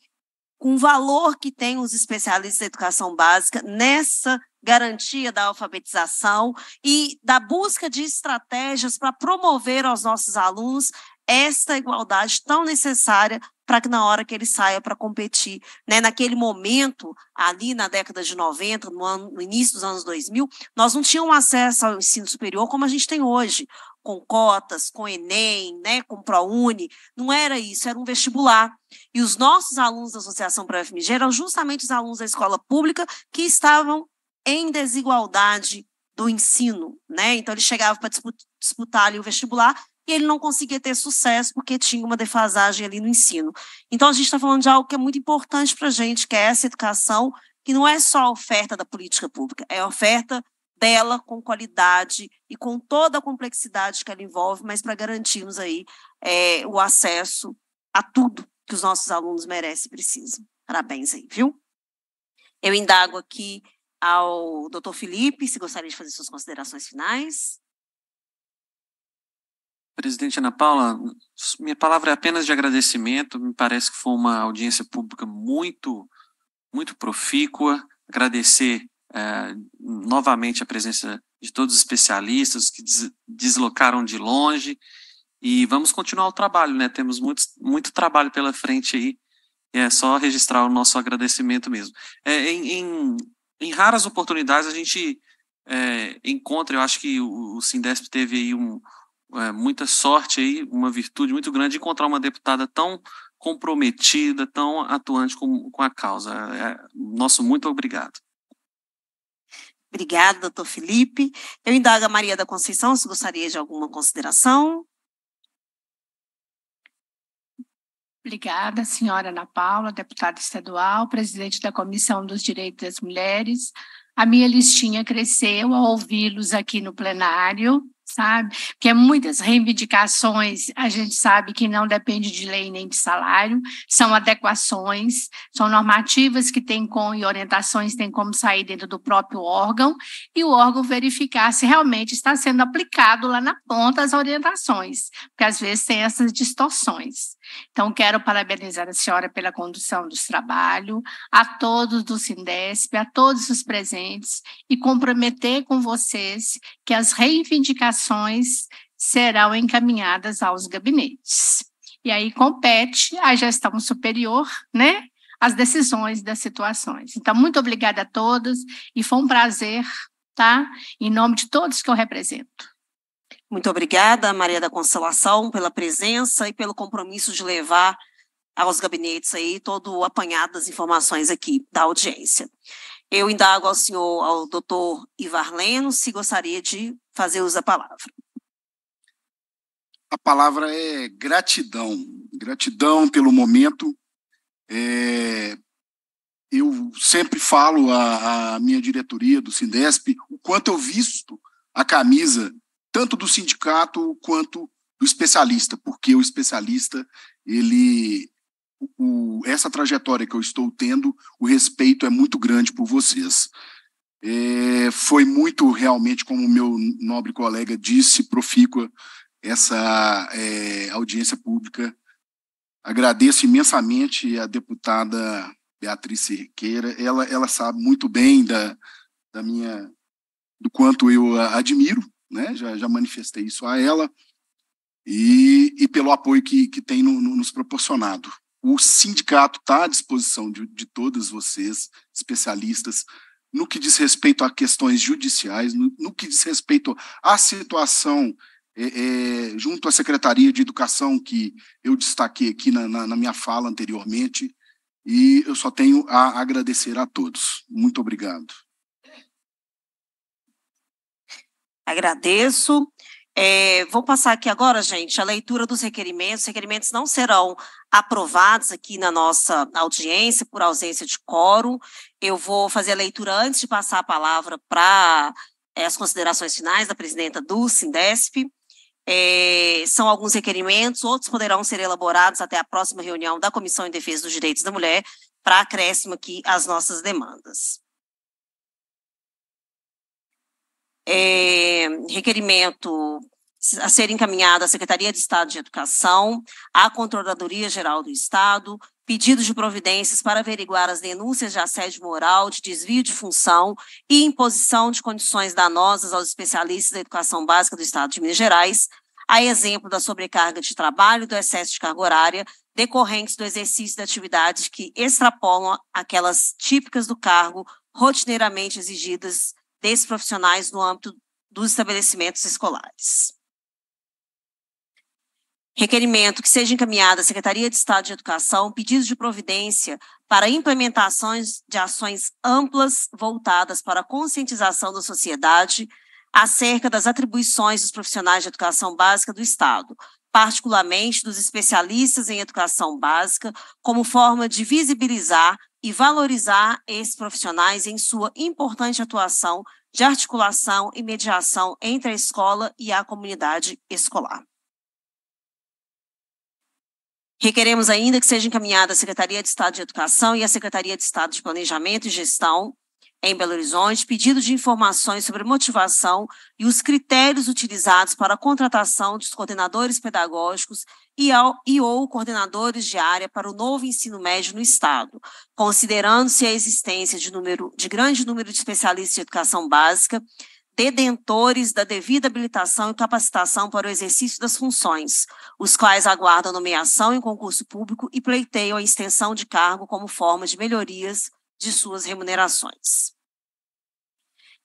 com o valor que tem os especialistas em educação básica nessa garantia da alfabetização e da busca de estratégias para promover aos nossos alunos esta igualdade tão necessária para que na hora que ele saia para competir, né, naquele momento, ali na década de 90, no, ano, no início dos anos 2000, nós não tínhamos acesso ao ensino superior como a gente tem hoje com cotas, com Enem, né, com ProUni. Não era isso, era um vestibular. E os nossos alunos da Associação para a FMG eram justamente os alunos da escola pública que estavam em desigualdade do ensino, né? Então ele chegava para disputar ali o vestibular e ele não conseguia ter sucesso porque tinha uma defasagem ali no ensino. Então a gente está falando de algo que é muito importante para a gente, que é essa educação que não é só a oferta da política pública, é a oferta dela com qualidade e com toda a complexidade que ela envolve, mas para garantirmos aí é, o acesso a tudo que os nossos alunos merecem e precisam. Parabéns aí, viu? Eu indago aqui ao doutor Felipe, se gostaria de fazer suas considerações finais. Presidente Ana Paula, minha palavra é apenas de agradecimento. Me parece que foi uma audiência pública muito, muito profícua. Agradecer é, novamente a presença de todos os especialistas que des deslocaram de longe. E vamos continuar o trabalho, né? Temos muito, muito trabalho pela frente aí. É só registrar o nosso agradecimento mesmo. É, em, em, em, raras oportunidades a gente é, encontra, eu acho que o, o Sindesp teve aí um, é, muita sorte aí, uma virtude muito grande de encontrar uma deputada tão comprometida, tão atuante com, com a causa. É, é, nosso muito obrigado. Obrigada, doutor Felipe. Eu indago a Maria da Conceição se gostaria de alguma consideração. Obrigada, senhora Ana Paula, deputada estadual, presidente da Comissão dos Direitos das Mulheres. A minha listinha cresceu ao ouvi-los aqui no plenário sabe? Porque muitas reivindicações a gente sabe que não depende de lei nem de salário, são adequações, são normativas que tem com e orientações têm como sair dentro do próprio órgão e o órgão verificar se realmente está sendo aplicado lá na ponta as orientações, porque às vezes tem essas distorções. Então, quero parabenizar a senhora pela condução dos trabalhos, a todos do Sindesp, a todos os presentes, e comprometer com vocês que as reivindicações serão encaminhadas aos gabinetes. E aí compete à gestão superior, né? As decisões das situações. Então, muito obrigada a todos e foi um prazer, tá? Em nome de todos que eu represento. Muito obrigada, Maria da Constelação, pela presença e pelo compromisso de levar aos gabinetes aí todo o apanhado das informações aqui da audiência. Eu indago ao senhor, ao doutor Ivar Leno, se gostaria de fazer uso da palavra. A palavra é gratidão, gratidão pelo momento. É, eu sempre falo à, à minha diretoria do Sindesp o quanto eu visto a camisa tanto do sindicato quanto do especialista, porque o especialista, ele. O, essa trajetória que eu estou tendo, o respeito é muito grande por vocês. É, foi muito realmente, como o meu nobre colega disse, profícua essa é, audiência pública. Agradeço imensamente a deputada Beatriz Cerqueira. Ela, ela sabe muito bem da, da minha do quanto eu a admiro né? já, já manifestei isso a ela, e, e pelo apoio que, que tem no, no, nos proporcionado. O sindicato está à disposição de, de todas vocês, especialistas, no que diz respeito a questões judiciais, no, no que diz respeito à situação é, é, junto à Secretaria de Educação, que eu destaquei aqui na, na, na minha fala anteriormente, e eu só tenho a agradecer a todos. Muito obrigado. Agradeço. É, vou passar aqui agora, gente, a leitura dos requerimentos. Os requerimentos não serão aprovados aqui na nossa audiência por ausência de quórum. Eu vou fazer a leitura antes de passar a palavra para é, as considerações finais da presidenta do Sindesp. É, são alguns requerimentos, outros poderão ser elaborados até a próxima reunião da Comissão em Defesa dos Direitos da Mulher, para acréscimo aqui às nossas demandas. é, requerimento a ser encaminhado à Secretaria de Estado de Educação, à Controladoria Geral do Estado, pedidos de providências para averiguar as denúncias de assédio moral, de desvio de função e imposição de condições danosas aos especialistas da educação básica do Estado de Minas Gerais, a exemplo da sobrecarga de trabalho e do excesso de carga horária decorrentes do exercício de atividades que extrapolam aquelas típicas do cargo rotineiramente exigidas desses profissionais no âmbito dos estabelecimentos escolares. Requerimento que seja encaminhada à Secretaria de Estado de Educação pedidos de providência para implementações de ações amplas voltadas para a conscientização da sociedade acerca das atribuições dos profissionais de educação básica do Estado, particularmente dos especialistas em educação básica, como forma de visibilizar e valorizar esses profissionais em sua importante atuação de articulação e mediação entre a escola e a comunidade escolar. Requeremos ainda que seja encaminhada a Secretaria de Estado de Educação e a Secretaria de Estado de Planejamento e Gestão em Belo Horizonte, pedido de informações sobre motivação e os critérios utilizados para a contratação dos coordenadores pedagógicos e, ao, e ou coordenadores de área para o novo ensino médio no Estado, considerando-se a existência de, número, de grande número de especialistas de educação básica, dedentores da devida habilitação e capacitação para o exercício das funções, os quais aguardam nomeação em concurso público e pleiteiam a extensão de cargo como forma de melhorias de suas remunerações.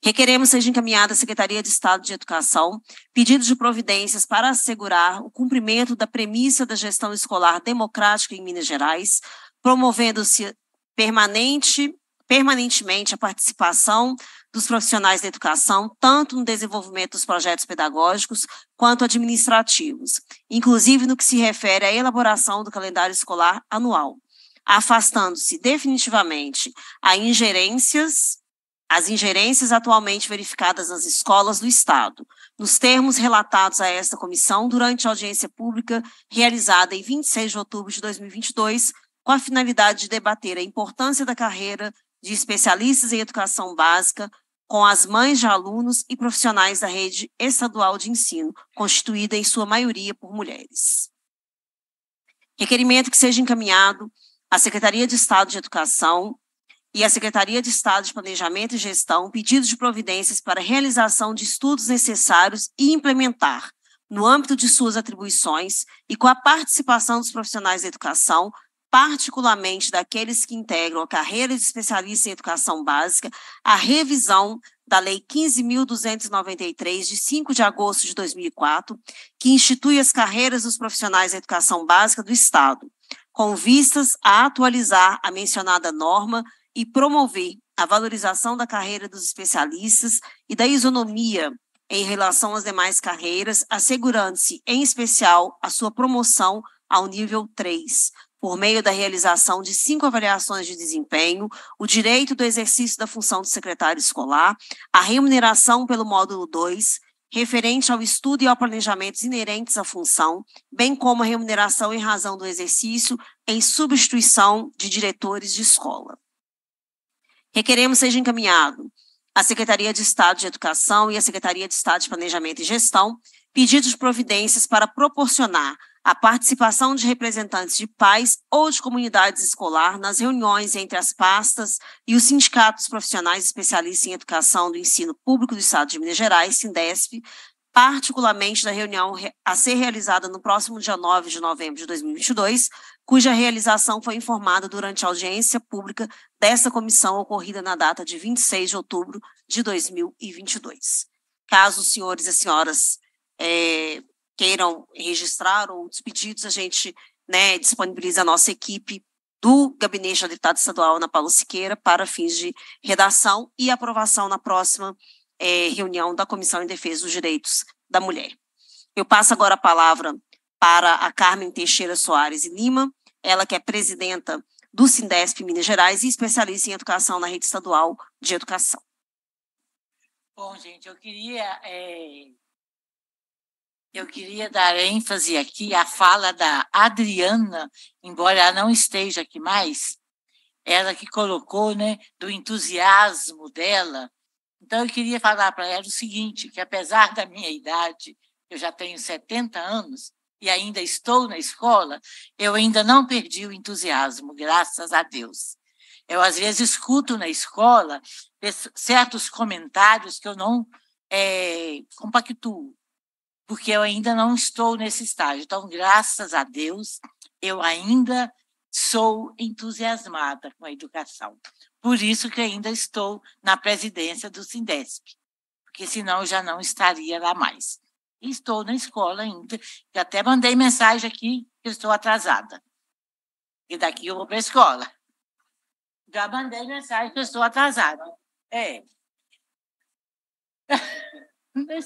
Requeremos seja encaminhada à Secretaria de Estado de Educação pedido de providências para assegurar o cumprimento da premissa da gestão escolar democrática em Minas Gerais, promovendo-se permanente, permanentemente a participação dos profissionais da educação, tanto no desenvolvimento dos projetos pedagógicos quanto administrativos, inclusive no que se refere à elaboração do calendário escolar anual afastando-se definitivamente a ingerências, as ingerências atualmente verificadas nas escolas do Estado, nos termos relatados a esta comissão durante a audiência pública realizada em 26 de outubro de 2022, com a finalidade de debater a importância da carreira de especialistas em educação básica com as mães de alunos e profissionais da rede estadual de ensino, constituída em sua maioria por mulheres. Requerimento que seja encaminhado a Secretaria de Estado de Educação e a Secretaria de Estado de Planejamento e Gestão pedidos de providências para realização de estudos necessários e implementar, no âmbito de suas atribuições e com a participação dos profissionais da educação, particularmente daqueles que integram a carreira de especialista em educação básica, a revisão da Lei 15.293, de 5 de agosto de 2004, que institui as carreiras dos profissionais da educação básica do Estado, com vistas a atualizar a mencionada norma e promover a valorização da carreira dos especialistas e da isonomia em relação às demais carreiras, assegurando-se, em especial, a sua promoção ao nível 3, por meio da realização de cinco avaliações de desempenho, o direito do exercício da função de secretário escolar, a remuneração pelo módulo 2 referente ao estudo e ao planejamento inerentes à função, bem como a remuneração em razão do exercício em substituição de diretores de escola. Requeremos seja encaminhado à Secretaria de Estado de Educação e à Secretaria de Estado de Planejamento e Gestão pedidos de providências para proporcionar a participação de representantes de pais ou de comunidades escolar nas reuniões entre as pastas e os sindicatos profissionais especialistas em educação do ensino público do Estado de Minas Gerais, SINDESP, particularmente da reunião a ser realizada no próximo dia 9 de novembro de 2022, cuja realização foi informada durante a audiência pública dessa comissão ocorrida na data de 26 de outubro de 2022. Caso os senhores e senhoras é, queiram registrar outros pedidos, a gente né, disponibiliza a nossa equipe do Gabinete da Deputada Estadual Ana Paula Siqueira para fins de redação e aprovação na próxima é, reunião da Comissão em Defesa dos Direitos da Mulher. Eu passo agora a palavra para a Carmen Teixeira Soares Lima, ela que é presidenta do Sindesp Minas Gerais e especialista em educação na rede estadual de educação. Bom, gente, eu queria é, eu queria dar ênfase aqui à fala da Adriana, embora ela não esteja aqui mais, ela que colocou, né, do entusiasmo dela. Então eu queria falar para ela o seguinte, que apesar da minha idade, eu já tenho 70 anos e ainda estou na escola, eu ainda não perdi o entusiasmo, graças a Deus. Eu às vezes escuto na escola certos comentários que eu não é, compactuo porque eu ainda não estou nesse estágio. Então, graças a Deus, eu ainda sou entusiasmada com a educação. Por isso que ainda estou na presidência do Sindesp, porque senão eu já não estaria lá mais. estou na escola ainda, e até mandei mensagem aqui que estou atrasada. E daqui eu vou para a escola. Já mandei mensagem que estou atrasada. É.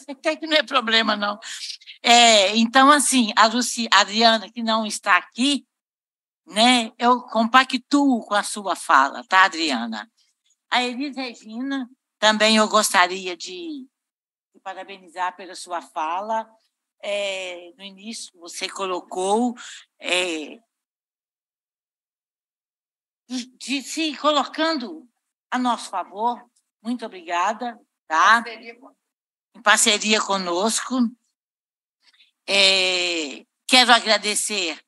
Até que não é problema, não. É, então, assim, a, Luci, a Adriana, que não está aqui, né, eu compactuo com a sua fala, tá, Adriana? A Elis Regina, também eu gostaria de, de parabenizar pela sua fala. É, no início, você colocou é, de se colocando a nosso favor. Muito obrigada. Tá? em parceria conosco. É, quero agradecer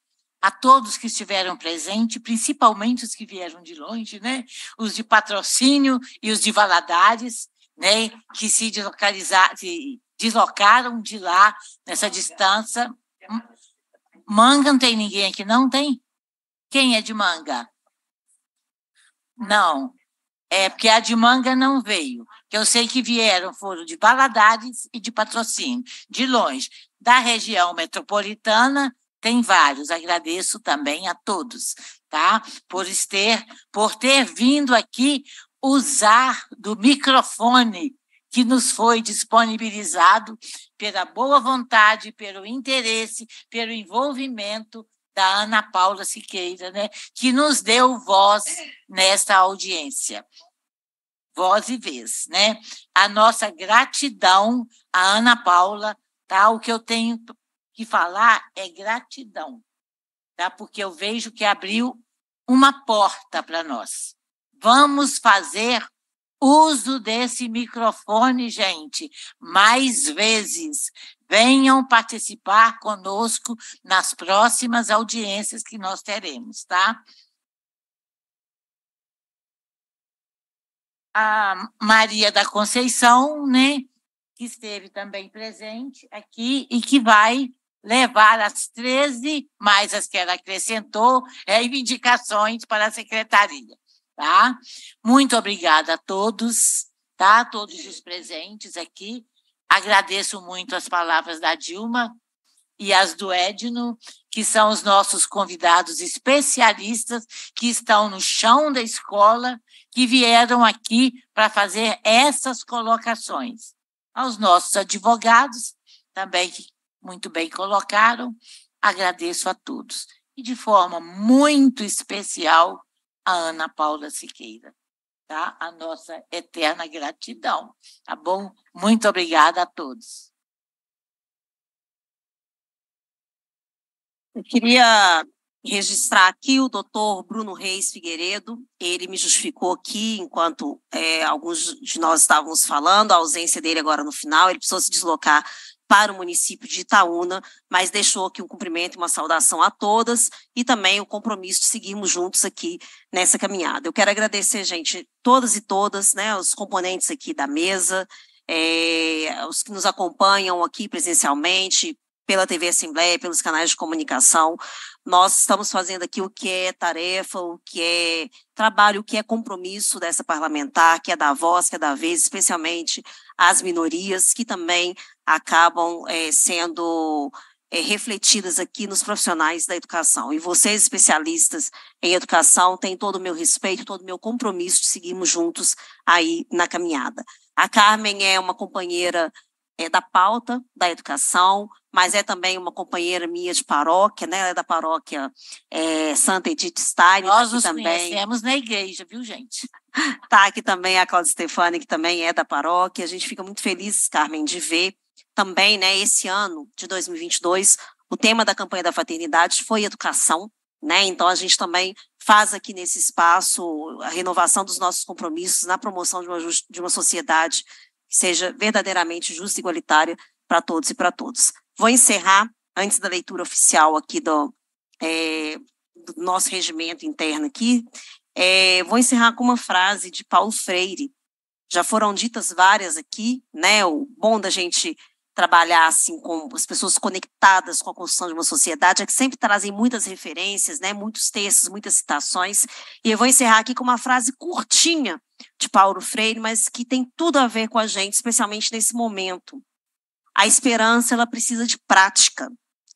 a todos que estiveram presentes, principalmente os que vieram de longe, né? Os de patrocínio e os de Valadares, né? Que se, se deslocaram de lá nessa Manga. distância. Manga não tem ninguém aqui, não tem? Quem é de Manga? Não. É, porque a de manga não veio. Que eu sei que vieram, foram de Baladares e de patrocínio, de longe. Da região metropolitana, tem vários. Agradeço também a todos, tá? Por ester, por ter vindo aqui usar do microfone que nos foi disponibilizado pela boa vontade, pelo interesse, pelo envolvimento da Ana Paula Siqueira, né, que nos deu voz nesta audiência. Voz e vez, né? A nossa gratidão à Ana Paula, tá? O que eu tenho que falar é gratidão, tá? Porque eu vejo que abriu uma porta para nós. Vamos fazer uso desse microfone, gente, mais vezes. Venham participar conosco nas próximas audiências que nós teremos, tá? A Maria da Conceição, né, que esteve também presente aqui e que vai levar as 13, mais as que ela acrescentou, reivindicações para a secretaria tá? Muito obrigada a todos, tá? Todos os presentes aqui. Agradeço muito as palavras da Dilma e as do Edno, que são os nossos convidados especialistas que estão no chão da escola, que vieram aqui para fazer essas colocações. Aos nossos advogados, também que muito bem colocaram, agradeço a todos. E de forma muito especial, a Ana Paula Siqueira. Tá? A nossa eterna gratidão. Tá bom? Muito obrigada a todos. Eu queria registrar aqui o doutor Bruno Reis Figueiredo. Ele me justificou aqui, enquanto é, alguns de nós estávamos falando, a ausência dele agora no final. Ele precisou se deslocar para o município de Itaúna, mas deixou aqui um cumprimento e uma saudação a todas e também o compromisso de seguirmos juntos aqui nessa caminhada. Eu quero agradecer, gente, todas e todas, né, os componentes aqui da mesa, é, os que nos acompanham aqui presencialmente, pela TV Assembleia, pelos canais de comunicação, nós estamos fazendo aqui o que é tarefa, o que é trabalho, o que é compromisso dessa parlamentar, que é da voz, que é da vez, especialmente as minorias, que também acabam é, sendo é, refletidas aqui nos profissionais da educação. E vocês, especialistas em educação, têm todo o meu respeito, todo o meu compromisso de seguirmos juntos aí na caminhada. A Carmen é uma companheira é, da pauta da educação, mas é também uma companheira minha de paróquia, né? Ela é da paróquia é, Santa Edith Stein. Né? Nós tá nos também. conhecemos na igreja, viu, gente? Tá aqui também é a Cláudia Stefani, que também é da paróquia. A gente fica muito feliz, Carmen, de ver também, né, esse ano de 2022, o tema da campanha da fraternidade foi educação, né? Então a gente também faz aqui nesse espaço a renovação dos nossos compromissos na promoção de uma, de uma sociedade que seja verdadeiramente justa e igualitária para todos e para todas. Vou encerrar, antes da leitura oficial aqui do, é, do nosso regimento interno aqui, é, vou encerrar com uma frase de Paulo Freire. Já foram ditas várias aqui, né? O bom da gente trabalhar assim com as pessoas conectadas com a construção de uma sociedade, é que sempre trazem muitas referências, né, muitos textos, muitas citações. E eu vou encerrar aqui com uma frase curtinha de Paulo Freire, mas que tem tudo a ver com a gente, especialmente nesse momento. A esperança ela precisa de prática.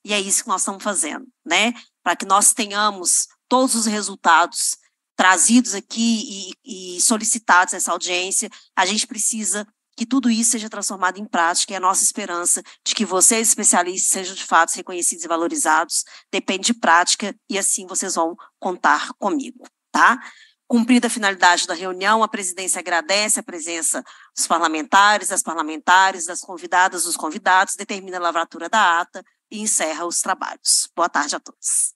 E é isso que nós estamos fazendo, né? Para que nós tenhamos todos os resultados trazidos aqui e, e solicitados nessa audiência, a gente precisa que tudo isso seja transformado em prática e a nossa esperança de que vocês, especialistas, sejam de fato reconhecidos e valorizados depende de prática e assim vocês vão contar comigo, tá? Cumprida a finalidade da reunião, a presidência agradece a presença dos parlamentares, das parlamentares, das convidadas, dos convidados, determina a lavratura da ata e encerra os trabalhos. Boa tarde a todos.